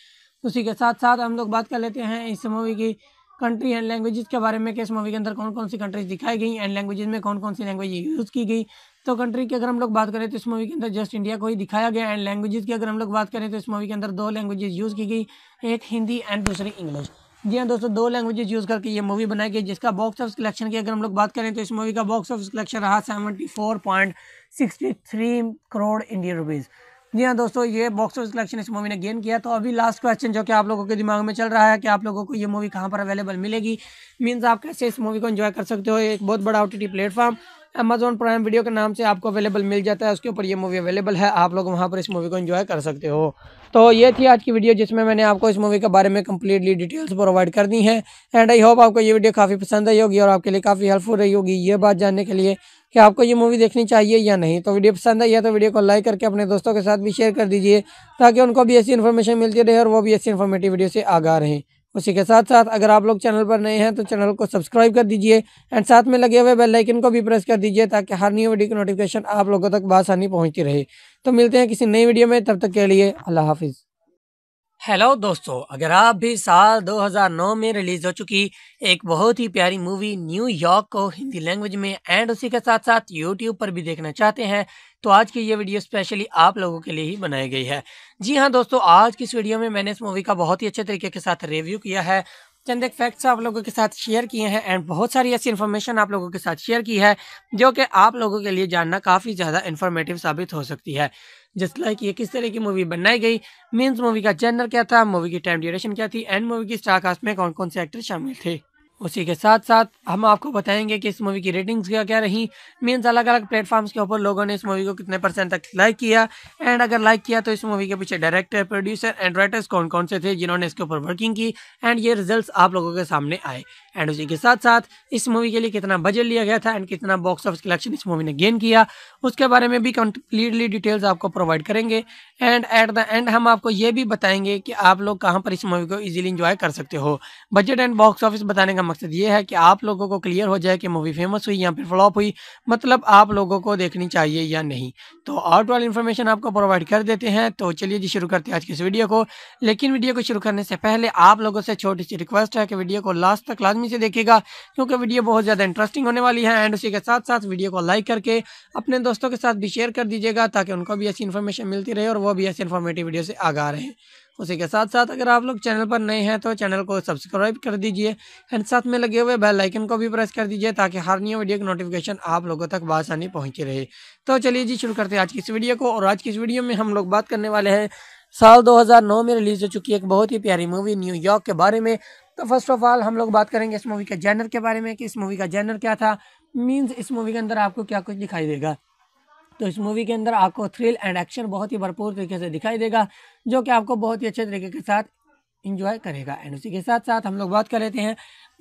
उसी के साथ साथ हम लोग बात कर लेते हैं इस मूवी की कंट्री एंड लैंग्वेजेस के बारे में कि इस मूवी के अंदर कौन कौन सी कंट्रीज दिखाई गई एंड लैंग्वेजेस में कौन कौन सी लैंग्वेज यूज़ की गई तो कंट्री की अगर हम लोग बात करें तो इस मूवी के अंदर जस्ट इंडिया को ही दिखाया गया एंड लैंग्वेजेस की अगर हम लोग बात करें तो इस मूवी के अंदर दो लैंग्वेजेस यूज़ की गई एक हिंदी एंड दूसरी इंग्लिश जी हाँ दोस्तों दो लैंग्वेजेस यूज़ करके ये मूवी बनाई गई जिसका बॉक्स ऑफिस कलेक्शन की अगर हम लोग बात करें तो इस मूवी का बॉक्स ऑफिस कलेक्शन रहा seventy four point sixty three crore Indian rupees जी हाँ दोस्तों ये बॉक्स ऑफिस कलेक्शन इस मूवी ने गेन किया तो अभी लास्ट क्वेश्चन जो कि आप लोगों के दिमाग में चल रहा है कि आप लोगों को ये मूवी कहाँ पर अवेलेबल मिलेगी मीन्स आप कैसे इस मूवी को एंजॉय कर सकते हो एक बहुत बड़ा O T platform Amazon Prime video के नाम से आपको अवेलेबल मिल जाता है उसके ऊपर ये मूवी अवेलेबल है आप लोग वहाँ पर इस मूवी को एंजॉय कर सकते हो तो ये थी आज की वीडियो जिसमें मैंने आपको इस मूवी के बारे में कम्प्लीटली डिटेल्स प्रोवाइड कर दी है एंड आई होप आपको ये वीडियो काफ़ी पसंद आई होगी और आपके लिए काफ़ी हेल्पफुल रही होगी ये बात जानने के लिए कि आपको ये मूवी देखनी चाहिए या नहीं तो वीडियो पसंद आई है तो वीडियो को लाइक करके अपने दोस्तों के साथ भी शेयर कर दीजिए ताकि उनको भी ऐसी इन्फॉर्मेशन मिलती रहे और वो भी ऐसी इन्फॉर्मेटिव वीडियो से आगा रहें उसी के साथ साथ अगर आप लोग चैनल पर नए हैं तो चैनल को सब्सक्राइब कर दीजिए एंड साथ में लगे हुए बेल आइकन को भी प्रेस कर दीजिए ताकि हर न्यू वीडियो की नोटिफिकेशन आप लोगों तक बासानी पहुंचती रहे तो मिलते हैं किसी नई वीडियो में तब तक के लिए अल्लाह हाफिज़ हेलो दोस्तों अगर आप भी साल 2009 में रिलीज हो चुकी एक बहुत ही प्यारी मूवी न्यूयॉर्क को हिंदी लैंग्वेज में एंड उसी के साथ साथ यूट्यूब पर भी देखना चाहते हैं तो आज की ये वीडियो स्पेशली आप लोगों के लिए ही बनाई गई है जी हाँ दोस्तों आज की इस वीडियो में मैंने इस मूवी का बहुत ही अच्छे तरीके के साथ रिव्यू किया है चंद एक फैक्ट्स आप लोगों के साथ शेयर किए हैं एंड बहुत सारी ऐसी इन्फॉर्मेशन आप लोगों के साथ शेयर की है जो कि आप लोगों के लिए जानना काफ़ी ज़्यादा इन्फॉर्मेटिव साबित हो सकती है जिस लाइक ये किस तरह की मूवी बनाई गई मीन्स मूवी का जेंडर क्या था मूवी की टाइम ड्यूरेशन क्या थी एंड मूवी की स्टार कास्ट में कौन कौन से एक्टर शामिल थे उसी के साथ साथ हम आपको बताएंगे कि इस मूवी की रेटिंग्स क्या क्या रही मीन्स अलग अलग प्लेटफॉर्म्स के ऊपर लोगों ने इस मूवी को कितने परसेंट तक लाइक किया एंड अगर लाइक किया तो इस मूवी के पीछे डायरेक्टर प्रोड्यूसर एंड राइटर्स कौन कौन से थे जिन्होंने इसके ऊपर वर्किंग की एंड ये रिजल्ट आप लोगों के सामने आए एंड उसी के साथ साथ इस मूवी के लिए कितना बजट लिया गया था एंड कितना बॉक्स ऑफिस कलेक्शन इस मूवी ने गेन किया उसके बारे में भी कंप्लीटली डिटेल्स आपको प्रोवाइड करेंगे एंड एट द एंड हम आपको ये भी बताएंगे कि आप लोग कहाँ पर इस मूवी को ईजिली इंजॉय कर सकते हो बजट एंड बॉक्स ऑफिस बताने का मकसद ये है कि आप लोगों को क्लियर हो जाए कि मूवी फेमस हुई या फिर फ्लॉप हुई मतलब आप लोगों को देखनी चाहिए या नहीं तो आउट वाली इन्फॉर्मेशन आपको प्रोवाइड कर देते हैं तो चलिए जी शुरू करते हैं आज की इस वीडियो को लेकिन वीडियो को शुरू करने से पहले आप लोगों से छोटी सी रिक्वेस्ट है कि वीडियो को लास्ट तक लाजमी से देखेगा क्योंकि वीडियो बहुत ज़्यादा इंटरेस्टिंग होने वाली है एंड उसी के साथ साथ वीडियो को लाइक करके अपने दोस्तों के साथ भी शेयर कर दीजिएगा ताकि उनको भी ऐसी इन्फॉर्मेशन मिलती रहे और वो भी ऐसी इन्फॉर्मेटिव वीडियो से आगा रहे उसी के साथ साथ अगर आप लोग चैनल पर नए हैं तो चैनल को सब्सक्राइब कर दीजिए एंड साथ में लगे हुए बेल आइकन को भी प्रेस कर दीजिए ताकि हर नई वीडियो की नोटिफिकेशन आप लोगों तक बासानी पहुँची रहे तो चलिए जी शुरू करते हैं आज की इस वीडियो को और आज की इस वीडियो में हम लोग बात करने वाले हैं साल दो में रिलीज़ हो चुकी एक बहुत ही प्यारी मूवी न्यूयॉर्क के बारे में तो फर्स्ट ऑफ ऑल हम लोग बात करेंगे इस मूवी के जैनर के बारे में कि इस मूवी का जैनर क्या था मीन्स इस मूवी के अंदर आपको क्या कुछ दिखाई देगा तो इस मूवी के अंदर आपको थ्रिल एंड एक्शन बहुत ही भरपूर तरीके से दिखाई देगा जो कि आपको बहुत ही अच्छे तरीके के साथ इंजॉय करेगा एंड उसी के साथ साथ हम लोग बात कर लेते हैं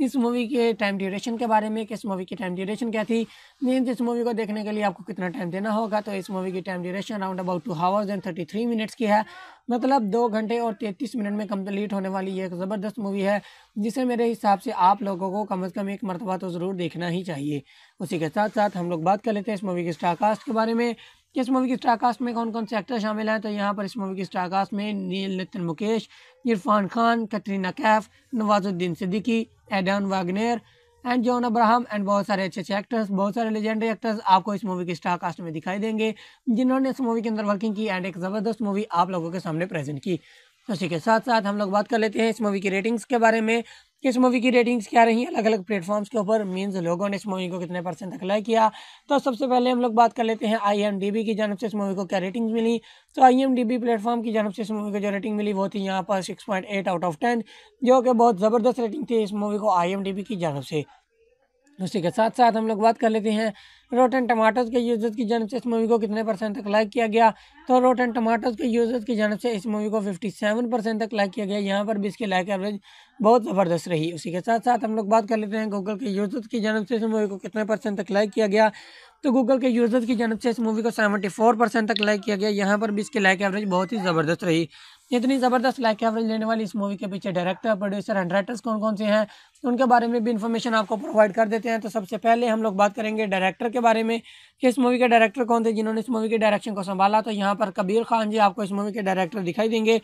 इस मूवी के टाइम ड्यूरेशन के बारे में कि इस मूवी की टाइम ड्यूरेशन क्या थी मीन्स इस मूवी को देखने के लिए आपको कितना टाइम देना होगा तो इस मूवी की time duration around about two hours and thirty three minutes की है मतलब दो घंटे और तैंतीस मिनट में कम्प्लीट होने वाली ये एक ज़बरदस्त मूवी है जिसे मेरे हिसाब से आप लोगों को कम अज़ कम एक मरतबा तो ज़रूर देखना ही चाहिए उसी के साथ साथ हम लोग बात कर लेते हैं इस मूवी के स्टारकास्ट के बारे में इस मूवी की स्टारकास्ट में कौन कौन से एक्टर शामिल हैं तो यहाँ पर इस मूवी की स्टारकास्ट में नील Nitin Mukesh Irfan Khan Katrina Kaif Nawazuddin Siddiqui Aiden Wagner and John Abraham and बहुत सारे अच्छे अच्छे एक्टर्स बहुत सारे लेजेंडरी एक्टर्स आपको इस मूवी के स्टार कास्ट में दिखाई देंगे जिन्होंने इस मूवी के अंदर वर्किंग की एंड एक ज़बरदस्त मूवी आप लोगों के सामने प्रेजेंट की तो उसी के साथ साथ हम लोग बात कर लेते हैं इस मूवी की रेटिंग्स के बारे में इस मूवी की रेटिंग्स क्या रही अलग अलग प्लेटफॉर्म्स के ऊपर मीन्स लोगों ने इस मूवी को कितने परसेंट तक लाइक किया तो सबसे पहले हम लोग बात कर लेते हैं आईएमडीबी की जानब से इस मूवी को क्या रेटिंग्स मिली तो आईएमडीबी प्लेटफॉर्म की जानब से इस मूवी को जो रेटिंग मिली वो थी यहाँ पर six point eight out of ten जो कि बहुत ज़बरदस्त रेटिंग थी इस मूवी को आई की जानब से उसी के साथ साथ हम लोग बात कर लेते हैं एंड टमाटोज के यूजर्स की जानव से इस मूवी को कितने परसेंट तक लाइक किया गया तो एंड टमाटोज के यूजर्स की जानव से इस मूवी को 57 परसेंट तक लाइक किया गया यहाँ पर भी इसकी लाइक एवरेज बहुत ज़बरदस्त रही उसी के साथ साथ हम लोग बात कर लेते हैं गूगल के यूजर्स की जानव से इस मूवी को कितने परसेंट तक लाइक किया गया तो गूगल के यूजर्स की जानव से इस मूवी को सेवेंटी फोर परसेंट तक लाइक किया गया यहाँ पर भी इसकी लाइक एवरेज बहुत ही ज़बरदस्त रही इतनी ज़बरदस्त लाइक एवरेज लेने वाली इस मूवी के पीछे डायरेक्टर प्रोड्यूसर एंड राइटर्स कौन कौन से हैं उनके बारे में भी इन्फॉर्मेशन आपको प्रोवाइड कर देते हैं तो सबसे पहले हम लोग बात करेंगे डायरेक्टर के बारे में कि इस मूवी के डायरेक्टर कौन थे जिन्होंने इस मूवी के डायरेक्शन को संभाला तो यहाँ पर कबीर खान जी आपको इस मूवी के डायरेक्टर दिखाई देंगे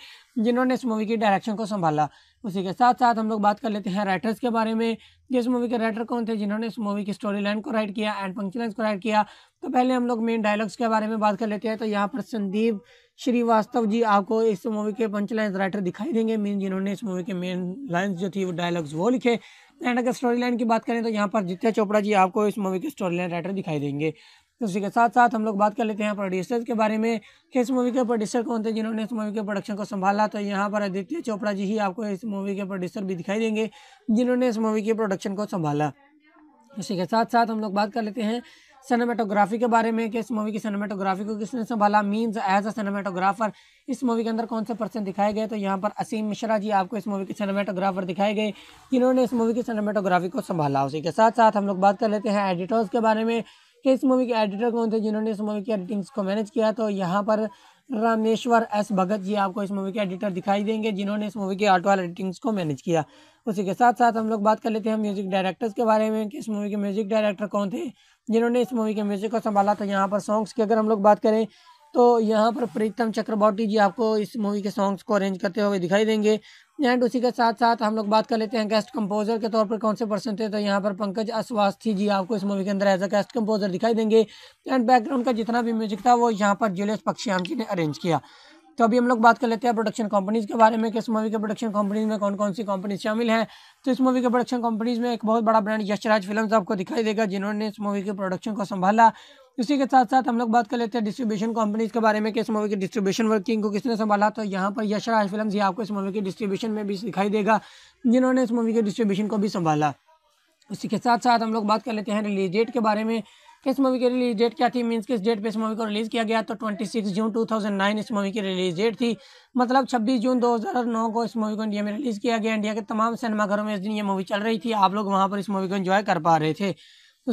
जिन्होंने इस मूवी की डायरेक्शन को संभाला उसी के साथ साथ हम लोग बात कर लेते हैं राइटर्स के बारे में कि इस मूवी के राइटर कौन थे जिन्होंने इस मूवी की स्टोरी लाइन को राइट किया एंड पंक्चुलाइंस को राइट किया तो पहले हम लोग मेन डायलॉग्स के बारे में बात कर लेते हैं तो यहाँ पर संदीप श्रीवास्तव जी आपको इस मूवी के पंच लाइन राइटर दिखाई देंगे मीन जिन्होंने इस मूवी के मेन लाइन्स जो थी वो डायलॉग्स वो लिखे एंड अगर स्टोरी लाइन की बात करें तो यहाँ पर आदित्य चोपड़ा जी आपको इस मूवी के स्टोरी लाइन राइटर दिखाई देंगे तो उसी के साथ साथ हम लोग बात कर लेते हैं प्रोड्यूसर्स के बारे में कि इस मूवी के प्रोड्यूसर कौन थे जिन्होंने इस मूवी के प्रोडक्शन को संभाला तो यहाँ पर आदित्य चोपड़ा जी ही आपको इस मूवी के प्रोड्यूसर भी दिखाई देंगे जिन्होंने इस मूवी के प्रोडक्शन को संभाला इसी के साथ साथ हम लोग बात कर लेते हैं सिनेमेटोग्राफी के बारे में कि इस मूवी की सिनेमेटोग्राफी को किसने संभाला मीन्स एज अ सिनेमेटोग्राफर इस मूवी के अंदर कौन से पर्सन दिखाए गए तो यहाँ पर असीम मिश्रा जी आपको इस मूवी के सिनेमेटोग्राफर दिखाए गए जिन्होंने इस मूवी की सिनेमेटोग्राफी को संभाला उसी के साथ साथ हम लोग बात कर लेते हैं एडिटर्स के बारे में कि इस मूवी के एडिटर कौन थे जिन्होंने इस मूवी की एडिटिंग्स को मैनेज किया तो यहाँ पर रामेश्वर एस भगत जी आपको इस मूवी के एडिटर दिखाई देंगे जिन्होंने इस मूवी के आर्ट वाल एडिटिंग्स को मैनेज किया उसी के साथ साथ हम लोग बात कर लेते हैं म्यूजिक डायरेक्टर्स के बारे में कि इस मूवी के म्यूजिक डायरेक्टर कौन थे जिन्होंने इस मूवी के म्यूज़िक को संभाला था तो यहाँ पर सॉन्ग्स की अगर हम लोग बात करें तो यहाँ पर प्रीतम चक्रवर्ती जी आपको इस मूवी के सॉन्ग्स को अरेंज करते हुए दिखाई देंगे एंड उसी के साथ साथ हम लोग बात कर लेते हैं गेस्ट कंपोजर के तौर पर कौन से पर्सन थे तो यहाँ पर पंकज अस्वास्थी जी आपको इस मूवी के अंदर एज अ गेस्ट कंपोजर दिखाई देंगे एंड बैकग्राउंड का जितना भी म्यूजिक था वो यहाँ पर जुलियस पक्षियाम जी ने अरेंज किया तो अभी हम लोग बात कर लेते हैं प्रोडक्शन कंपनीज़ के बारे में कि इस मूवी के प्रोडक्शन कंपनीज में कौन कौन सी कंपनीज शामिल हैं तो इस मूवी के प्रोडक्शन कंपनीज में एक बहुत बड़ा ब्रांड यशराज फिल्म आपको दिखाई देगा जिन्होंने इस मूवी के प्रोडक्शन को संभाला इसी के साथ साथ हम लोग बात कर लेते हैं डिस्ट्रीब्यूशन कंपनीज के बारे में कि इस मूवी की डिस्ट्रीब्यूशन वर्किंग को किसने संभाला तो यहाँ पर यशराज फिल्म ही आपको इस मूवी के डिस्ट्रीब्यूशन में भी दिखाई देगा जिन्होंने इस मूवी के डिस्ट्रीब्यूशन को भी संभाला इसी के साथ साथ हम लोग बात कर लेते हैं रिलीज डेट के बारे में इस मूवी की रिलीज डेट क्या थी मीन्स किस डेट पे इस मूवी को रिलीज़ किया गया तो 26 जून 2009 इस मूवी की रिलीज डेट थी मतलब 26 जून 2009 को इस मूवी को इंडिया में रिलीज़ किया गया इंडिया के तमाम सिनेमाघरों में इस दिन ये मूवी चल रही थी आप लोग वहाँ पर इस मूवी को इन्जॉय कर पा रहे थे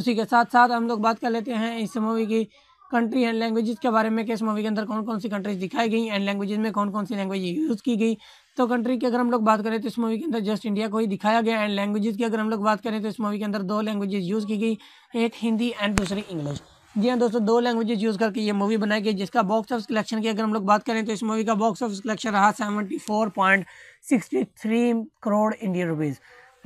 उसी के साथ साथ हम लोग बात कर लेते हैं इस मूवी की कंट्री एंड लैंग्वेजेस के बारे में कि इस मूवी के अंदर कौन कौन सी कंट्रीज दिखाई गई एंड लैंग्वेजेस में कौन कौन सी लैंग्वेज यूज़ की गई तो कंट्री की अगर हम लोग बात करें तो इस मूवी के अंदर जस्ट इंडिया को ही दिखाया गया एंड लैंग्वेजेस की अगर हम लोग बात करें तो इस मूवी के अंदर दो लैंग्वेजेस यूज़ की गई एक हिंदी एंड दूसरी इंग्लिश जी हाँ दोस्तों दो लैंग्वेजेस यूज़ करके ये मूवी बनाई गई जिसका बॉक्स ऑफिस कलेक्शन की अगर हम लोग बात करें तो इस मूवी का बॉक्स ऑफिस कलेक्शन रहा seventy four point sixty three crore Indian rupees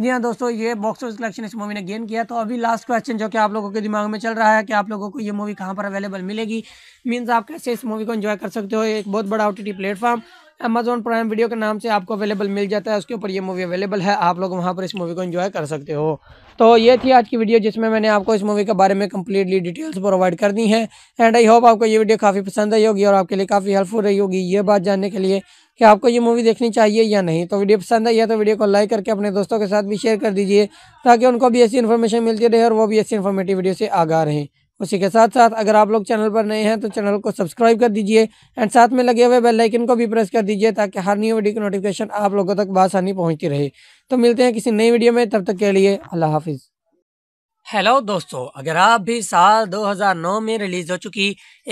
जी हाँ दोस्तों ये बॉक्स ऑफिस कलेक्शन इस मूवी ने गेन किया तो अभी लास्ट क्वेश्चन जो कि आप लोगों के दिमाग में चल रहा है कि आप लोगों को ये मूवी कहाँ पर अवेलेबल मिलेगी मीन्स आप कैसे इस मूवी को एंजॉय कर सकते हो एक बहुत बड़ा O T platform Amazon Prime video के नाम से आपको अवेलेबल मिल जाता है उसके ऊपर ये मूवी अवेलेबल है आप लोग वहाँ पर इस मूवी को इन्जॉय कर सकते हो तो ये थी आज की वीडियो जिसमें मैंने आपको इस मूवी के बारे में कम्प्लीटली डिटेल्स प्रोवाइड कर दी है एंड आई होप आपको ये वीडियो काफ़ी पसंद आई होगी और आपके लिए काफ़ी हेल्पफुल रही होगी ये बात जानने के लिए कि आपको ये मूवी देखनी चाहिए या नहीं तो वीडियो पसंद आई है तो वीडियो को लाइक करके अपने दोस्तों के साथ भी शेयर कर दीजिए ताकि उनको भी ऐसी इन्फॉर्मेशन मिलती रहे और वो भी ऐसी इन्फॉर्मेटिव वीडियो से आगा रहें उसी के साथ साथ अगर आप लोग चैनल पर नए हैं तो चैनल को सब्सक्राइब कर दीजिए एंड साथ में लगे हुए बेल आइकन को भी प्रेस कर दीजिए ताकि हर न्यू वीडियो की नोटिफिकेशन आप लोगों तक बासानी पहुंचती रहे तो मिलते हैं किसी नई वीडियो में तब तक के लिए अल्लाह हाफिज़ हेलो दोस्तों अगर आप भी साल 2009 में रिलीज हो चुकी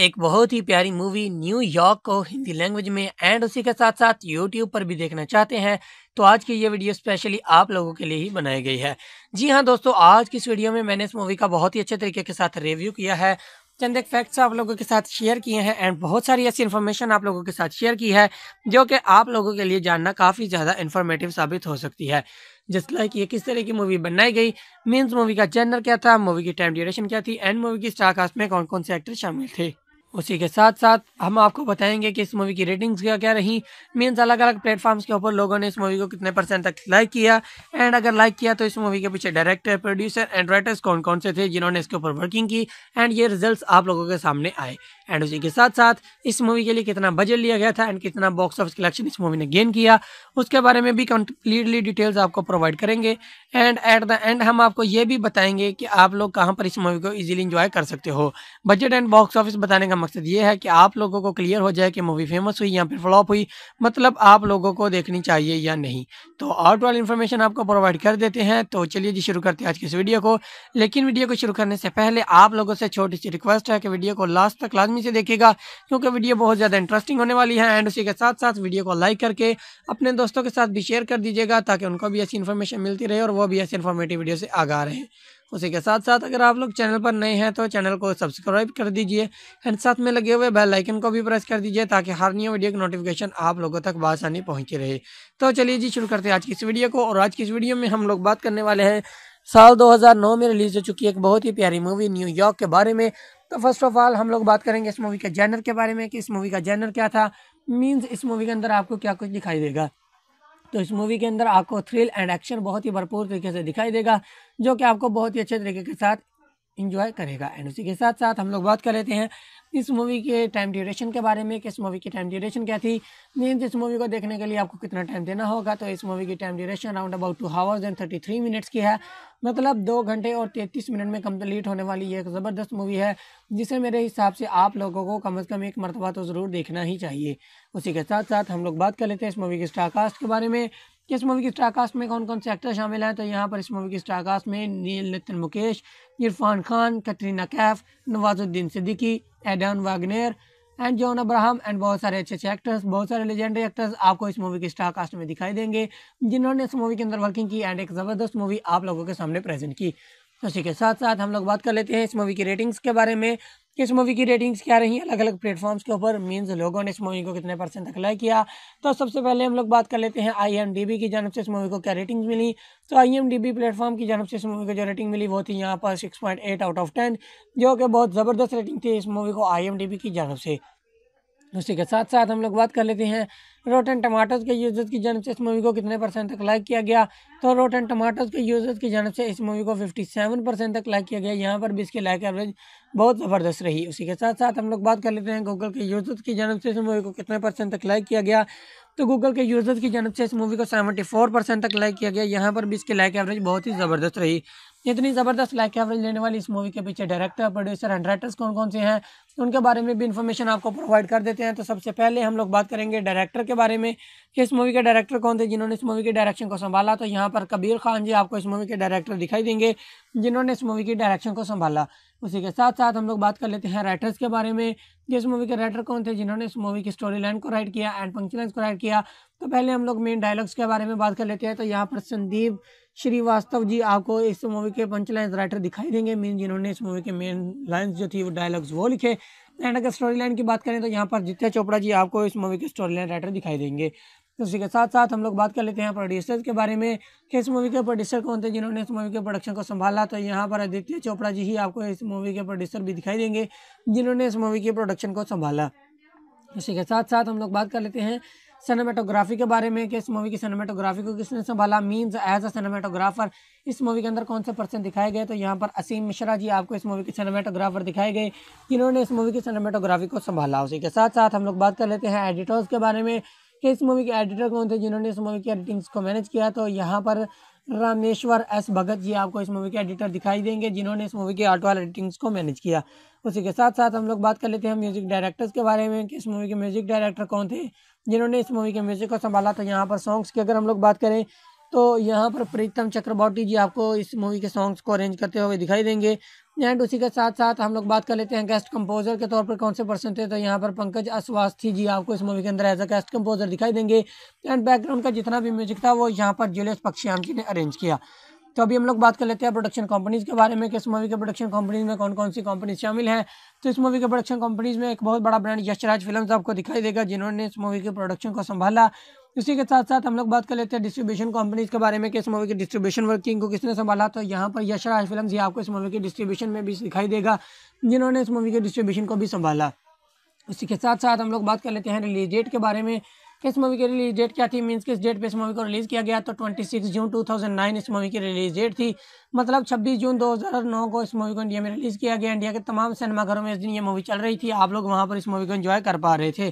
एक बहुत ही प्यारी मूवी न्यूयॉर्क को हिंदी लैंग्वेज में एंड उसी के साथ साथ यूट्यूब पर भी देखना चाहते हैं तो आज की ये वीडियो स्पेशली आप लोगों के लिए ही बनाई गई है जी हाँ दोस्तों आज की इस वीडियो में मैंने इस मूवी का बहुत ही अच्छे तरीके के साथ रिव्यू किया है चंद एक फैक्ट्स आप लोगों के साथ शेयर किए हैं एंड बहुत सारी ऐसी इन्फॉर्मेशन आप लोगों के साथ शेयर की है जो कि आप लोगों के लिए जानना काफ़ी ज़्यादा इन्फॉर्मेटिव साबित हो सकती है जस्ट लाइक ये किस तरह की मूवी बनाई गई मीन्स मूवी का जनर क्या था मूवी की टाइम ड्यूरेशन क्या थी एंड मूवी की स्टार कास्ट में कौन कौन से एक्टर शामिल थे उसी के साथ साथ हम आपको बताएंगे कि इस मूवी की रेटिंग्स क्या क्या रही मीन्स अलग अलग प्लेटफॉर्म्स के ऊपर लोगों ने इस मूवी को कितने परसेंट तक लाइक किया एंड अगर लाइक किया तो इस मूवी के पीछे डायरेक्टर प्रोड्यूसर एंड राइटर्स कौन कौन से थे जिन्होंने इसके ऊपर वर्किंग की एंड ये रिजल्ट आप लोगों के सामने आए एंड उसी के साथ साथ इस मूवी के लिए कितना बजट लिया गया था एंड कितना बॉक्स ऑफिस कलेक्शन इस मूवी ने गेन किया उसके बारे में भी कंप्लीटली डिटेल्स आपको प्रोवाइड करेंगे एंड एट द एंड हम आपको ये भी बताएंगे कि आप लोग कहाँ पर इस मूवी को ईजिली इंजॉय कर सकते हो बजट एंड बॉक्स ऑफिस बताने का मकसद ये है कि आप लोगों को क्लियर हो जाए कि मूवी फेमस हुई या फिर फ्लॉप हुई मतलब आप लोगों को देखनी चाहिए या नहीं तो आउट वाली इन्फॉर्मेशन आपको प्रोवाइड कर देते हैं तो चलिए जी शुरू करते हैं आज की इस वीडियो को लेकिन वीडियो को शुरू करने से पहले आप लोगों से छोटी सी रिक्वेस्ट है कि वीडियो को लास्ट तक लाजमी से देखेगा क्योंकि वीडियो बहुत ज़्यादा इंटरेस्टिंग होने वाली है एंड उसी के साथ साथ वीडियो को लाइक करके अपने दोस्तों के साथ भी शेयर कर दीजिएगा ताकि उनको भी ऐसी इन्फॉर्मेशन मिलती रहे और वो भी ऐसी इन्फॉर्मेटिव वीडियो से आगा रहे उसी के साथ साथ अगर आप लोग चैनल पर नए हैं तो चैनल को सब्सक्राइब कर दीजिए एंड साथ में लगे हुए बेल आइकन को भी प्रेस कर दीजिए ताकि हर न्यू वीडियो की नोटिफिकेशन आप लोगों तक बासानी पहुँची रहे तो चलिए जी शुरू करते हैं आज की इस वीडियो को और आज की इस वीडियो में हम लोग बात करने वाले हैं साल 2009 में रिलीज़ हो चुकी एक बहुत ही प्यारी मूवी न्यूयॉर्क के बारे में तो फर्स्ट ऑफ ऑल हम लोग बात करेंगे इस मूवी के जैनर के बारे में कि इस मूवी का जैनर क्या था मीन्स इस मूवी के अंदर आपको क्या कुछ दिखाई देगा तो इस मूवी के अंदर आपको थ्रिल एंड एक्शन बहुत ही भरपूर तरीके से दिखाई देगा जो कि आपको बहुत ही अच्छे तरीके के साथ इंजॉय करेगा एंड उसी के साथ साथ हम लोग बात कर लेते हैं इस मूवी के टाइम ड्यूरेशन के बारे में कि इस मूवी की टाइम ड्यूरेशन क्या थी मीन इस मूवी को देखने के लिए आपको कितना टाइम देना होगा तो इस मूवी की time duration around about two hours and thirty three minutes की है मतलब दो घंटे और तैंतीस मिनट में कम्प्लीट होने वाली ये एक ज़बरदस्त मूवी है जिसे मेरे हिसाब से आप लोगों को कम अज़ कम एक मरतबा तो ज़रूर देखना ही चाहिए उसी के साथ साथ हम लोग बात कर लेते हैं इस मूवी के स्टारकास्ट के बारे में इस मूवी की स्टारकास्ट में कौन कौन से एक्टर शामिल हैं तो यहाँ पर इस मूवी की स्टारकास्ट में नील Nitin Mukesh Irfan Khan Katrina Kaif Nawazuddin Siddiqui Aiden Wagner and John Abraham and बहुत सारे अच्छे अच्छे एक्टर्स बहुत सारे लेजेंडरी एक्टर्स आपको इस मूवी की स्टार कास्ट में दिखाई देंगे जिन्होंने इस मूवी के अंदर वर्किंग की एंड एक ज़बरदस्त मूवी आप लोगों के सामने प्रेजेंट की उसी के साथ साथ हम लोग बात कर लेते हैं इस मूवी की रेटिंग्स के बारे में कि इस मूवी की रेटिंग्स क्या रही अलग अलग प्लेटफॉर्म्स के ऊपर मीन्स लोगों ने इस मूवी को कितने परसेंट तक लाइक किया तो सबसे पहले हम लोग बात कर लेते हैं आई की जानब से इस मूवी को क्या रेटिंग्स मिली तो आई प्लेटफॉर्म की जानब से इस मूवी को जो रेटिंग मिली वो थी यहाँ पर सिक्स आउट ऑफ टेन जो कि बहुत ज़बरदस्त रेटिंग थी इस मूवी को आई की जानब से उसी के साथ साथ हम लोग बात कर लेते हैं एंड टमाटोज के यूजर्स की जानव से इस मूवी को कितने परसेंट तक लाइक किया गया तो एंड टमाटोज के यूजर्स की जानव से इस मूवी को 57 परसेंट तक लाइक किया गया यहाँ पर भी इसकी लाइक एवरेज बहुत ज़बरदस्त रही उसी के साथ साथ हम लोग बात कर लेते हैं गूगल के यूजर्स की जानव से इस मूवी को कितने परसेंट तक लाइक किया गया तो गूगल के यूजर्स की जानव से इस मूवी को सेवेंटी फोर परसेंट तक लाइक किया गया यहाँ पर भी इसकी लाइक एवरेज बहुत ही ज़बरदस्त रही इतनी ज़बरदस्त लाइक एवरेज लेने वाली इस मूवी के पीछे डायरेक्टर प्रोड्यूसर एंड राइटर्स कौन कौन से हैं उनके बारे में भी इन्फॉर्मेशन आपको प्रोवाइड कर देते हैं तो सबसे पहले हम लोग बात करेंगे डायरेक्टर के बारे में कि इस मूवी के डायरेक्टर कौन थे जिन्होंने इस मूवी के डायरेक्शन को संभाला तो यहाँ पर कबीर खान जी आपको इस मूवी के डायरेक्टर दिखाई देंगे जिन्होंने इस मूवी की डायरेक्शन को संभाला उसी के साथ साथ हम लोग बात कर लेते हैं राइटर्स के बारे में कि इस मूवी के राइटर कौन थे जिन्होंने इस मूवी की स्टोरी लाइन को राइट किया एंड फंक्शन को राइट किया तो पहले हम लोग मेन डायलॉग्स के बारे में बात कर लेते हैं तो यहाँ पर संदीप श्रीवास्तव जी आपको इस मूवी के पंच लाइन राइटर दिखाई देंगे मीन जिन्होंने इस मूवी के मेन लाइन्स जो थी वो डायलॉग्स वो लिखे एंड अगर स्टोरी लाइन की बात करें तो यहाँ पर आदित्य चोपड़ा जी आपको इस मूवी के स्टोरी लाइन राइटर दिखाई देंगे तो उसी के साथ साथ हम लोग बात कर लेते हैं प्रोड्यूसर्स के बारे में कि इस मूवी के प्रोड्यूसर कौन थे जिन्होंने इस मूवी के प्रोडक्शन को संभाला तो यहाँ पर आदित्य चोपड़ा जी ही आपको इस मूवी के प्रोड्यूसर भी दिखाई देंगे जिन्होंने इस मूवी के प्रोडक्शन को संभाला उसी के साथ साथ हम लोग बात कर लेते हैं सिनेमाटोग्राफी के बारे में कि इस मूवी की सिनेमाटोग्राफी को किसने संभाला मींस एज अ सिनेमाटोग्राफर इस मूवी के अंदर कौन से पर्सन दिखाए गए तो यहाँ पर असीम मिश्रा जी आपको इस मूवी के सिनेमाटोग्राफर दिखाए गए जिन्होंने इस मूवी की सिनेमाटोग्राफी को संभाला उसी के साथ साथ हम लोग बात कर लेते हैं एडिटर्स के बारे में कि इस मूवी के एडिटर कौन थे जिन्होंने इस मूवी की एडिटिंग्स को मैनेज किया तो यहाँ पर रामेश्वर एस भगत जी आपको इस मूवी के एडिटर दिखाई देंगे जिन्होंने इस मूवी के आर्ट वाल एडिटिंग्स को मैनेज किया उसी के साथ साथ हम लोग बात कर लेते हैं म्यूजिक डायरेक्टर्स के बारे में कि इस मूवी के म्यूजिक डायरेक्टर कौन थे जिन्होंने इस मूवी के म्यूजिक को संभाला तो यहाँ पर सॉन्ग्स की अगर हम लोग बात करें तो यहाँ पर प्रीतम चक्रवर्ती जी आपको इस मूवी के सॉन्ग्स को अरेंज करते हुए दिखाई देंगे एंड उसी के साथ साथ हम लोग बात कर लेते हैं गेस्ट कंपोजर के तौर पर कौन से पर्सन थे तो यहाँ पर पंकज अस्वास्थी जी आपको इस मूवी के अंदर एज अ गेस्ट कंपोजर दिखाई देंगे एंड बैकग्राउंड का जितना भी म्यूजिक था वो यहाँ पर जुलियस पक्षियाम जी ने अरेंज किया तो अभी हम लोग बात कर लेते हैं प्रोडक्शन कंपनीज के बारे में कि इस मूवी के प्रोडक्शन कंपनीज में कौन कौन सी कंपनीज शामिल हैं तो इस मूवी के प्रोडक्शन कंपनीज में एक बहुत बड़ा ब्रांड यशराज फिल्म्स आपको दिखाई देगा जिन्होंने इस मूवी के प्रोडक्शन को संभाला इसी के साथ साथ हम लोग बात कर लेते हैं डिस्ट्रीब्यूशन कंपनीज के बारे में कि इस मूवी की डिस्ट्रीब्यूशन वर्किंग को किसने संभाला तो यहाँ पर यशराज फिल्म ये आपको इस मूवी की डिस्ट्रीब्यूशन में भी दिखाई देगा जिन्होंने इस मूवी के डिस्ट्रीब्यूशन को भी संभाला इसी के साथ साथ हम लोग बात कर लेते हैं रिलीज डेट के बारे में किस इस मूवी की रिलीज डेट क्या थी मीन्स किस डेट पे इस मूवी को रिलीज़ किया गया तो 26 जून 2009 इस मूवी की रिलीज डेट थी मतलब 26 जून 2009 को इस मूवी को इंडिया में रिलीज़ किया गया इंडिया के तमाम सिनेमाघरों में इस दिन ये मूवी चल रही थी आप लोग वहाँ पर इस मूवी को इन्जॉय कर पा रहे थे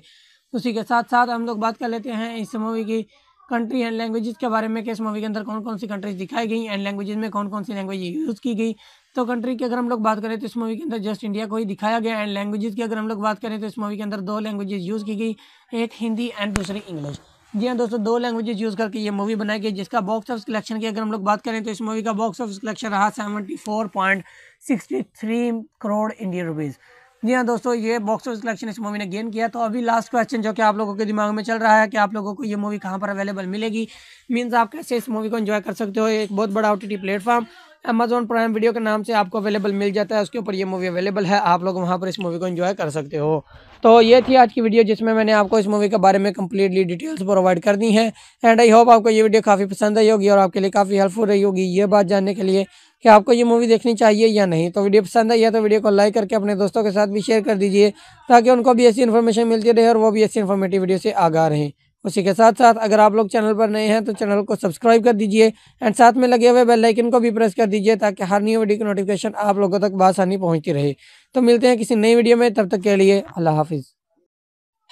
उसी के साथ साथ हम लोग बात कर लेते हैं इस मूवी की कंट्री एंड लैंग्वेजेस के बारे में कि इस मूवी के अंदर कौन कौन सी कंट्रीज दिखाई गई एंड लैंग्वेजेस में कौन कौन सी लैंग्वेज यूज़ की गई तो कंट्री की अगर हम लोग बात करें तो इस मूवी के अंदर जस्ट इंडिया को ही दिखाया गया एंड लैंग्वेजेस की अगर हम लोग बात करें तो इस मूवी के अंदर दो लैंग्वेजेस यूज़ की गई एक हिंदी एंड दूसरी इंग्लिश जी हाँ दोस्तों दो लैंग्वेजेस यूज़ करके ये मूवी बनाई गई जिसका बॉक्स ऑफिस कलेक्शन की अगर हम लोग बात करें तो इस मूवी का बॉक्स ऑफिस कलेक्शन रहा seventy four point sixty three crore Indian rupees जी हाँ दोस्तों ये बॉक्स ऑफिस कलेक्शन इस मूवी ने गेन किया तो अभी लास्ट क्वेश्चन जो कि आप लोगों के दिमाग में चल रहा है कि आप लोगों को ये मूवी कहाँ पर अवेलेबल मिलेगी मीन्स आप कैसे इस मूवी को इन्जॉय कर सकते हो एक बहुत बड़ा O T platform Amazon Prime video के नाम से आपको अवेलेबल मिल जाता है उसके ऊपर ये मूवी अवेलेबल है आप लोग वहाँ पर इस मूवी को इन्जॉय कर सकते हो तो ये थी आज की वीडियो जिसमें मैंने आपको इस मूवी के बारे में कम्प्लीटली डिटेल्स प्रोवाइड कर दी है एंड आई होप आपको ये वीडियो काफ़ी पसंद आई होगी और आपके लिए काफ़ी हेल्पफुल रही होगी ये बात जानने के लिए कि आपको ये मूवी देखनी चाहिए या नहीं तो वीडियो पसंद आई है तो वीडियो को लाइक करके अपने दोस्तों के साथ भी शेयर कर दीजिए ताकि उनको भी ऐसी इन्फॉर्मेशन मिलती रहे और वो भी ऐसी इन्फॉर्मेटिव वीडियो से आगा रहें उसी के साथ साथ अगर आप लोग चैनल पर नए हैं तो चैनल को सब्सक्राइब कर दीजिए एंड साथ में लगे हुए बेल आइकन को भी प्रेस कर दीजिए ताकि हर न्यू वीडियो की नोटिफिकेशन आप लोगों तक बासानी पहुंचती रहे तो मिलते हैं किसी नई वीडियो में तब तक के लिए अल्लाह हाफिज़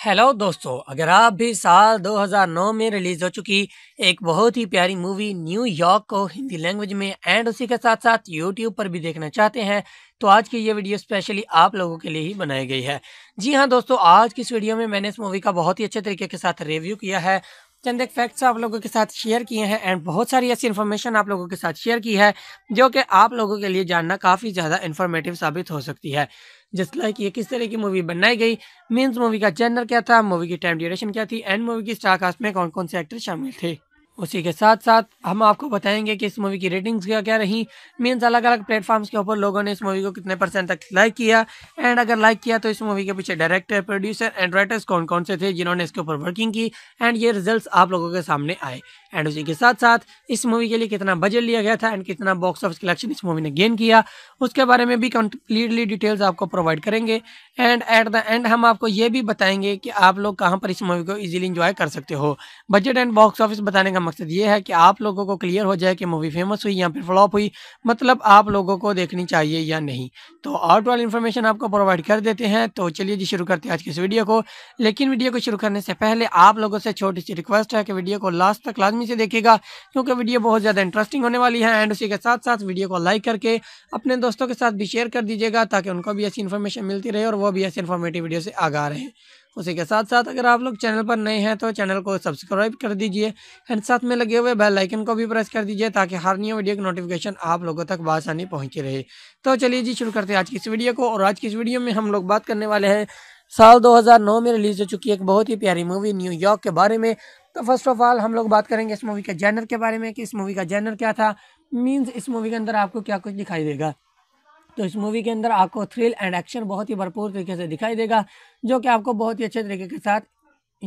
हेलो दोस्तों अगर आप भी साल 2009 में रिलीज हो चुकी एक बहुत ही प्यारी मूवी न्यूयॉर्क को हिंदी लैंग्वेज में एंड उसी के साथ साथ यूट्यूब पर भी देखना चाहते हैं तो आज की ये वीडियो स्पेशली आप लोगों के लिए ही बनाई गई है जी हाँ दोस्तों आज की इस वीडियो में मैंने इस मूवी का बहुत ही अच्छे तरीके के साथ रिव्यू किया है चंद एक फैक्ट्स आप लोगों के साथ शेयर किए हैं एंड बहुत सारी ऐसी इन्फॉर्मेशन आप लोगों के साथ शेयर की है जो कि आप लोगों के लिए जानना काफ़ी ज़्यादा इन्फॉर्मेटिव साबित हो सकती है जस्ट लाइक ये किस तरह की मूवी बनाई गई मीन्स मूवी का जनर क्या था मूवी की टाइम ड्यूरेशन क्या थी एंड मूवी की स्टारकास्ट में कौन कौन से एक्टर शामिल थे उसी के साथ साथ हम आपको बताएंगे कि इस मूवी की रेटिंग्स क्या क्या रही मीन्स अलग अलग प्लेटफॉर्म्स के ऊपर लोगों ने इस मूवी को कितने परसेंट तक लाइक किया एंड अगर लाइक किया तो इस मूवी के पीछे डायरेक्टर प्रोड्यूसर एंड राइटर्स कौन कौन से थे जिन्होंने इसके ऊपर वर्किंग की एंड ये रिजल्ट आप लोगों के सामने आए एंड उसी के साथ साथ इस मूवी के लिए कितना बजट लिया गया था एंड कितना बॉक्स ऑफिस कलेक्शन इस मूवी ने गेन किया उसके बारे में भी कंप्लीटली डिटेल्स आपको प्रोवाइड करेंगे एंड एट द एंड हम आपको ये भी बताएंगे कि आप लोग कहाँ पर इस मूवी को ईजिली इंजॉय कर सकते हो बजट एंड बॉक्स ऑफिस बताने का मकसद ये है कि आप लोगों को क्लियर हो जाए कि मूवी फेमस हुई या फिर फ्लॉप हुई मतलब आप लोगों को देखनी चाहिए या नहीं तो आउट वाली इन्फॉर्मेशन आपको प्रोवाइड कर देते हैं तो चलिए जी शुरू करते हैं आज की इस वीडियो को लेकिन वीडियो को शुरू करने से पहले आप लोगों से छोटी सी रिक्वेस्ट है कि वीडियो को लास्ट तक लाजमी लाजमी से देखेगा क्योंकि वीडियो बहुत ज़्यादा इंटरेस्टिंग होने वाली है एंड उसी के साथ साथ वीडियो को लाइक करके अपने दोस्तों के साथ भी शेयर कर दीजिएगा ताकि उनको भी ऐसी इन्फॉर्मेशन मिलती रहे और वो भी ऐसी इन्फॉर्मेटिव वीडियो से आगा रहे उसी के साथ साथ अगर आप लोग चैनल पर नए हैं तो चैनल को सब्सक्राइब कर दीजिए एंड साथ में लगे हुए बेल आइकन को भी प्रेस कर दीजिए ताकि हर न्यू वीडियो की नोटिफिकेशन आप लोगों तक बसानी पहुंची रहे तो चलिए जी शुरू करते हैं आज की इस वीडियो को और आज की इस वीडियो में हम लोग बात करने वाले हैं साल 2009 में रिलीज़ हो चुकी है एक बहुत ही प्यारी मूवी न्यूयॉर्क के बारे में तो फर्स्ट ऑफ ऑल हम लोग बात करेंगे इस मूवी के जैनर के बारे में कि इस मूवी का जैनर क्या था मीन्स इस मूवी के अंदर आपको क्या कुछ दिखाई देगा तो इस मूवी के अंदर आपको थ्रिल एंड एक्शन बहुत ही भरपूर तरीके से दिखाई देगा जो कि आपको बहुत ही अच्छे तरीके के साथ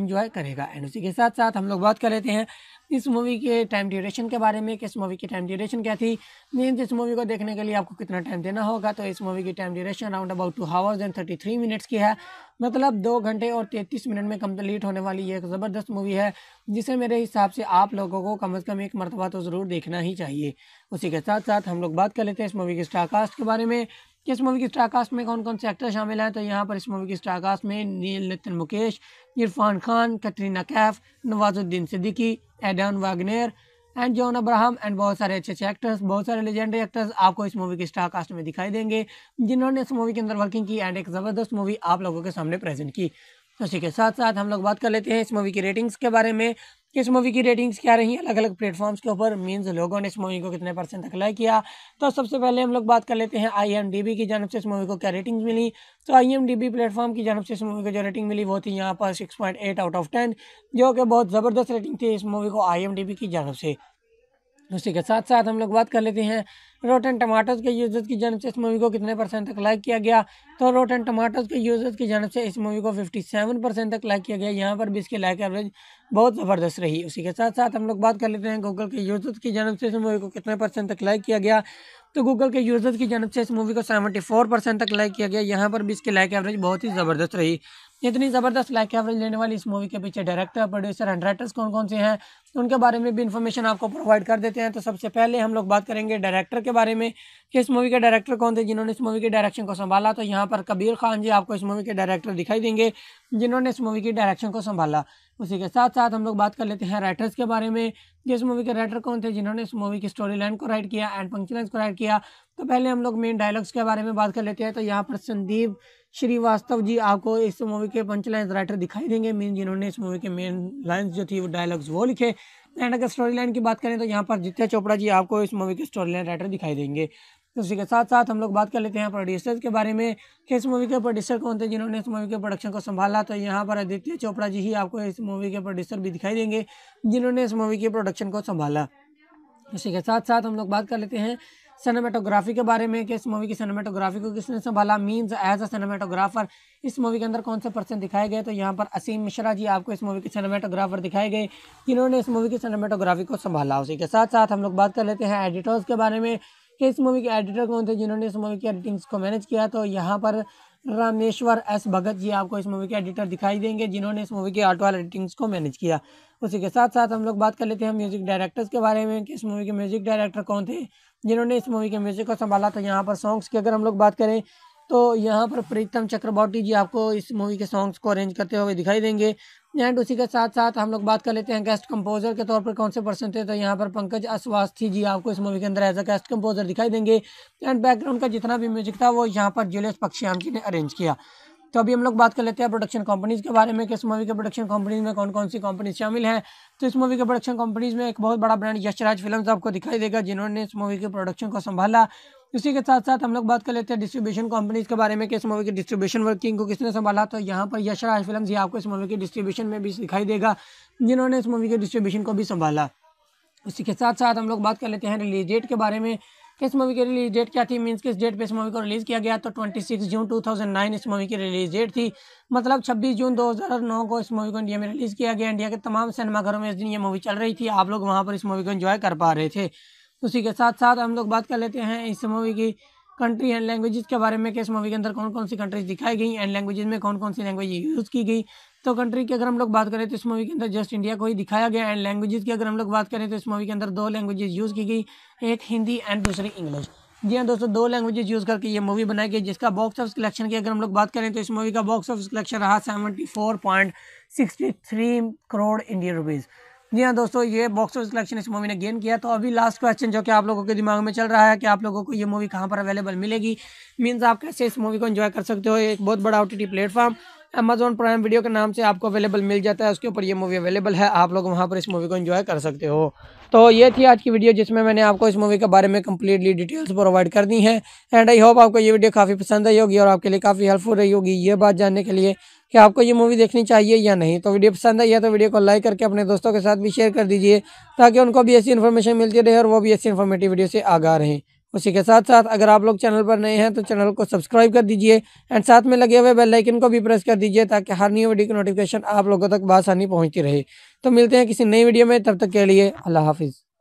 इन्जॉय करेगा एंड उसी के साथ साथ हम लोग बात कर लेते हैं इस मूवी के टाइम ड्यूरेशन के बारे में कि इस मूवी की टाइम ड्यूरेशन क्या थी मीन्स इस मूवी को देखने के लिए आपको कितना टाइम देना होगा तो इस मूवी की time duration around about two hours and thirty three minutes की है मतलब दो घंटे और तैंतीस मिनट में कंप्लीट होने वाली ये एक ज़बरदस्त मूवी है जिसे मेरे हिसाब से आप लोगों को कम अज़ कम एक मरतबा तो ज़रूर देखना ही चाहिए उसी के साथ साथ हम लोग बात कर लेते हैं इस मूवी के स्टारकास्ट के बारे में इस मूवी की स्टारकास्ट में कौन कौन से एक्टर शामिल हैं तो यहाँ पर इस मूवी की स्टारकास्ट में नील Nitin Mukesh Irfan Khan Katrina Kaif Nawazuddin Siddiqui Aiden Wagner and John Abraham and बहुत सारे अच्छे अच्छे एक्टर्स बहुत सारे लेजेंडरी एक्टर्स आपको इस मूवी के स्टार कास्ट में दिखाई देंगे जिन्होंने इस मूवी के अंदर वर्किंग की एंड एक ज़बरदस्त मूवी आप लोगों के सामने प्रेजेंट की तो उसी के साथ साथ हम लोग बात कर लेते हैं इस मूवी की रेटिंग्स के बारे में इस मूवी की रेटिंग्स क्या रही अलग अलग प्लेटफॉर्म्स के ऊपर मीन्स लोगों ने इस मूवी को कितने परसेंट तक लाइक किया तो सबसे पहले हम लोग बात कर लेते हैं आईएमडीबी की जानब से इस मूवी को क्या रेटिंग्स मिली तो आईएमडीबी प्लेटफॉर्म की जानब से इस मूवी को जो रेटिंग मिली वो थी यहाँ पर six point eight out of ten जो कि बहुत ज़बरदस्त रेटिंग थी इस मूवी को आई की जानब से उसी के साथ साथ हम लोग बात कर लेते हैं एंड टमाटोज के यूजर्स की जानव से इस मूवी को कितने परसेंट तक लाइक किया गया तो एंड टमाटोज के यूजर्स की जानब से इस मूवी को 57 परसेंट तक लाइक किया गया यहाँ पर भी इसकी लाइक एवरेज बहुत ज़बरदस्त रही उसी के साथ साथ हम लोग बात कर लेते हैं गूगल के यूजर्स की जानब से इस मूवी को कितने परसेंट तक लाइक किया गया तो गूगल के यूजर्स की जानव से इस मूवी को सेवेंटी फोर परसेंट तक लाइक किया गया यहाँ पर भी इसकी लाइक एवरेज बहुत ही ज़बरदस्त रही इतनी ज़बरदस्त लाइक एवरेज लेने वाली इस मूवी के पीछे डायरेक्टर प्रोड्यूसर एंड राइटर्स कौन कौन से हैं उनके बारे में भी इन्फॉर्मेशन आपको प्रोवाइड कर देते हैं तो सबसे पहले हम लोग बात करेंगे डायरेक्टर के बारे में कि इस मूवी के डायरेक्टर कौन थे जिन्होंने इस मूवी के डायरेक्शन को संभाला तो यहाँ पर कबीर खान जी आपको इस मूवी के डायरेक्टर दिखाई देंगे जिन्होंने इस मूवी की डायरेक्शन को संभाला उसी के साथ साथ हम लोग बात कर लेते हैं राइटर्स के बारे में जिस मूवी के राइटर कौन थे जिन्होंने इस मूवी की स्टोरी लाइन को राइट किया एंड पंक्चुलाइंस को राइट किया तो पहले हम लोग मेन डायलॉग्स के बारे में बात कर लेते हैं तो यहाँ पर संदीप श्रीवास्तव जी आपको इस मूवी के पंच लाइन्स राइटर दिखाई देंगे मीन जिन्होंने इस मूवी के मेन लाइन्स जो थी वो डायलॉग्स वो लिखे एंड अगर स्टोरी लाइन की बात करें तो यहाँ पर जित्या चोपड़ा जी आपको इस मूवी के स्टोरी लाइन राइटर दिखाई देंगे तो उसी के साथ साथ हम लोग बात कर लेते हैं प्रोड्यूसर्स के बारे में कि इस मूवी के प्रोड्यूसर कौन थे जिन्होंने इस मूवी के प्रोडक्शन को संभाला तो यहाँ पर आदित्य चोपड़ा जी ही आपको इस मूवी के प्रोड्यूसर भी दिखाई देंगे जिन्होंने इस मूवी के प्रोडक्शन को संभाला उसी के साथ साथ हम लोग बात कर लेते हैं सिनेमाटोग्राफी के बारे में कि इस मूवी की सिनेमाटोग्राफी को किसने संभाला मींस एज अ सिनेमाटोग्राफर इस मूवी के अंदर कौन से पर्सन दिखाए गए तो यहाँ पर असीम मिश्रा जी आपको इस मूवी के सिनेमाटोग्राफर दिखाए गए जिन्होंने इस मूवी की सिनेमाटोग्राफी को संभाला उसी के साथ साथ हम लोग बात कर लेते हैं एडिटर्स के बारे में कि इस मूवी के एडिटर कौन थे जिन्होंने इस मूवी की एडिटिंग्स को मैनेज किया तो यहाँ पर रामेश्वर एस भगत जी आपको इस मूवी के एडिटर दिखाई देंगे जिन्होंने इस मूवी के आर्ट वाल एडिटिंग्स को मैनेज किया उसी के साथ साथ हम लोग बात कर लेते हैं म्यूजिक डायरेक्टर्स के बारे में कि इस मूवी के म्यूजिक डायरेक्टर कौन थे जिन्होंने इस मूवी के म्यूज़िक को संभाला तो यहाँ पर सॉन्ग्स की अगर हम लोग बात करें तो यहाँ पर प्रीतम चक्रवर्ती जी आपको इस मूवी के सॉन्ग्स को अरेंज करते हुए दिखाई देंगे एंड उसी के साथ साथ हम लोग बात कर लेते हैं गेस्ट कंपोजर के तौर पर कौन से पर्सन थे तो यहाँ पर पंकज अस्वास्थी जी आपको इस मूवी के अंदर एज अ गेस्ट कंपोजर दिखाई देंगे एंड बैकग्राउंड का जितना भी म्यूजिक था वो यहाँ पर जुलियस पक्षियाम जी ने अरेंज किया तो अभी हम लोग बात कर लेते हैं प्रोडक्शन कंपनीज के बारे में कि इस मूवी के प्रोडक्शन कंपनीज में कौन कौन सी कंपनीज शामिल हैं तो इस मूवी के प्रोडक्शन कंपनीज में एक बहुत बड़ा ब्रांड यशराज फिल्म आपको दिखाई देगा जिन्होंने इस मूवी के प्रोडक्शन को संभाला इसी के साथ साथ हम लोग बात कर लेते हैं डिस्ट्रीब्यूशन कंपनीज के बारे में कि इस मूवी की डिस्ट्रीब्यूशन वर्किंग को किसने संभाला तो यहाँ पर यशराज फिल्म ही आपको इस मूवी के डिस्ट्रीब्यूशन में भी दिखाई देगा जिन्होंने इस मूवी के डिस्ट्रीब्यूशन को भी संभाला इसी के साथ साथ हम लोग बात कर लेते हैं रिलीज डेट के बारे में इस मूवी की रिलीज डेट क्या थी मीन्स किस डेट पे इस मूवी को रिलीज़ किया गया तो 26 जून 2009 इस मूवी की रिलीज डेट थी मतलब 26 जून 2009 को इस मूवी को इंडिया में रिलीज़ किया गया इंडिया के तमाम सिनेमाघरों में इस दिन ये मूवी चल रही थी आप लोग वहाँ पर इस मूवी को इन्जॉय कर पा रहे थे उसी के साथ साथ हम लोग बात कर लेते हैं इस मूवी की कंट्री एंड लैंग्वेजेस के बारे में कि इस मूवी के अंदर कौन कौन सी कंट्रीज दिखाई गई एंड लैंग्वेजेस में कौन कौन सी लैंग्वेज यूज़ की गई तो कंट्री की अगर हम लोग बात करें तो इस मूवी के अंदर जस्ट इंडिया को ही दिखाया गया एंड लैंग्वेजेस की अगर हम लोग बात करें तो इस मूवी के अंदर दो लैंग्वेजेस यूज़ की गई एक हिंदी एंड दूसरी इंग्लिश जी हाँ दोस्तों दो लैंग्वेजेज यूज़ करके ये मूवी बनाई गई जिसका बॉक्स ऑफिस कलेक्शन की अगर हम लोग बात करें तो इस मूवी का बॉक्स ऑफिस कलेक्शन रहा seventy four point sixty three crore Indian rupees जी हाँ दोस्तों ये बॉक्स ऑफिस कलेक्शन इस मूवी ने गेन किया तो अभी लास्ट क्वेश्चन जो कि आप लोगों के दिमाग में चल रहा है कि आप लोगों को ये मूवी कहाँ पर अवेलेबल मिलेगी मीन्स आप कैसे इस मूवी को एंजॉय कर सकते हो एक बहुत बड़ा O T platform Amazon Prime video के नाम से आपको अवेलेबल मिल जाता है उसके ऊपर ये मूवी अवेलेबल है आप लोग वहाँ पर इस मूवी को एंजॉय कर सकते हो तो ये थी आज की वीडियो जिसमें मैंने आपको इस मूवी के बारे में कम्प्लीटली डिटेल्स प्रोवाइड कर दी है एंड आई होप आपको ये वीडियो काफ़ी पसंद आई होगी और आपके लिए काफ़ी हेल्पफुल रही होगी ये बात जानने के लिए कि आपको ये मूवी देखनी चाहिए या नहीं तो वीडियो पसंद आई है तो वीडियो को लाइक करके अपने दोस्तों के साथ भी शेयर कर दीजिए ताकि उनको भी ऐसी इन्फॉर्मेशन मिलती रहे और वो भी ऐसी इन्फॉर्मेटिव वीडियो से आगा रहे उसी के साथ साथ अगर आप लोग चैनल पर नए हैं तो चैनल को सब्सक्राइब कर दीजिए एंड साथ में लगे हुए बेल आइकन को भी प्रेस कर दीजिए ताकि हर न्यू वीडियो की नोटिफिकेशन आप लोगों तक बासानी पहुंचती रहे तो मिलते हैं किसी नई वीडियो में तब तक के लिए अल्लाह हाफिज़